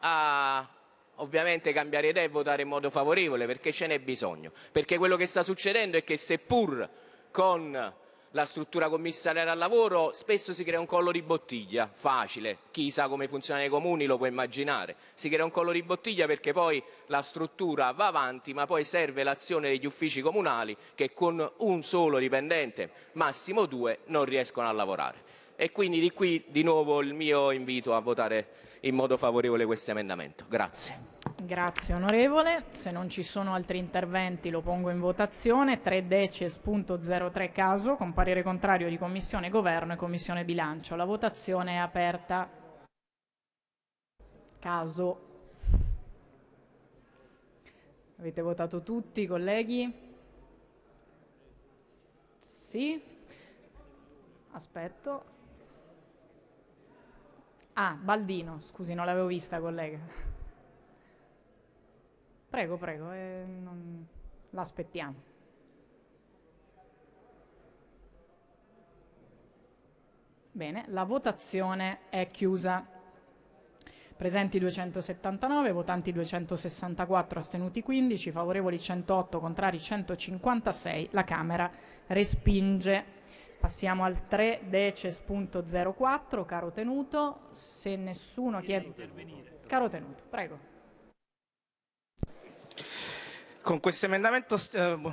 a ovviamente cambiare idea e votare in modo favorevole perché ce n'è bisogno, perché quello che sta succedendo è che seppur con la struttura commissariale al lavoro spesso si crea un collo di bottiglia, facile, chi sa come funzionano i comuni lo può immaginare, si crea un collo di bottiglia perché poi la struttura va avanti ma poi serve l'azione degli uffici comunali che con un solo dipendente, massimo due, non riescono a lavorare. E quindi di qui di nuovo il mio invito a votare in modo favorevole questo emendamento. Grazie. Grazie onorevole, se non ci sono altri interventi lo pongo in votazione, 3 decies.03 caso con parere contrario di Commissione Governo e Commissione Bilancio. La votazione è aperta. Caso. Avete votato tutti i colleghi? Sì? Aspetto. Ah, Baldino, scusi, non l'avevo vista, collega. Prego, prego, eh, non... l'aspettiamo. Bene, la votazione è chiusa. Presenti 279, votanti 264, astenuti 15, favorevoli 108, contrari 156. La Camera respinge Passiamo al 3 deces.04, caro tenuto, se nessuno chiede... Caro tenuto, prego. Con questo emendamento eh, boh,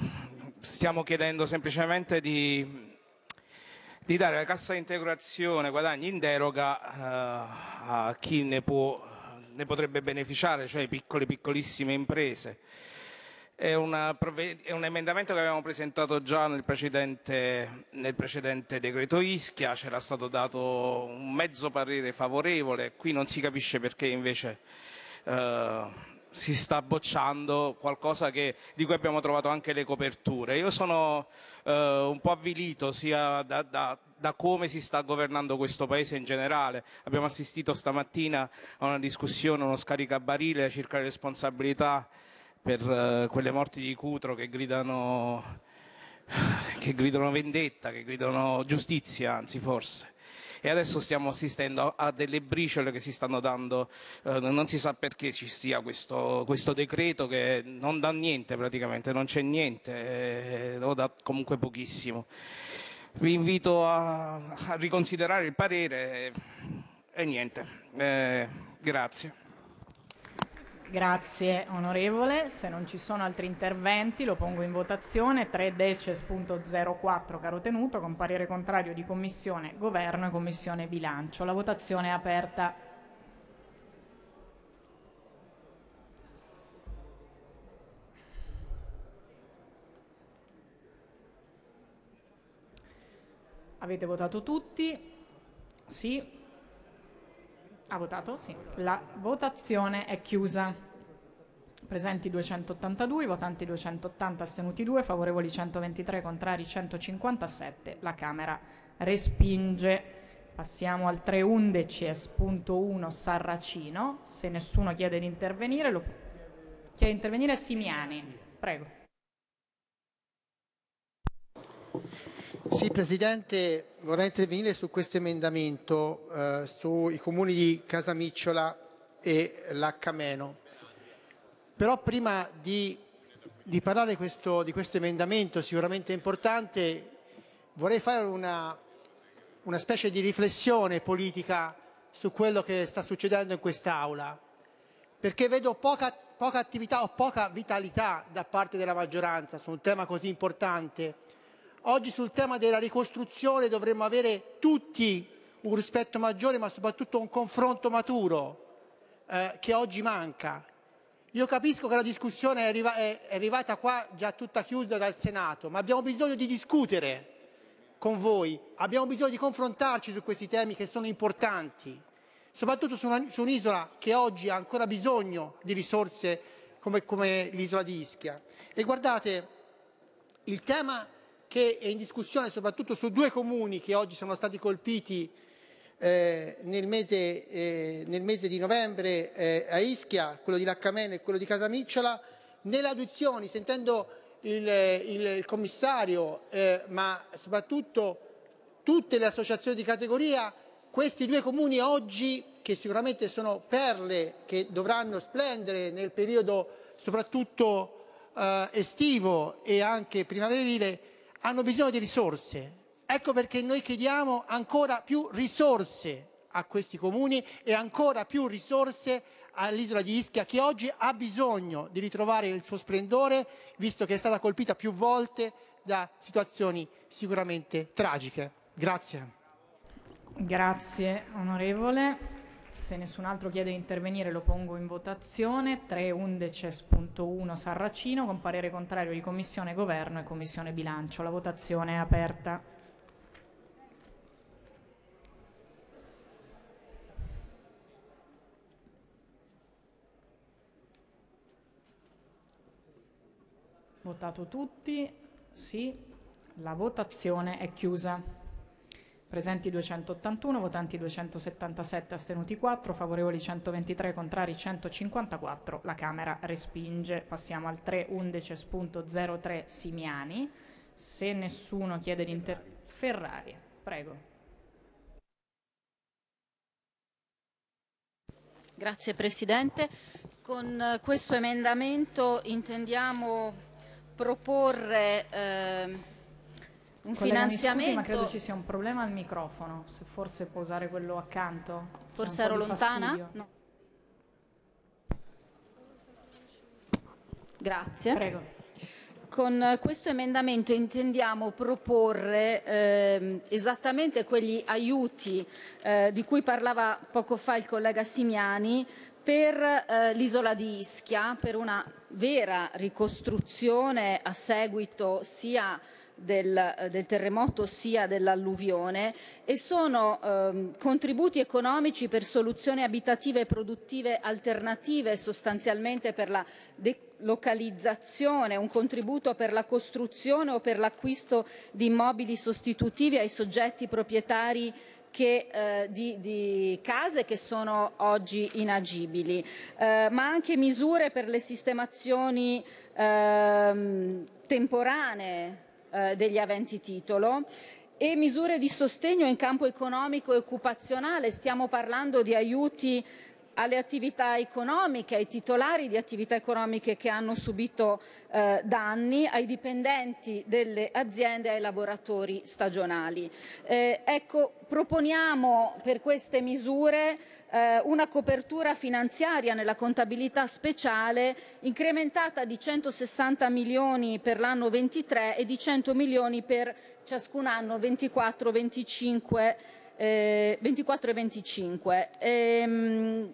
stiamo chiedendo semplicemente di, di dare la cassa di integrazione guadagni in deroga eh, a chi ne, può, ne potrebbe beneficiare, cioè piccole piccolissime imprese è, una, è, un emendamento che avevamo presentato già nel precedente, nel precedente decreto Ischia, c'era stato dato un mezzo parere favorevole, qui non si capisce perché invece eh, si sta bocciando qualcosa che, di cui abbiamo trovato anche le coperture. Io sono eh, un po' avvilito sia da, da, da come si sta governando questo paese in generale. Abbiamo assistito stamattina a una discussione, uno scaricabarile circa le responsabilità per uh, quelle morti di Cutro che gridano, che gridano vendetta, che gridano giustizia, anzi forse e adesso stiamo assistendo a delle briciole che si stanno dando, eh, non si sa perché ci sia questo, questo, decreto che non dà niente praticamente, non c'è niente eh, o dà comunque pochissimo. Vi invito a, a riconsiderare il parere e, e niente, eh, grazie. Grazie onorevole, se non ci sono altri interventi lo pongo in votazione 3 deces.04 caro tenuto con parere contrario di Commissione Governo e Commissione Bilancio. La votazione è aperta. Avete votato tutti? Sì, ha votato? Sì. La votazione è chiusa. Presenti 282, votanti 280, astenuti 2, favorevoli 123, contrari 157. La Camera respinge. Passiamo al 311S.1 Sarracino. Se nessuno chiede di intervenire, lo... chiede di intervenire Simiani. Prego. Sì, Presidente, vorrei intervenire su questo emendamento eh, sui comuni di Casamicciola e Laccameno. Però prima di, di parlare questo, di questo emendamento sicuramente importante, vorrei fare una, una specie di riflessione politica su quello che sta succedendo in quest'Aula, perché vedo poca, poca attività o poca vitalità da parte della maggioranza su un tema così importante Oggi sul tema della ricostruzione dovremmo avere tutti un rispetto maggiore, ma soprattutto un confronto maturo eh, che oggi manca. Io capisco che la discussione è, arriva è arrivata qua già tutta chiusa dal Senato, ma abbiamo bisogno di discutere con voi, abbiamo bisogno di confrontarci su questi temi che sono importanti, soprattutto su un'isola che oggi ha ancora bisogno di risorse come, come l'isola di Ischia. E guardate, il tema che è in discussione soprattutto su due comuni che oggi sono stati colpiti eh, nel, mese, eh, nel, mese, di novembre eh, a Ischia, quello di Laccamene e quello di Casamicciola. Nelle audizioni, sentendo il, il, il commissario, eh, ma soprattutto tutte le associazioni di categoria, questi due comuni oggi, che sicuramente sono perle che dovranno splendere nel periodo soprattutto eh, estivo e anche primaverile, hanno bisogno di risorse. Ecco perché noi chiediamo ancora più risorse a questi comuni e ancora più risorse all'isola di Ischia che oggi ha bisogno di ritrovare il suo splendore visto che è stata colpita più volte da situazioni sicuramente tragiche. Grazie. Grazie onorevole se nessun altro chiede di intervenire lo pongo in votazione. 3.11.1 Sarracino con parere contrario di Commissione Governo e Commissione Bilancio. La votazione è aperta. Votato tutti? Sì. La votazione è chiusa. Presenti 281, votanti 277, astenuti 4, favorevoli 123, contrari 154. La Camera respinge. Passiamo al 311.03 Simiani. Se nessuno chiede di inter... Ferrari, prego. Grazie Presidente. Con eh, questo emendamento intendiamo proporre... Eh un finanziamento. Scusi, ma credo ci sia un problema al microfono, se forse può usare quello accanto. Forse ero lontana? No. Grazie. Prego. Con questo emendamento intendiamo proporre eh, esattamente quegli aiuti eh, di cui parlava poco fa il collega Simiani per eh, l'isola di Ischia, per una vera ricostruzione a seguito sia del, eh, del terremoto sia dell'alluvione e sono ehm, contributi economici per soluzioni abitative e produttive alternative sostanzialmente per la delocalizzazione, un contributo per la costruzione o per l'acquisto di immobili sostitutivi ai soggetti proprietari che, eh, di, di, case che sono oggi inagibili, eh, ma anche misure per le sistemazioni ehm, temporanee eh, degli aventi titolo e misure di sostegno in campo economico e occupazionale. Stiamo parlando di aiuti alle attività economiche, ai titolari di attività economiche che hanno subito eh, danni, ai dipendenti delle aziende e ai lavoratori stagionali. Eh, ecco, proponiamo per queste misure eh, una copertura finanziaria nella contabilità speciale incrementata di 160 milioni per l'anno 23 e di 100 milioni per ciascun anno 24, 25, eh, 24 e 25. Ehm,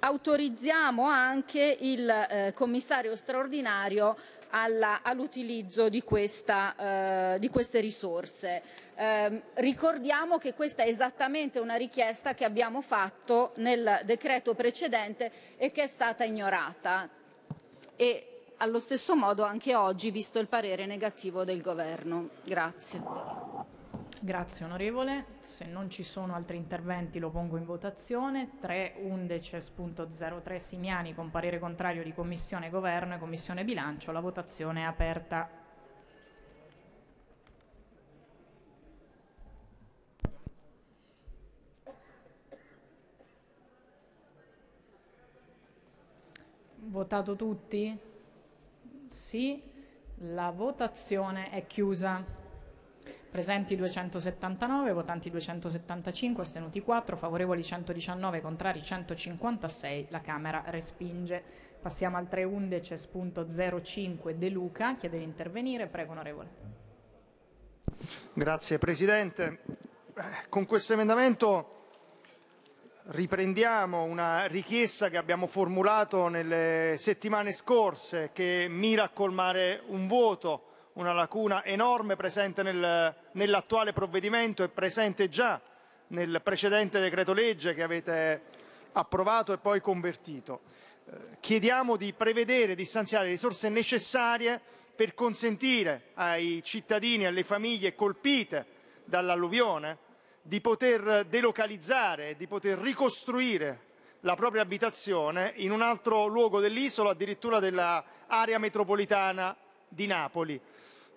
autorizziamo anche il eh, commissario straordinario all'utilizzo all di, eh, di, queste risorse. Eh, ricordiamo che questa è esattamente una richiesta che abbiamo fatto nel decreto precedente e che è stata ignorata e allo stesso modo anche oggi visto il parere negativo del governo. Grazie. Grazie onorevole, se non ci sono altri interventi lo pongo in votazione. 3.11.03 Simiani con parere contrario di Commissione Governo e Commissione Bilancio, la votazione è aperta. Votato tutti? Sì, la votazione è chiusa. Presenti 279, votanti 275, astenuti 4, favorevoli 119, contrari 156. La Camera respinge. Passiamo al 311.05 De Luca. Chiede di intervenire. Prego, onorevole. Grazie, Presidente. Con questo emendamento riprendiamo una richiesta che abbiamo formulato nelle settimane scorse che mira a colmare un vuoto una lacuna enorme presente nel, nell'attuale provvedimento e presente già nel precedente decreto legge che avete approvato e poi convertito. Eh, chiediamo di prevedere, e di stanziare le risorse necessarie per consentire ai cittadini e alle famiglie colpite dall'alluvione di poter delocalizzare, di poter ricostruire la propria abitazione in un altro luogo dell'isola, addirittura dell'area metropolitana di Napoli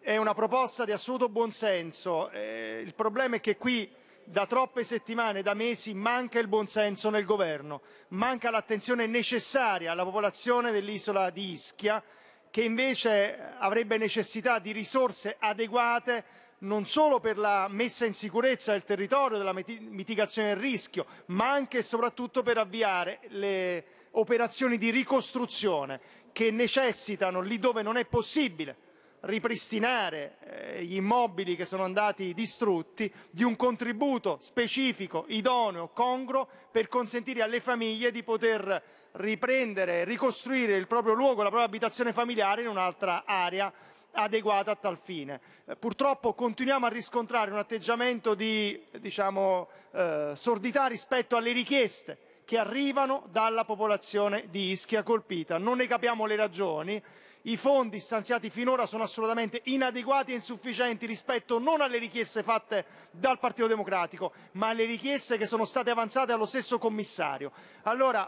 è una proposta di assoluto buonsenso. Eh, il problema è che qui da troppe settimane, da mesi, manca il buonsenso nel governo, manca l'attenzione necessaria alla popolazione dell'isola di Ischia, che invece avrebbe necessità di risorse adeguate non solo per la messa in sicurezza del territorio, della mitigazione del rischio, ma anche e soprattutto per avviare le operazioni di ricostruzione che necessitano, lì dove non è possibile, ripristinare eh, gli immobili che sono andati distrutti, di un contributo specifico, idoneo, congruo per consentire alle famiglie di poter riprendere, ricostruire il proprio luogo, la propria abitazione familiare in un'altra area adeguata a tal fine. Eh, purtroppo continuiamo a riscontrare un atteggiamento di diciamo, eh, sordità rispetto alle richieste che arrivano dalla popolazione di Ischia colpita. Non ne capiamo le ragioni, i fondi stanziati finora sono assolutamente inadeguati e insufficienti rispetto non alle richieste fatte dal Partito Democratico, ma alle richieste che sono state avanzate allo stesso commissario. Allora,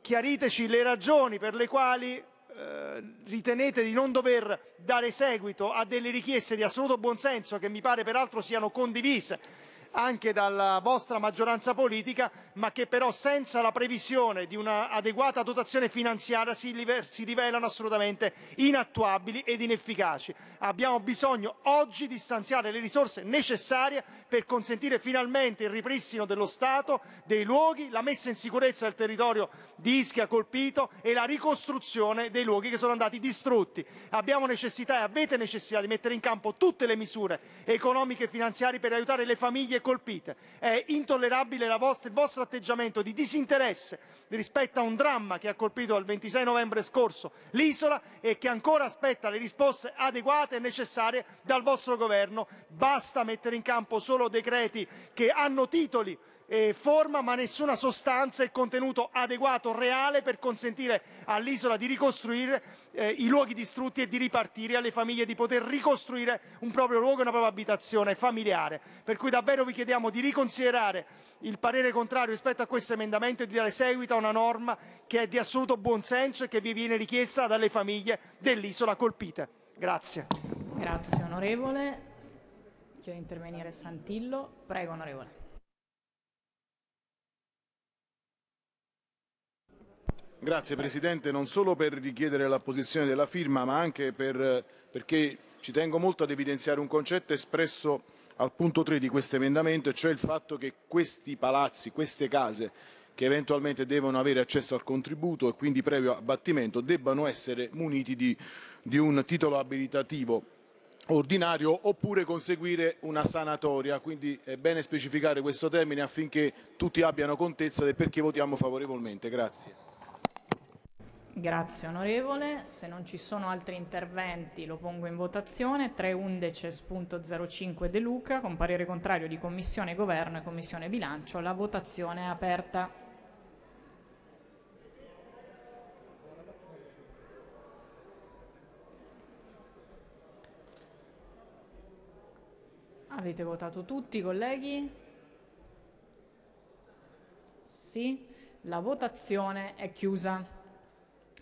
chiariteci le ragioni per le quali eh, ritenete di non dover dare seguito a delle richieste di assoluto buonsenso che mi pare peraltro siano condivise anche dalla vostra maggioranza politica, ma che però senza la previsione di un'adeguata dotazione finanziaria si, si rivelano assolutamente inattuabili ed inefficaci. Abbiamo bisogno oggi di stanziare le risorse necessarie per consentire finalmente il ripristino dello Stato, dei luoghi, la messa in sicurezza del territorio di Ischia colpito e la ricostruzione dei luoghi che sono andati distrutti. Abbiamo necessità e avete necessità di mettere in campo tutte le misure economiche e finanziarie per aiutare le famiglie colpite. È intollerabile vostra, il vostro atteggiamento di disinteresse rispetto a un dramma che ha colpito il 26 novembre scorso l'isola e che ancora aspetta le risposte adeguate e necessarie dal vostro governo. Basta mettere in campo solo decreti che hanno titoli eh, forma ma nessuna sostanza e contenuto adeguato, reale per consentire all'isola di ricostruire eh, i luoghi distrutti e di ripartire alle famiglie di poter ricostruire un proprio luogo e una propria abitazione familiare. Per cui davvero vi chiediamo di riconsiderare il parere contrario rispetto a questo emendamento e di dare seguito a una norma che è di assoluto buonsenso e che vi viene richiesta dalle famiglie dell'isola colpite. Grazie. Grazie onorevole. Chiedo di intervenire Santillo. Prego onorevole. Grazie Presidente, non solo per richiedere l'apposizione della firma, ma anche per, perché ci tengo molto ad evidenziare un concetto espresso al punto 3 di questo emendamento, cioè il fatto che questi palazzi, queste case che eventualmente devono avere accesso al contributo e quindi previo abbattimento debbano essere muniti di, di un titolo abilitativo ordinario oppure conseguire una sanatoria. Quindi è bene specificare questo termine affinché tutti abbiano contezza del perché votiamo favorevolmente. Grazie. Grazie onorevole, se non ci sono altri interventi lo pongo in votazione, 311.05 De Luca con parere contrario di Commissione Governo e Commissione Bilancio, la votazione è aperta. Avete votato tutti colleghi? Sì, la votazione è chiusa.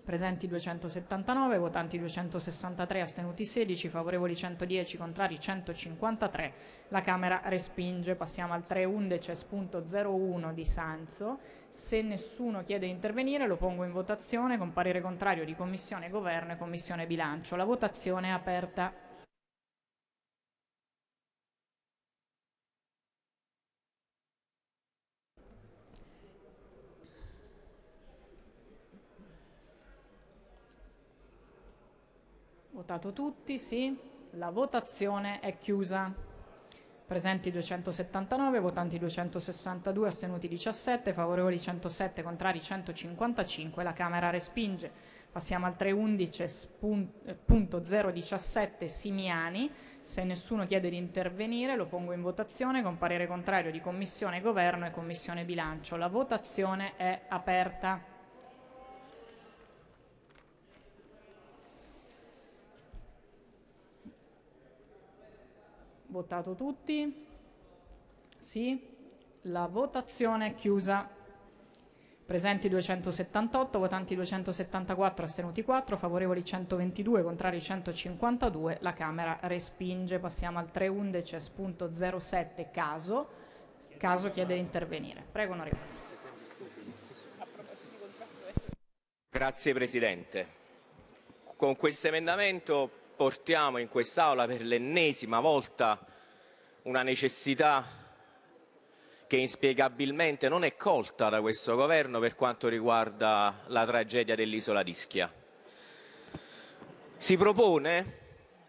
Presenti 279, votanti 263, astenuti 16, favorevoli 110, contrari 153. La Camera respinge. Passiamo al 311.01 di Sanzo. Se nessuno chiede di intervenire lo pongo in votazione con parere contrario di Commissione Governo e Commissione Bilancio. La votazione è aperta. Votato tutti, sì. La votazione è chiusa. Presenti 279, votanti 262, astenuti 17, favorevoli 107, contrari 155. La Camera respinge. Passiamo al 311.017 Simiani. Se nessuno chiede di intervenire lo pongo in votazione con parere contrario di Commissione Governo e Commissione Bilancio. La votazione è aperta. Votato tutti? Sì. La votazione è chiusa. Presenti 278, votanti 274, astenuti 4, favorevoli 122, contrari 152. La Camera respinge. Passiamo al 311.07 caso. Caso chiede di intervenire. Prego, onorevole. Grazie Presidente. Con questo emendamento portiamo in quest'Aula per l'ennesima volta una necessità che inspiegabilmente non è colta da questo governo per quanto riguarda la tragedia dell'isola di Schia. Si propone,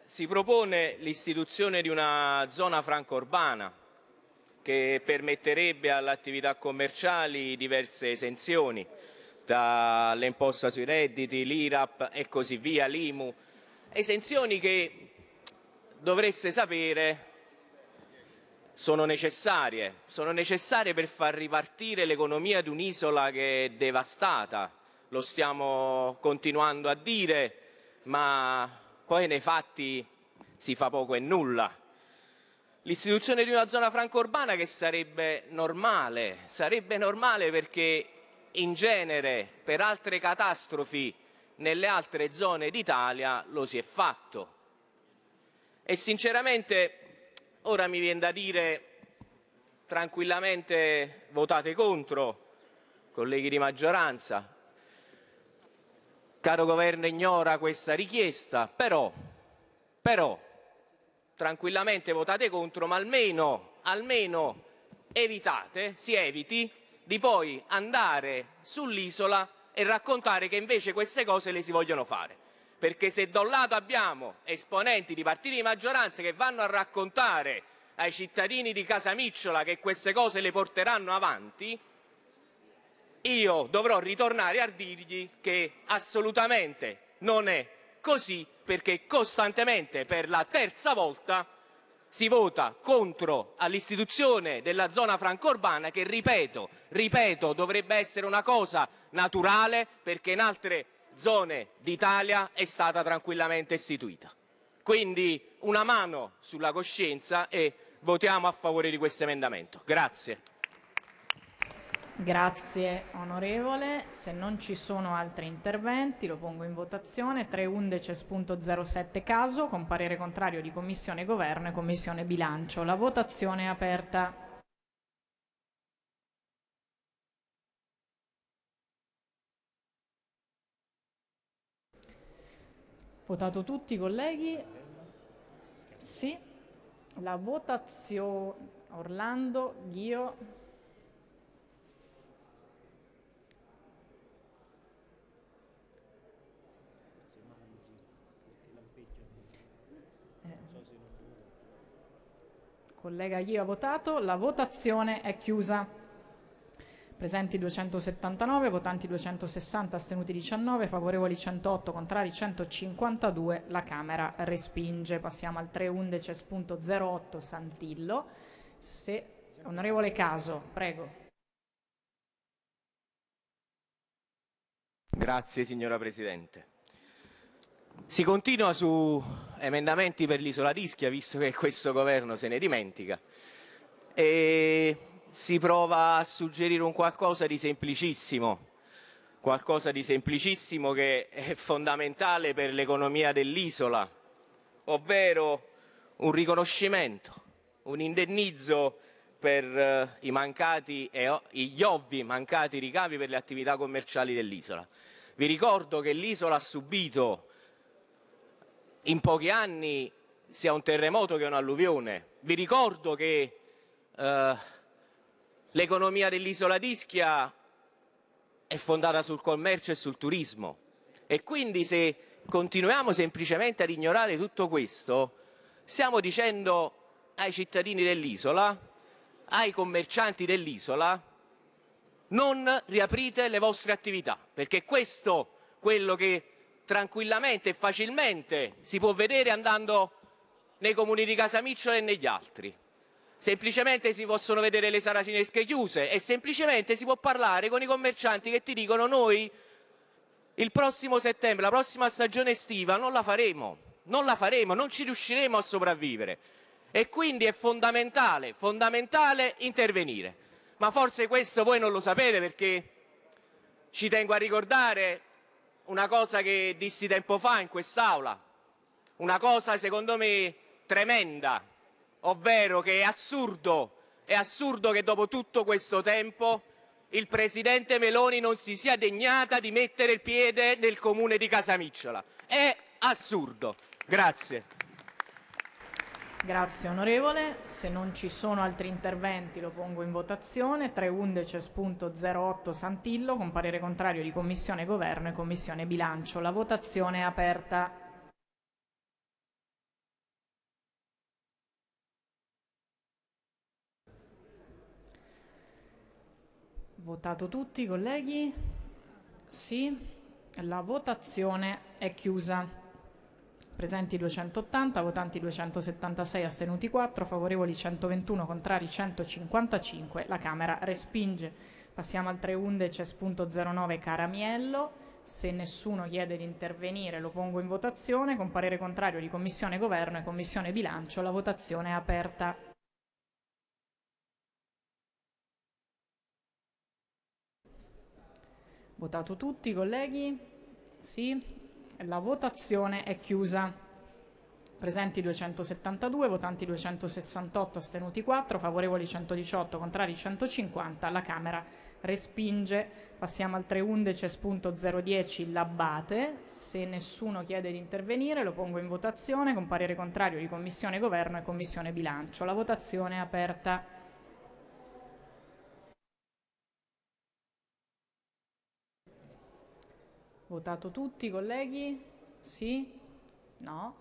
si propone l'istituzione di una zona franco-urbana che permetterebbe alle attività commerciali diverse esenzioni dall'imposta sui redditi, l'IRAP e così via, l'IMU, Esenzioni che dovreste sapere sono necessarie, sono necessarie per far ripartire l'economia di un'isola che è devastata, lo stiamo continuando a dire, ma poi nei fatti si fa poco e nulla. L'istituzione di una zona franco urbana che sarebbe normale, sarebbe normale perché in genere per altre catastrofi nelle altre zone d'Italia lo si è fatto. E sinceramente ora mi viene da dire tranquillamente votate contro, colleghi di maggioranza. Caro governo ignora questa richiesta, però, però tranquillamente votate contro, ma almeno, almeno evitate, si eviti di poi andare sull'isola e raccontare che invece queste cose le si vogliono fare. Perché se da un lato abbiamo esponenti di partiti di maggioranza che vanno a raccontare ai cittadini di Casamicciola che queste cose le porteranno avanti, io dovrò ritornare a dirgli che assolutamente non è così perché costantemente per la terza volta si vota contro all'istituzione della zona franco urbana che, ripeto, ripeto, dovrebbe essere una cosa naturale perché in altre zone d'Italia è stata tranquillamente istituita. Quindi una mano sulla coscienza e votiamo a favore di questo emendamento. Grazie. Grazie onorevole, se non ci sono altri interventi lo pongo in votazione 311.07 caso con parere contrario di Commissione Governo e Commissione Bilancio. La votazione è aperta. Votato tutti i colleghi? Sì. La votazione Orlando, Ghio. collega Ghio ha votato, la votazione è chiusa. Presenti 279, votanti 260, astenuti 19, favorevoli 108, contrari 152, la Camera respinge. Passiamo al 311.08 Santillo. Se, onorevole Caso, prego. Grazie signora Presidente. Si continua su emendamenti per l'isola d'Ischia, visto che questo governo se ne dimentica, e si prova a suggerire un qualcosa di semplicissimo, qualcosa di semplicissimo che è fondamentale per l'economia dell'isola, ovvero un riconoscimento, un indennizzo per eh, i mancati e oh, gli ovvi mancati ricavi per le attività commerciali dell'isola. Vi ricordo che l'isola ha subito in pochi anni sia un terremoto che un'alluvione. Vi ricordo che eh, l'economia dell'isola d'Ischia è fondata sul commercio e sul turismo e quindi se continuiamo semplicemente ad ignorare tutto questo, stiamo dicendo ai cittadini dell'isola, ai commercianti dell'isola, non riaprite le vostre attività, perché questo è quello che tranquillamente e facilmente si può vedere andando nei comuni di Casamicciola e negli altri. Semplicemente si possono vedere le saracinesche chiuse e semplicemente si può parlare con i commercianti che ti dicono noi il prossimo settembre, la prossima stagione estiva non la faremo, non la faremo, non ci riusciremo a sopravvivere e quindi è fondamentale, fondamentale intervenire. Ma forse questo voi non lo sapete perché ci tengo a ricordare una cosa che dissi tempo fa in quest'Aula, una cosa secondo me tremenda, ovvero che è assurdo, è assurdo che dopo tutto questo tempo il Presidente Meloni non si sia degnata di mettere il piede nel comune di Casamicciola. È assurdo. Grazie. Grazie onorevole, se non ci sono altri interventi lo pongo in votazione, 311.08 Santillo con parere contrario di Commissione Governo e Commissione Bilancio. La votazione è aperta. Votato tutti i colleghi? Sì, la votazione è chiusa presenti 280, votanti 276, astenuti 4, favorevoli 121, contrari 155, la Camera respinge. Passiamo al 311, c'è 311.09 Caramiello, se nessuno chiede di intervenire lo pongo in votazione, con parere contrario di Commissione Governo e Commissione Bilancio, la votazione è aperta. Votato tutti, i colleghi? Sì, la votazione è chiusa. Presenti 272, votanti 268, astenuti 4, favorevoli 118, contrari 150. La Camera respinge. Passiamo al 311.010 l'abbate. Se nessuno chiede di intervenire lo pongo in votazione con parere contrario di Commissione Governo e Commissione Bilancio. La votazione è aperta. Votato tutti, i colleghi? Sì? No?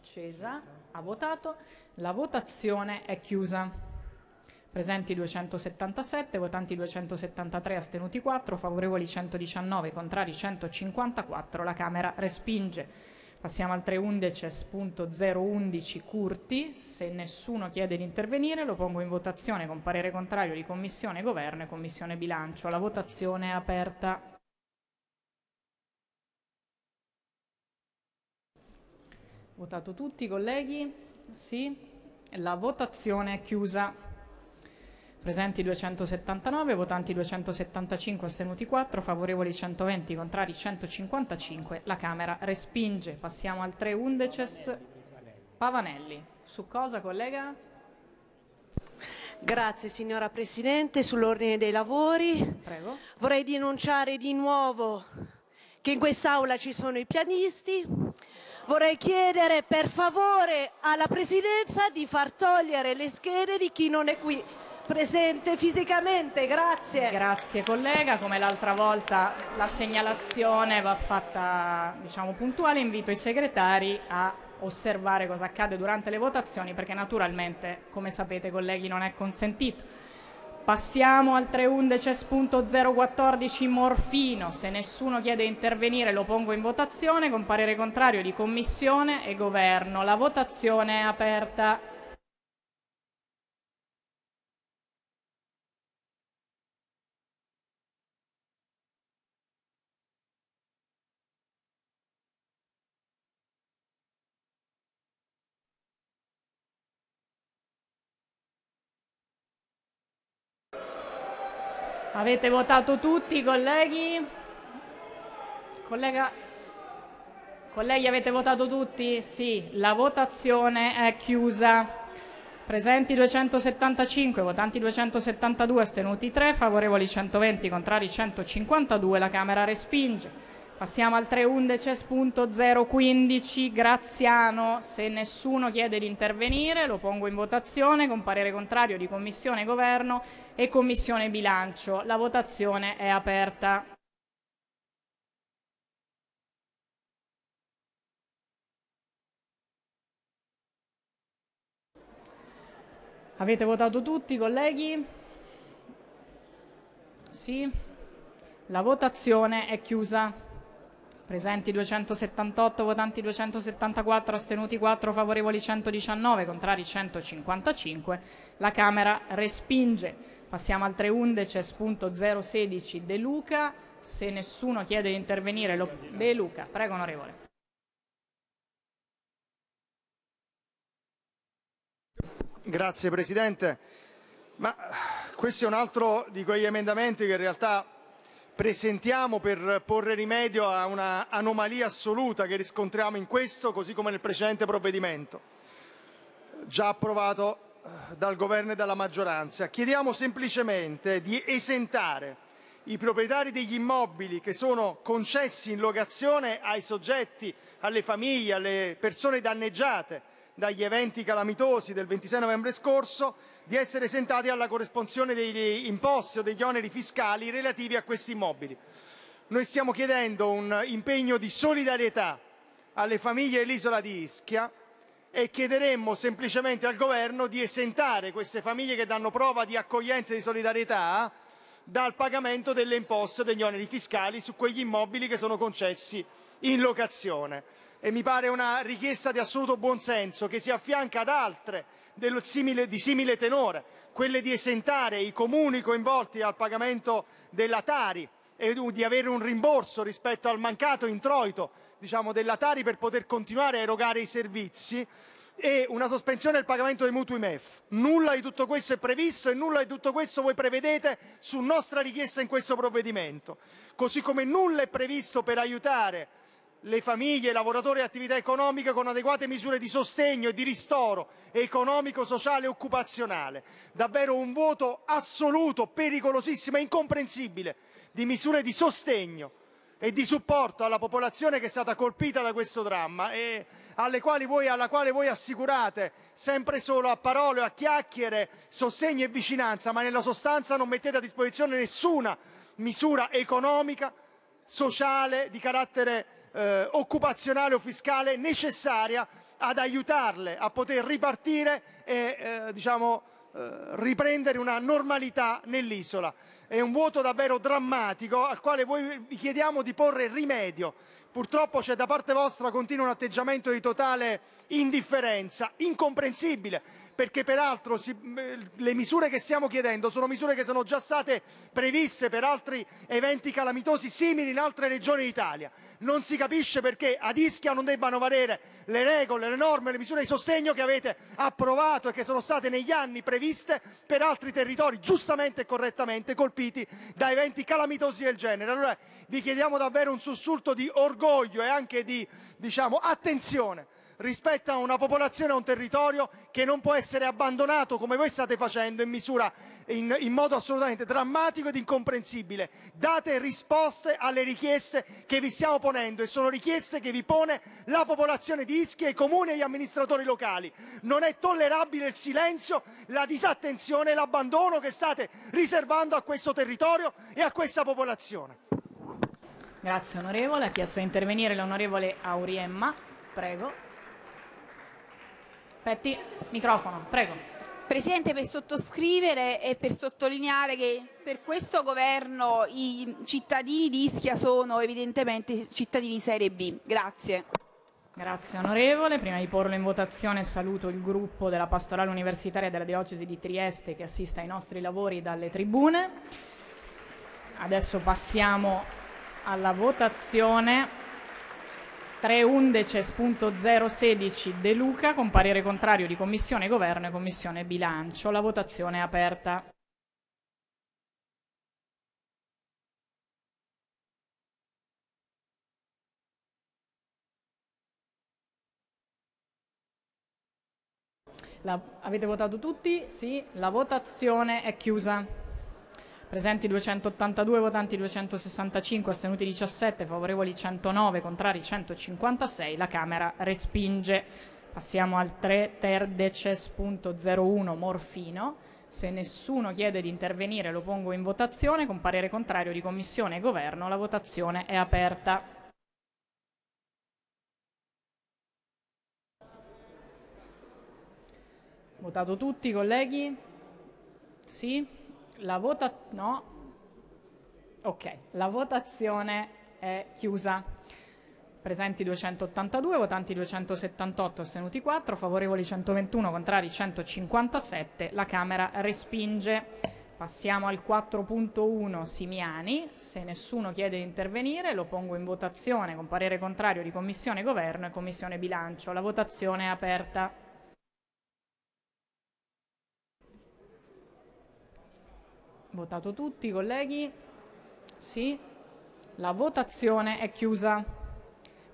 Cesa ha votato. La votazione è chiusa. Presenti 277, votanti 273, astenuti 4, favorevoli 119, contrari 154. La Camera respinge. Passiamo al 311.011 Curti. Se nessuno chiede di intervenire lo pongo in votazione con parere contrario di Commissione Governo e Commissione Bilancio. La votazione è aperta. Votato tutti i colleghi? Sì. La votazione è chiusa. Presenti 279, votanti 275, astenuti 4, favorevoli 120, contrari 155. La Camera respinge. Passiamo al 3 undeces. Pavanelli. Su cosa, collega? Grazie signora Presidente, sull'ordine dei lavori. Prego. Vorrei denunciare di nuovo che in quest'Aula ci sono i pianisti, Vorrei chiedere per favore alla Presidenza di far togliere le schede di chi non è qui presente fisicamente, grazie. Grazie collega, come l'altra volta la segnalazione va fatta diciamo, puntuale, invito i segretari a osservare cosa accade durante le votazioni perché naturalmente, come sapete colleghi, non è consentito. Passiamo al 311.014 Morfino, se nessuno chiede di intervenire lo pongo in votazione con parere contrario di Commissione e Governo. La votazione è aperta. Avete votato tutti, colleghi? Collega... Colleghi, avete votato tutti? Sì, la votazione è chiusa. Presenti 275, votanti 272, astenuti 3, favorevoli 120, contrari 152, la Camera respinge. Passiamo al 311.015 Graziano, se nessuno chiede di intervenire lo pongo in votazione con parere contrario di Commissione Governo e Commissione Bilancio. La votazione è aperta. Avete votato tutti, colleghi? Sì? La votazione è chiusa. Presenti 278, votanti 274, astenuti 4, favorevoli 119, contrari 155. La Camera respinge. Passiamo al 311.016 De Luca. Se nessuno chiede di intervenire, lo... De Luca, prego onorevole. Grazie Presidente. Ma eh, questo è un altro di quegli emendamenti che in realtà presentiamo per porre rimedio a una anomalia assoluta che riscontriamo in questo così come nel precedente provvedimento, già approvato eh, dal governo e dalla maggioranza. Chiediamo semplicemente di esentare i proprietari degli immobili che sono concessi in locazione ai soggetti, alle famiglie, alle persone danneggiate dagli eventi calamitosi del 26 novembre scorso di essere esentati alla corresponsione delle imposte o degli oneri fiscali relativi a questi immobili. Noi stiamo chiedendo un impegno di solidarietà alle famiglie dell'isola di Ischia e chiederemmo semplicemente al governo di esentare queste famiglie che danno prova di accoglienza e di solidarietà dal pagamento delle imposte o degli oneri fiscali su quegli immobili che sono concessi in locazione. E mi pare una richiesta di assoluto buonsenso che si affianca ad altre simile, di simile tenore, quelle di esentare i comuni coinvolti al pagamento della Tari e di avere un rimborso rispetto al mancato introito diciamo, della Tari per poter continuare a erogare i servizi e una sospensione del pagamento dei mutui MEF. Nulla di tutto questo è previsto e nulla di tutto questo voi prevedete su nostra richiesta in questo provvedimento, così come nulla è previsto per aiutare le famiglie, i lavoratori e attività economiche con adeguate misure di sostegno e di ristoro economico, sociale e occupazionale. Davvero un voto assoluto, pericolosissimo e incomprensibile di misure di sostegno e di supporto alla popolazione che è stata colpita da questo dramma e voi, alla quale voi assicurate sempre solo a parole o a chiacchiere sostegno e vicinanza, ma nella sostanza non mettete a disposizione nessuna misura economica, sociale, di carattere eh, occupazionale o fiscale necessaria ad aiutarle a poter ripartire e eh, diciamo, eh, riprendere una normalità nell'isola. È un vuoto davvero drammatico al quale vi chiediamo di porre rimedio. Purtroppo c'è da parte vostra continua un atteggiamento di totale indifferenza, incomprensibile perché peraltro si, le misure che stiamo chiedendo sono misure che sono già state previste per altri eventi calamitosi simili in altre regioni d'Italia. Non si capisce perché ad Ischia non debbano valere le regole, le norme, le misure di sostegno che avete approvato e che sono state negli anni previste per altri territori, giustamente e correttamente colpiti da eventi calamitosi del genere. Allora vi chiediamo davvero un sussulto di orgoglio e anche di diciamo, attenzione rispetto a una popolazione, a un territorio che non può essere abbandonato come voi state facendo in, misura, in, in modo assolutamente drammatico ed incomprensibile. Date risposte alle richieste che vi stiamo ponendo e sono richieste che vi pone la popolazione di Ischia, i comuni e gli amministratori locali. Non è tollerabile il silenzio, la disattenzione e l'abbandono che state riservando a questo territorio e a questa popolazione. Grazie onorevole. Ha chiesto di intervenire l'onorevole Auriemma. Prego. Petti, microfono, prego. Presidente, per sottoscrivere e per sottolineare che per questo governo i cittadini di Ischia sono evidentemente cittadini serie B. Grazie. Grazie onorevole. Prima di porlo in votazione saluto il gruppo della Pastorale Universitaria della Diocesi di Trieste che assiste ai nostri lavori dalle tribune. Adesso passiamo alla votazione 311.016 De Luca con parere contrario di Commissione Governo e Commissione Bilancio. La votazione è aperta. La, avete votato tutti? Sì, la votazione è chiusa. Presenti 282, votanti 265, astenuti 17, favorevoli 109, contrari 156. La Camera respinge. Passiamo al 3 terdeces.01 Morfino. Se nessuno chiede di intervenire lo pongo in votazione. Con parere contrario di Commissione e Governo la votazione è aperta. Votato tutti, i colleghi? Sì? La, vota no. okay. la votazione è chiusa. Presenti 282, votanti 278, astenuti 4, favorevoli 121, contrari 157. La Camera respinge. Passiamo al 4.1 Simiani. Se nessuno chiede di intervenire, lo pongo in votazione con parere contrario di Commissione Governo e Commissione Bilancio. La votazione è aperta. Votato tutti, i colleghi? Sì. La votazione è chiusa.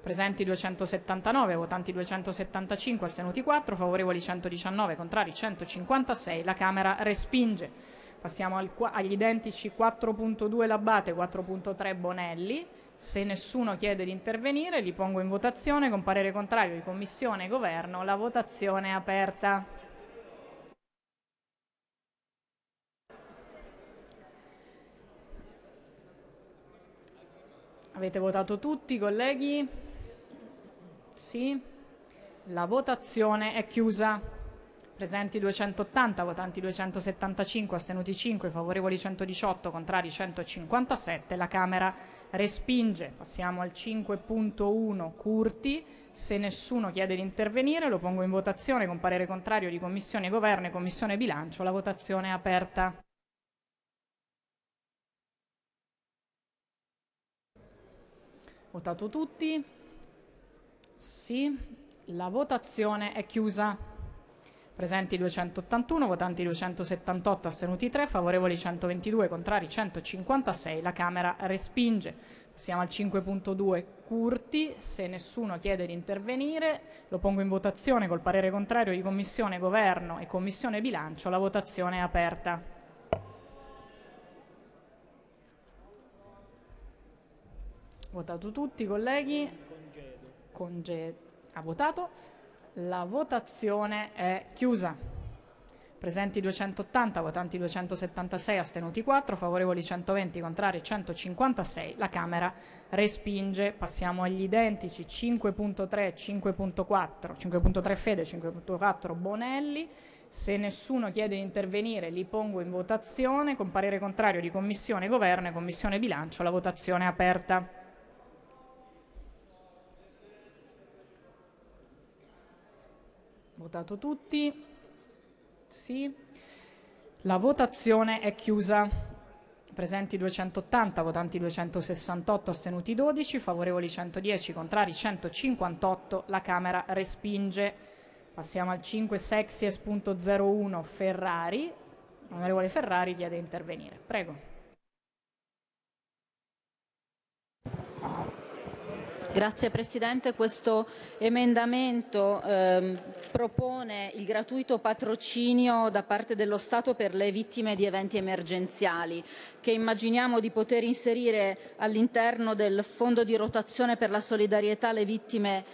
Presenti 279, votanti 275, astenuti 4, favorevoli 119, contrari 156. La Camera respinge. Passiamo al, agli identici 4.2 Labbate, 4.3 Bonelli. Se nessuno chiede di intervenire, li pongo in votazione con parere contrario di Commissione e Governo. La votazione è aperta. Avete votato tutti, i colleghi? Sì. La votazione è chiusa. Presenti 280, votanti 275, astenuti 5, favorevoli 118, contrari 157. La Camera respinge. Passiamo al 5.1 Curti. Se nessuno chiede di intervenire lo pongo in votazione con parere contrario di Commissione Governo e Commissione Bilancio. La votazione è aperta. Votato tutti? Sì. La votazione è chiusa. Presenti 281, votanti 278, astenuti 3, favorevoli 122, contrari 156. La Camera respinge. Siamo al 5.2 Curti. Se nessuno chiede di intervenire, lo pongo in votazione col parere contrario di Commissione Governo e Commissione Bilancio. La votazione è aperta. Votato tutti, i colleghi. Congedo. Ha votato. La votazione è chiusa. Presenti 280, votanti 276, astenuti 4, favorevoli 120, contrari 156. La Camera respinge. Passiamo agli identici 5.3, 5.4, 5.3 Fede, 5.4 Bonelli. Se nessuno chiede di intervenire li pongo in votazione con parere contrario di Commissione Governo e Commissione Bilancio. La votazione è aperta. Votato tutti? Sì. La votazione è chiusa. Presenti 280, votanti 268, astenuti 12, favorevoli 110, contrari 158. La Camera respinge. Passiamo al 5 Sexies.01 Ferrari. L'onorevole Ferrari chiede di intervenire. Prego. Grazie Presidente, questo emendamento ehm, propone il gratuito patrocinio da parte dello Stato per le vittime di eventi emergenziali che immaginiamo di poter inserire all'interno del Fondo di rotazione per la solidarietà alle vittime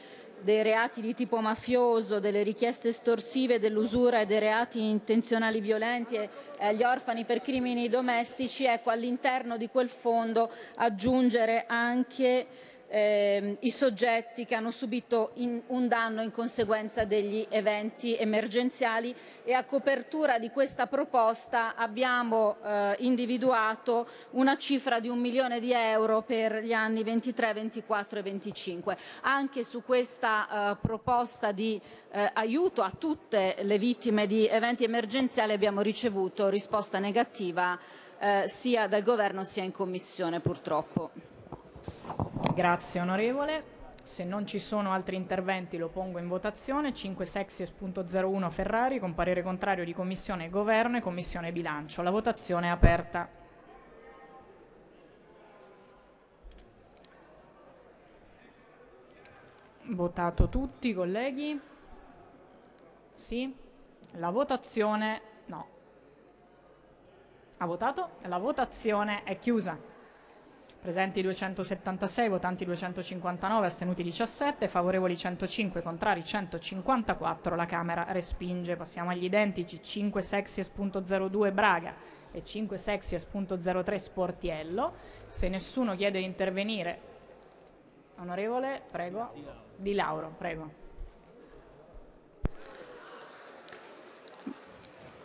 dei reati di tipo mafioso, delle richieste estorsive, dell'usura e dei reati intenzionali violenti e agli orfani per crimini domestici, ecco all'interno di quel fondo aggiungere anche ehm, i soggetti che hanno subito in, un danno in conseguenza degli eventi emergenziali e a copertura di questa proposta abbiamo eh, individuato una cifra di un milione di euro per gli anni 23, 24 e 25. Anche su questa eh, proposta di eh, aiuto a tutte le vittime di eventi emergenziali abbiamo ricevuto risposta negativa eh, sia dal governo sia in commissione purtroppo. Grazie onorevole. Se non ci sono altri interventi lo pongo in votazione. 5 sexies.01 Ferrari con parere contrario di Commissione Governo e Commissione Bilancio. La votazione è aperta. Votato tutti, colleghi? Sì? La votazione... no. Ha votato? La votazione è chiusa. Presenti 276, votanti 259, astenuti 17, favorevoli 105, contrari 154. La Camera respinge. Passiamo agli identici 5 sexies.02 Braga e 5 sexies.03 Sportiello. Se nessuno chiede di intervenire, onorevole, prego. Di Lauro, prego.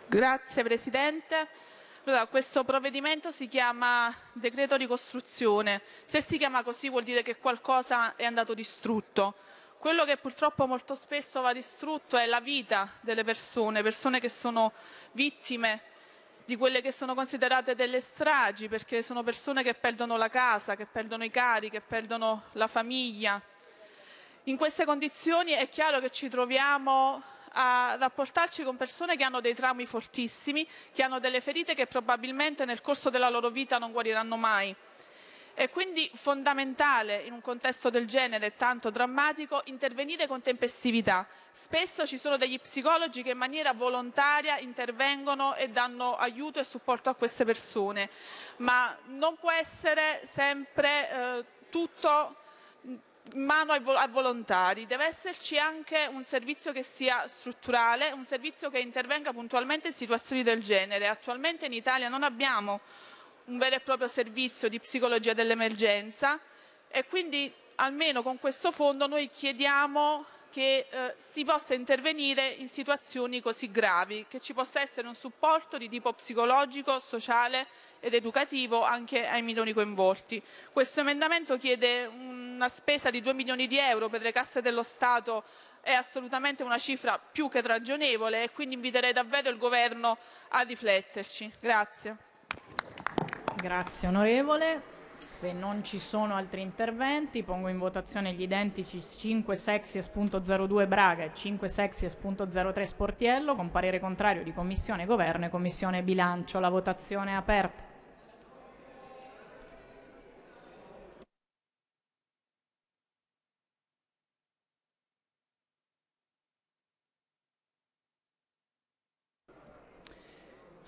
Grazie Presidente. Allora, questo provvedimento si chiama decreto ricostruzione. Se si chiama così vuol dire che qualcosa è andato distrutto. Quello che purtroppo molto spesso va distrutto è la vita delle persone, persone che sono vittime di quelle che sono considerate delle stragi, perché sono persone che perdono la casa, che perdono i cari, che perdono la famiglia. In queste condizioni è chiaro che ci troviamo a rapportarci con persone che hanno dei traumi fortissimi, che hanno delle ferite che probabilmente nel corso della loro vita non guariranno mai. È quindi fondamentale, in un contesto del genere tanto drammatico, intervenire con tempestività. Spesso ci sono degli psicologi che in maniera volontaria intervengono e danno aiuto e supporto a queste persone, ma non può essere sempre eh, tutto in mano ai, volontari, deve esserci anche un servizio che sia strutturale, un servizio che intervenga puntualmente in situazioni del genere. Attualmente in Italia non abbiamo un vero e proprio servizio di psicologia dell'emergenza e quindi almeno con questo fondo noi chiediamo che eh, si possa intervenire in situazioni così gravi, che ci possa essere un supporto di tipo psicologico, sociale ed educativo anche ai milioni coinvolti. Questo emendamento chiede una spesa di 2 milioni di euro per le casse dello Stato è assolutamente una cifra più che ragionevole e quindi inviterei davvero il governo a rifletterci. Grazie. Grazie onorevole. Se non ci sono altri interventi, pongo in votazione gli identici 5 sexies.02 Braga e 5 sexies.03 Sportiello con parere contrario di Commissione Governo e Commissione Bilancio. La votazione è aperta.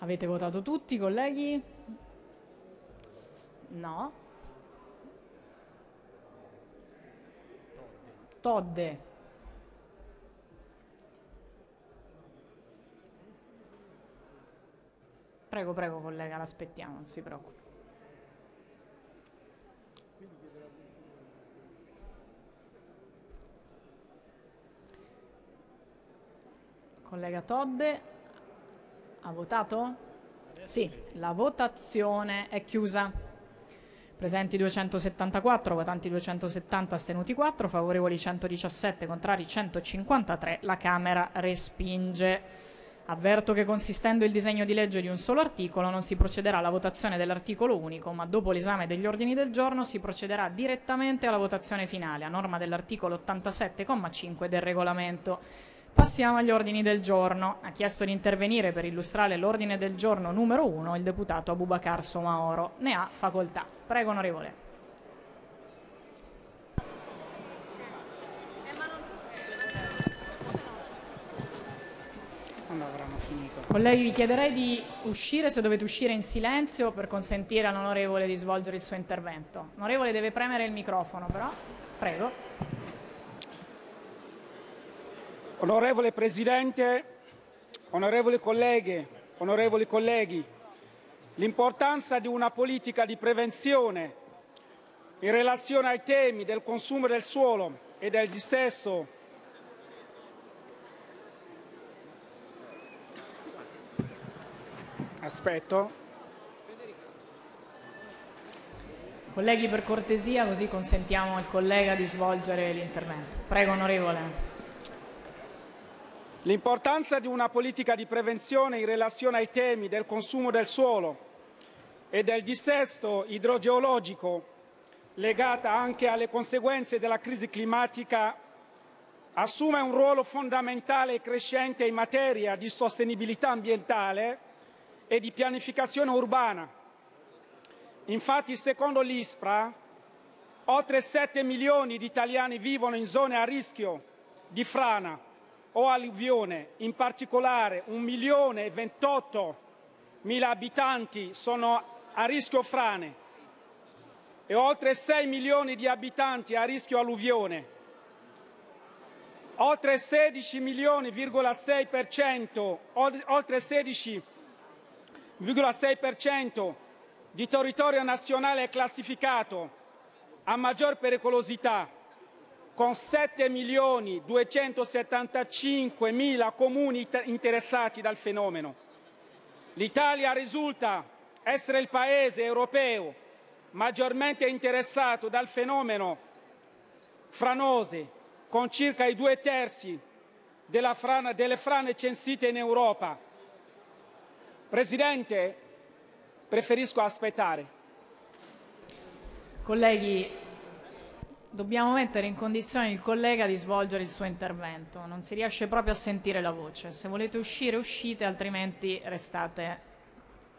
Avete votato tutti, colleghi? No. Todde. Prego, prego, collega, l'aspettiamo, non si preoccupi. Collega Todde. Ha votato? Sì, la votazione è chiusa. Presenti 274, votanti 270, astenuti 4, favorevoli 117, contrari 153. La Camera respinge. Avverto che consistendo il disegno di legge di un solo articolo non si procederà alla votazione dell'articolo unico, ma dopo l'esame degli ordini del giorno si procederà direttamente alla votazione finale, a norma dell'articolo 87,5 del regolamento. Passiamo agli ordini del giorno. Ha chiesto di intervenire per illustrare l'ordine del giorno numero 1 il deputato Abubacar Somaoro. Ne ha facoltà. Prego, onorevole. Colleghi, vi chiederei di uscire se dovete uscire in silenzio per consentire all'onorevole di svolgere il suo intervento. L'onorevole deve premere il microfono, però. Prego. Onorevole Presidente, onorevoli colleghe, onorevoli colleghi, l'importanza di una politica di prevenzione in relazione ai temi del consumo del suolo e del dissesto Aspetto. Colleghi, per cortesia, così consentiamo al collega di svolgere l'intervento. Prego, onorevole. L'importanza di una politica di prevenzione in relazione ai temi del consumo del suolo e del dissesto idrogeologico, legata anche alle conseguenze della crisi climatica, assume un ruolo fondamentale e crescente in materia di sostenibilità ambientale e di pianificazione urbana. Infatti, secondo l'ISPRA, oltre 7 milioni di italiani vivono in zone a rischio di frana o alluvione. In particolare 1.028.000 abitanti sono a rischio frane e oltre 6 milioni di abitanti a rischio alluvione. Oltre 16 milioni,6%, oltre 16,6% di territorio nazionale è classificato a maggior pericolosità con 7 milioni 275 mila comuni interessati dal fenomeno. L'Italia risulta essere il paese europeo maggiormente interessato dal fenomeno franose, con circa i due terzi frana, delle frane censite in Europa. Presidente, preferisco aspettare. Colleghi, Dobbiamo mettere in condizione il collega di svolgere il suo intervento, non si riesce proprio a sentire la voce. Se volete uscire, uscite, altrimenti restate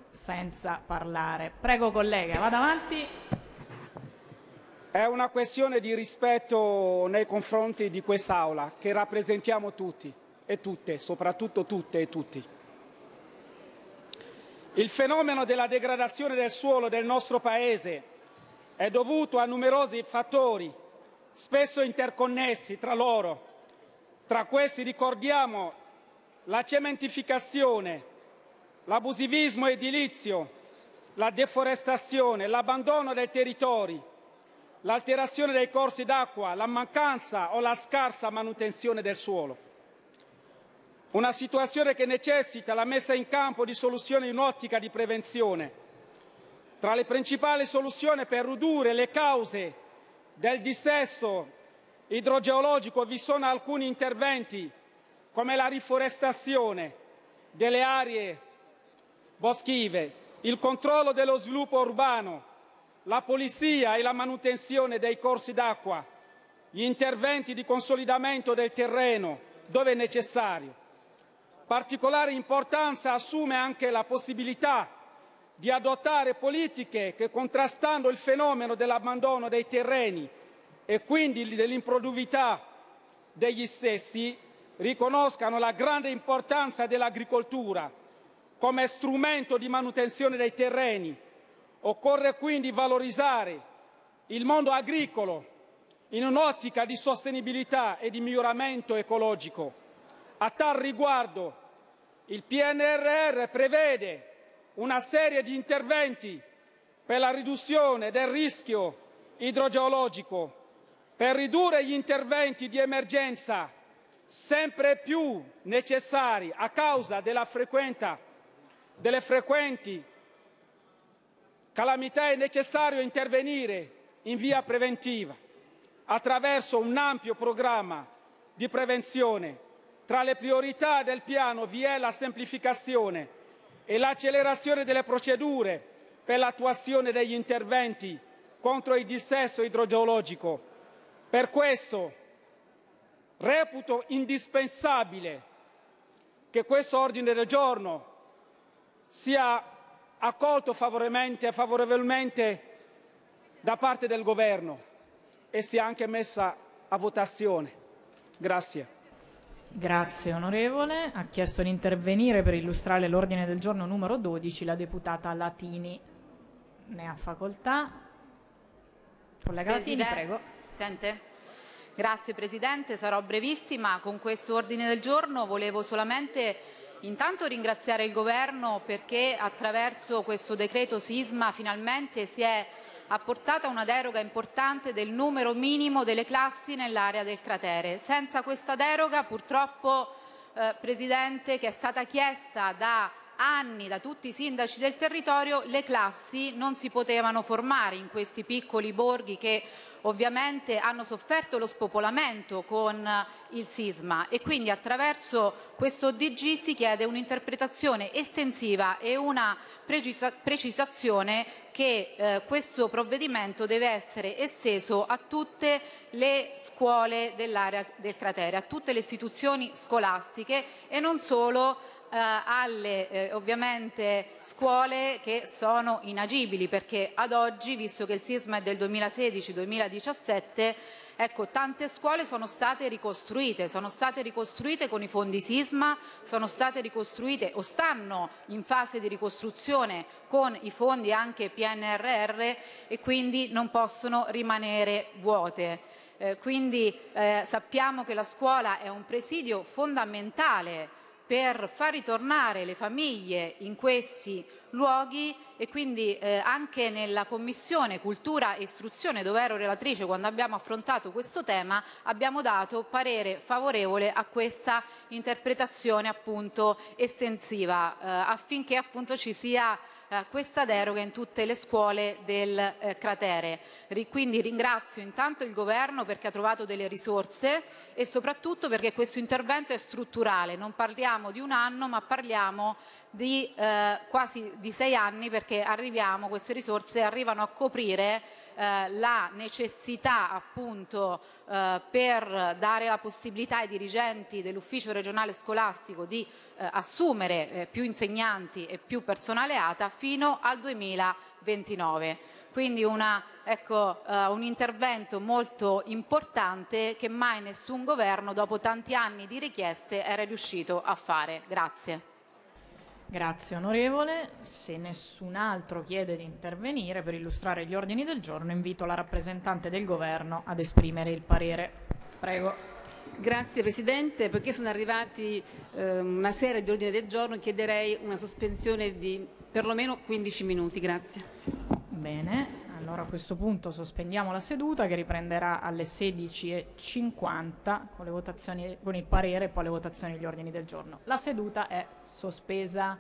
senza parlare. Prego collega, vada avanti. È una questione di rispetto nei confronti di quest'Aula che rappresentiamo tutti e tutte, soprattutto tutte e tutti. Il fenomeno della degradazione del suolo del nostro Paese è dovuto a numerosi fattori spesso interconnessi tra loro. Tra questi ricordiamo la cementificazione, l'abusivismo edilizio, la deforestazione, l'abbandono dei territori, l'alterazione dei corsi d'acqua, la mancanza o la scarsa manutenzione del suolo. Una situazione che necessita la messa in campo di soluzioni in ottica di prevenzione. Tra le principali soluzioni per ridurre le cause del dissesto idrogeologico vi sono alcuni interventi come la riforestazione delle aree boschive, il controllo dello sviluppo urbano, la polizia e la manutenzione dei corsi d'acqua, gli interventi di consolidamento del terreno dove è necessario. Particolare importanza assume anche la possibilità di adottare politiche che contrastando il fenomeno dell'abbandono dei terreni e quindi dell'improduttività degli stessi riconoscano la grande importanza dell'agricoltura come strumento di manutenzione dei terreni. Occorre quindi valorizzare il mondo agricolo in un'ottica di sostenibilità e di miglioramento ecologico. A tal riguardo il PNRR prevede una serie di interventi per la riduzione del rischio idrogeologico, per ridurre gli interventi di emergenza sempre più necessari a causa frequenta, delle frequenti calamità è necessario intervenire in via preventiva attraverso un ampio programma di prevenzione. Tra le priorità del piano vi è la semplificazione e l'accelerazione delle procedure per l'attuazione degli interventi contro il dissesto idrogeologico. Per questo reputo indispensabile che questo ordine del giorno sia accolto favorevolmente, favorevolmente da parte del Governo e sia anche messa a votazione. Grazie. Grazie onorevole. Ha chiesto di intervenire per illustrare l'ordine del giorno numero 12 la deputata Latini. Ne ha facoltà. Collega Presidente, Latini, prego. Sente. Grazie Presidente, sarò brevissima. Con questo ordine del giorno volevo solamente intanto ringraziare il Governo perché attraverso questo decreto sisma finalmente si è ha apportata una deroga importante del numero minimo delle classi nell'area del cratere. Senza questa deroga purtroppo, eh, Presidente, che è stata chiesta da anni da tutti i sindaci del territorio, le classi non si potevano formare in questi piccoli borghi che ovviamente hanno sofferto lo spopolamento con eh, il sisma e quindi attraverso questo DG si chiede un'interpretazione estensiva e una precisa precisazione che eh, questo provvedimento deve essere esteso a tutte le scuole dell'area del cratere, a tutte le istituzioni scolastiche e non solo eh, alle eh, ovviamente scuole che sono inagibili perché ad oggi, visto che il sisma è del 2016-2017, Ecco, tante scuole sono state ricostruite, sono state ricostruite con i fondi sisma, sono state ricostruite o stanno in fase di ricostruzione con i fondi anche PNRR e quindi non possono rimanere vuote. Eh, quindi eh, sappiamo che la scuola è un presidio fondamentale per far ritornare le famiglie in questi luoghi e quindi eh, anche nella Commissione Cultura e Istruzione dove ero relatrice quando abbiamo affrontato questo tema abbiamo dato parere favorevole a questa interpretazione appunto estensiva eh, affinché appunto ci sia eh, questa deroga in tutte le scuole del eh, cratere. Ri, quindi ringrazio intanto il governo perché ha trovato delle risorse e soprattutto perché questo intervento è strutturale, non parliamo di un anno ma parliamo di eh, quasi di sei anni perché arriviamo, queste risorse arrivano a coprire eh, la necessità appunto eh, per dare la possibilità ai dirigenti dell'ufficio regionale scolastico di eh, assumere eh, più insegnanti e più personale ATA fino al 2029. Quindi una, ecco, eh, un intervento molto importante che mai nessun governo dopo tanti anni di richieste era riuscito a fare. Grazie. Grazie onorevole, se nessun altro chiede di intervenire per illustrare gli ordini del giorno invito la rappresentante del governo ad esprimere il parere. Prego. Grazie Presidente, poiché sono arrivati eh, una serie di ordini del giorno chiederei una sospensione di perlomeno 15 minuti. Grazie. Bene, allora a questo punto sospendiamo la seduta che riprenderà alle 16.50 con, con il parere e poi le votazioni degli ordini del giorno. La seduta è sospesa.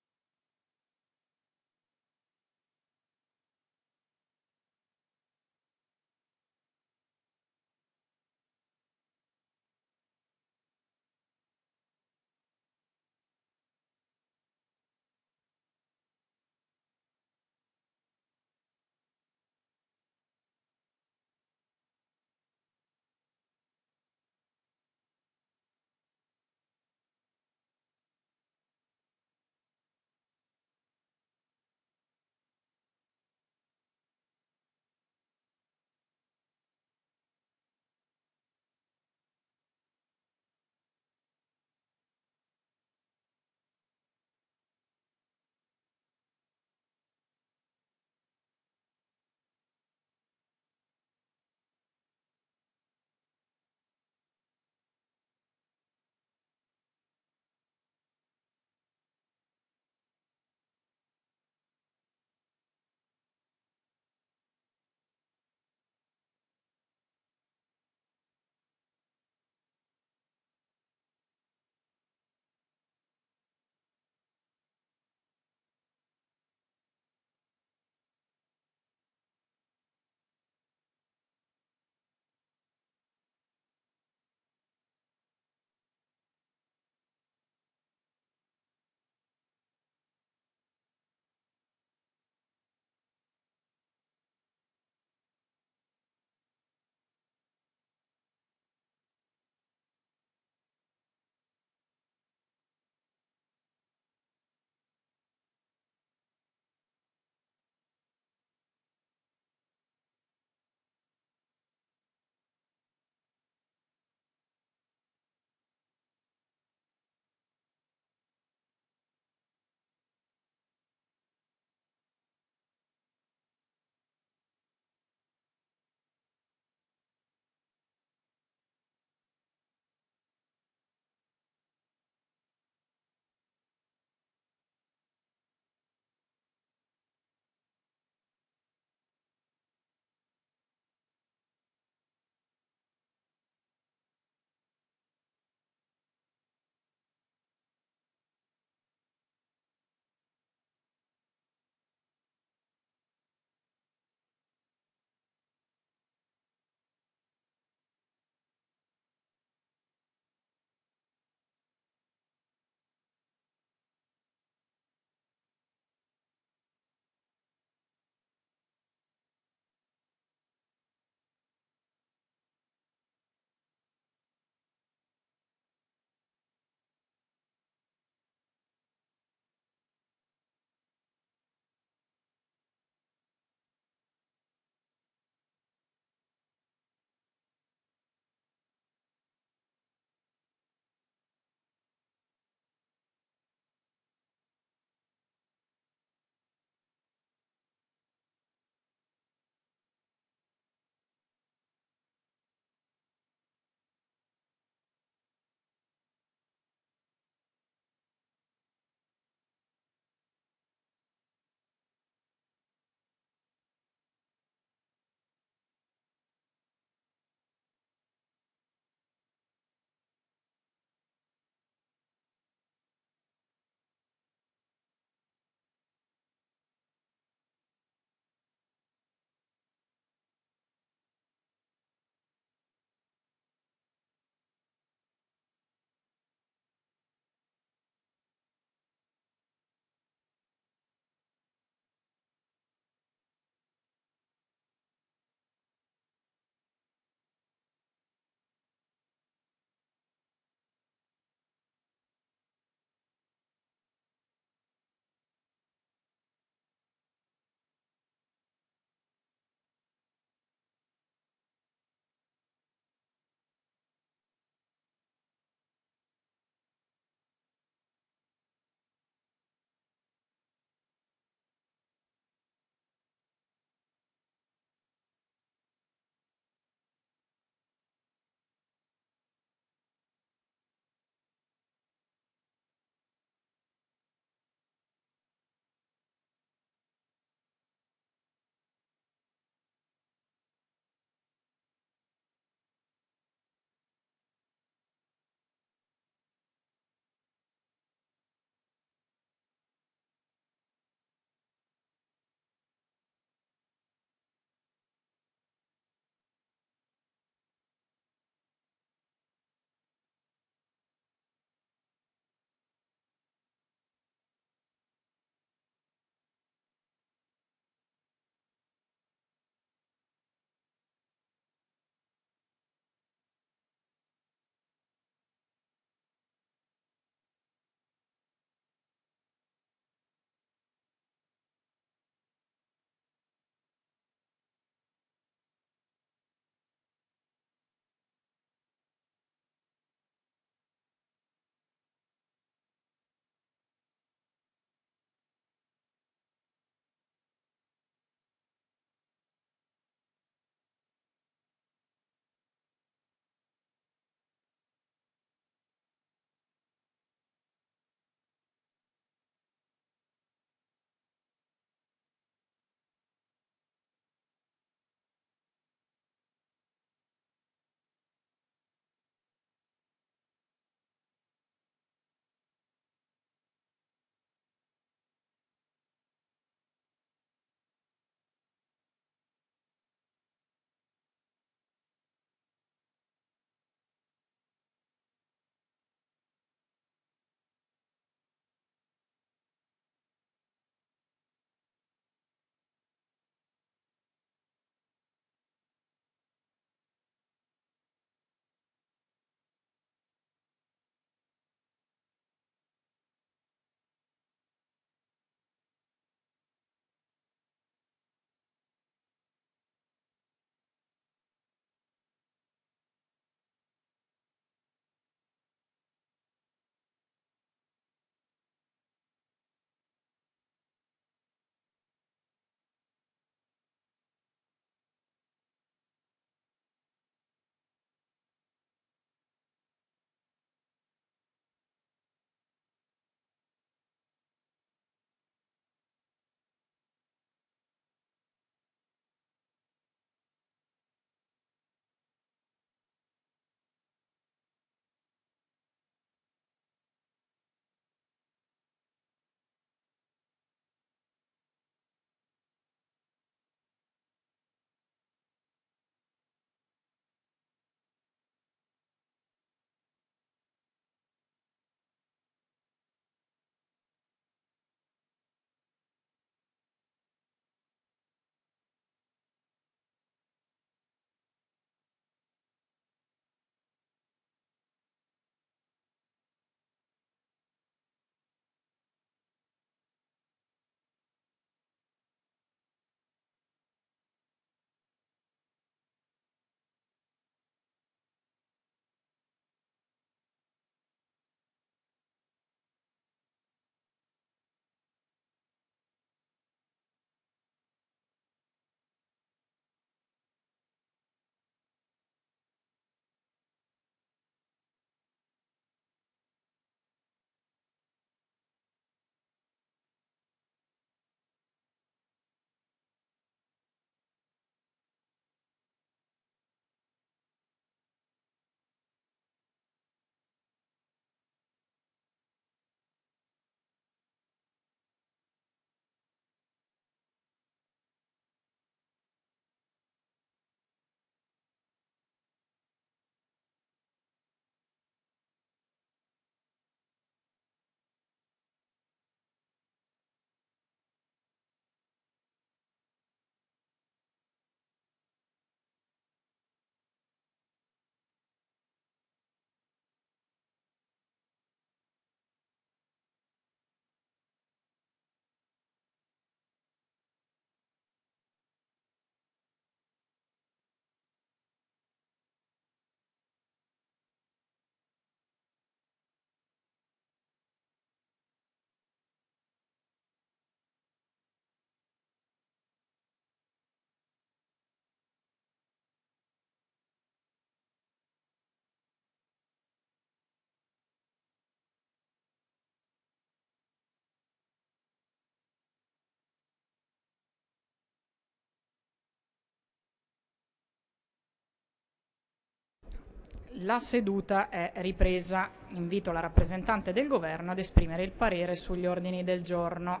La seduta è ripresa. Invito la rappresentante del governo ad esprimere il parere sugli ordini del giorno.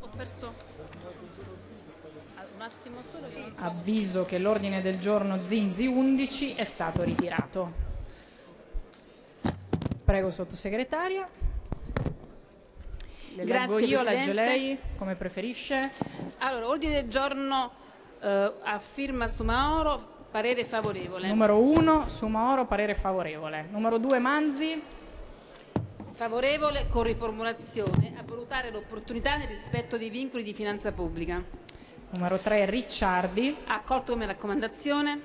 Ho perso. Un attimo solo. Sì. Avviso che l'ordine del giorno Zinzi 11 è stato ritirato. Prego sottosegretaria. Le Grazie io, Presidente. legge lei come preferisce. Allora, ordine del giorno eh, a firma su Sumaoro Parere favorevole. Numero 1 Sumoro, parere favorevole. Numero 2 Manzi, favorevole con riformulazione a valutare l'opportunità nel rispetto dei vincoli di finanza pubblica. Numero 3 Ricciardi, accolto come raccomandazione.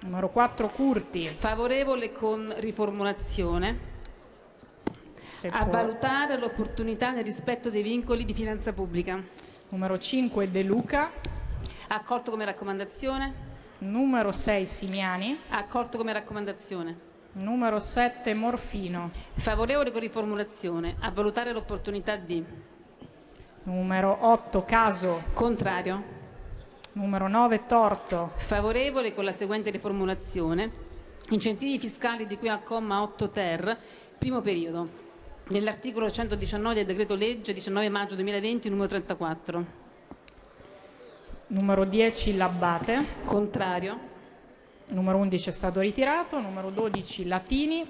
Numero 4 Curti, favorevole con riformulazione. Se a può. valutare l'opportunità nel rispetto dei vincoli di finanza pubblica. Numero 5 De Luca, accolto come raccomandazione. Numero 6 Simiani. Accolto come raccomandazione. Numero 7 Morfino. Favorevole con riformulazione. A valutare l'opportunità di. Numero 8 Caso. Contrario. Numero 9 Torto. Favorevole con la seguente riformulazione. Incentivi fiscali di cui a comma 8 ter, primo periodo, nell'articolo 119 del decreto legge 19 maggio 2020 numero 34. Numero 10 l'Abbate. Contrario. Numero 11 è stato ritirato. Numero 12 Latini.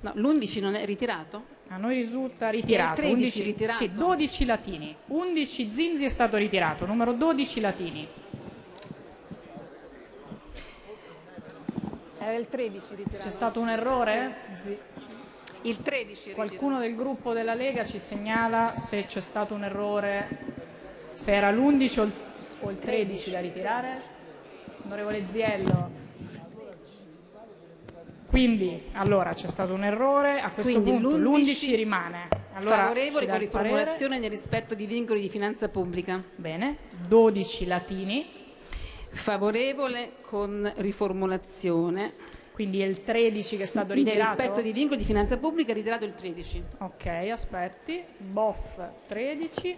No, l'11 non è ritirato? A noi risulta ritirato. Il 11, ritirato. Sì, 12 Latini. 11 Zinzi è stato ritirato. Numero 12 Latini. Era il 13 ritirato. C'è stato un errore? Sì. Il 13 ritirato. Qualcuno del gruppo della Lega ci segnala se c'è stato un errore, se era l'11 o il 13 o il 13 da ritirare? Onorevole Ziello. Quindi, allora, c'è stato un errore, a questo Quindi punto l'11 rimane. Allora, favorevole con riformulazione parere. nel rispetto di vincoli di finanza pubblica. Bene, 12 latini. Favorevole con riformulazione. Quindi è il 13 che è stato ritirato. Nel rispetto di vincoli di finanza pubblica, ritirato il 13. Ok, aspetti. Boff 13,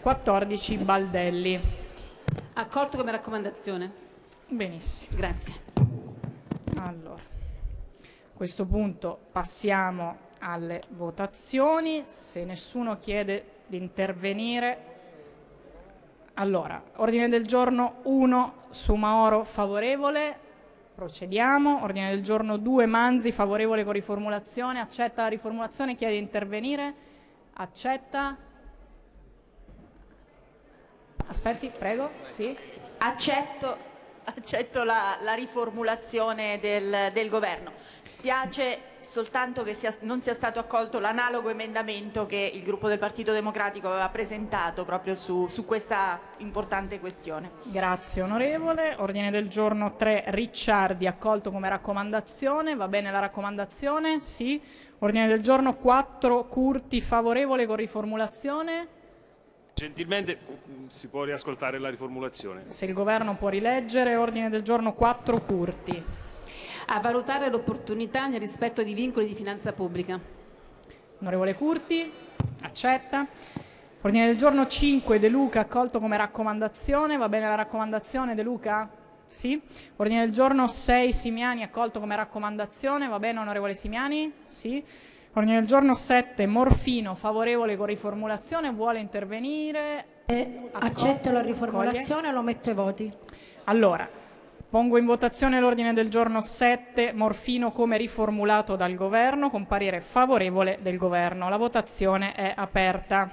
14 Baldelli. Accolto come raccomandazione. Benissimo. Grazie. Allora, a questo punto passiamo alle votazioni. Se nessuno chiede di intervenire... Allora, ordine del giorno 1 su Maoro favorevole, procediamo. Ordine del giorno 2 Manzi favorevole con riformulazione, accetta la riformulazione, chiede di intervenire, accetta. Aspetti, prego. Sì. Accetto accetto la, la riformulazione del, del, governo. Spiace soltanto che sia, non sia stato accolto l'analogo emendamento che il gruppo del Partito Democratico aveva presentato proprio su, su questa importante questione. Grazie onorevole. Ordine del giorno 3 Ricciardi accolto come raccomandazione. Va bene la raccomandazione? Sì. Ordine del giorno 4 Curti favorevole con riformulazione? Sì. Gentilmente mm, si può riascoltare la riformulazione. Se il governo può rileggere, ordine del giorno 4 Curti. A valutare l'opportunità nel rispetto di vincoli di finanza pubblica. Onorevole Curti, accetta. Ordine del giorno 5 De Luca, accolto come raccomandazione. Va bene la raccomandazione De Luca? Sì. Ordine del giorno 6 Simiani, accolto come raccomandazione. Va bene onorevole Simiani? Sì. Ordine del giorno 7, Morfino, favorevole con riformulazione, vuole intervenire? Eh, ecco. accetto la riformulazione e lo metto ai voti. Allora, pongo in votazione l'ordine del giorno 7, Morfino come riformulato dal Governo, con parere favorevole del Governo. La votazione è aperta.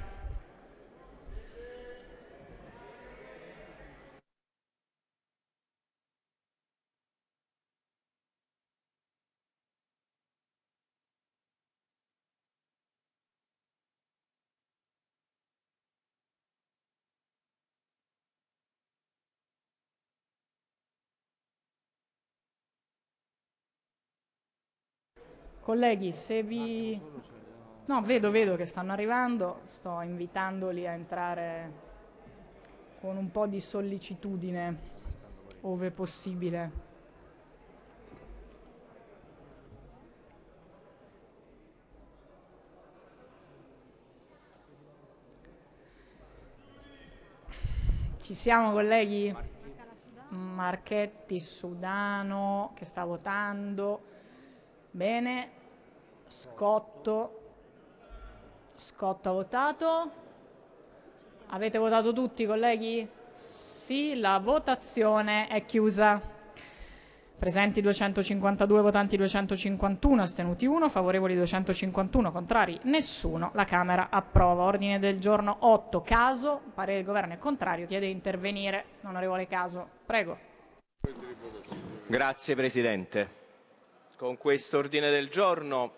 Colleghi, se vi... No, vedo, vedo che stanno arrivando, sto invitandoli a entrare con un po' di sollecitudine, ove possibile. Ci siamo colleghi? Marchetti, Sudano che sta votando. Bene, Scotto. Scotto ha votato. Avete votato tutti, colleghi? Sì, la votazione è chiusa. Presenti 252, votanti 251, astenuti 1, favorevoli 251, contrari nessuno. La Camera approva. Ordine del giorno 8, caso, parere del governo è contrario, chiede di intervenire. Onorevole Caso, prego. Grazie Presidente. Con questo ordine del giorno,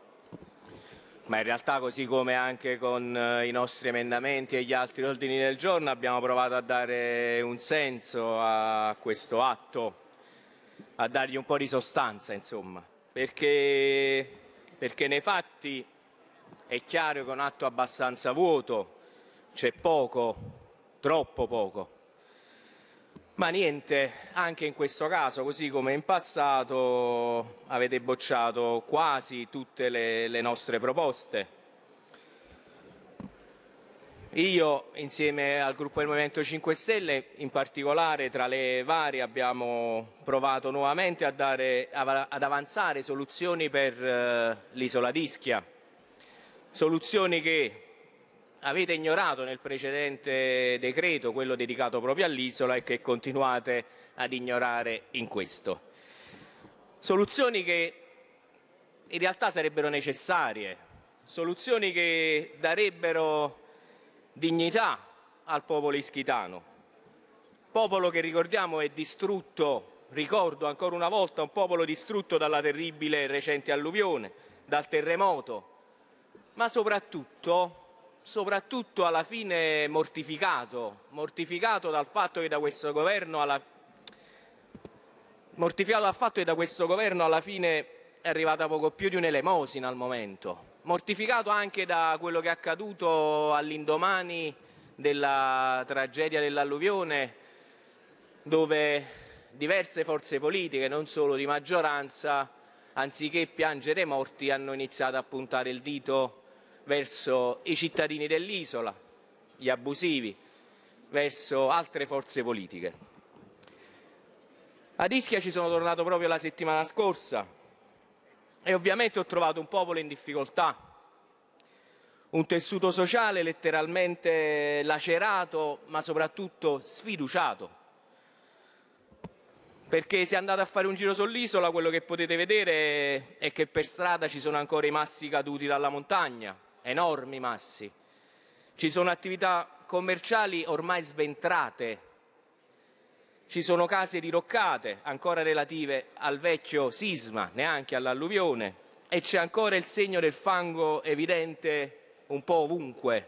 ma in realtà così come anche con eh, i nostri emendamenti e gli altri ordini del giorno, abbiamo provato a dare un senso a questo atto, a dargli un po' di sostanza, insomma, perché, perché nei fatti è chiaro che è un atto abbastanza vuoto, c'è poco, troppo poco ma niente, anche in questo caso, così come in passato, avete bocciato quasi tutte le, le nostre proposte. Io, insieme al gruppo del Movimento 5 Stelle, in particolare tra le varie, abbiamo provato nuovamente dare, ad avanzare soluzioni per eh, l'isola d'Ischia, soluzioni che avete ignorato nel precedente decreto, quello dedicato proprio all'isola, e che continuate ad ignorare in questo. Soluzioni che in realtà sarebbero necessarie, soluzioni che darebbero dignità al popolo ischitano, popolo che ricordiamo è distrutto, ricordo ancora una volta, un popolo distrutto dalla terribile recente alluvione, dal terremoto, ma soprattutto soprattutto alla fine mortificato, mortificato dal fatto che da questo governo alla, da questo governo alla fine è arrivata poco più di un'elemosina al momento, mortificato anche da quello che è accaduto all'indomani della tragedia dell'alluvione dove diverse forze politiche, non solo di maggioranza, anziché piangere morti hanno iniziato a puntare il dito verso i cittadini dell'isola, gli abusivi, verso altre forze politiche. Ad Ischia ci sono tornato proprio la settimana scorsa e ovviamente ho trovato un popolo in difficoltà, un tessuto sociale letteralmente lacerato ma soprattutto sfiduciato. Perché se andate a fare un giro sull'isola quello che potete vedere è che per strada ci sono ancora i massi caduti dalla montagna, enormi massi. Ci sono attività commerciali ormai sventrate, ci sono case diroccate ancora relative al vecchio sisma, neanche all'alluvione, e c'è ancora il segno del fango evidente un po' ovunque.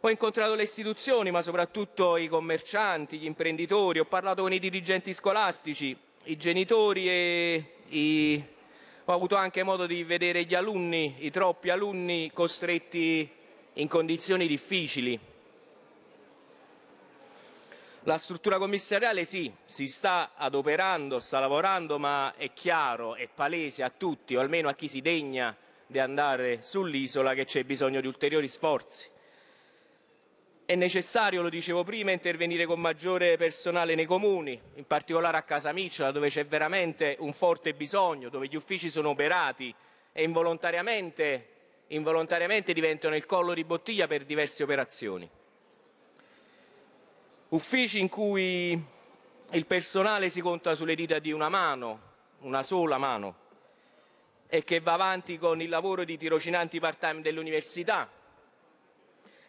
Ho incontrato le istituzioni, ma soprattutto i commercianti, gli imprenditori, ho parlato con i dirigenti scolastici, i genitori e i ho avuto anche modo di vedere gli alunni, i troppi alunni costretti in condizioni difficili. La struttura commissariale sì, si sta adoperando, sta lavorando, ma è chiaro, è palese a tutti, o almeno a chi si degna di andare sull'isola, che c'è bisogno di ulteriori sforzi. È necessario, lo dicevo prima, intervenire con maggiore personale nei comuni, in particolare a Casa Micciola, dove c'è veramente un forte bisogno, dove gli uffici sono operati e involontariamente, involontariamente diventano il collo di bottiglia per diverse operazioni. Uffici in cui il personale si conta sulle dita di una mano, una sola mano, e che va avanti con il lavoro di tirocinanti part-time dell'università,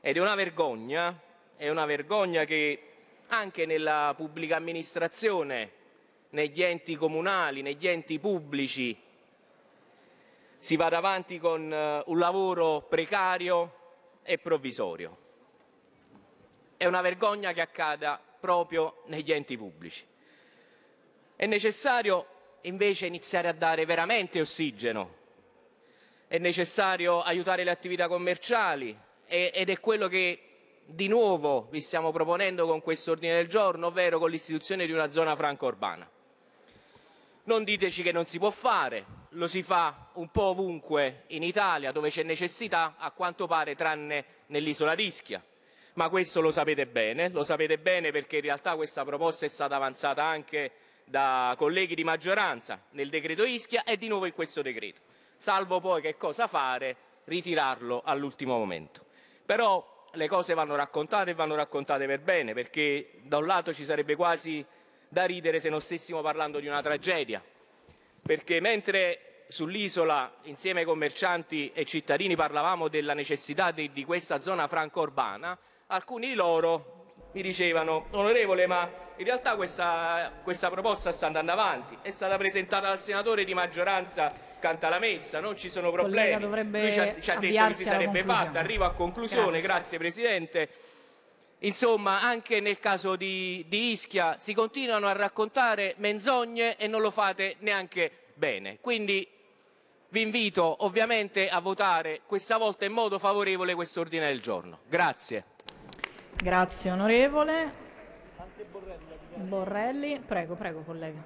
ed è una vergogna, è una vergogna che anche nella pubblica amministrazione, negli enti comunali, negli enti pubblici, si vada avanti con eh, un lavoro precario e provvisorio. È una vergogna che accada proprio negli enti pubblici. È necessario invece iniziare a dare veramente ossigeno, è necessario aiutare le attività commerciali, ed è quello che di nuovo vi stiamo proponendo con questo ordine del giorno, ovvero con l'istituzione di una zona franca urbana. Non diteci che non si può fare, lo si fa un po' ovunque in Italia dove c'è necessità, a quanto pare tranne nell'isola di Ischia. Ma questo lo sapete bene, lo sapete bene perché in realtà questa proposta è stata avanzata anche da colleghi di maggioranza nel decreto Ischia e di nuovo in questo decreto, salvo poi che cosa fare? Ritirarlo all'ultimo momento. Però le cose vanno raccontate e vanno raccontate per bene, perché da un lato ci sarebbe quasi da ridere se non stessimo parlando di una tragedia, perché mentre sull'isola insieme ai commercianti e cittadini parlavamo della necessità di, di questa zona franco-urbana, alcuni di loro mi dicevano, onorevole, ma in realtà questa, questa, proposta sta andando avanti, è stata presentata dal senatore di maggioranza canta la messa, non ci sono problemi, lui ci ha, ci ha detto che si sarebbe fatta, arrivo a conclusione, grazie, grazie Presidente. Insomma, anche nel caso di, di, Ischia si continuano a raccontare menzogne e non lo fate neanche bene. Quindi vi invito ovviamente a votare questa volta in modo favorevole quest'ordine del giorno. Grazie. Grazie onorevole. Borrelli, prego, prego collega.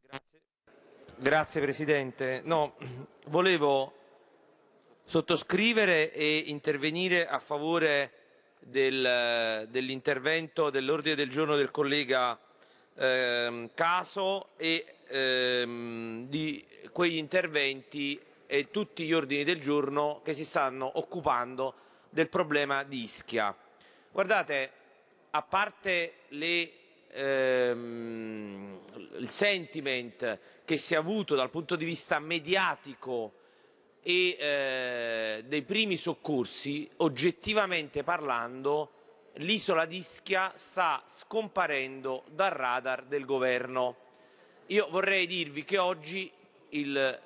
Grazie, Grazie Presidente. No, volevo sottoscrivere e intervenire a favore del, dell'intervento dell'ordine del giorno del collega eh, Caso e ehm, di quegli interventi e tutti gli ordini del giorno che si stanno occupando del problema di Ischia. Guardate, a parte le, ehm, il sentiment che si è avuto dal punto di vista mediatico e eh, dei primi soccorsi, oggettivamente parlando, l'isola di Ischia sta scomparendo dal radar del governo. Io vorrei dirvi che oggi il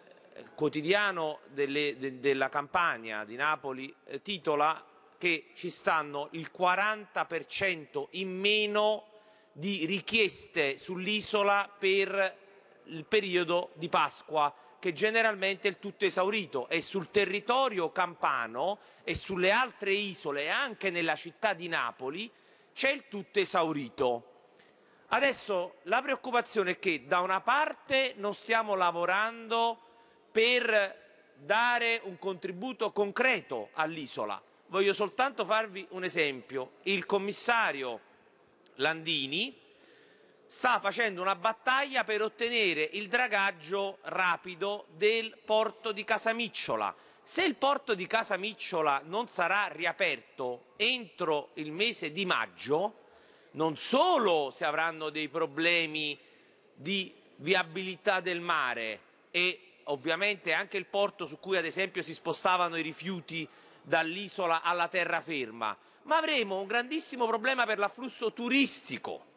quotidiano delle, de, della campagna di Napoli eh, titola che ci stanno il 40% in meno di richieste sull'isola per il periodo di Pasqua che generalmente è il tutto esaurito e sul territorio campano e sulle altre isole e anche nella città di Napoli c'è il tutto esaurito. Adesso la preoccupazione è che da una parte non stiamo lavorando per dare un contributo concreto all'isola. Voglio soltanto farvi un esempio. Il commissario Landini sta facendo una battaglia per ottenere il dragaggio rapido del porto di Casamicciola. Se il porto di Casamicciola non sarà riaperto entro il mese di maggio, non solo si avranno dei problemi di viabilità del mare e ovviamente anche il porto su cui ad esempio si spostavano i rifiuti dall'isola alla terraferma, ma avremo un grandissimo problema per l'afflusso turistico.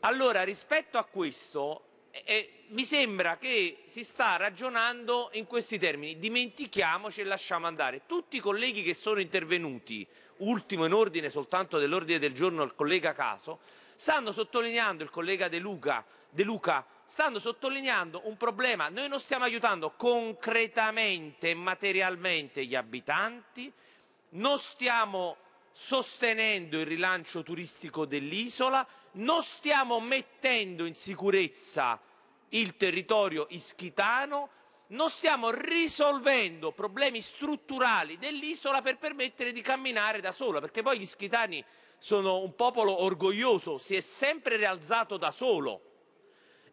Allora, rispetto a questo, eh, mi sembra che si sta ragionando in questi termini, dimentichiamoci e lasciamo andare. Tutti i colleghi che sono intervenuti, ultimo in ordine soltanto dell'ordine del giorno il collega Caso, stanno sottolineando il collega De Luca, De Luca stanno sottolineando un problema. Noi non stiamo aiutando concretamente e materialmente gli abitanti, non stiamo sostenendo il rilancio turistico dell'isola, non stiamo mettendo in sicurezza il territorio ischitano, non stiamo risolvendo problemi strutturali dell'isola per permettere di camminare da sola, perché poi gli ischitani sono un popolo orgoglioso, si è sempre rialzato da solo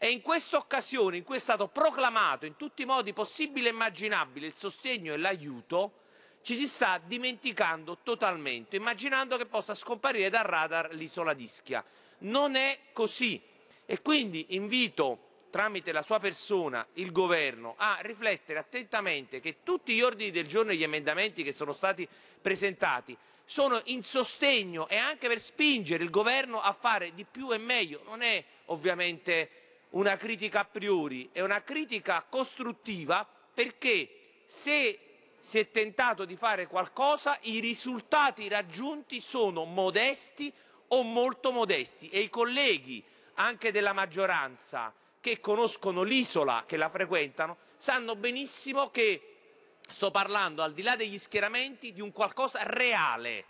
e in questa occasione in cui è stato proclamato in tutti i modi possibili e immaginabili il sostegno e l'aiuto, ci si sta dimenticando totalmente, immaginando che possa scomparire dal radar l'isola di Ischia. Non è così. E quindi invito tramite la sua persona il governo a riflettere attentamente che tutti gli ordini del giorno e gli emendamenti che sono stati presentati sono in sostegno e anche per spingere il governo a fare di più e meglio. Non è ovviamente una critica a priori, è una critica costruttiva perché se si è tentato di fare qualcosa, i risultati raggiunti sono modesti o molto modesti e i colleghi anche della maggioranza che conoscono l'isola, che la frequentano, sanno benissimo che sto parlando al di là degli schieramenti di un qualcosa reale.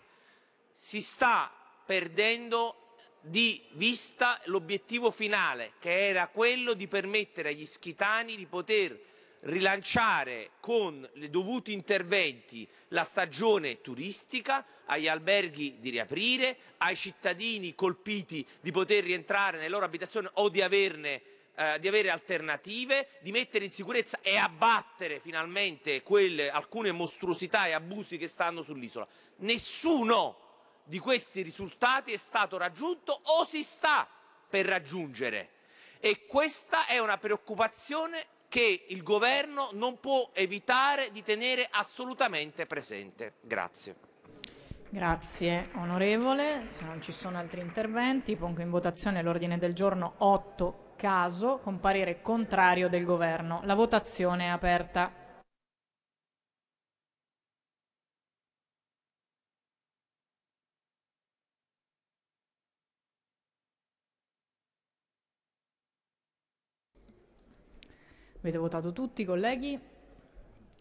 Si sta perdendo di vista l'obiettivo finale, che era quello di permettere agli schitani di poter rilanciare con i dovuti interventi la stagione turistica, agli alberghi di riaprire, ai cittadini colpiti di poter rientrare nelle loro abitazioni o di averne eh, di avere alternative, di mettere in sicurezza e abbattere finalmente quelle, alcune mostruosità e abusi che stanno sull'isola. Nessuno di questi risultati è stato raggiunto o si sta per raggiungere. E questa è una preoccupazione che il governo non può evitare di tenere assolutamente presente. Grazie. Grazie onorevole, se non ci sono altri interventi pongo in votazione l'ordine del giorno 8 caso con parere contrario del governo. La votazione è aperta. Avete votato tutti, colleghi?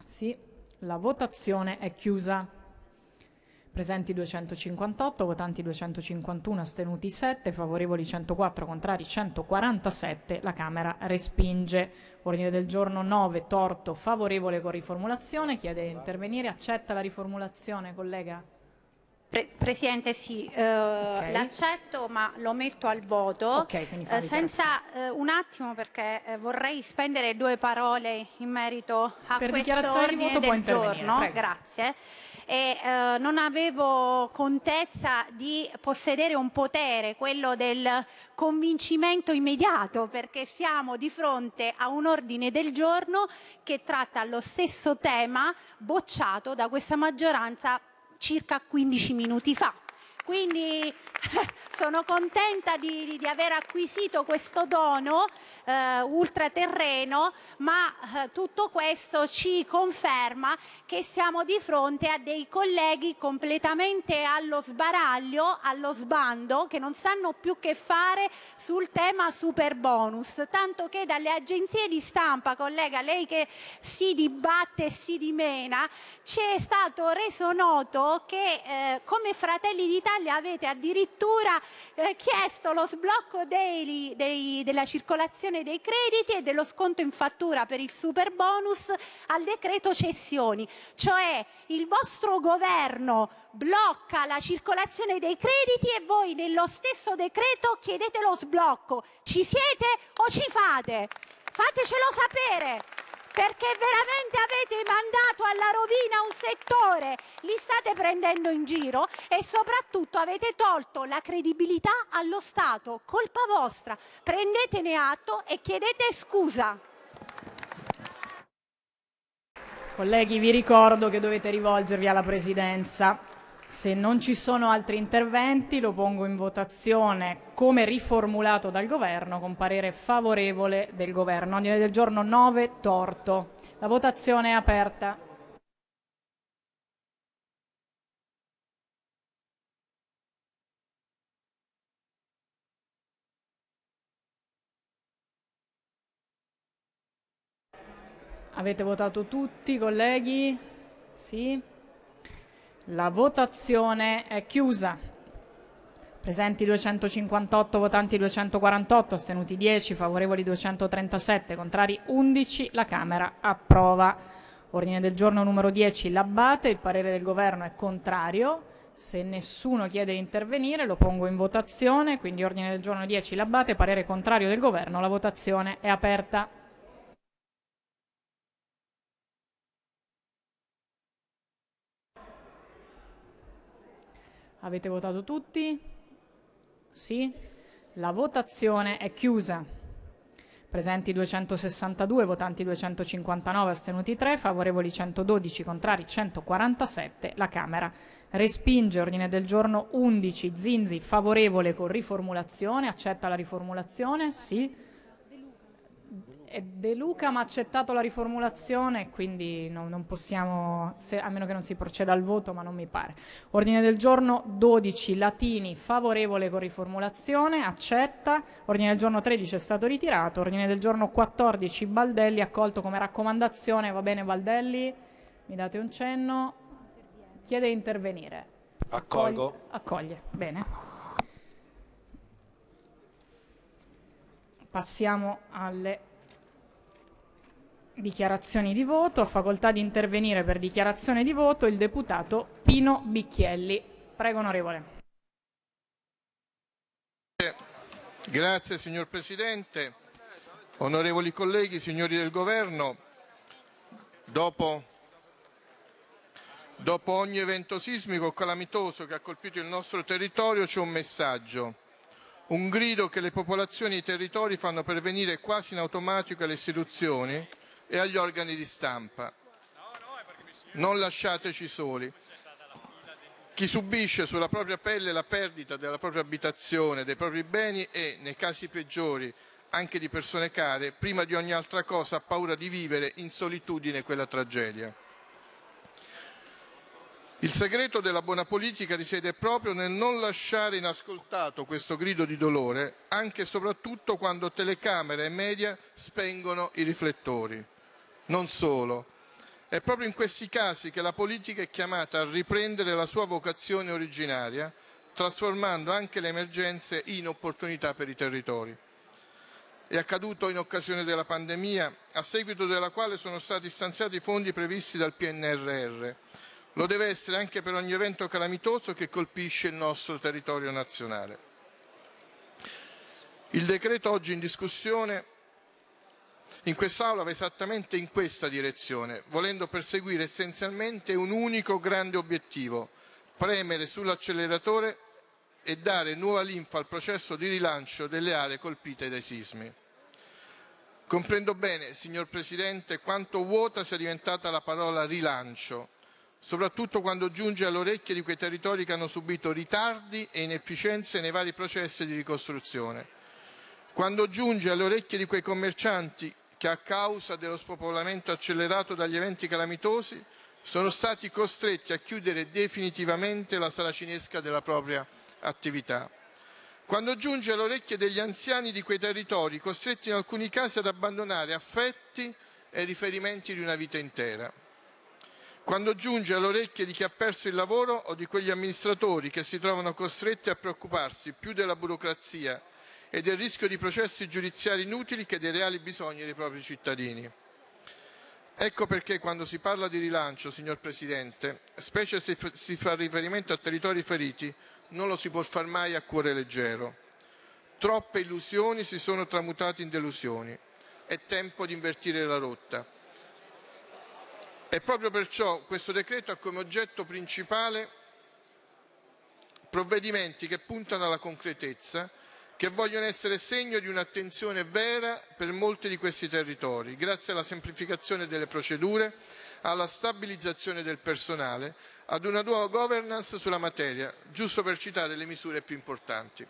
Sì, la votazione è chiusa. Presenti 258, votanti 251, astenuti 7, favorevoli 104, contrari 147. La Camera respinge. Ordine del giorno 9, torto, favorevole con riformulazione. Chiede di intervenire. Accetta la riformulazione, collega? Pre Presidente, sì, eh, okay. l'accetto ma lo metto al voto. Okay, eh, senza eh, un attimo perché eh, vorrei spendere due parole in merito a per questo ordine del giorno. Prego. Grazie. E, eh, non avevo contezza di possedere un potere, quello del convincimento immediato, perché siamo di fronte a un ordine del giorno che tratta lo stesso tema bocciato da questa maggioranza circa 15 minuti fa. Quindi (laughs) sono contenta di, di, aver acquisito questo dono eh, ultraterreno, ma eh, tutto questo ci conferma che siamo di fronte a dei colleghi completamente allo sbaraglio, allo sbando, che non sanno più che fare sul tema super bonus, tanto che dalle agenzie di stampa, collega, lei che si dibatte e si dimena, ci è stato reso noto che eh, come Fratelli d'Italia Italia avete addirittura eh, chiesto lo sblocco dei, dei, della circolazione dei crediti e dello sconto in fattura per il super bonus al decreto cessioni, cioè il vostro governo blocca la circolazione dei crediti e voi nello stesso decreto chiedete lo sblocco. Ci siete o ci fate? Fatecelo sapere! perché veramente avete mandato alla rovina un settore, li state prendendo in giro e soprattutto avete tolto la credibilità allo Stato, colpa vostra, prendetene atto e chiedete scusa. Colleghi, vi ricordo che dovete rivolgervi alla Presidenza. Se non ci sono altri interventi lo pongo in votazione come riformulato dal governo con parere favorevole del governo. Ordine del giorno 9 torto. La votazione è aperta. Avete votato tutti, colleghi? Sì. La votazione è chiusa. Presenti 258, votanti 248, astenuti 10, favorevoli 237, contrari 11. La Camera approva. Ordine del giorno numero 10 l'abbate, il parere del governo è contrario. Se nessuno chiede di intervenire lo pongo in votazione, quindi ordine del giorno 10 l'abbate, parere contrario del governo, la votazione è aperta. Avete votato tutti? Sì? La votazione è chiusa. Presenti 262, votanti 259, astenuti 3, favorevoli 112, contrari 147. La Camera respinge ordine del giorno 11. Zinzi favorevole con riformulazione, accetta la riformulazione? Sì. De Luca mi ha accettato la riformulazione, quindi no, non possiamo, se, a meno che non si proceda al voto, ma non mi pare. Ordine del giorno 12, Latini, favorevole con riformulazione, accetta. Ordine del giorno 13 è stato ritirato. Ordine del giorno 14, Baldelli, accolto come raccomandazione. Va bene Baldelli? Mi date un cenno? Chiede di intervenire. Accolgo. Accoglie, bene. passiamo alle Dichiarazioni di voto. Ha facoltà di intervenire per dichiarazione di voto il deputato Pino Bicchielli. Prego, onorevole. Grazie, signor Presidente. Onorevoli colleghi, signori del Governo, dopo, dopo ogni evento sismico calamitoso che ha colpito il nostro territorio c'è un messaggio un grido che le popolazioni e i territori fanno pervenire quasi in automatico alle istituzioni e agli organi di stampa. Non lasciateci soli. Chi subisce sulla propria pelle la perdita della propria abitazione, dei propri beni e, nei casi peggiori, anche di persone care, prima di ogni altra cosa ha paura di vivere in solitudine quella tragedia. Il segreto della buona politica risiede proprio nel non lasciare inascoltato questo grido di dolore, anche e soprattutto quando telecamere e media spengono i riflettori. Non solo. È proprio in questi casi che la politica è chiamata a riprendere la sua vocazione originaria, trasformando anche le emergenze in opportunità per i territori. È accaduto in occasione della pandemia, a seguito della quale sono stati stanziati i fondi previsti dal PNRR. Lo deve essere anche per ogni evento calamitoso che colpisce il nostro territorio nazionale. Il decreto oggi in discussione in quest'Aula va esattamente in questa direzione, volendo perseguire essenzialmente un unico grande obiettivo, premere sull'acceleratore e dare nuova linfa al processo di rilancio delle aree colpite dai sismi. Comprendo bene, signor Presidente, quanto vuota sia diventata la parola rilancio, soprattutto quando giunge alle orecchie di quei territori che hanno subito ritardi e inefficienze nei vari processi di ricostruzione, quando giunge alle orecchie di quei commercianti che a causa dello spopolamento accelerato dagli eventi calamitosi sono stati costretti a chiudere definitivamente la sala cinesca della propria attività. Quando giunge alle orecchie degli anziani di quei territori, costretti in alcuni casi ad abbandonare affetti e riferimenti di una vita intera. Quando giunge alle orecchie di chi ha perso il lavoro o di quegli amministratori che si trovano costretti a preoccuparsi più della burocrazia e del rischio di processi giudiziari inutili che dei reali bisogni dei propri cittadini. Ecco perché quando si parla di rilancio, signor Presidente, specie se si fa riferimento a territori feriti, non lo si può far mai a cuore leggero. Troppe illusioni si sono tramutate in delusioni. È tempo di invertire la rotta. E proprio perciò questo decreto ha come oggetto principale provvedimenti che puntano alla concretezza che vogliono essere segno di un'attenzione vera per molti di questi territori, grazie alla semplificazione delle procedure, alla stabilizzazione del personale, ad una nuova governance sulla materia, giusto per citare le misure più importanti.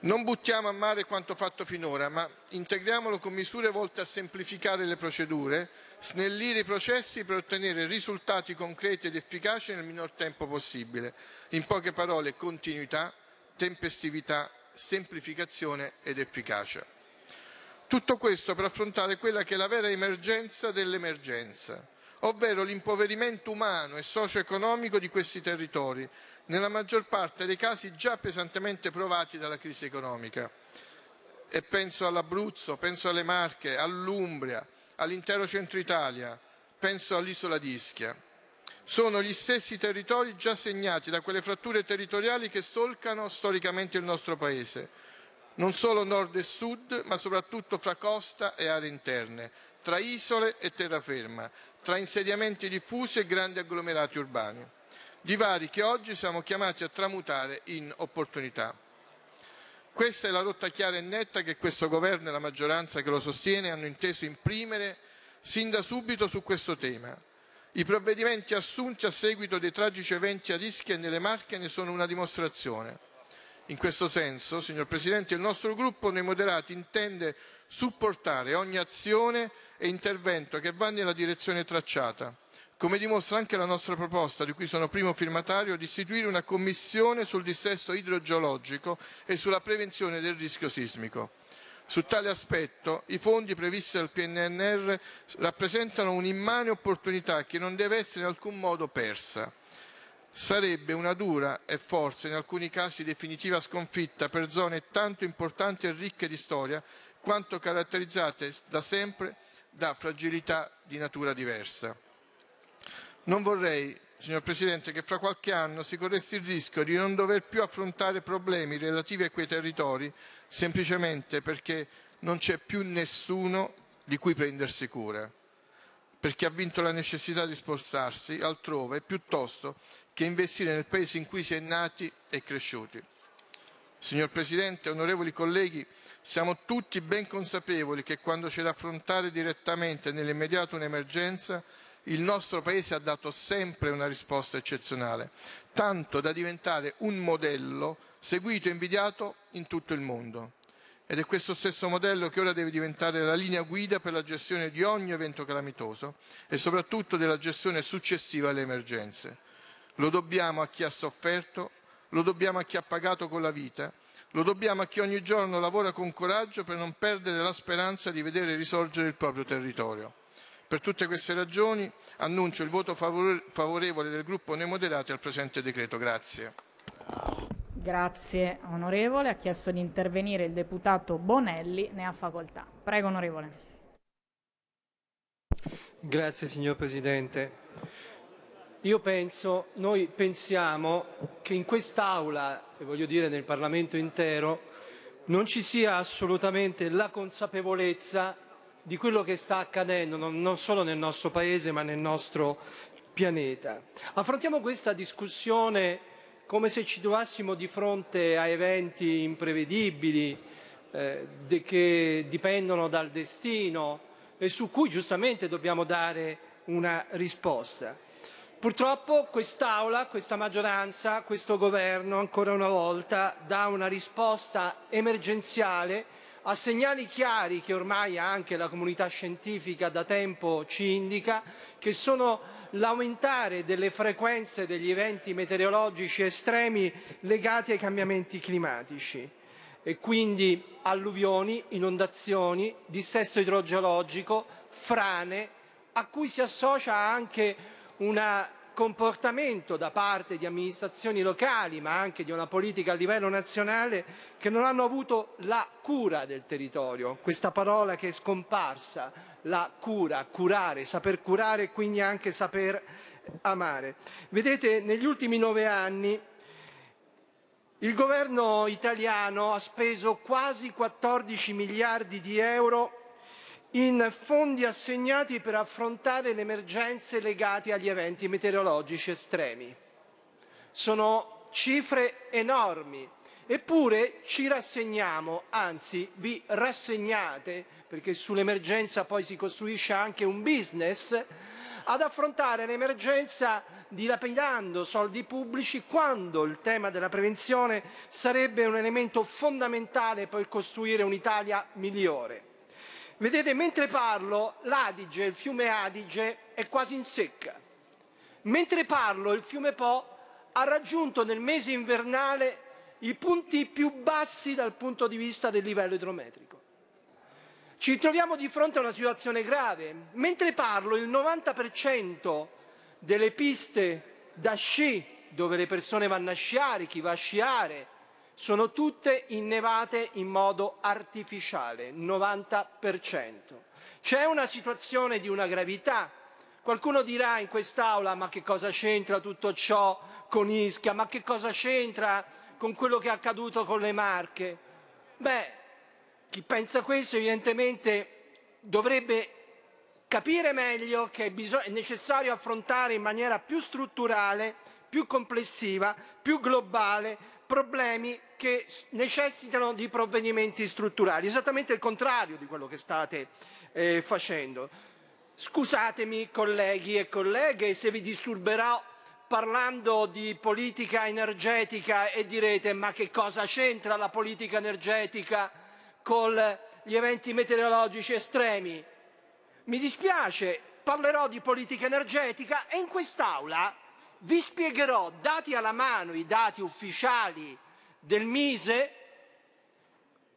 Non buttiamo a mare quanto fatto finora, ma integriamolo con misure volte a semplificare le procedure, snellire i processi per ottenere risultati concreti ed efficaci nel minor tempo possibile. In poche parole, continuità tempestività, semplificazione ed efficacia. Tutto questo per affrontare quella che è la vera emergenza dell'emergenza, ovvero l'impoverimento umano e socio-economico di questi territori, nella maggior parte dei casi già pesantemente provati dalla crisi economica. E penso all'Abruzzo, penso alle Marche, all'Umbria, all'intero centro Italia, penso all'isola di Ischia sono gli stessi territori già segnati da quelle fratture territoriali che solcano storicamente il nostro Paese, non solo nord e sud, ma soprattutto fra costa e aree interne, tra isole e terraferma, tra insediamenti diffusi e grandi agglomerati urbani, divari che oggi siamo chiamati a tramutare in opportunità. Questa è la rotta chiara e netta che questo governo e la maggioranza che lo sostiene hanno inteso imprimere sin da subito su questo tema, i provvedimenti assunti a seguito dei tragici eventi a rischio e nelle Marche ne sono una dimostrazione. In questo senso, signor Presidente, il nostro gruppo nei moderati intende supportare ogni azione e intervento che va nella direzione tracciata, come dimostra anche la nostra proposta, di cui sono primo firmatario, di istituire una commissione sul dissesto idrogeologico e sulla prevenzione del rischio sismico. Su tale aspetto i fondi previsti dal PNNR rappresentano un'immane opportunità che non deve essere in alcun modo persa. Sarebbe una dura e forse in alcuni casi definitiva sconfitta per zone tanto importanti e ricche di storia quanto caratterizzate da sempre da fragilità di natura diversa. Non vorrei signor Presidente, che fra qualche anno si corresse il rischio di non dover più affrontare problemi relativi a quei territori semplicemente perché non c'è più nessuno di cui prendersi cura, perché ha vinto la necessità di spostarsi altrove piuttosto che investire nel paese in cui si è nati e cresciuti. Signor Presidente, onorevoli colleghi, siamo tutti ben consapevoli che quando c'è da affrontare direttamente e nell'immediato un'emergenza, il nostro Paese ha dato sempre una risposta eccezionale, tanto da diventare un modello seguito e invidiato in tutto il mondo. Ed è questo stesso modello che ora deve diventare la linea guida per la gestione di ogni evento calamitoso e soprattutto della gestione successiva alle emergenze. Lo dobbiamo a chi ha sofferto, lo dobbiamo a chi ha pagato con la vita, lo dobbiamo a chi ogni giorno lavora con coraggio per non perdere la speranza di vedere risorgere il proprio territorio. Per tutte queste ragioni annuncio il voto favorevole del gruppo Nei Moderati al presente decreto. Grazie. Grazie onorevole. Ha chiesto di intervenire il deputato Bonelli, ne ha facoltà. Prego onorevole. Grazie signor Presidente. Io penso, noi pensiamo che in quest'Aula, e voglio dire nel Parlamento intero, non ci sia assolutamente la consapevolezza di quello che sta accadendo non solo nel nostro paese ma nel nostro pianeta. Affrontiamo questa discussione come se ci trovassimo di fronte a eventi imprevedibili eh, che dipendono dal destino e su cui giustamente dobbiamo dare una risposta. Purtroppo quest'Aula, questa maggioranza, questo governo ancora una volta dà una risposta emergenziale a segnali chiari che ormai anche la comunità scientifica da tempo ci indica, che sono l'aumentare delle frequenze degli eventi meteorologici estremi legati ai cambiamenti climatici e quindi alluvioni, inondazioni, dissesto idrogeologico, frane, a cui si associa anche una comportamento da parte di amministrazioni locali, ma anche di una politica a livello nazionale, che non hanno avuto la cura del territorio. Questa parola che è scomparsa, la cura, curare, saper curare e quindi anche saper amare. Vedete, negli ultimi nove anni il governo italiano ha speso quasi 14 miliardi di euro in fondi assegnati per affrontare le emergenze legate agli eventi meteorologici estremi. Sono cifre enormi, eppure ci rassegniamo, anzi vi rassegnate, perché sull'emergenza poi si costruisce anche un business, ad affrontare l'emergenza dilapidando soldi pubblici quando il tema della prevenzione sarebbe un elemento fondamentale per costruire un'Italia migliore. Vedete, mentre parlo, l'Adige, il fiume Adige, è quasi in secca. Mentre parlo, il fiume Po ha raggiunto nel mese invernale i punti più bassi dal punto di vista del livello idrometrico. Ci troviamo di fronte a una situazione grave. Mentre parlo, il 90% delle piste da sci, dove le persone vanno a sciare, chi va a sciare, sono tutte innevate in modo artificiale, 90%. C'è una situazione di una gravità. Qualcuno dirà in quest'Aula ma che cosa c'entra tutto ciò con Ischia, ma che cosa c'entra con quello che è accaduto con le Marche? Beh, chi pensa questo evidentemente dovrebbe capire meglio che è necessario affrontare in maniera più strutturale, più complessiva, più globale problemi che necessitano di provvedimenti strutturali, esattamente il contrario di quello che state eh, facendo. Scusatemi colleghi e colleghe se vi disturberò parlando di politica energetica e direte ma che cosa c'entra la politica energetica con gli eventi meteorologici estremi? Mi dispiace, parlerò di politica energetica e in quest'Aula vi spiegherò, dati alla mano i dati ufficiali del Mise,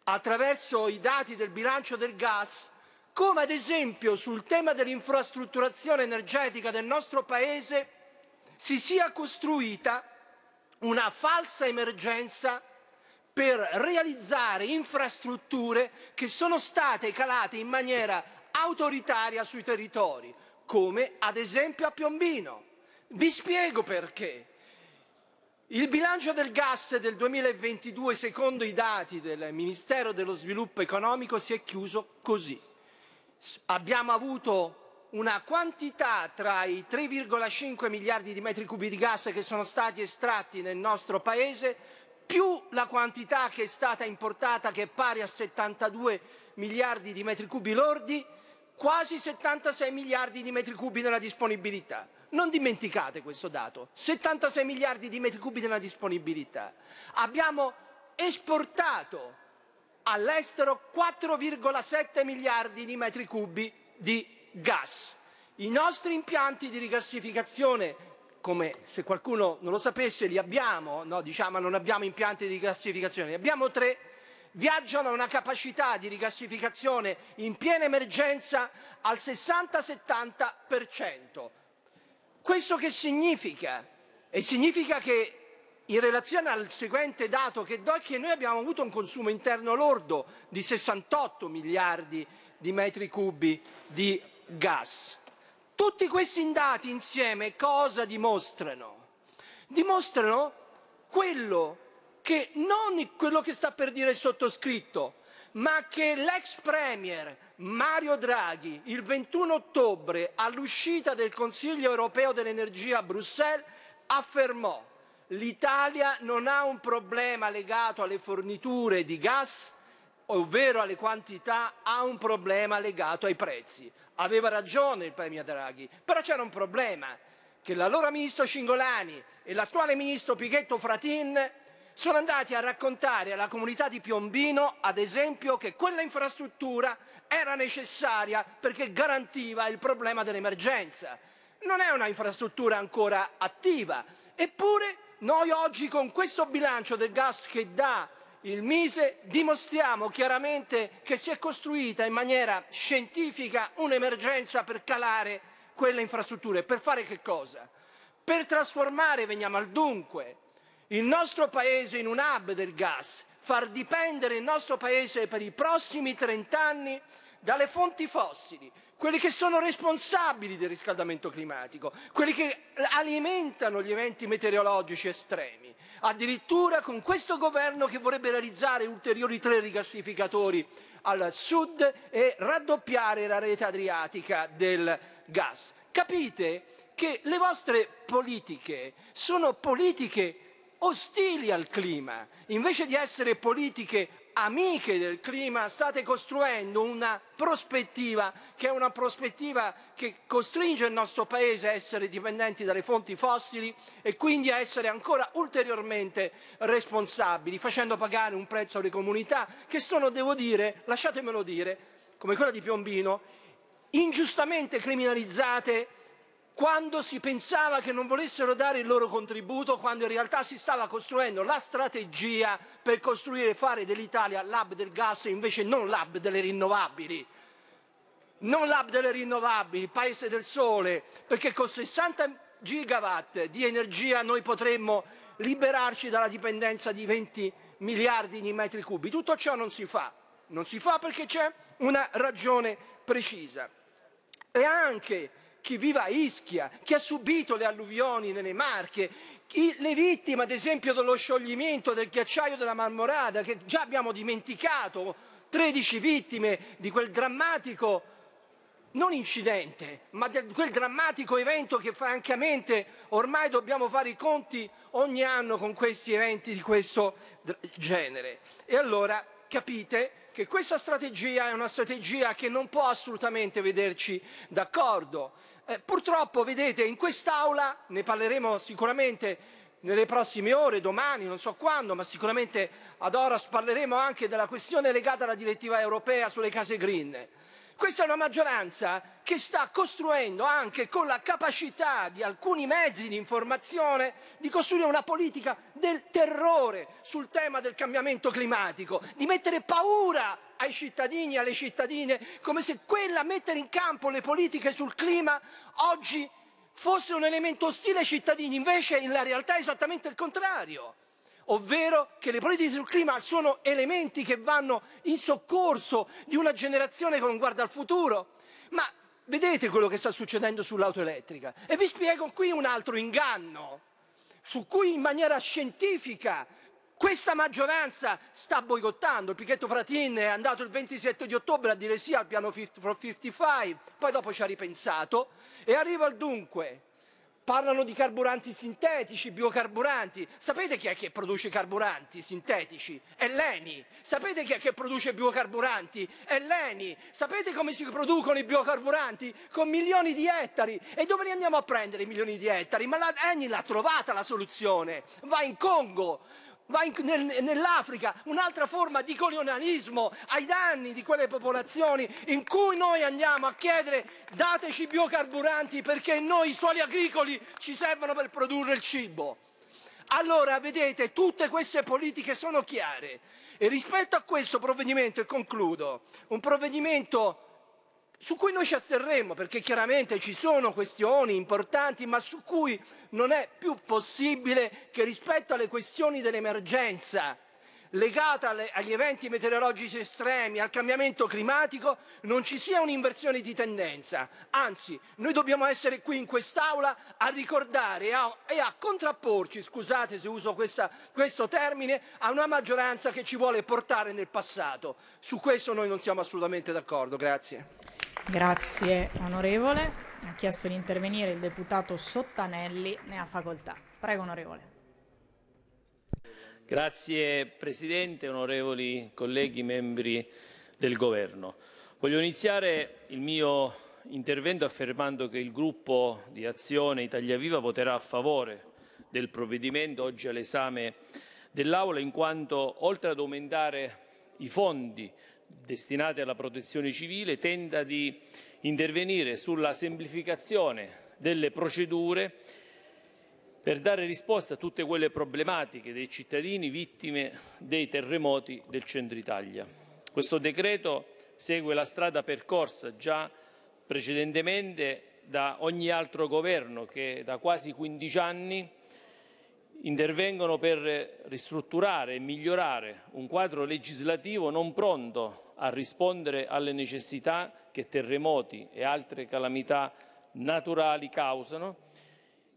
attraverso i dati del bilancio del gas, come ad esempio sul tema dell'infrastrutturazione energetica del nostro Paese si sia costruita una falsa emergenza per realizzare infrastrutture che sono state calate in maniera autoritaria sui territori, come ad esempio a Piombino vi spiego perché. Il bilancio del gas del 2022, secondo i dati del Ministero dello Sviluppo Economico, si è chiuso così. Abbiamo avuto una quantità tra i 3,5 miliardi di metri cubi di gas che sono stati estratti nel nostro Paese, più la quantità che è stata importata, che è pari a 72 miliardi di metri cubi lordi, quasi 76 miliardi di metri cubi nella disponibilità. Non dimenticate questo dato, 76 miliardi di metri cubi della disponibilità. Abbiamo esportato all'estero 4,7 miliardi di metri cubi di gas. I nostri impianti di rigassificazione, come se qualcuno non lo sapesse, li abbiamo, no, diciamo non abbiamo impianti di rigassificazione, ne abbiamo tre, viaggiano a una capacità di rigassificazione in piena emergenza al 60-70%. Questo che significa? E significa che in relazione al seguente dato che do è che noi abbiamo avuto un consumo interno lordo di 68 miliardi di metri cubi di gas. Tutti questi dati insieme cosa dimostrano? Dimostrano quello che non quello che sta per dire il sottoscritto, ma che l'ex Premier Mario Draghi il 21 ottobre all'uscita del Consiglio europeo dell'energia a Bruxelles affermò l'Italia non ha un problema legato alle forniture di gas, ovvero alle quantità, ha un problema legato ai prezzi. Aveva ragione il Premier Draghi, però c'era un problema che l'allora ministro Cingolani e l'attuale ministro Pichetto Fratin sono andati a raccontare alla comunità di Piombino, ad esempio, che quella infrastruttura era necessaria perché garantiva il problema dell'emergenza. Non è una infrastruttura ancora attiva, eppure noi oggi con questo bilancio del gas che dà il Mise dimostriamo chiaramente che si è costruita in maniera scientifica un'emergenza per calare quelle infrastrutture. Per fare che cosa? Per trasformare, veniamo al dunque, il nostro paese in un hub del gas, far dipendere il nostro paese per i prossimi 30 anni dalle fonti fossili, quelli che sono responsabili del riscaldamento climatico, quelli che alimentano gli eventi meteorologici estremi. Addirittura con questo governo che vorrebbe realizzare ulteriori tre rigassificatori al sud e raddoppiare la rete adriatica del gas. Capite che le vostre politiche sono politiche ostili al clima, invece di essere politiche amiche del clima, state costruendo una prospettiva che è una prospettiva che costringe il nostro Paese a essere dipendenti dalle fonti fossili e quindi a essere ancora ulteriormente responsabili, facendo pagare un prezzo alle comunità che sono, devo dire, lasciatemelo dire, come quella di Piombino, ingiustamente criminalizzate quando si pensava che non volessero dare il loro contributo, quando in realtà si stava costruendo la strategia per costruire e fare dell'Italia l'hub del gas e invece non l'hub delle rinnovabili. Non l'hub delle rinnovabili, paese del sole, perché con 60 gigawatt di energia noi potremmo liberarci dalla dipendenza di 20 miliardi di metri cubi. Tutto ciò non si fa. Non si fa perché c'è una ragione precisa. E anche chi vive a Ischia, chi ha subito le alluvioni nelle Marche, chi, le vittime ad esempio dello scioglimento del ghiacciaio della Marmorada, che già abbiamo dimenticato, 13 vittime di quel drammatico non incidente, ma di quel drammatico evento che francamente ormai dobbiamo fare i conti ogni anno con questi eventi di questo genere. E allora capite che questa strategia è una strategia che non può assolutamente vederci d'accordo. Eh, purtroppo, vedete, in quest'Aula, ne parleremo sicuramente nelle prossime ore, domani, non so quando, ma sicuramente ad Oras parleremo anche della questione legata alla direttiva europea sulle case green. Questa è una maggioranza che sta costruendo anche con la capacità di alcuni mezzi di informazione di costruire una politica del terrore sul tema del cambiamento climatico, di mettere paura ai cittadini e alle cittadine, come se quella mettere in campo le politiche sul clima oggi fosse un elemento ostile ai cittadini, invece la realtà è esattamente il contrario, ovvero che le politiche sul clima sono elementi che vanno in soccorso di una generazione che non guarda al futuro. Ma vedete quello che sta succedendo sull'auto elettrica e vi spiego qui un altro inganno su cui in maniera scientifica questa maggioranza sta boicottando. il Pichetto Fratin è andato il 27 di ottobre a dire sì al piano 55, poi dopo ci ha ripensato e arriva al dunque. Parlano di carburanti sintetici, biocarburanti. Sapete chi è che produce carburanti sintetici? È l'ENI. Sapete chi è che produce biocarburanti? È l'ENI. Sapete come si producono i biocarburanti? Con milioni di ettari. E dove li andiamo a prendere i milioni di ettari? Ma l'ENI l'ha trovata la soluzione. Va in Congo va in, nel, nell'Africa un'altra forma di colonialismo ai danni di quelle popolazioni in cui noi andiamo a chiedere dateci biocarburanti perché noi i suoli agricoli ci servono per produrre il cibo. Allora, vedete, tutte queste politiche sono chiare e rispetto a questo provvedimento, e concludo, un provvedimento su cui noi ci asterremo perché chiaramente ci sono questioni importanti, ma su cui non è più possibile che rispetto alle questioni dell'emergenza legata alle, agli eventi meteorologici estremi, al cambiamento climatico, non ci sia un'inversione di tendenza. Anzi, noi dobbiamo essere qui in quest'Aula a ricordare e a, e a contrapporci, scusate se uso questa, questo termine, a una maggioranza che ci vuole portare nel passato. Su questo noi non siamo assolutamente d'accordo. Grazie. Grazie onorevole. Ha chiesto di intervenire il deputato Sottanelli, ne ha facoltà. Prego onorevole. Grazie Presidente, onorevoli colleghi, membri del Governo. Voglio iniziare il mio intervento affermando che il gruppo di Azione Italia Viva voterà a favore del provvedimento oggi all'esame dell'Aula in quanto oltre ad aumentare i fondi destinate alla protezione civile tenta di intervenire sulla semplificazione delle procedure per dare risposta a tutte quelle problematiche dei cittadini vittime dei terremoti del centro Italia. Questo decreto segue la strada percorsa già precedentemente da ogni altro governo che da quasi 15 anni intervengono per ristrutturare e migliorare un quadro legislativo non pronto a rispondere alle necessità che terremoti e altre calamità naturali causano,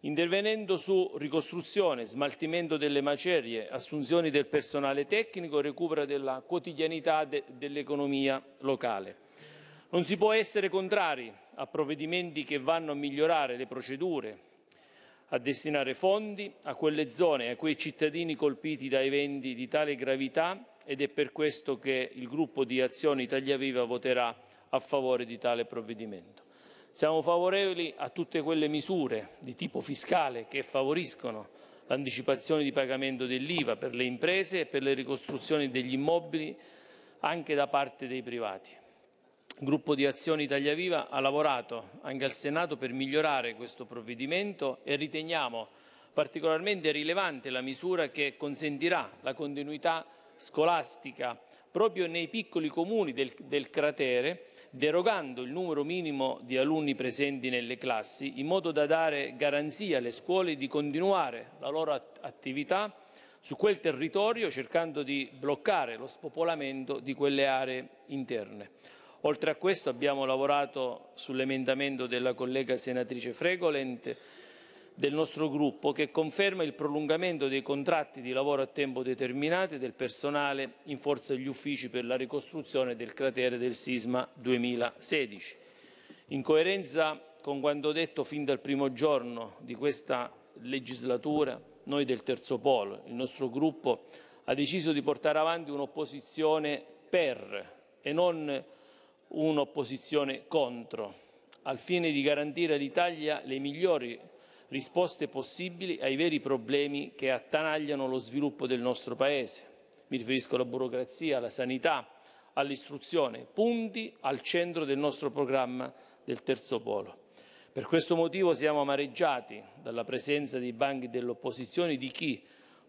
intervenendo su ricostruzione, smaltimento delle macerie, assunzioni del personale tecnico e recupero della quotidianità de dell'economia locale. Non si può essere contrari a provvedimenti che vanno a migliorare le procedure, a destinare fondi a quelle zone e a quei cittadini colpiti da eventi di tale gravità ed è per questo che il gruppo di Azione Italia Viva voterà a favore di tale provvedimento. Siamo favorevoli a tutte quelle misure di tipo fiscale che favoriscono l'anticipazione di pagamento dell'IVA per le imprese e per le ricostruzioni degli immobili anche da parte dei privati gruppo di azione Italia Viva ha lavorato anche al Senato per migliorare questo provvedimento e riteniamo particolarmente rilevante la misura che consentirà la continuità scolastica proprio nei piccoli comuni del, del, cratere, derogando il numero minimo di alunni presenti nelle classi, in modo da dare garanzia alle scuole di continuare la loro attività su quel territorio, cercando di bloccare lo spopolamento di quelle aree interne. Oltre a questo abbiamo lavorato sull'emendamento della collega senatrice Fregolent del nostro gruppo che conferma il prolungamento dei contratti di lavoro a tempo determinato del personale in forza degli uffici per la ricostruzione del cratere del sisma 2016. In coerenza con quanto detto fin dal primo giorno di questa legislatura, noi del Terzo Polo, il nostro gruppo, ha deciso di portare avanti un'opposizione per e non un'opposizione contro, al fine di garantire all'Italia le migliori risposte possibili ai veri problemi che attanagliano lo sviluppo del nostro Paese. Mi riferisco alla burocrazia, alla sanità, all'istruzione, punti al centro del nostro programma del terzo polo. Per questo motivo siamo amareggiati dalla presenza dei banchi dell'opposizione di chi,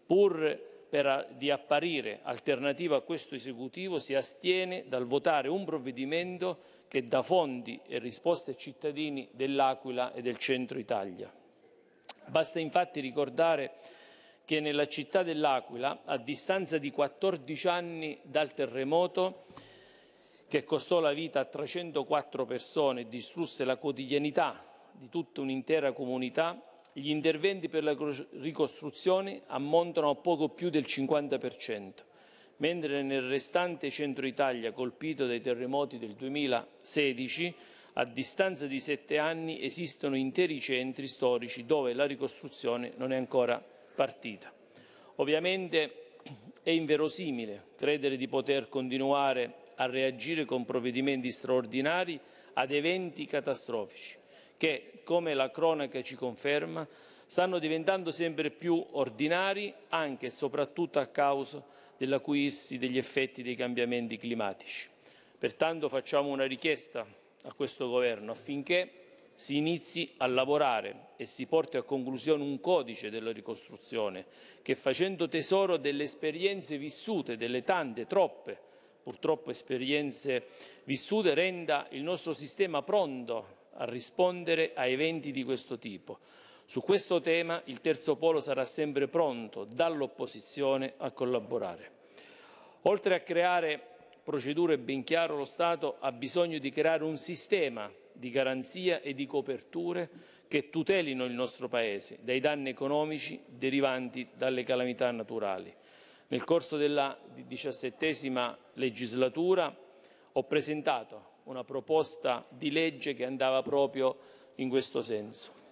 pur per, di apparire alternativa a questo esecutivo si astiene dal votare un provvedimento che dà fondi e risposte ai cittadini dell'Aquila e del centro Italia. Basta infatti ricordare che nella città dell'Aquila, a distanza di 14 anni dal terremoto, che costò la vita a 304 persone e distrusse la quotidianità di tutta un'intera comunità, gli interventi per la ricostruzione ammontano a poco più del 50%, mentre nel restante centro Italia colpito dai terremoti del 2016, a distanza di sette anni esistono interi centri storici dove la ricostruzione non è ancora partita. Ovviamente è inverosimile credere di poter continuare a reagire con provvedimenti straordinari ad eventi catastrofici che, come la cronaca ci conferma, stanno diventando sempre più ordinari anche e soprattutto a causa dell'acuirsi degli effetti dei cambiamenti climatici. Pertanto facciamo una richiesta a questo Governo affinché si inizi a lavorare e si porti a conclusione un codice della ricostruzione che facendo tesoro delle esperienze vissute, delle tante, troppe, purtroppo esperienze vissute, renda il nostro sistema pronto a rispondere a eventi di questo tipo. Su questo tema il terzo polo sarà sempre pronto dall'opposizione a collaborare. Oltre a creare procedure ben chiaro, lo Stato ha bisogno di creare un sistema di garanzia e di coperture che tutelino il nostro Paese dai danni economici derivanti dalle calamità naturali. Nel corso della diciassettesima legislatura ho presentato una proposta di legge che andava proprio in questo senso.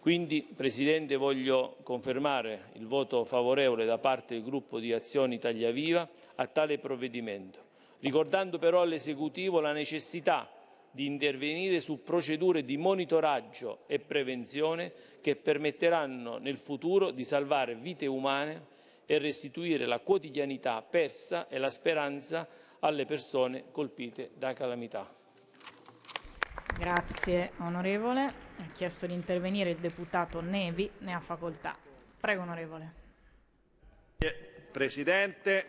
Quindi, Presidente, voglio confermare il voto favorevole da parte del gruppo di Azione Italia Viva a tale provvedimento, ricordando però all'esecutivo la necessità di intervenire su procedure di monitoraggio e prevenzione che permetteranno nel futuro di salvare vite umane e restituire la quotidianità persa e la speranza alle persone colpite da calamità. Grazie onorevole. Ha chiesto di intervenire il deputato Nevi, ne ha facoltà. Prego onorevole. Presidente,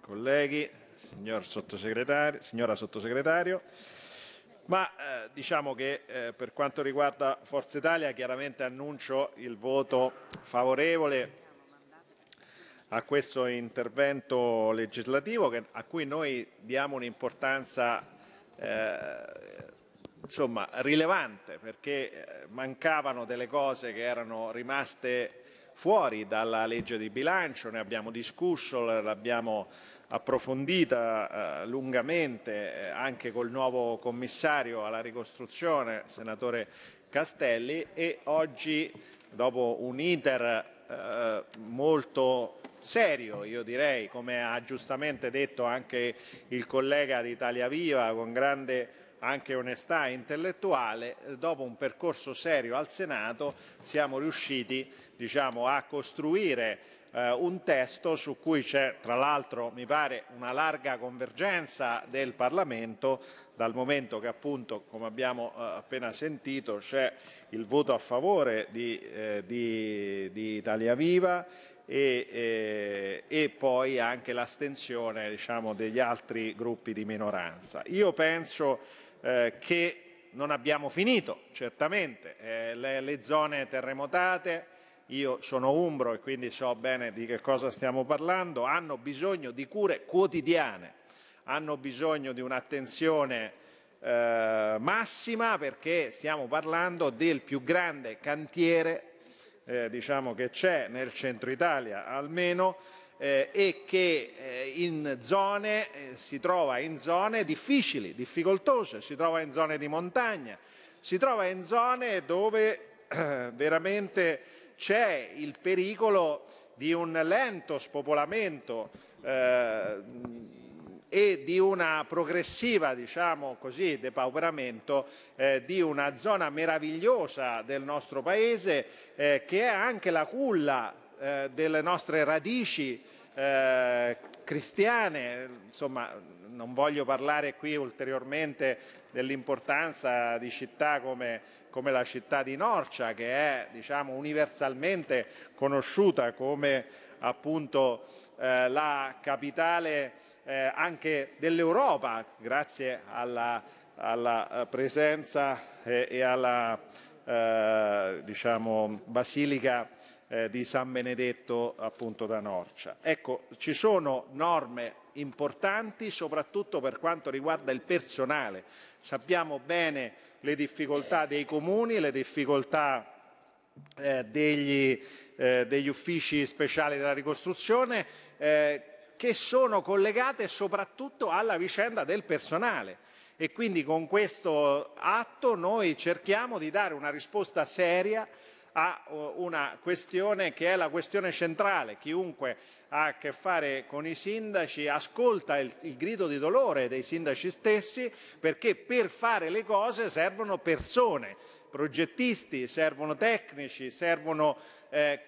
colleghi, signor sottosegretario, signora sottosegretario, ma eh, diciamo che eh, per quanto riguarda Forza Italia chiaramente annuncio il voto favorevole a questo intervento legislativo che, a cui noi diamo un'importanza eh, insomma, rilevante perché eh, mancavano delle cose che erano rimaste fuori dalla legge di bilancio, ne abbiamo discusso, l'abbiamo approfondita eh, lungamente eh, anche col nuovo commissario alla ricostruzione, senatore Castelli, e oggi dopo un iter eh, molto serio, io direi, come ha giustamente detto anche il collega di Italia Viva con grande anche onestà intellettuale, dopo un percorso serio al Senato siamo riusciti diciamo, a costruire eh, un testo su cui c'è tra l'altro mi pare una larga convergenza del Parlamento dal momento che appunto come abbiamo eh, appena sentito c'è il voto a favore di, eh, di, di Italia Viva e, eh, e poi anche l'astensione diciamo, degli altri gruppi di minoranza. Io penso eh, che non abbiamo finito, certamente, eh, le, le zone terremotate, io sono umbro e quindi so bene di che cosa stiamo parlando, hanno bisogno di cure quotidiane, hanno bisogno di un'attenzione eh, massima perché stiamo parlando del più grande cantiere eh, diciamo che c'è nel centro Italia almeno eh, e che eh, in zone, eh, si trova in zone difficili, difficoltose, si trova in zone di montagna, si trova in zone dove (clears throat) veramente c'è il pericolo di un lento spopolamento eh, e di una progressiva, diciamo così, depauperamento eh, di una zona meravigliosa del nostro paese eh, che è anche la culla eh, delle nostre radici eh, cristiane, insomma non voglio parlare qui ulteriormente dell'importanza di città come come la città di Norcia, che è diciamo, universalmente conosciuta come appunto, eh, la capitale eh, anche dell'Europa, grazie alla, alla eh, presenza e, eh, e alla eh, diciamo, basilica eh, di San Benedetto appunto da Norcia. Ecco, ci sono norme importanti soprattutto per quanto riguarda il personale. Sappiamo bene le difficoltà dei comuni le difficoltà eh, degli, eh, degli, uffici speciali della ricostruzione eh, che sono collegate soprattutto alla vicenda del personale e quindi con questo atto noi cerchiamo di dare una risposta seria a eh, una questione che è la questione centrale. Chiunque ha a che fare con i sindaci ascolta il, il grido di dolore dei sindaci stessi perché per fare le cose servono persone, progettisti, servono tecnici, servono eh,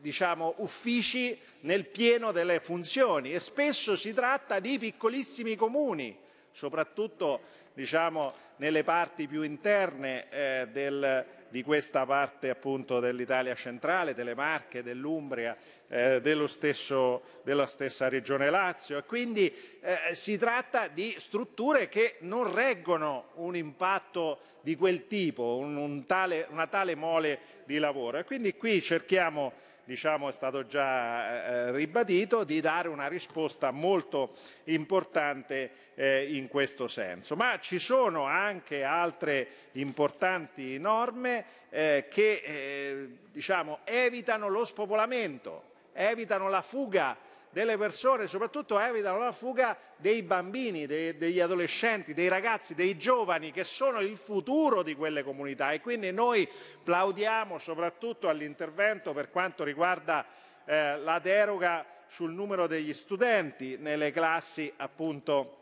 diciamo, uffici nel pieno delle funzioni e spesso si tratta di piccolissimi comuni, soprattutto diciamo, nelle parti più interne eh, del di questa parte appunto dell'Italia centrale, delle Marche, dell'Umbria, eh, stesso, della stessa regione Lazio. Quindi eh, si tratta di strutture che non reggono un impatto di quel tipo, un, un tale, una tale mole di lavoro. E quindi qui cerchiamo diciamo, è stato già eh, eh, ribadito, di dare una risposta molto importante eh, in questo senso. Ma ci sono anche altre importanti norme eh, che eh, diciamo, evitano lo spopolamento, evitano la fuga delle persone, soprattutto evitano la fuga dei bambini, dei, degli adolescenti, dei ragazzi, dei giovani che sono il futuro di quelle comunità e quindi noi plaudiamo soprattutto all'intervento per quanto riguarda eh, la deroga sul numero degli studenti nelle classi appunto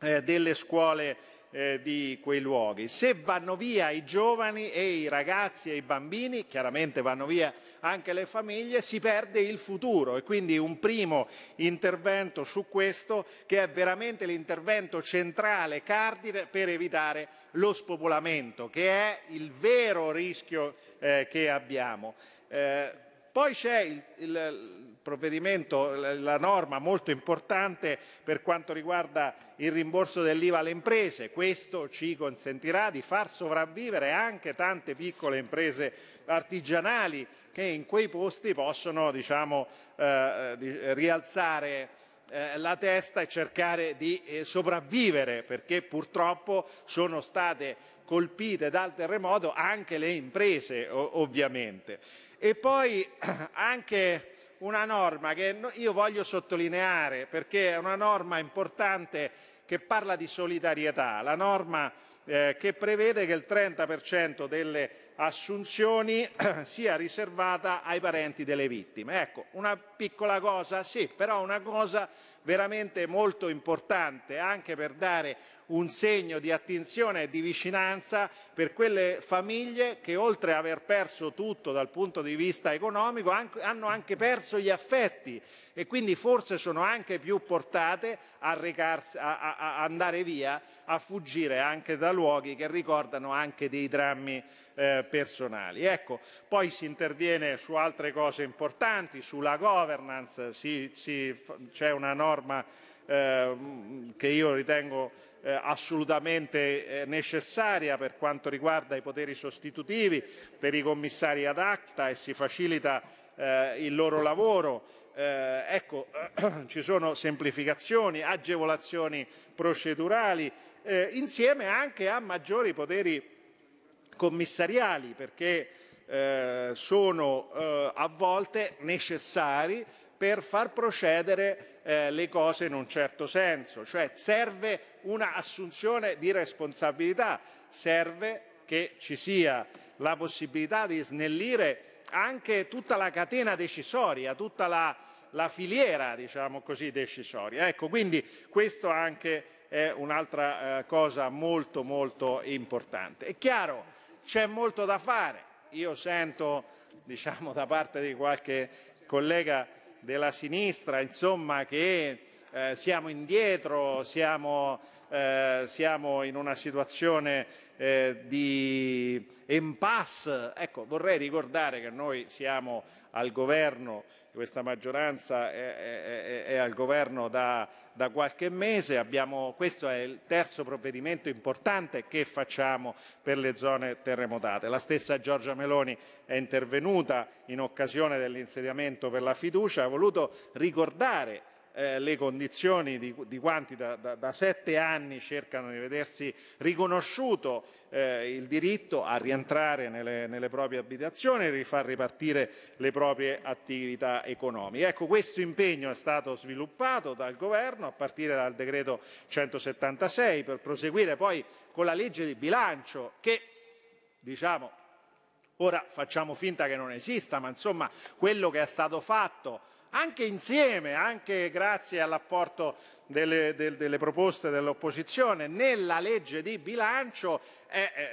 eh, delle scuole eh, di quei luoghi. Se vanno via i giovani e i ragazzi e i bambini, chiaramente vanno via anche le famiglie, si perde il futuro e quindi un primo intervento su questo che è veramente l'intervento centrale, cardine per evitare lo spopolamento, che è il vero rischio eh, che abbiamo. Eh, poi c'è il, il provvedimento, la norma molto importante per quanto riguarda il rimborso dell'IVA alle imprese. Questo ci consentirà di far sopravvivere anche tante piccole imprese artigianali che in quei posti possono diciamo, eh, rialzare eh, la testa e cercare di eh, sopravvivere perché purtroppo sono state colpite dal terremoto anche le imprese ovviamente. E poi (clears throat) anche una norma che io voglio sottolineare perché è una norma importante che parla di solidarietà, la norma eh, che prevede che il 30% delle assunzioni (clears throat) sia riservata ai parenti delle vittime. Ecco, una piccola cosa, sì, però una cosa veramente molto importante anche per dare un segno di attenzione e di vicinanza per quelle famiglie che oltre ad aver perso tutto dal punto di vista economico hanno anche perso gli affetti e quindi forse sono anche più portate a, recarsi, a, a andare via, a fuggire anche da luoghi che ricordano anche dei drammi eh, personali. Ecco, poi si interviene su altre cose importanti, sulla governance, c'è una norma eh, che io ritengo eh, assolutamente eh, necessaria per quanto riguarda i poteri sostitutivi per i commissari ad acta e si facilita eh, il loro lavoro. Eh, ecco, (clears throat) ci sono semplificazioni, agevolazioni procedurali, eh, insieme anche a maggiori poteri commissariali, perché eh, sono eh, a volte necessari per far procedere eh, le cose in un certo senso, cioè serve un'assunzione di responsabilità, serve che ci sia la possibilità di snellire anche tutta la catena decisoria, tutta la, la filiera diciamo così, decisoria. Ecco, quindi questo anche è un'altra eh, cosa molto molto importante. È chiaro, c'è molto da fare. Io sento diciamo, da parte di qualche collega della sinistra, insomma, che eh, siamo indietro, siamo, eh, siamo, in una situazione eh, di impasse. Ecco, vorrei ricordare che noi siamo al governo questa maggioranza è, è, è al governo da, da qualche mese. Abbiamo, questo è il terzo provvedimento importante che facciamo per le zone terremotate. La stessa Giorgia Meloni è intervenuta in occasione dell'insediamento per la fiducia, ha voluto ricordare eh, le condizioni di, di quanti da, da, da, sette anni cercano di vedersi riconosciuto eh, il diritto a rientrare nelle, nelle proprie abitazioni e di far ripartire le proprie attività economiche. Ecco, questo impegno è stato sviluppato dal Governo a partire dal decreto 176 per proseguire poi con la legge di bilancio che diciamo ora facciamo finta che non esista, ma insomma quello che è stato fatto anche insieme, anche grazie all'apporto delle, del, delle, proposte dell'opposizione, nella legge di bilancio è, eh,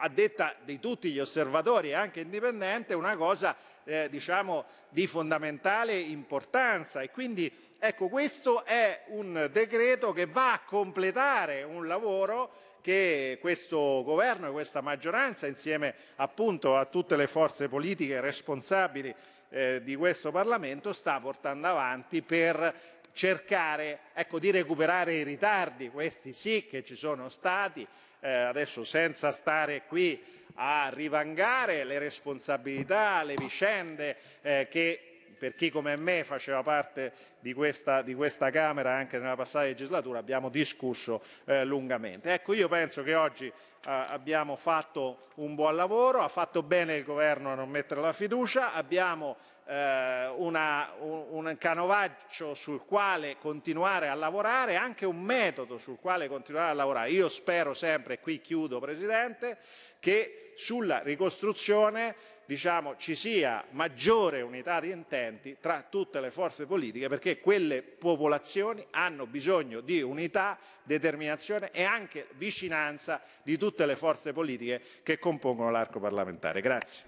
a detta di tutti gli osservatori e anche indipendente, una cosa eh, diciamo, di fondamentale importanza e quindi ecco questo è un decreto che va a completare un lavoro che questo governo e questa maggioranza insieme appunto a tutte le forze politiche responsabili eh, di questo Parlamento sta portando avanti per cercare ecco, di recuperare i ritardi, questi sì che ci sono stati, eh, adesso senza stare qui a rivangare le responsabilità, le vicende eh, che per chi come me faceva parte di questa, di questa, Camera anche nella passata legislatura abbiamo discusso eh, lungamente. Ecco, io penso che oggi eh, abbiamo fatto un buon lavoro, ha fatto bene il governo a non mettere la fiducia, abbiamo eh, una, un, un canovaccio sul quale continuare a lavorare, anche un metodo sul quale continuare a lavorare. Io spero sempre, e qui chiudo Presidente, che sulla ricostruzione diciamo, ci sia maggiore unità di intenti tra tutte le forze politiche perché quelle popolazioni hanno bisogno di unità determinazione e anche vicinanza di tutte le forze politiche che compongono l'arco parlamentare. Grazie.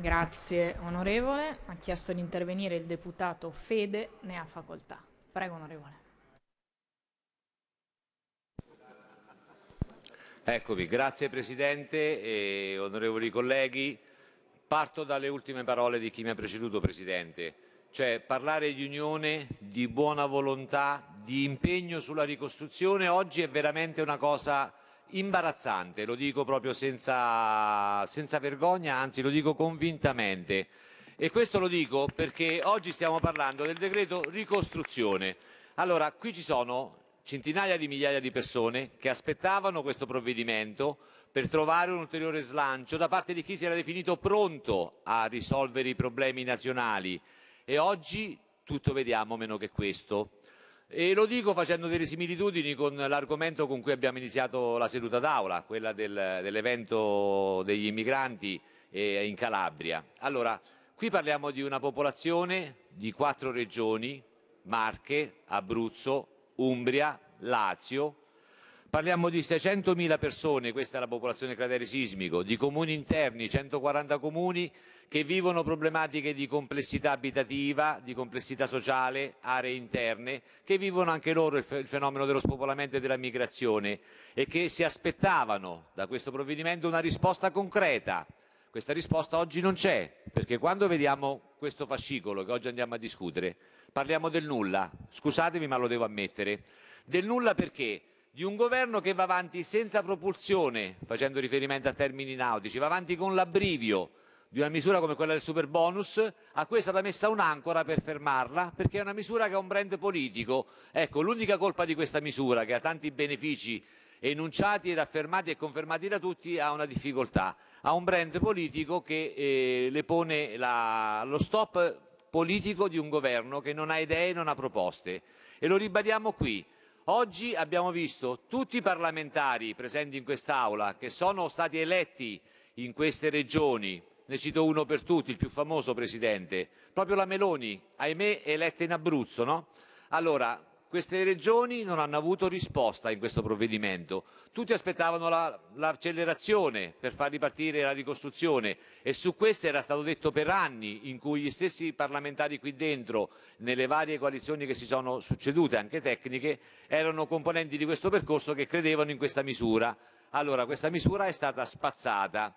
Grazie onorevole. Ha chiesto di intervenire il deputato Fede, ne ha facoltà. Prego onorevole. Eccomi, grazie Presidente e onorevoli colleghi. Parto dalle ultime parole di chi mi ha preceduto Presidente cioè parlare di unione, di buona volontà, di impegno sulla ricostruzione oggi è veramente una cosa imbarazzante, lo dico proprio senza, senza vergogna, anzi lo dico convintamente. E questo lo dico perché oggi stiamo parlando del decreto ricostruzione. Allora, qui ci sono centinaia di migliaia di persone che aspettavano questo provvedimento per trovare un ulteriore slancio da parte di chi si era definito pronto a risolvere i problemi nazionali e oggi tutto vediamo meno che questo. E lo dico facendo delle similitudini con l'argomento con cui abbiamo iniziato la seduta d'aula, quella del, dell'evento degli immigranti eh, in Calabria. Allora, qui parliamo di una popolazione di quattro regioni, Marche, Abruzzo, Umbria, Lazio, Parliamo di 600.000 persone, questa è la popolazione cratere sismico, di comuni interni, 140 comuni che vivono problematiche di complessità abitativa, di complessità sociale, aree interne, che vivono anche loro il, fenomeno dello spopolamento e della migrazione e che si aspettavano da questo provvedimento una risposta concreta. Questa risposta oggi non c'è, perché quando vediamo questo fascicolo che oggi andiamo a discutere, parliamo del nulla, scusatemi ma lo devo ammettere, del nulla perché di un governo che va avanti senza propulsione, facendo riferimento a termini nautici, va avanti con l'abbrivio di una misura come quella del super bonus, a cui è stata messa un'ancora per fermarla, perché è una misura che ha un brand politico. Ecco, l'unica colpa di questa misura, che ha tanti benefici enunciati ed affermati e confermati da tutti, ha una difficoltà, ha un brand politico che eh, le pone la, lo stop politico di un governo che non ha idee, e non ha proposte. E lo ribadiamo qui Oggi abbiamo visto tutti i parlamentari presenti in quest'Aula che sono stati eletti in queste regioni, ne cito uno per tutti, il più famoso presidente, proprio la Meloni, ahimè è eletta in Abruzzo, no? Allora, queste regioni non hanno avuto risposta in questo provvedimento. Tutti aspettavano la, l'accelerazione per far ripartire la ricostruzione e su questo era stato detto per anni in cui gli stessi parlamentari qui dentro, nelle varie coalizioni che si sono succedute, anche tecniche, erano componenti di questo percorso che credevano in questa misura. Allora, questa misura è stata spazzata.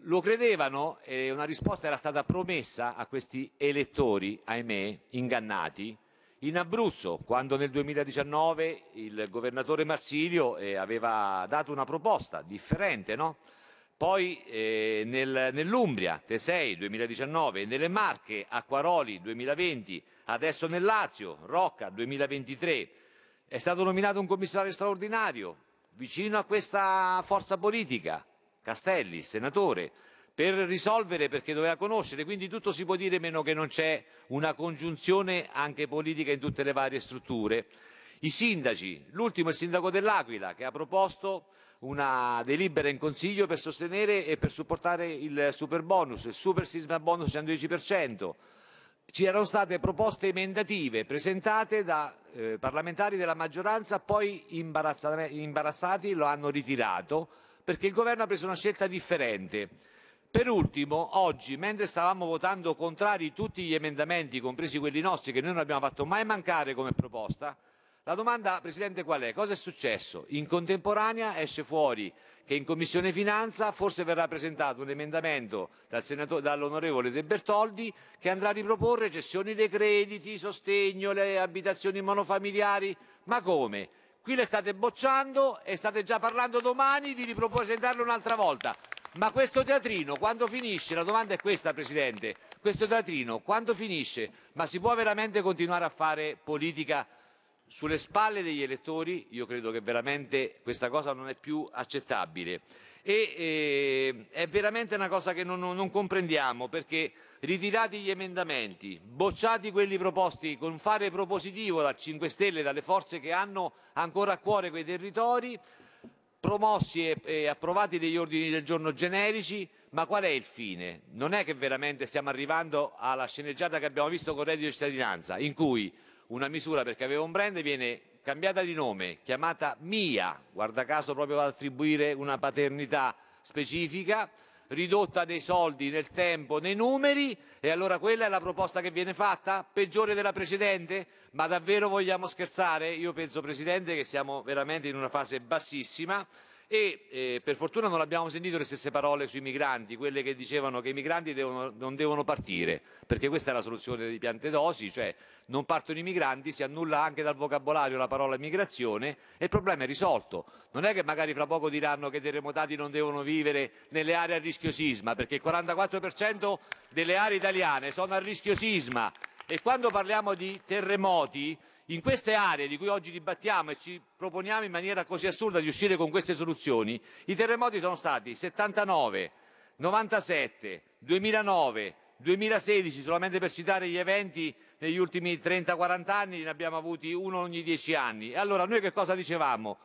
Lo credevano e una risposta era stata promessa a questi elettori, ahimè, ingannati, in Abruzzo, quando nel 2019 il governatore Marsilio eh, aveva dato una proposta differente, no? Poi eh, nel, nell'Umbria, Tesei 2019, nelle Marche, Acquaroli 2020, adesso nel Lazio, Rocca 2023. È stato nominato un commissario straordinario vicino a questa forza politica, Castelli, senatore per risolvere perché doveva conoscere, quindi tutto si può dire meno che non c'è una congiunzione anche politica in tutte le varie strutture. I sindaci, l'ultimo è il sindaco dell'Aquila che ha proposto una delibera in consiglio per sostenere e per supportare il super bonus, il super sisma bonus 110%. Ci erano state proposte emendative presentate da eh, parlamentari della maggioranza, poi imbarazzati lo hanno ritirato perché il governo ha preso una scelta differente. Per ultimo, oggi, mentre stavamo votando contrari tutti gli emendamenti, compresi quelli nostri, che noi non abbiamo fatto mai mancare come proposta, la domanda, Presidente, qual è? Cosa è successo? In contemporanea esce fuori che in Commissione Finanza forse verrà presentato un emendamento dal dall'onorevole De Bertoldi che andrà a riproporre cessioni dei crediti, sostegno, le abitazioni monofamiliari. Ma come? Qui le state bocciando e state già parlando domani di ripresentarle un'altra volta. Ma questo teatrino quando finisce? La domanda è questa, Presidente. Questo teatrino quando finisce? Ma si può veramente continuare a fare politica sulle spalle degli elettori? Io credo che veramente questa cosa non è più accettabile. E eh, è veramente una cosa che non, non comprendiamo perché ritirati gli emendamenti, bocciati quelli proposti con fare propositivo dal 5 Stelle e dalle forze che hanno ancora a cuore quei territori, promossi e, e approvati degli ordini del giorno generici, ma qual è il fine? Non è che veramente stiamo arrivando alla sceneggiata che abbiamo visto con reddito di cittadinanza, in cui una misura perché aveva un brand viene cambiata di nome, chiamata Mia, guarda caso proprio ad attribuire una paternità specifica, ridotta nei soldi, nel tempo, nei numeri, e allora quella è la proposta che viene fatta? Peggiore della precedente? Ma davvero vogliamo scherzare? Io penso, Presidente, che siamo veramente in una fase bassissima e eh, per fortuna non abbiamo sentito le stesse parole sui migranti, quelle che dicevano che i migranti devono, non devono partire, perché questa è la soluzione di piante dosi, cioè non partono i migranti, si annulla anche dal vocabolario la parola migrazione e il problema è risolto. Non è che magari fra poco diranno che i terremotati non devono vivere nelle aree a rischio sisma, perché il 44% delle aree italiane sono a rischio sisma e quando parliamo di terremoti in queste aree di cui oggi dibattiamo e ci proponiamo in maniera così assurda di uscire con queste soluzioni, i terremoti sono stati 79, 97, 2009, 2016, solamente per citare gli eventi negli ultimi 30-40 anni ne abbiamo avuti uno ogni 10 anni. E allora noi che cosa dicevamo?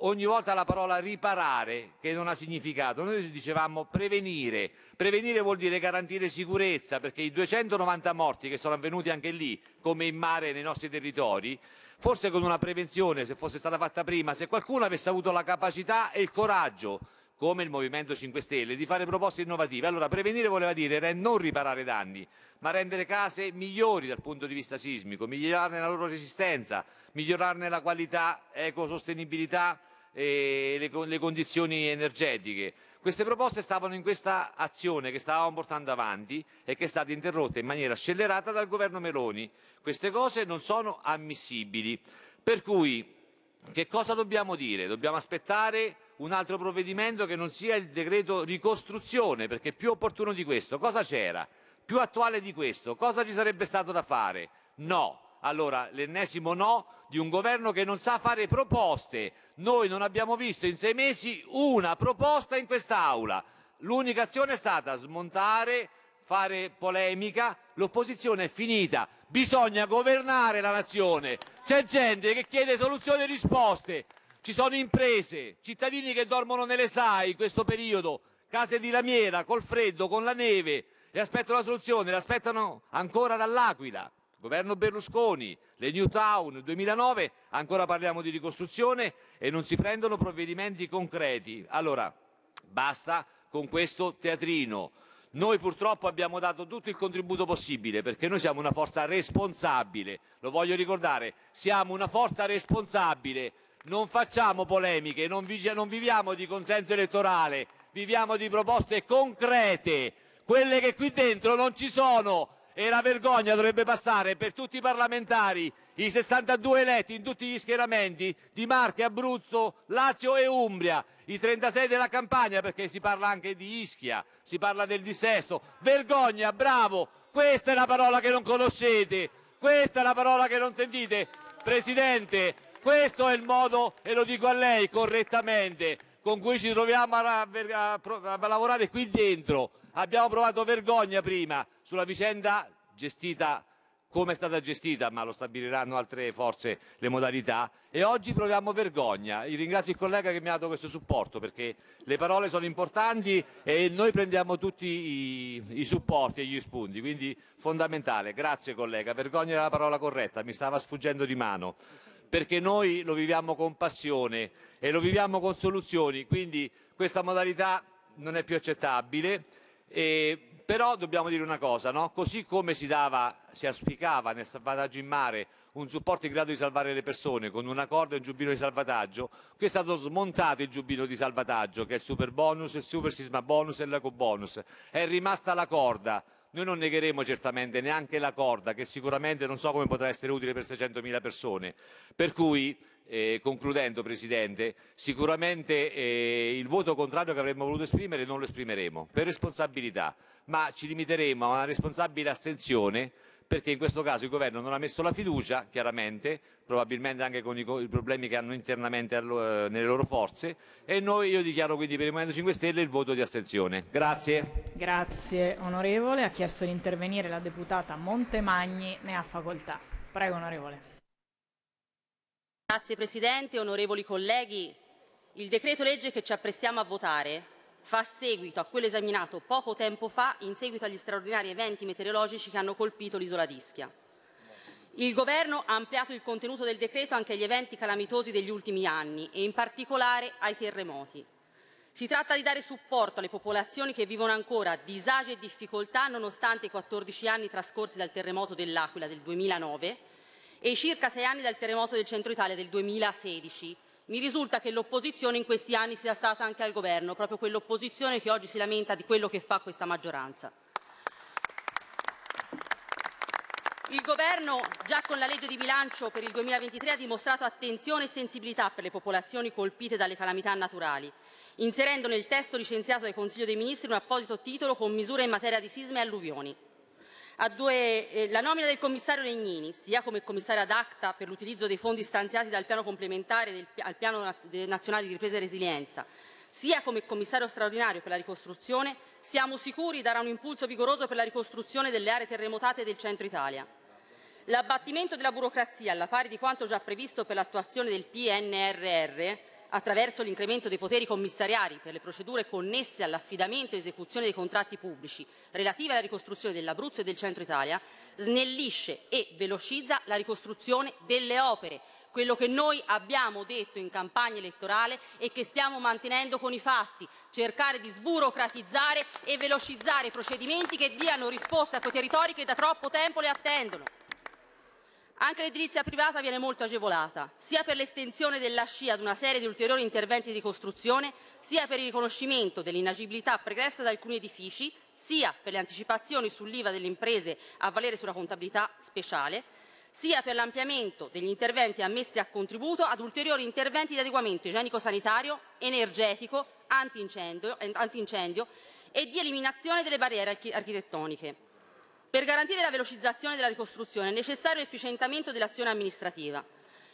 ogni volta la parola riparare che non ha significato. Noi dicevamo prevenire. Prevenire vuol dire garantire sicurezza perché i 290 morti che sono avvenuti anche lì, come in mare nei nostri territori, forse con una prevenzione, se fosse stata fatta prima, se qualcuno avesse avuto la capacità e il coraggio come il Movimento 5 Stelle, di fare proposte innovative. Allora, prevenire voleva dire non riparare danni, ma rendere case migliori dal punto di vista sismico, migliorarne la loro resistenza, migliorarne la qualità, ecosostenibilità e le, le condizioni energetiche. Queste proposte stavano in questa azione che stavamo portando avanti e che è stata interrotta in maniera scellerata dal governo Meloni. Queste cose non sono ammissibili. Per cui che cosa dobbiamo dire? Dobbiamo aspettare un altro provvedimento che non sia il decreto ricostruzione, perché più opportuno di questo. Cosa c'era? Più attuale di questo? Cosa ci sarebbe stato da fare? No. Allora, l'ennesimo no di un governo che non sa fare proposte. Noi non abbiamo visto in sei mesi una proposta in quest'Aula. L'unica azione è stata smontare, fare polemica, l'opposizione è finita. Bisogna governare la nazione. C'è gente che chiede soluzioni e risposte. Ci sono imprese, cittadini che dormono nelle SAI in questo periodo, case di lamiera, col freddo, con la neve, e aspettano la soluzione, l'aspettano ancora dall'Aquila governo Berlusconi, le New Town 2009, ancora parliamo di ricostruzione e non si prendono provvedimenti concreti. Allora, basta con questo teatrino. Noi purtroppo abbiamo dato tutto il contributo possibile perché noi siamo una forza responsabile, lo voglio ricordare, siamo una forza responsabile, non facciamo polemiche, non, viviamo di consenso elettorale, viviamo di proposte concrete, quelle che qui dentro non ci sono, e la vergogna dovrebbe passare per tutti i parlamentari, i 62 eletti in tutti gli schieramenti di Marche, Abruzzo, Lazio e Umbria, i 36 della campagna perché si parla anche di Ischia, si parla del dissesto. Vergogna, bravo, questa è la parola che non conoscete, questa è la parola che non sentite. Presidente, questo è il modo, e lo dico a lei correttamente, con cui ci troviamo a, a, a, a lavorare qui dentro. Abbiamo provato vergogna prima sulla vicenda gestita come è stata gestita, ma lo stabiliranno altre forze le modalità, e oggi proviamo vergogna. Io ringrazio il collega che mi ha dato questo supporto perché le parole sono importanti e noi prendiamo tutti i, i supporti e gli spunti, quindi fondamentale. Grazie collega, vergogna era la parola corretta, mi stava sfuggendo di mano, perché noi lo viviamo con passione e lo viviamo con soluzioni, quindi questa modalità non è più accettabile e, però dobbiamo dire una cosa, no? così come si, dava, si auspicava nel salvataggio in mare un supporto in grado di salvare le persone con una corda e un giubbino di salvataggio, qui è stato smontato il giubbino di salvataggio, che è il super bonus, il super sisma bonus e l'eco bonus, è rimasta la corda. Noi non negheremo certamente neanche la corda, che sicuramente non so come potrà essere utile per 600.000 persone. Per cui eh, concludendo, Presidente, sicuramente eh, il voto contrario che avremmo voluto esprimere non lo esprimeremo per responsabilità, ma ci limiteremo a una responsabile astensione perché in questo caso il governo non ha messo la fiducia, chiaramente, probabilmente anche con i, co i problemi che hanno internamente allo eh, nelle loro forze e noi io dichiaro quindi per il Movimento 5 Stelle il voto di astensione. Grazie. Grazie onorevole, ha chiesto di intervenire la deputata Montemagni, ne ha facoltà. Prego onorevole. Signor Presidente, onorevoli colleghi, il decreto legge che ci apprestiamo a votare fa seguito a quello esaminato poco tempo fa in seguito agli straordinari eventi meteorologici che hanno colpito l'isola d'Ischia. Il Governo ha ampliato il contenuto del decreto anche agli eventi calamitosi degli ultimi anni e in particolare ai terremoti. Si tratta di dare supporto alle popolazioni che vivono ancora disagi e difficoltà nonostante i 14 anni trascorsi dal terremoto dell'Aquila del 2009 e i circa sei anni dal terremoto del centro Italia del 2016. Mi risulta che l'opposizione in questi anni sia stata anche al governo, proprio quell'opposizione che oggi si lamenta di quello che fa questa maggioranza. Il governo, già con la legge di bilancio per il 2023, ha dimostrato attenzione e sensibilità per le popolazioni colpite dalle calamità naturali, inserendo nel testo licenziato dal Consiglio dei Ministri un apposito titolo con misure in materia di sisma e alluvioni. Due, eh, la nomina del commissario Legnini, sia come commissario ad acta per l'utilizzo dei fondi stanziati dal piano complementare del, al piano nazionale di ripresa e resilienza, sia come commissario straordinario per la ricostruzione, siamo sicuri darà un impulso vigoroso per la ricostruzione delle aree terremotate del centro Italia. L'abbattimento della burocrazia, alla pari di quanto già previsto per l'attuazione del PNRR, attraverso l'incremento dei poteri commissariari per le procedure connesse all'affidamento e esecuzione dei contratti pubblici relativi alla ricostruzione dell'Abruzzo e del Centro Italia, snellisce e velocizza la ricostruzione delle opere, quello che noi abbiamo detto in campagna elettorale e che stiamo mantenendo con i fatti, cercare di sburocratizzare e velocizzare i procedimenti che diano risposta a quei territori che da troppo tempo le attendono. Anche l'edilizia privata viene molto agevolata, sia per l'estensione della scia ad una serie di ulteriori interventi di costruzione, sia per il riconoscimento dell'inagibilità pregressa da alcuni edifici, sia per le anticipazioni sull'IVA delle imprese a valere sulla contabilità speciale, sia per l'ampliamento degli interventi ammessi a contributo ad ulteriori interventi di adeguamento igienico-sanitario, energetico, antincendio, eh, antincendio e di eliminazione delle barriere architettoniche. Per garantire la velocizzazione della ricostruzione è necessario l'efficientamento dell'azione amministrativa.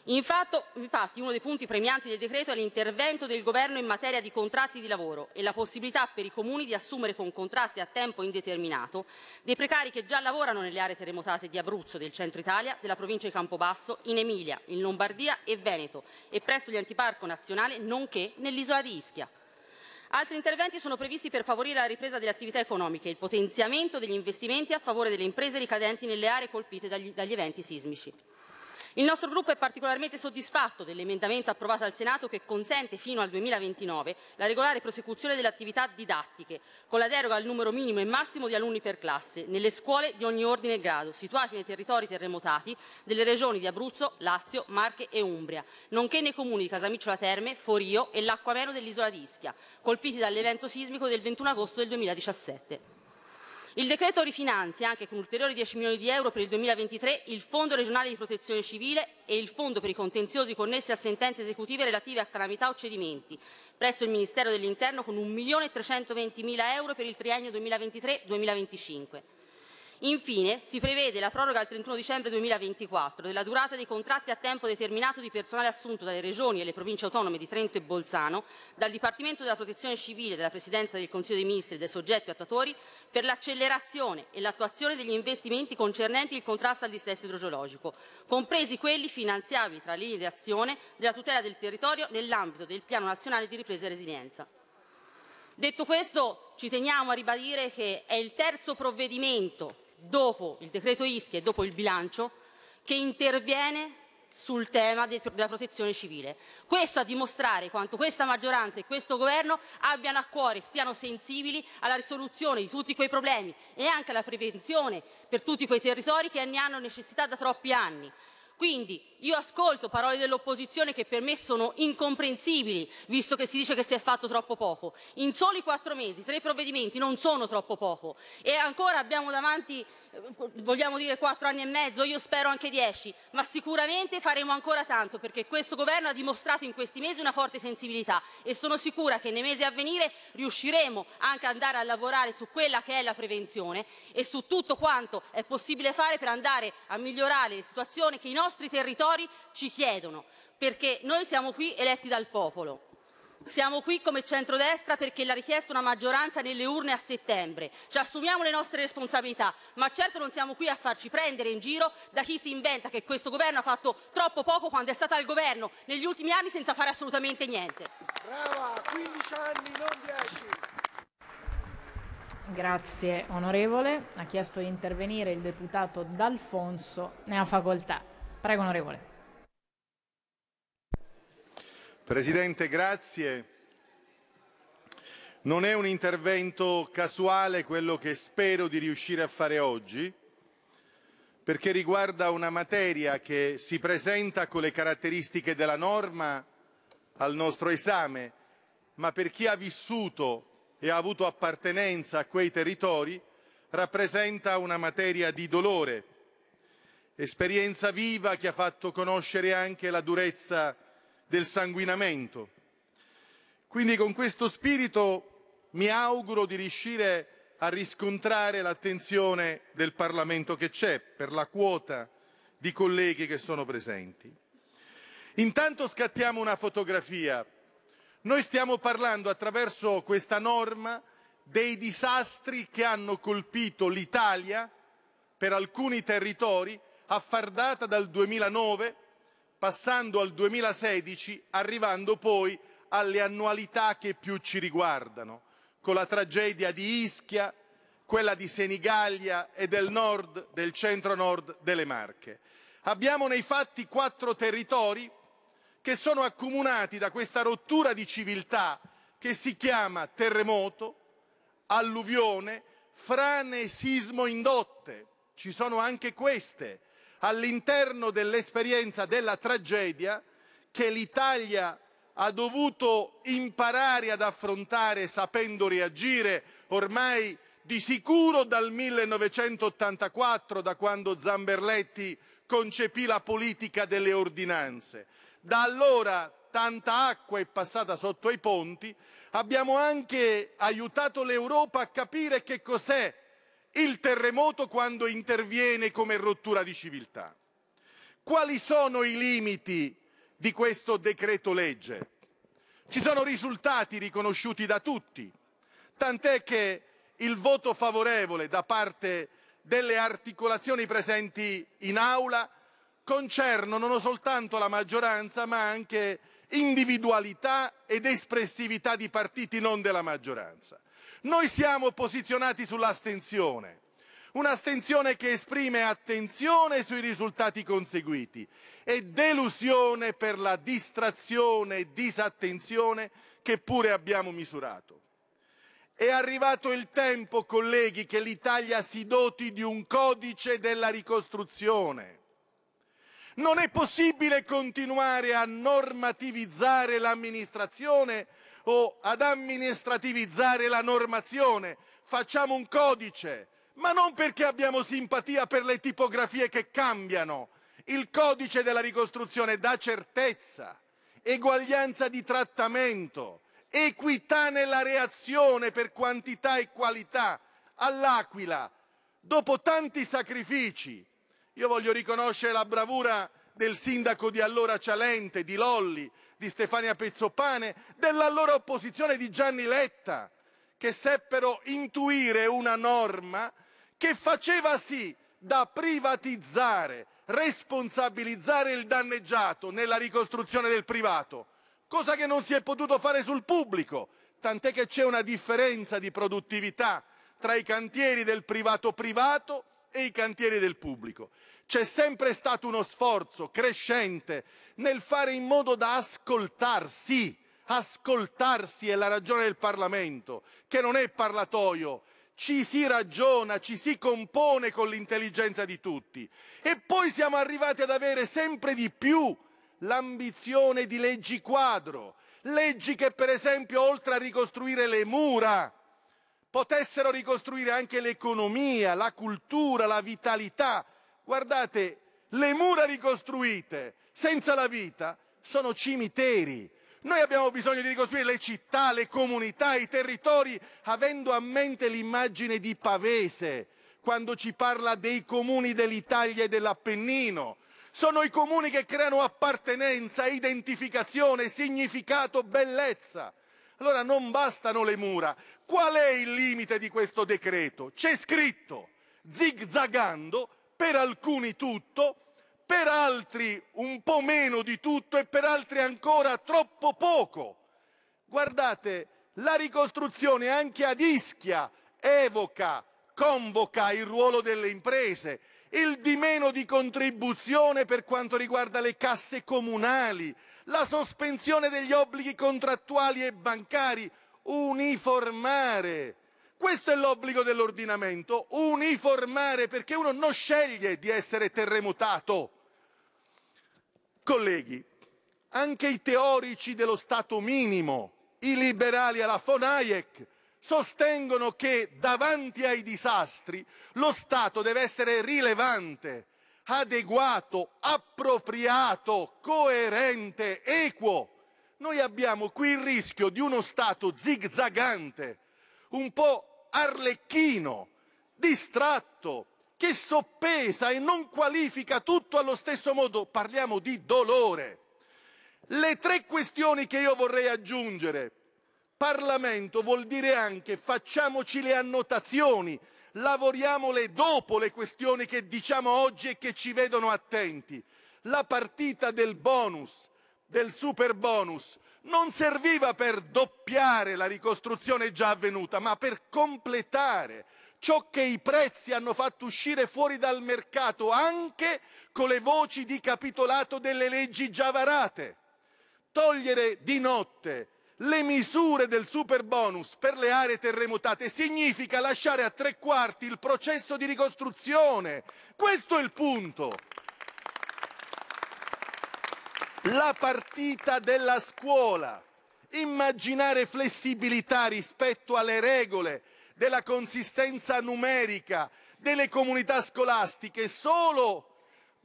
Infatti, uno dei punti premianti del decreto è l'intervento del governo in materia di contratti di lavoro e la possibilità per i comuni di assumere con contratti a tempo indeterminato dei precari che già lavorano nelle aree terremotate di Abruzzo, del centro Italia, della provincia di Campobasso, in Emilia, in Lombardia e Veneto e presso gli antiparco nazionale nonché nell'isola di Ischia. Altri interventi sono previsti per favorire la ripresa delle attività economiche e il potenziamento degli investimenti a favore delle imprese ricadenti nelle aree colpite dagli, dagli eventi sismici. Il nostro gruppo è particolarmente soddisfatto dell'emendamento approvato al Senato che consente fino al 2029 la regolare prosecuzione delle attività didattiche, con la deroga al numero minimo e massimo di alunni per classe, nelle scuole di ogni ordine e grado, situati nei territori terremotati delle regioni di Abruzzo, Lazio, Marche e Umbria, nonché nei comuni di Casamicciola Terme, Forio e L'Acquameno dell'isola di Ischia, colpiti dall'evento sismico del 21 agosto del 2017. Il decreto rifinanzia anche con ulteriori 10 milioni di euro per il 2023 il Fondo regionale di protezione civile e il Fondo per i contenziosi connessi a sentenze esecutive relative a calamità o cedimenti presso il Ministero dell'Interno con 1.320.000 euro per il triennio 2023-2025. Infine, si prevede la proroga al 31 dicembre 2024 della durata dei contratti a tempo determinato di personale assunto dalle regioni e le province autonome di Trento e Bolzano, dal Dipartimento della Protezione Civile, della Presidenza del Consiglio dei Ministri e dai soggetti attuatori per l'accelerazione e l'attuazione degli investimenti concernenti il contrasto al distesso idrogeologico, compresi quelli finanziabili tra linee di azione della tutela del territorio nell'ambito del Piano Nazionale di Ripresa e Resilienza. Detto questo, ci teniamo a ribadire che è il terzo provvedimento dopo il decreto Ischia e dopo il bilancio che interviene sul tema della protezione civile. Questo a dimostrare quanto questa maggioranza e questo governo abbiano a cuore, siano sensibili alla risoluzione di tutti quei problemi e anche alla prevenzione per tutti quei territori che ne hanno necessità da troppi anni. Quindi io ascolto parole dell'opposizione che per me sono incomprensibili, visto che si dice che si è fatto troppo poco. In soli quattro mesi tre provvedimenti non sono troppo poco e ancora abbiamo davanti vogliamo dire quattro anni e mezzo, io spero anche dieci, ma sicuramente faremo ancora tanto perché questo governo ha dimostrato in questi mesi una forte sensibilità e sono sicura che nei mesi a venire riusciremo anche ad andare a lavorare su quella che è la prevenzione e su tutto quanto è possibile fare per andare a migliorare le situazioni che i nostri territori ci chiedono, perché noi siamo qui eletti dal popolo. Siamo qui come centrodestra perché l'ha richiesta una maggioranza nelle urne a settembre. Ci assumiamo le nostre responsabilità, ma certo non siamo qui a farci prendere in giro da chi si inventa che questo governo ha fatto troppo poco quando è stato al governo negli ultimi anni senza fare assolutamente niente. Brava, 15 anni, non 10. Grazie onorevole. Ha chiesto di intervenire il deputato D'Alfonso. Ne ha facoltà. Prego onorevole. Presidente, grazie. Non è un intervento casuale quello che spero di riuscire a fare oggi, perché riguarda una materia che si presenta con le caratteristiche della norma al nostro esame, ma per chi ha vissuto e ha avuto appartenenza a quei territori rappresenta una materia di dolore, esperienza viva che ha fatto conoscere anche la durezza del sanguinamento. Quindi con questo spirito mi auguro di riuscire a riscontrare l'attenzione del Parlamento che c'è per la quota di colleghi che sono presenti. Intanto scattiamo una fotografia. Noi stiamo parlando attraverso questa norma dei disastri che hanno colpito l'Italia per alcuni territori affardata dal 2009 passando al 2016, arrivando poi alle annualità che più ci riguardano, con la tragedia di Ischia, quella di Senigallia e del nord, del centro-nord delle Marche. Abbiamo nei fatti quattro territori che sono accomunati da questa rottura di civiltà che si chiama terremoto, alluvione, frane sismo indotte. Ci sono anche queste all'interno dell'esperienza della tragedia che l'Italia ha dovuto imparare ad affrontare sapendo reagire ormai di sicuro dal 1984, da quando Zamberletti concepì la politica delle ordinanze. Da allora tanta acqua è passata sotto i ponti, abbiamo anche aiutato l'Europa a capire che cos'è il terremoto quando interviene come rottura di civiltà. Quali sono i limiti di questo decreto legge? Ci sono risultati riconosciuti da tutti, tant'è che il voto favorevole da parte delle articolazioni presenti in aula concernono non soltanto la maggioranza ma anche individualità ed espressività di partiti non della maggioranza. Noi siamo posizionati sull'astenzione, un'astenzione che esprime attenzione sui risultati conseguiti e delusione per la distrazione e disattenzione che pure abbiamo misurato. È arrivato il tempo, colleghi, che l'Italia si doti di un codice della ricostruzione. Non è possibile continuare a normativizzare l'amministrazione o ad amministrativizzare la normazione. Facciamo un codice, ma non perché abbiamo simpatia per le tipografie che cambiano. Il codice della ricostruzione dà certezza, eguaglianza di trattamento, equità nella reazione per quantità e qualità. All'Aquila, dopo tanti sacrifici, io voglio riconoscere la bravura del sindaco di allora Cialente, di Lolli, di Stefania Pezzoppane, dell'allora opposizione di Gianni Letta, che seppero intuire una norma che faceva sì da privatizzare, responsabilizzare il danneggiato nella ricostruzione del privato, cosa che non si è potuto fare sul pubblico, tant'è che c'è una differenza di produttività tra i cantieri del privato privato e i cantieri del pubblico. C'è sempre stato uno sforzo crescente nel fare in modo da ascoltarsi. Ascoltarsi è la ragione del Parlamento, che non è parlatoio. Ci si ragiona, ci si compone con l'intelligenza di tutti. E poi siamo arrivati ad avere sempre di più l'ambizione di leggi quadro, leggi che per esempio oltre a ricostruire le mura potessero ricostruire anche l'economia, la cultura, la vitalità Guardate, le mura ricostruite senza la vita sono cimiteri. Noi abbiamo bisogno di ricostruire le città, le comunità, i territori, avendo a mente l'immagine di Pavese, quando ci parla dei comuni dell'Italia e dell'Appennino. Sono i comuni che creano appartenenza, identificazione, significato, bellezza. Allora non bastano le mura. Qual è il limite di questo decreto? C'è scritto, zigzagando, per alcuni tutto, per altri un po' meno di tutto e per altri ancora troppo poco. Guardate, la ricostruzione anche ad Ischia evoca, convoca il ruolo delle imprese, il di meno di contribuzione per quanto riguarda le casse comunali, la sospensione degli obblighi contrattuali e bancari, uniformare questo è l'obbligo dell'ordinamento, uniformare, perché uno non sceglie di essere terremotato. Colleghi, anche i teorici dello Stato minimo, i liberali alla von Hayek, sostengono che davanti ai disastri lo Stato deve essere rilevante, adeguato, appropriato, coerente, equo. Noi abbiamo qui il rischio di uno Stato zigzagante, un po' arlecchino, distratto, che soppesa e non qualifica tutto allo stesso modo. Parliamo di dolore. Le tre questioni che io vorrei aggiungere. Parlamento vuol dire anche facciamoci le annotazioni, lavoriamole dopo le questioni che diciamo oggi e che ci vedono attenti. La partita del bonus, del super bonus non serviva per doppiare la ricostruzione già avvenuta, ma per completare ciò che i prezzi hanno fatto uscire fuori dal mercato anche con le voci di capitolato delle leggi già varate. Togliere di notte le misure del super bonus per le aree terremotate significa lasciare a tre quarti il processo di ricostruzione. Questo è il punto la partita della scuola, immaginare flessibilità rispetto alle regole della consistenza numerica delle comunità scolastiche solo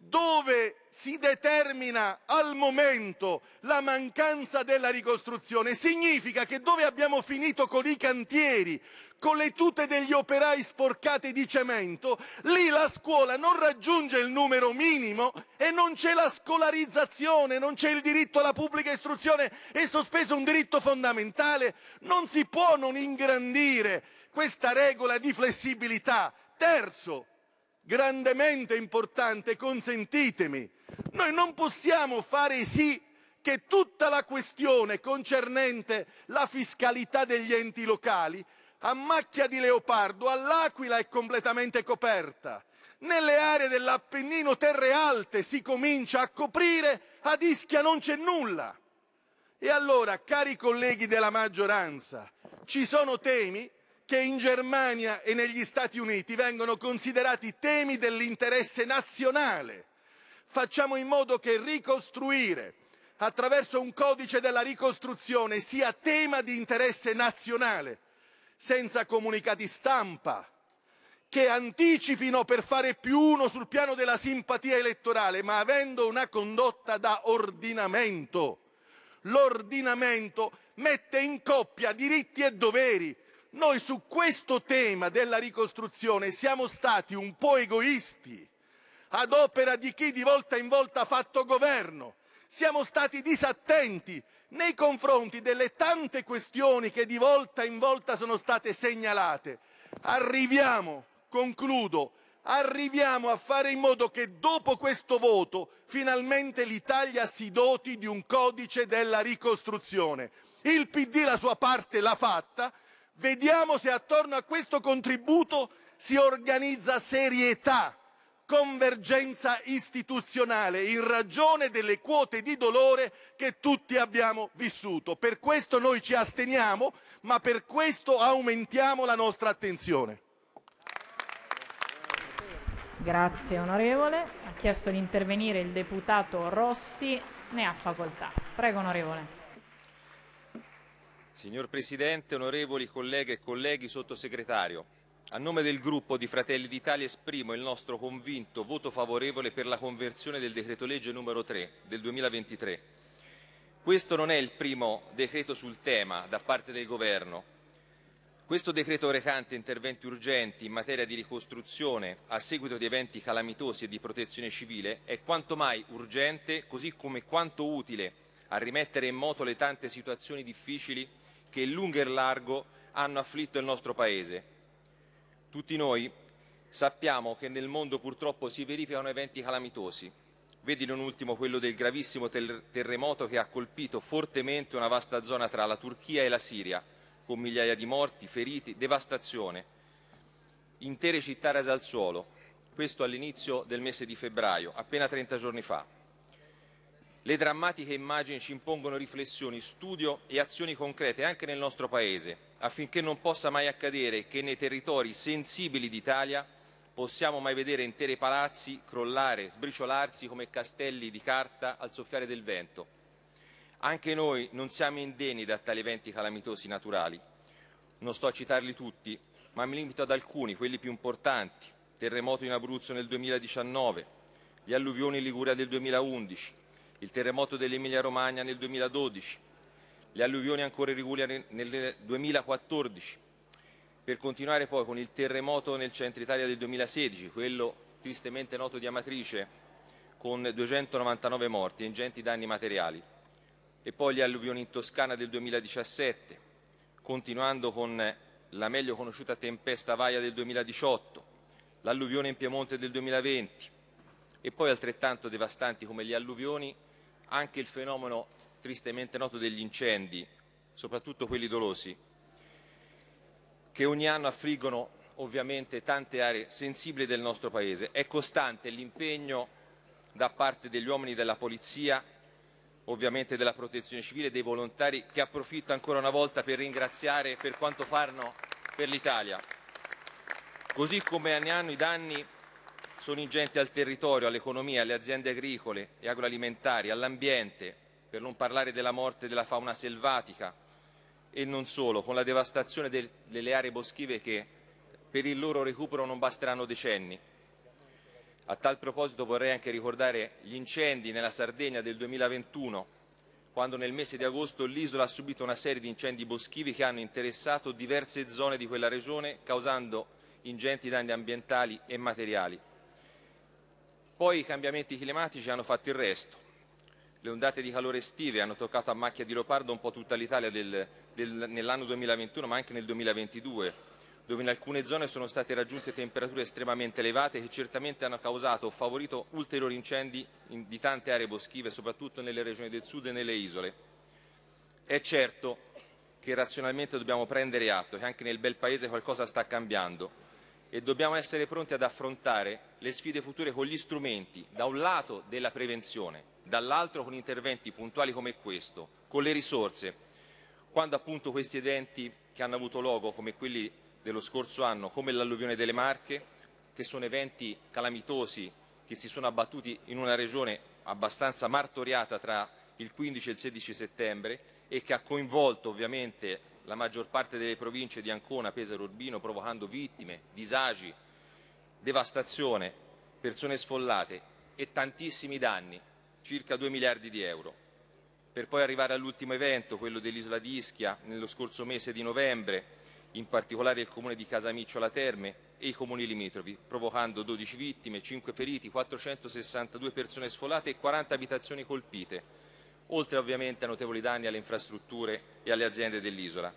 dove si determina al momento la mancanza della ricostruzione, significa che dove abbiamo finito con i cantieri, con le tute degli operai sporcate di cemento, lì la scuola non raggiunge il numero minimo e non c'è la scolarizzazione, non c'è il diritto alla pubblica istruzione, è sospeso un diritto fondamentale. Non si può non ingrandire questa regola di flessibilità. Terzo, grandemente importante, consentitemi. Noi non possiamo fare sì che tutta la questione concernente la fiscalità degli enti locali a macchia di leopardo all'Aquila è completamente coperta. Nelle aree dell'Appennino Terre Alte si comincia a coprire, a Ischia non c'è nulla. E allora, cari colleghi della maggioranza, ci sono temi che in Germania e negli Stati Uniti vengono considerati temi dell'interesse nazionale. Facciamo in modo che ricostruire attraverso un codice della ricostruzione sia tema di interesse nazionale, senza comunicati stampa che anticipino per fare più uno sul piano della simpatia elettorale, ma avendo una condotta da ordinamento. L'ordinamento mette in coppia diritti e doveri noi su questo tema della ricostruzione siamo stati un po' egoisti ad opera di chi di volta in volta ha fatto governo. Siamo stati disattenti nei confronti delle tante questioni che di volta in volta sono state segnalate. Arriviamo, concludo, arriviamo a fare in modo che dopo questo voto finalmente l'Italia si doti di un codice della ricostruzione. Il PD la sua parte l'ha fatta, Vediamo se attorno a questo contributo si organizza serietà, convergenza istituzionale in ragione delle quote di dolore che tutti abbiamo vissuto. Per questo noi ci asteniamo, ma per questo aumentiamo la nostra attenzione. Grazie onorevole. Ha chiesto di intervenire il deputato Rossi, ne ha facoltà. Prego onorevole. Signor Presidente, onorevoli colleghe e colleghi, sottosegretario, a nome del gruppo di Fratelli d'Italia esprimo il nostro convinto voto favorevole per la conversione del decreto legge numero 3 del 2023. Questo non è il primo decreto sul tema da parte del Governo. Questo decreto recante interventi urgenti in materia di ricostruzione a seguito di eventi calamitosi e di protezione civile è quanto mai urgente, così come quanto utile a rimettere in moto le tante situazioni difficili che in lungo e largo hanno afflitto il nostro Paese. Tutti noi sappiamo che nel mondo purtroppo si verificano eventi calamitosi. Vedi non ultimo quello del gravissimo ter terremoto che ha colpito fortemente una vasta zona tra la Turchia e la Siria, con migliaia di morti, feriti, devastazione. Intere città rase al suolo, questo all'inizio del mese di febbraio, appena 30 giorni fa. Le drammatiche immagini ci impongono riflessioni, studio e azioni concrete anche nel nostro Paese, affinché non possa mai accadere che nei territori sensibili d'Italia possiamo mai vedere interi palazzi crollare, sbriciolarsi come castelli di carta al soffiare del vento. Anche noi non siamo indeni da tali eventi calamitosi naturali. Non sto a citarli tutti, ma mi limito ad alcuni, quelli più importanti. Terremoto in Abruzzo nel 2019, gli alluvioni in Liguria del 2011, il terremoto dell'Emilia-Romagna nel 2012, le alluvioni ancora irregolari nel 2014, per continuare poi con il terremoto nel centro Italia del 2016, quello tristemente noto di Amatrice, con 299 morti e ingenti danni materiali, e poi le alluvioni in Toscana del 2017, continuando con la meglio conosciuta tempesta Vaia del 2018, l'alluvione in Piemonte del 2020, e poi altrettanto devastanti come le alluvioni anche il fenomeno tristemente noto degli incendi, soprattutto quelli dolosi, che ogni anno affliggono ovviamente tante aree sensibili del nostro Paese. È costante l'impegno da parte degli uomini della Polizia, ovviamente della Protezione Civile, dei volontari, che approfitto ancora una volta per ringraziare per quanto fanno per l'Italia. Così come ne hanno i danni sono ingenti al territorio, all'economia, alle aziende agricole e agroalimentari, all'ambiente, per non parlare della morte della fauna selvatica e non solo, con la devastazione del, delle aree boschive che per il loro recupero non basteranno decenni. A tal proposito vorrei anche ricordare gli incendi nella Sardegna del 2021, quando nel mese di agosto l'isola ha subito una serie di incendi boschivi che hanno interessato diverse zone di quella regione, causando ingenti danni ambientali e materiali. Poi i cambiamenti climatici hanno fatto il resto. Le ondate di calore estive hanno toccato a macchia di leopardo un po' tutta l'Italia nell'anno 2021 ma anche nel 2022, dove in alcune zone sono state raggiunte temperature estremamente elevate che certamente hanno causato o favorito ulteriori incendi in, di tante aree boschive, soprattutto nelle regioni del sud e nelle isole. È certo che razionalmente dobbiamo prendere atto che anche nel bel paese qualcosa sta cambiando e dobbiamo essere pronti ad affrontare le sfide future con gli strumenti, da un lato della prevenzione, dall'altro con interventi puntuali come questo, con le risorse, quando appunto questi eventi che hanno avuto luogo, come quelli dello scorso anno, come l'alluvione delle Marche, che sono eventi calamitosi che si sono abbattuti in una regione abbastanza martoriata tra il 15 e il 16 settembre e che ha coinvolto ovviamente la maggior parte delle province di Ancona, Pesaro, Urbino, provocando vittime, disagi, devastazione, persone sfollate e tantissimi danni, circa 2 miliardi di euro. Per poi arrivare all'ultimo evento, quello dell'isola di Ischia, nello scorso mese di novembre, in particolare il comune di Casamicciola Terme e i comuni limitrovi, provocando 12 vittime, 5 feriti, 462 persone sfollate e 40 abitazioni colpite oltre ovviamente a notevoli danni alle infrastrutture e alle aziende dell'isola.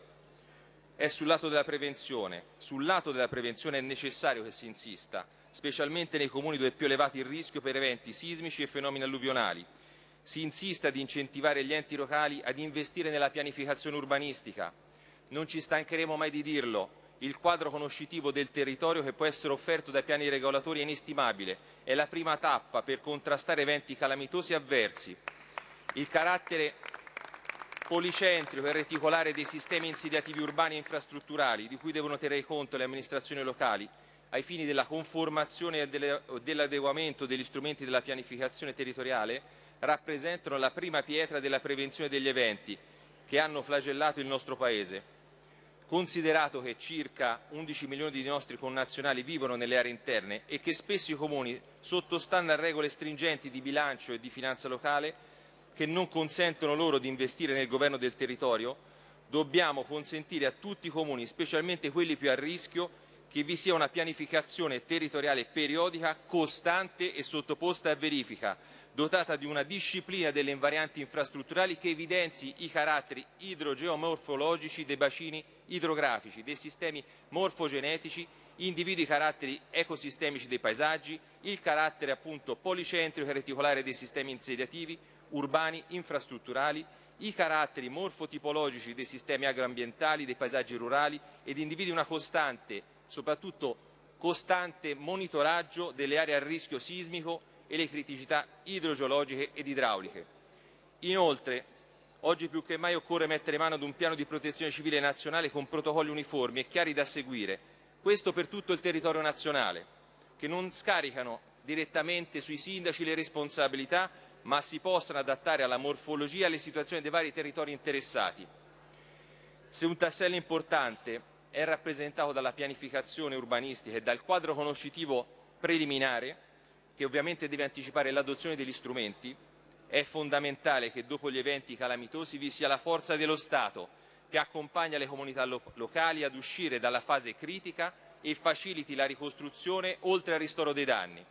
È sul lato della prevenzione. Sul lato della prevenzione è necessario che si insista, specialmente nei comuni dove è più elevato il rischio per eventi sismici e fenomeni alluvionali. Si insista ad incentivare gli enti locali ad investire nella pianificazione urbanistica. Non ci stancheremo mai di dirlo, il quadro conoscitivo del territorio che può essere offerto dai piani regolatori è inestimabile, è la prima tappa per contrastare eventi calamitosi e avversi. Il carattere policentrico e reticolare dei sistemi insediativi urbani e infrastrutturali di cui devono tenere conto le amministrazioni locali ai fini della conformazione e dell'adeguamento degli strumenti della pianificazione territoriale rappresentano la prima pietra della prevenzione degli eventi che hanno flagellato il nostro Paese. Considerato che circa 11 milioni di nostri connazionali vivono nelle aree interne e che spesso i comuni sottostando a regole stringenti di bilancio e di finanza locale, che non consentono loro di investire nel governo del territorio, dobbiamo consentire a tutti i comuni, specialmente quelli più a rischio, che vi sia una pianificazione territoriale periodica, costante e sottoposta a verifica, dotata di una disciplina delle invarianti infrastrutturali che evidenzi i caratteri idrogeomorfologici dei bacini idrografici, dei sistemi morfogenetici, individui i caratteri ecosistemici dei paesaggi, il carattere appunto policentrico e reticolare dei sistemi insediativi, urbani, infrastrutturali, i caratteri morfotipologici dei sistemi agroambientali, dei paesaggi rurali ed individui una costante, soprattutto costante monitoraggio delle aree a rischio sismico e le criticità idrogeologiche ed idrauliche. Inoltre, oggi più che mai occorre mettere mano ad un piano di protezione civile nazionale con protocolli uniformi e chiari da seguire, questo per tutto il territorio nazionale, che non scaricano direttamente sui sindaci le responsabilità ma si possano adattare alla morfologia e alle situazioni dei vari territori interessati. Se un tassello importante è rappresentato dalla pianificazione urbanistica e dal quadro conoscitivo preliminare, che ovviamente deve anticipare l'adozione degli strumenti, è fondamentale che dopo gli eventi calamitosi vi sia la forza dello Stato che accompagna le comunità lo locali ad uscire dalla fase critica e faciliti la ricostruzione oltre al ristoro dei danni.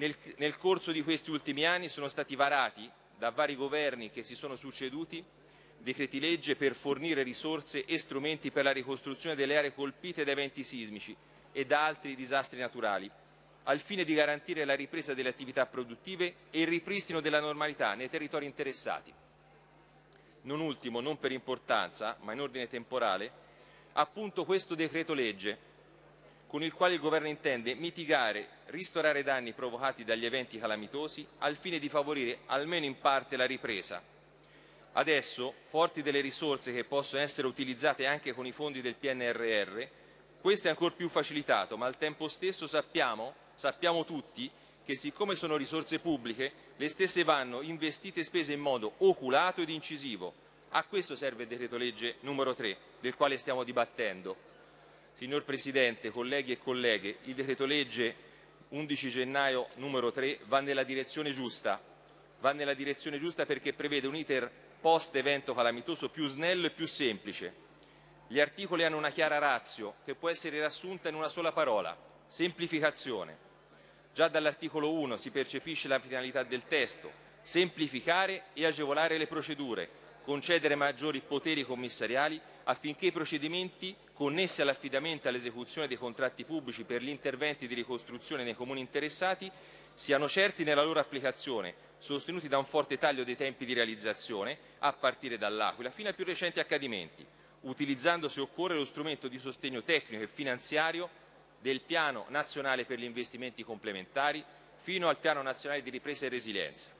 Nel, nel corso di questi ultimi anni sono stati varati da vari governi che si sono succeduti decreti legge per fornire risorse e strumenti per la ricostruzione delle aree colpite da eventi sismici e da altri disastri naturali, al fine di garantire la ripresa delle attività produttive e il ripristino della normalità nei territori interessati. Non ultimo, non per importanza, ma in ordine temporale, appunto questo decreto legge con il quale il Governo intende mitigare, ristorare danni provocati dagli eventi calamitosi al fine di favorire almeno in parte la ripresa. Adesso, forti delle risorse che possono essere utilizzate anche con i fondi del PNRR, questo è ancora più facilitato, ma al tempo stesso sappiamo, sappiamo tutti che siccome sono risorse pubbliche, le stesse vanno investite e spese in modo oculato ed incisivo. A questo serve il decreto legge numero 3, del quale stiamo dibattendo Signor Presidente, colleghi e colleghe, il decreto legge 11 gennaio numero 3 va nella direzione giusta, va nella direzione giusta perché prevede un iter post evento calamitoso più snello e più semplice. Gli articoli hanno una chiara razio che può essere riassunta in una sola parola, semplificazione. Già dall'articolo 1 si percepisce la finalità del testo, semplificare e agevolare le procedure, concedere maggiori poteri commissariali affinché i procedimenti connessi all'affidamento e all'esecuzione dei contratti pubblici per gli interventi di ricostruzione nei comuni interessati siano certi nella loro applicazione, sostenuti da un forte taglio dei tempi di realizzazione, a partire dall'Aquila, fino ai più recenti accadimenti, utilizzando se occorre lo strumento di sostegno tecnico e finanziario del Piano nazionale per gli investimenti complementari fino al Piano nazionale di ripresa e resilienza.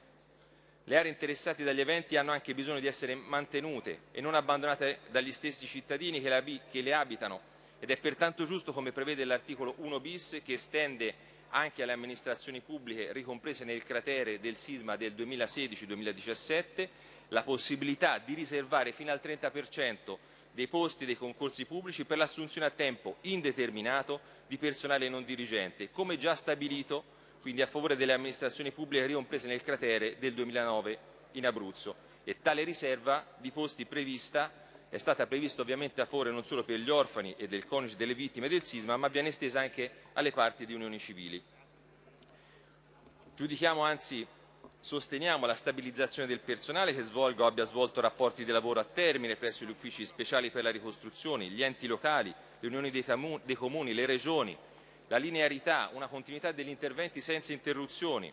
Le aree interessate dagli eventi hanno anche bisogno di essere mantenute e non abbandonate dagli stessi cittadini che le abitano ed è pertanto giusto, come prevede l'articolo 1 bis, che estende anche alle amministrazioni pubbliche ricomprese nel cratere del sisma del 2016-2017 la possibilità di riservare fino al 30% dei posti dei concorsi pubblici per l'assunzione a tempo indeterminato di personale non dirigente, come già stabilito quindi a favore delle amministrazioni pubbliche ricomprese nel cratere del 2009 in Abruzzo e tale riserva di posti prevista è stata prevista ovviamente a favore non solo per gli orfani e del coniuge delle vittime del sisma, ma viene estesa anche alle parti di unioni civili. Giudichiamo anzi, sosteniamo la stabilizzazione del personale che svolga o abbia svolto rapporti di lavoro a termine presso gli uffici speciali per la ricostruzione, gli enti locali, le unioni dei, comuni, le regioni, la linearità, una continuità degli interventi senza interruzioni.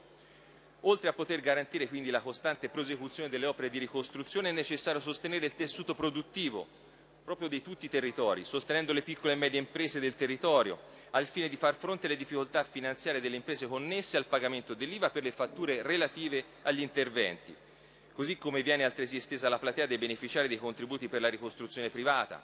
Oltre a poter garantire quindi la costante prosecuzione delle opere di ricostruzione è necessario sostenere il tessuto produttivo proprio di tutti i territori, sostenendo le piccole e medie imprese del territorio, al fine di far fronte alle difficoltà finanziarie delle imprese connesse al pagamento dell'IVA per le fatture relative agli interventi, così come viene altresì estesa la platea dei beneficiari dei contributi per la ricostruzione privata,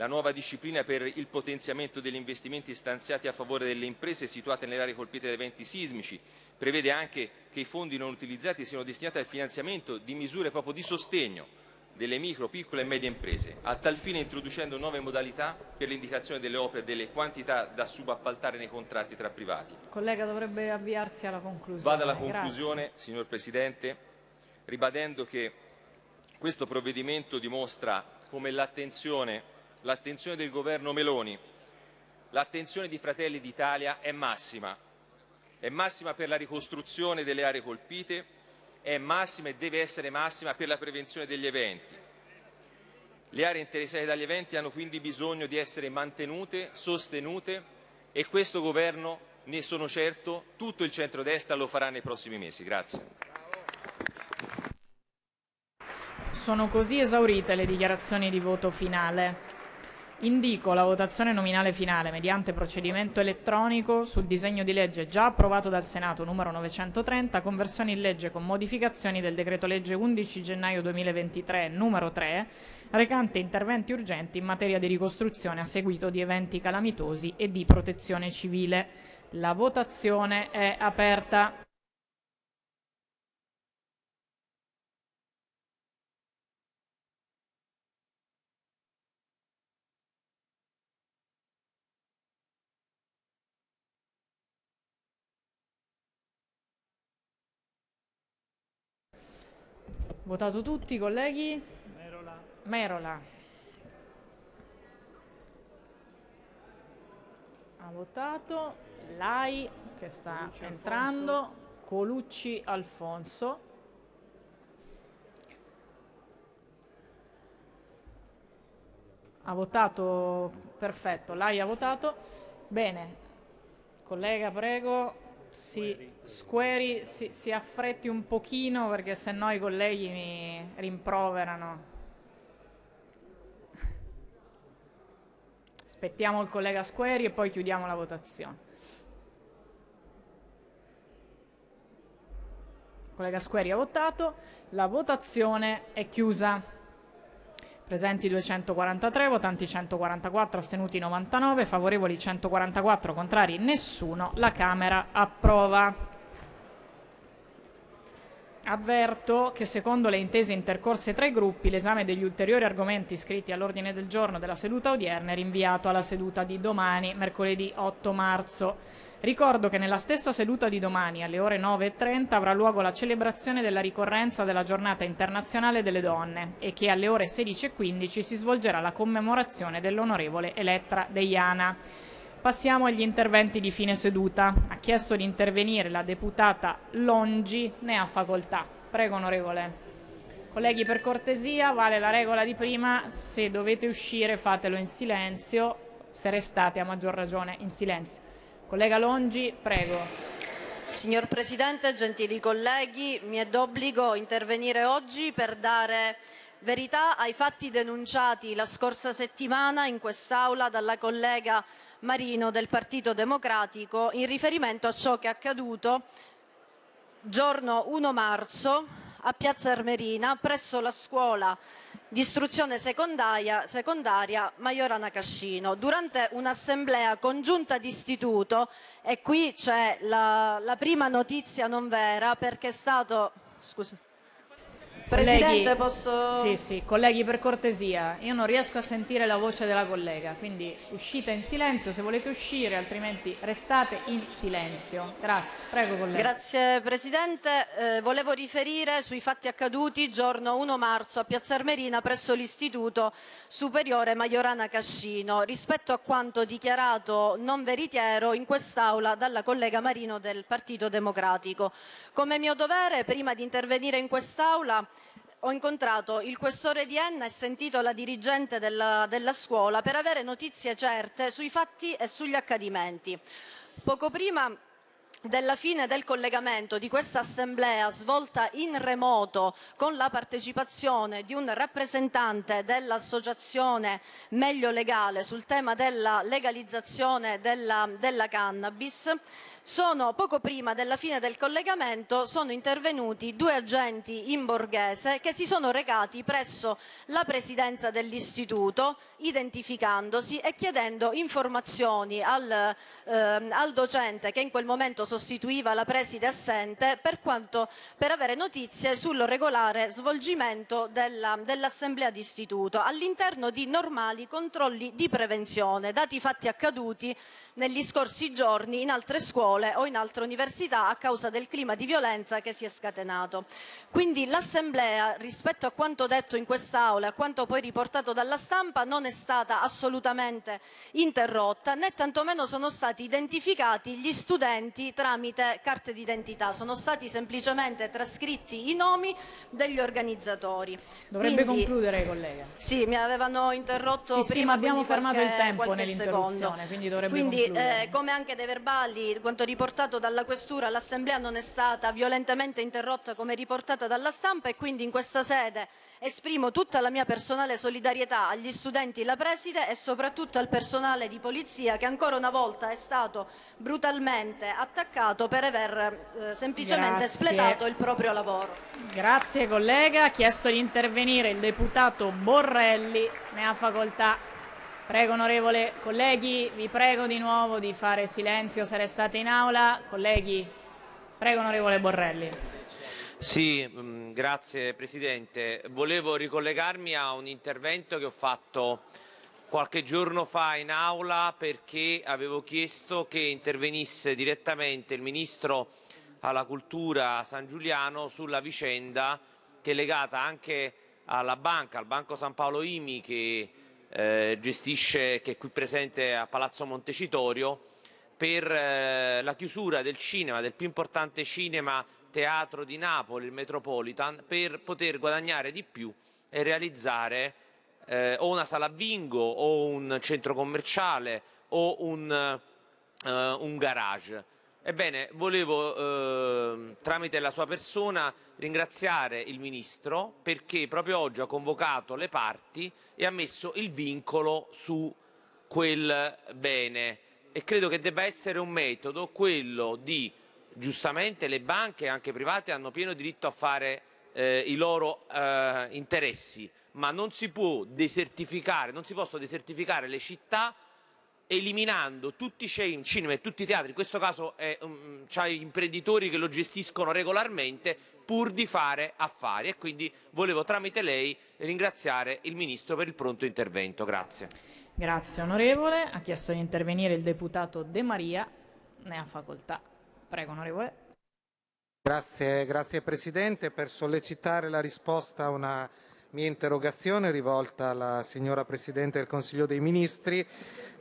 la nuova disciplina per il potenziamento degli investimenti stanziati a favore delle imprese situate nelle aree colpite da eventi sismici prevede anche che i fondi non utilizzati siano destinati al finanziamento di misure proprio di sostegno delle micro, piccole e medie imprese, a tal fine introducendo nuove modalità per l'indicazione delle opere e delle quantità da subappaltare nei contratti tra privati. Collega dovrebbe avviarsi alla conclusione. Vado alla conclusione, Grazie. signor Presidente, ribadendo che questo provvedimento dimostra come l'attenzione l'attenzione del governo Meloni, l'attenzione di Fratelli d'Italia è massima. È massima per la ricostruzione delle aree colpite, è massima e deve essere massima per la prevenzione degli eventi. Le aree interessate dagli eventi hanno quindi bisogno di essere mantenute, sostenute e questo governo, ne sono certo, tutto il centrodestra lo farà nei prossimi mesi. Grazie. Sono così esaurite le dichiarazioni di voto finale. Indico la votazione nominale finale mediante procedimento elettronico sul disegno di legge già approvato dal Senato numero 930, conversione in legge con modificazioni del decreto legge 11 gennaio 2023 numero 3, recante interventi urgenti in materia di ricostruzione a seguito di eventi calamitosi e di protezione civile. La votazione è aperta. Votato tutti, i colleghi? Merola. Merola. Ha votato Lai che sta Colucci entrando, Alfonso. Colucci Alfonso. Ha votato, perfetto, Lai ha votato. Bene, collega prego, sì, Squeri, si, si, affretti un pochino perché sennò i colleghi mi rimproverano. Aspettiamo il collega Squeri e poi chiudiamo la votazione. Il collega Squeri ha votato, la votazione è chiusa. Presenti 243, votanti 144, astenuti 99, favorevoli 144, contrari nessuno. La Camera approva. Avverto che secondo le intese intercorse tra i gruppi l'esame degli ulteriori argomenti iscritti all'ordine del giorno della seduta odierna è rinviato alla seduta di domani, mercoledì 8 marzo. Ricordo che nella stessa seduta di domani alle ore 9.30 avrà luogo la celebrazione della ricorrenza della giornata internazionale delle donne e che alle ore 16.15 si svolgerà la commemorazione dell'onorevole Elettra Deiana. Passiamo agli interventi di fine seduta. Ha chiesto di intervenire la deputata Longi, ne ha facoltà. Prego onorevole. Colleghi per cortesia, vale la regola di prima, se dovete uscire fatelo in silenzio, se restate a maggior ragione in silenzio. Collega Longi, prego. Signor Presidente, gentili colleghi, mi è d'obbligo intervenire oggi per dare verità ai fatti denunciati la scorsa settimana in quest'Aula dalla collega Marino del Partito Democratico in riferimento a ciò che è accaduto giorno 1 marzo a Piazza Armerina presso la scuola di istruzione secondaria, secondaria Majorana Cascino durante un'assemblea congiunta di istituto e qui c'è la, la prima notizia non vera perché è stato... Scusa. Presidente, colleghi, posso... Sì, sì, colleghi, per cortesia, io non riesco a sentire la voce della collega, quindi uscite in silenzio se volete uscire, altrimenti restate in silenzio. Grazie, prego collega. Grazie Presidente, eh, volevo riferire sui fatti accaduti giorno 1 marzo a Piazza Armerina presso l'Istituto Superiore Maiorana Cascino, rispetto a quanto dichiarato non veritiero in quest'Aula dalla collega Marino del Partito Democratico. Come mio dovere, prima di intervenire in quest'Aula, ho incontrato il questore di Enna e sentito la dirigente della, della scuola per avere notizie certe sui fatti e sugli accadimenti. Poco prima della fine del collegamento di questa assemblea svolta in remoto con la partecipazione di un rappresentante dell'associazione Meglio Legale sul tema della legalizzazione della, della cannabis, sono, poco prima della fine del collegamento sono intervenuti due agenti in borghese che si sono recati presso la presidenza dell'istituto identificandosi e chiedendo informazioni al, ehm, al, docente che in quel momento sostituiva la preside assente per, quanto, per avere notizie sul regolare svolgimento dell'assemblea dell d'istituto all'interno di normali controlli di prevenzione, dati fatti accaduti negli scorsi giorni in altre scuole scuole o in altre università a causa del clima di violenza che si è scatenato. Quindi l'Assemblea, rispetto a quanto detto in quest'Aula e a quanto poi riportato dalla stampa, non è stata assolutamente interrotta né tantomeno sono stati identificati gli studenti tramite carte d'identità, sono stati semplicemente trascritti i nomi degli organizzatori. Dovrebbe Quindi, concludere, collega. Sì, mi avevano interrotto sì, prima. Sì, ma abbiamo fermato il tempo nell'interruzione, quindi dovrebbe quindi, eh, concludere. Eh, come anche dei verbali, quanto quanto riportato dalla Questura l'Assemblea non è stata violentemente interrotta come riportata dalla stampa e quindi in questa sede esprimo tutta la mia personale solidarietà agli studenti La Preside e soprattutto al personale di polizia che ancora una volta è stato brutalmente attaccato per aver eh, semplicemente Grazie. espletato il proprio lavoro. Grazie collega, ha chiesto di intervenire il deputato Borrelli, ne ha facoltà. Prego onorevole colleghi, vi prego di nuovo di fare silenzio se restate in aula. Colleghi, prego onorevole Borrelli. Sì, mm, grazie Presidente. Volevo ricollegarmi a un intervento che ho fatto qualche giorno fa in aula perché avevo chiesto che intervenisse direttamente il Ministro alla Cultura San Giuliano sulla vicenda che è legata anche alla banca, al Banco San Paolo Imi che eh, gestisce, che è qui presente a Palazzo Montecitorio, per eh, la chiusura del cinema, del più importante cinema teatro di Napoli, il Metropolitan, per poter guadagnare di più e realizzare eh, o una sala bingo o un centro commerciale o un, eh, un garage. Ebbene, volevo eh, tramite la sua persona ringraziare il Ministro perché proprio oggi ha convocato le parti e ha messo il vincolo su quel bene e credo che debba essere un metodo quello di giustamente le banche anche private hanno pieno diritto a fare eh, i loro eh, interessi ma non si può desertificare non si possono desertificare le città eliminando tutti i cinema e tutti i teatri, in questo caso eh, um, c'ha imprenditori che lo gestiscono regolarmente pur di fare affari e quindi volevo tramite lei ringraziare il Ministro per il pronto intervento. Grazie. Grazie onorevole, ha chiesto di intervenire il deputato De Maria, ne ha facoltà. Prego onorevole. Grazie, grazie Presidente per sollecitare la risposta a una mia interrogazione rivolta alla signora Presidente del Consiglio dei Ministri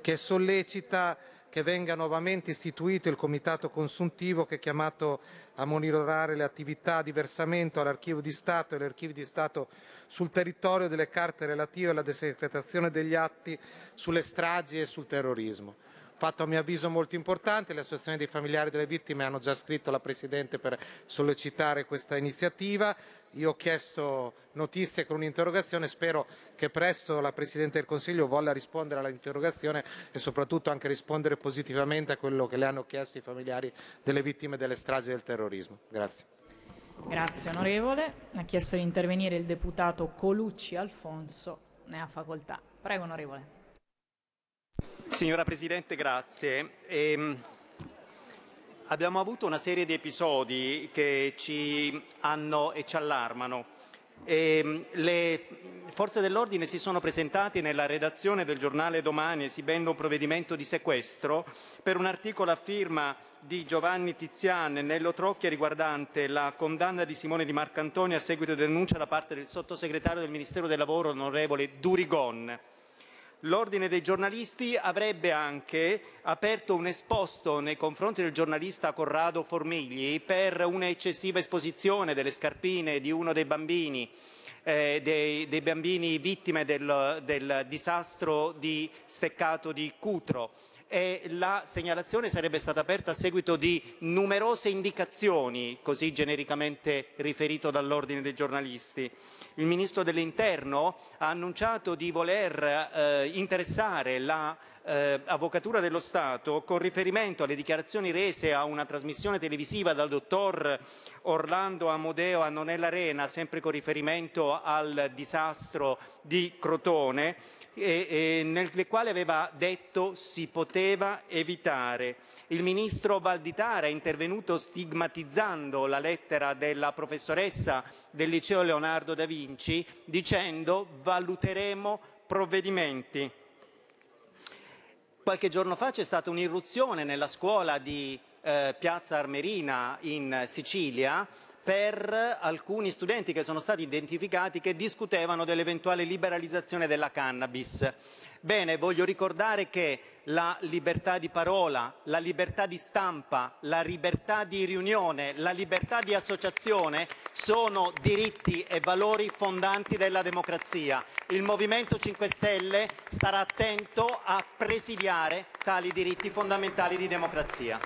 che sollecita che venga nuovamente istituito il comitato consuntivo che è chiamato a monitorare le attività di versamento all'archivio di Stato e agli archivi di Stato sul territorio delle carte relative alla desecretazione degli atti sulle stragi e sul terrorismo fatto a mio avviso molto importante, le associazioni dei familiari delle vittime hanno già scritto alla Presidente per sollecitare questa iniziativa, io ho chiesto notizie con un'interrogazione, spero che presto la Presidente del Consiglio voglia rispondere all'interrogazione e soprattutto anche rispondere positivamente a quello che le hanno chiesto i familiari delle vittime delle stragi del terrorismo. Grazie. Grazie onorevole. Ha chiesto di intervenire il deputato Colucci Alfonso, ne ha facoltà. Prego onorevole. Signora Presidente, grazie. Ehm, abbiamo avuto una serie di episodi che ci hanno e ci allarmano. Ehm, le forze dell'ordine si sono presentate nella redazione del giornale Domani esibendo un provvedimento di sequestro per un articolo a firma di Giovanni Tizian e Nello Trocchia riguardante la condanna di Simone Di Marcantoni a seguito di denuncia da parte del sottosegretario del Ministero del Lavoro, onorevole Durigon l'ordine dei giornalisti avrebbe anche aperto un esposto nei confronti del giornalista Corrado Formigli per un'eccessiva esposizione delle scarpine di uno dei bambini, eh, dei, dei, bambini vittime del, del disastro di steccato di Cutro e la segnalazione sarebbe stata aperta a seguito di numerose indicazioni, così genericamente riferito dall'ordine dei giornalisti il Ministro dell'Interno ha annunciato di voler eh, interessare la eh, Avvocatura dello Stato con riferimento alle dichiarazioni rese a una trasmissione televisiva dal dottor Orlando Amodeo a Annonella Rena, sempre con riferimento al disastro di Crotone, e, e nel quale aveva detto si poteva evitare il ministro Valditara è intervenuto stigmatizzando la lettera della professoressa del liceo Leonardo da Vinci dicendo valuteremo provvedimenti. Qualche giorno fa c'è stata un'irruzione nella scuola di eh, Piazza Armerina in Sicilia per alcuni studenti che sono stati identificati che discutevano dell'eventuale liberalizzazione della cannabis. Bene, voglio ricordare che la libertà di parola, la libertà di stampa, la libertà di riunione, la libertà di associazione sono diritti e valori fondanti della democrazia. Il Movimento 5 Stelle starà attento a presidiare tali diritti fondamentali di democrazia.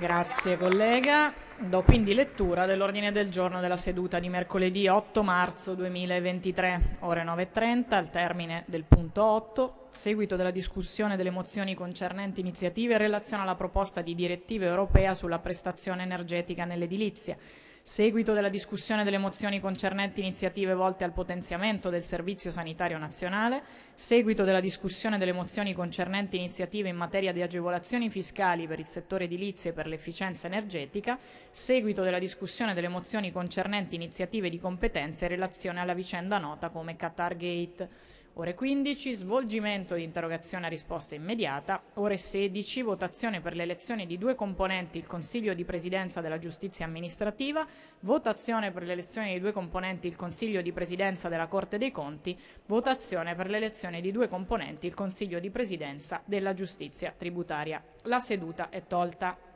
Grazie collega. Do quindi lettura dell'ordine del giorno della seduta di mercoledì 8 marzo 2023, ore 9.30, al termine del punto 8, seguito della discussione delle mozioni concernenti iniziative in relazione alla proposta di direttiva europea sulla prestazione energetica nell'edilizia Seguito della discussione delle mozioni concernenti iniziative volte al potenziamento del Servizio Sanitario Nazionale. Seguito della discussione delle mozioni concernenti iniziative in materia di agevolazioni fiscali per il settore edilizio e per l'efficienza energetica. Seguito della discussione delle mozioni concernenti iniziative di competenza in relazione alla vicenda nota come Qatar Gate. Ore 15, svolgimento di interrogazione a risposta immediata. Ore 16, votazione per l'elezione di due componenti il Consiglio di Presidenza della Giustizia Amministrativa, votazione per l'elezione di due componenti il Consiglio di Presidenza della Corte dei Conti, votazione per l'elezione di due componenti il Consiglio di Presidenza della Giustizia Tributaria. La seduta è tolta.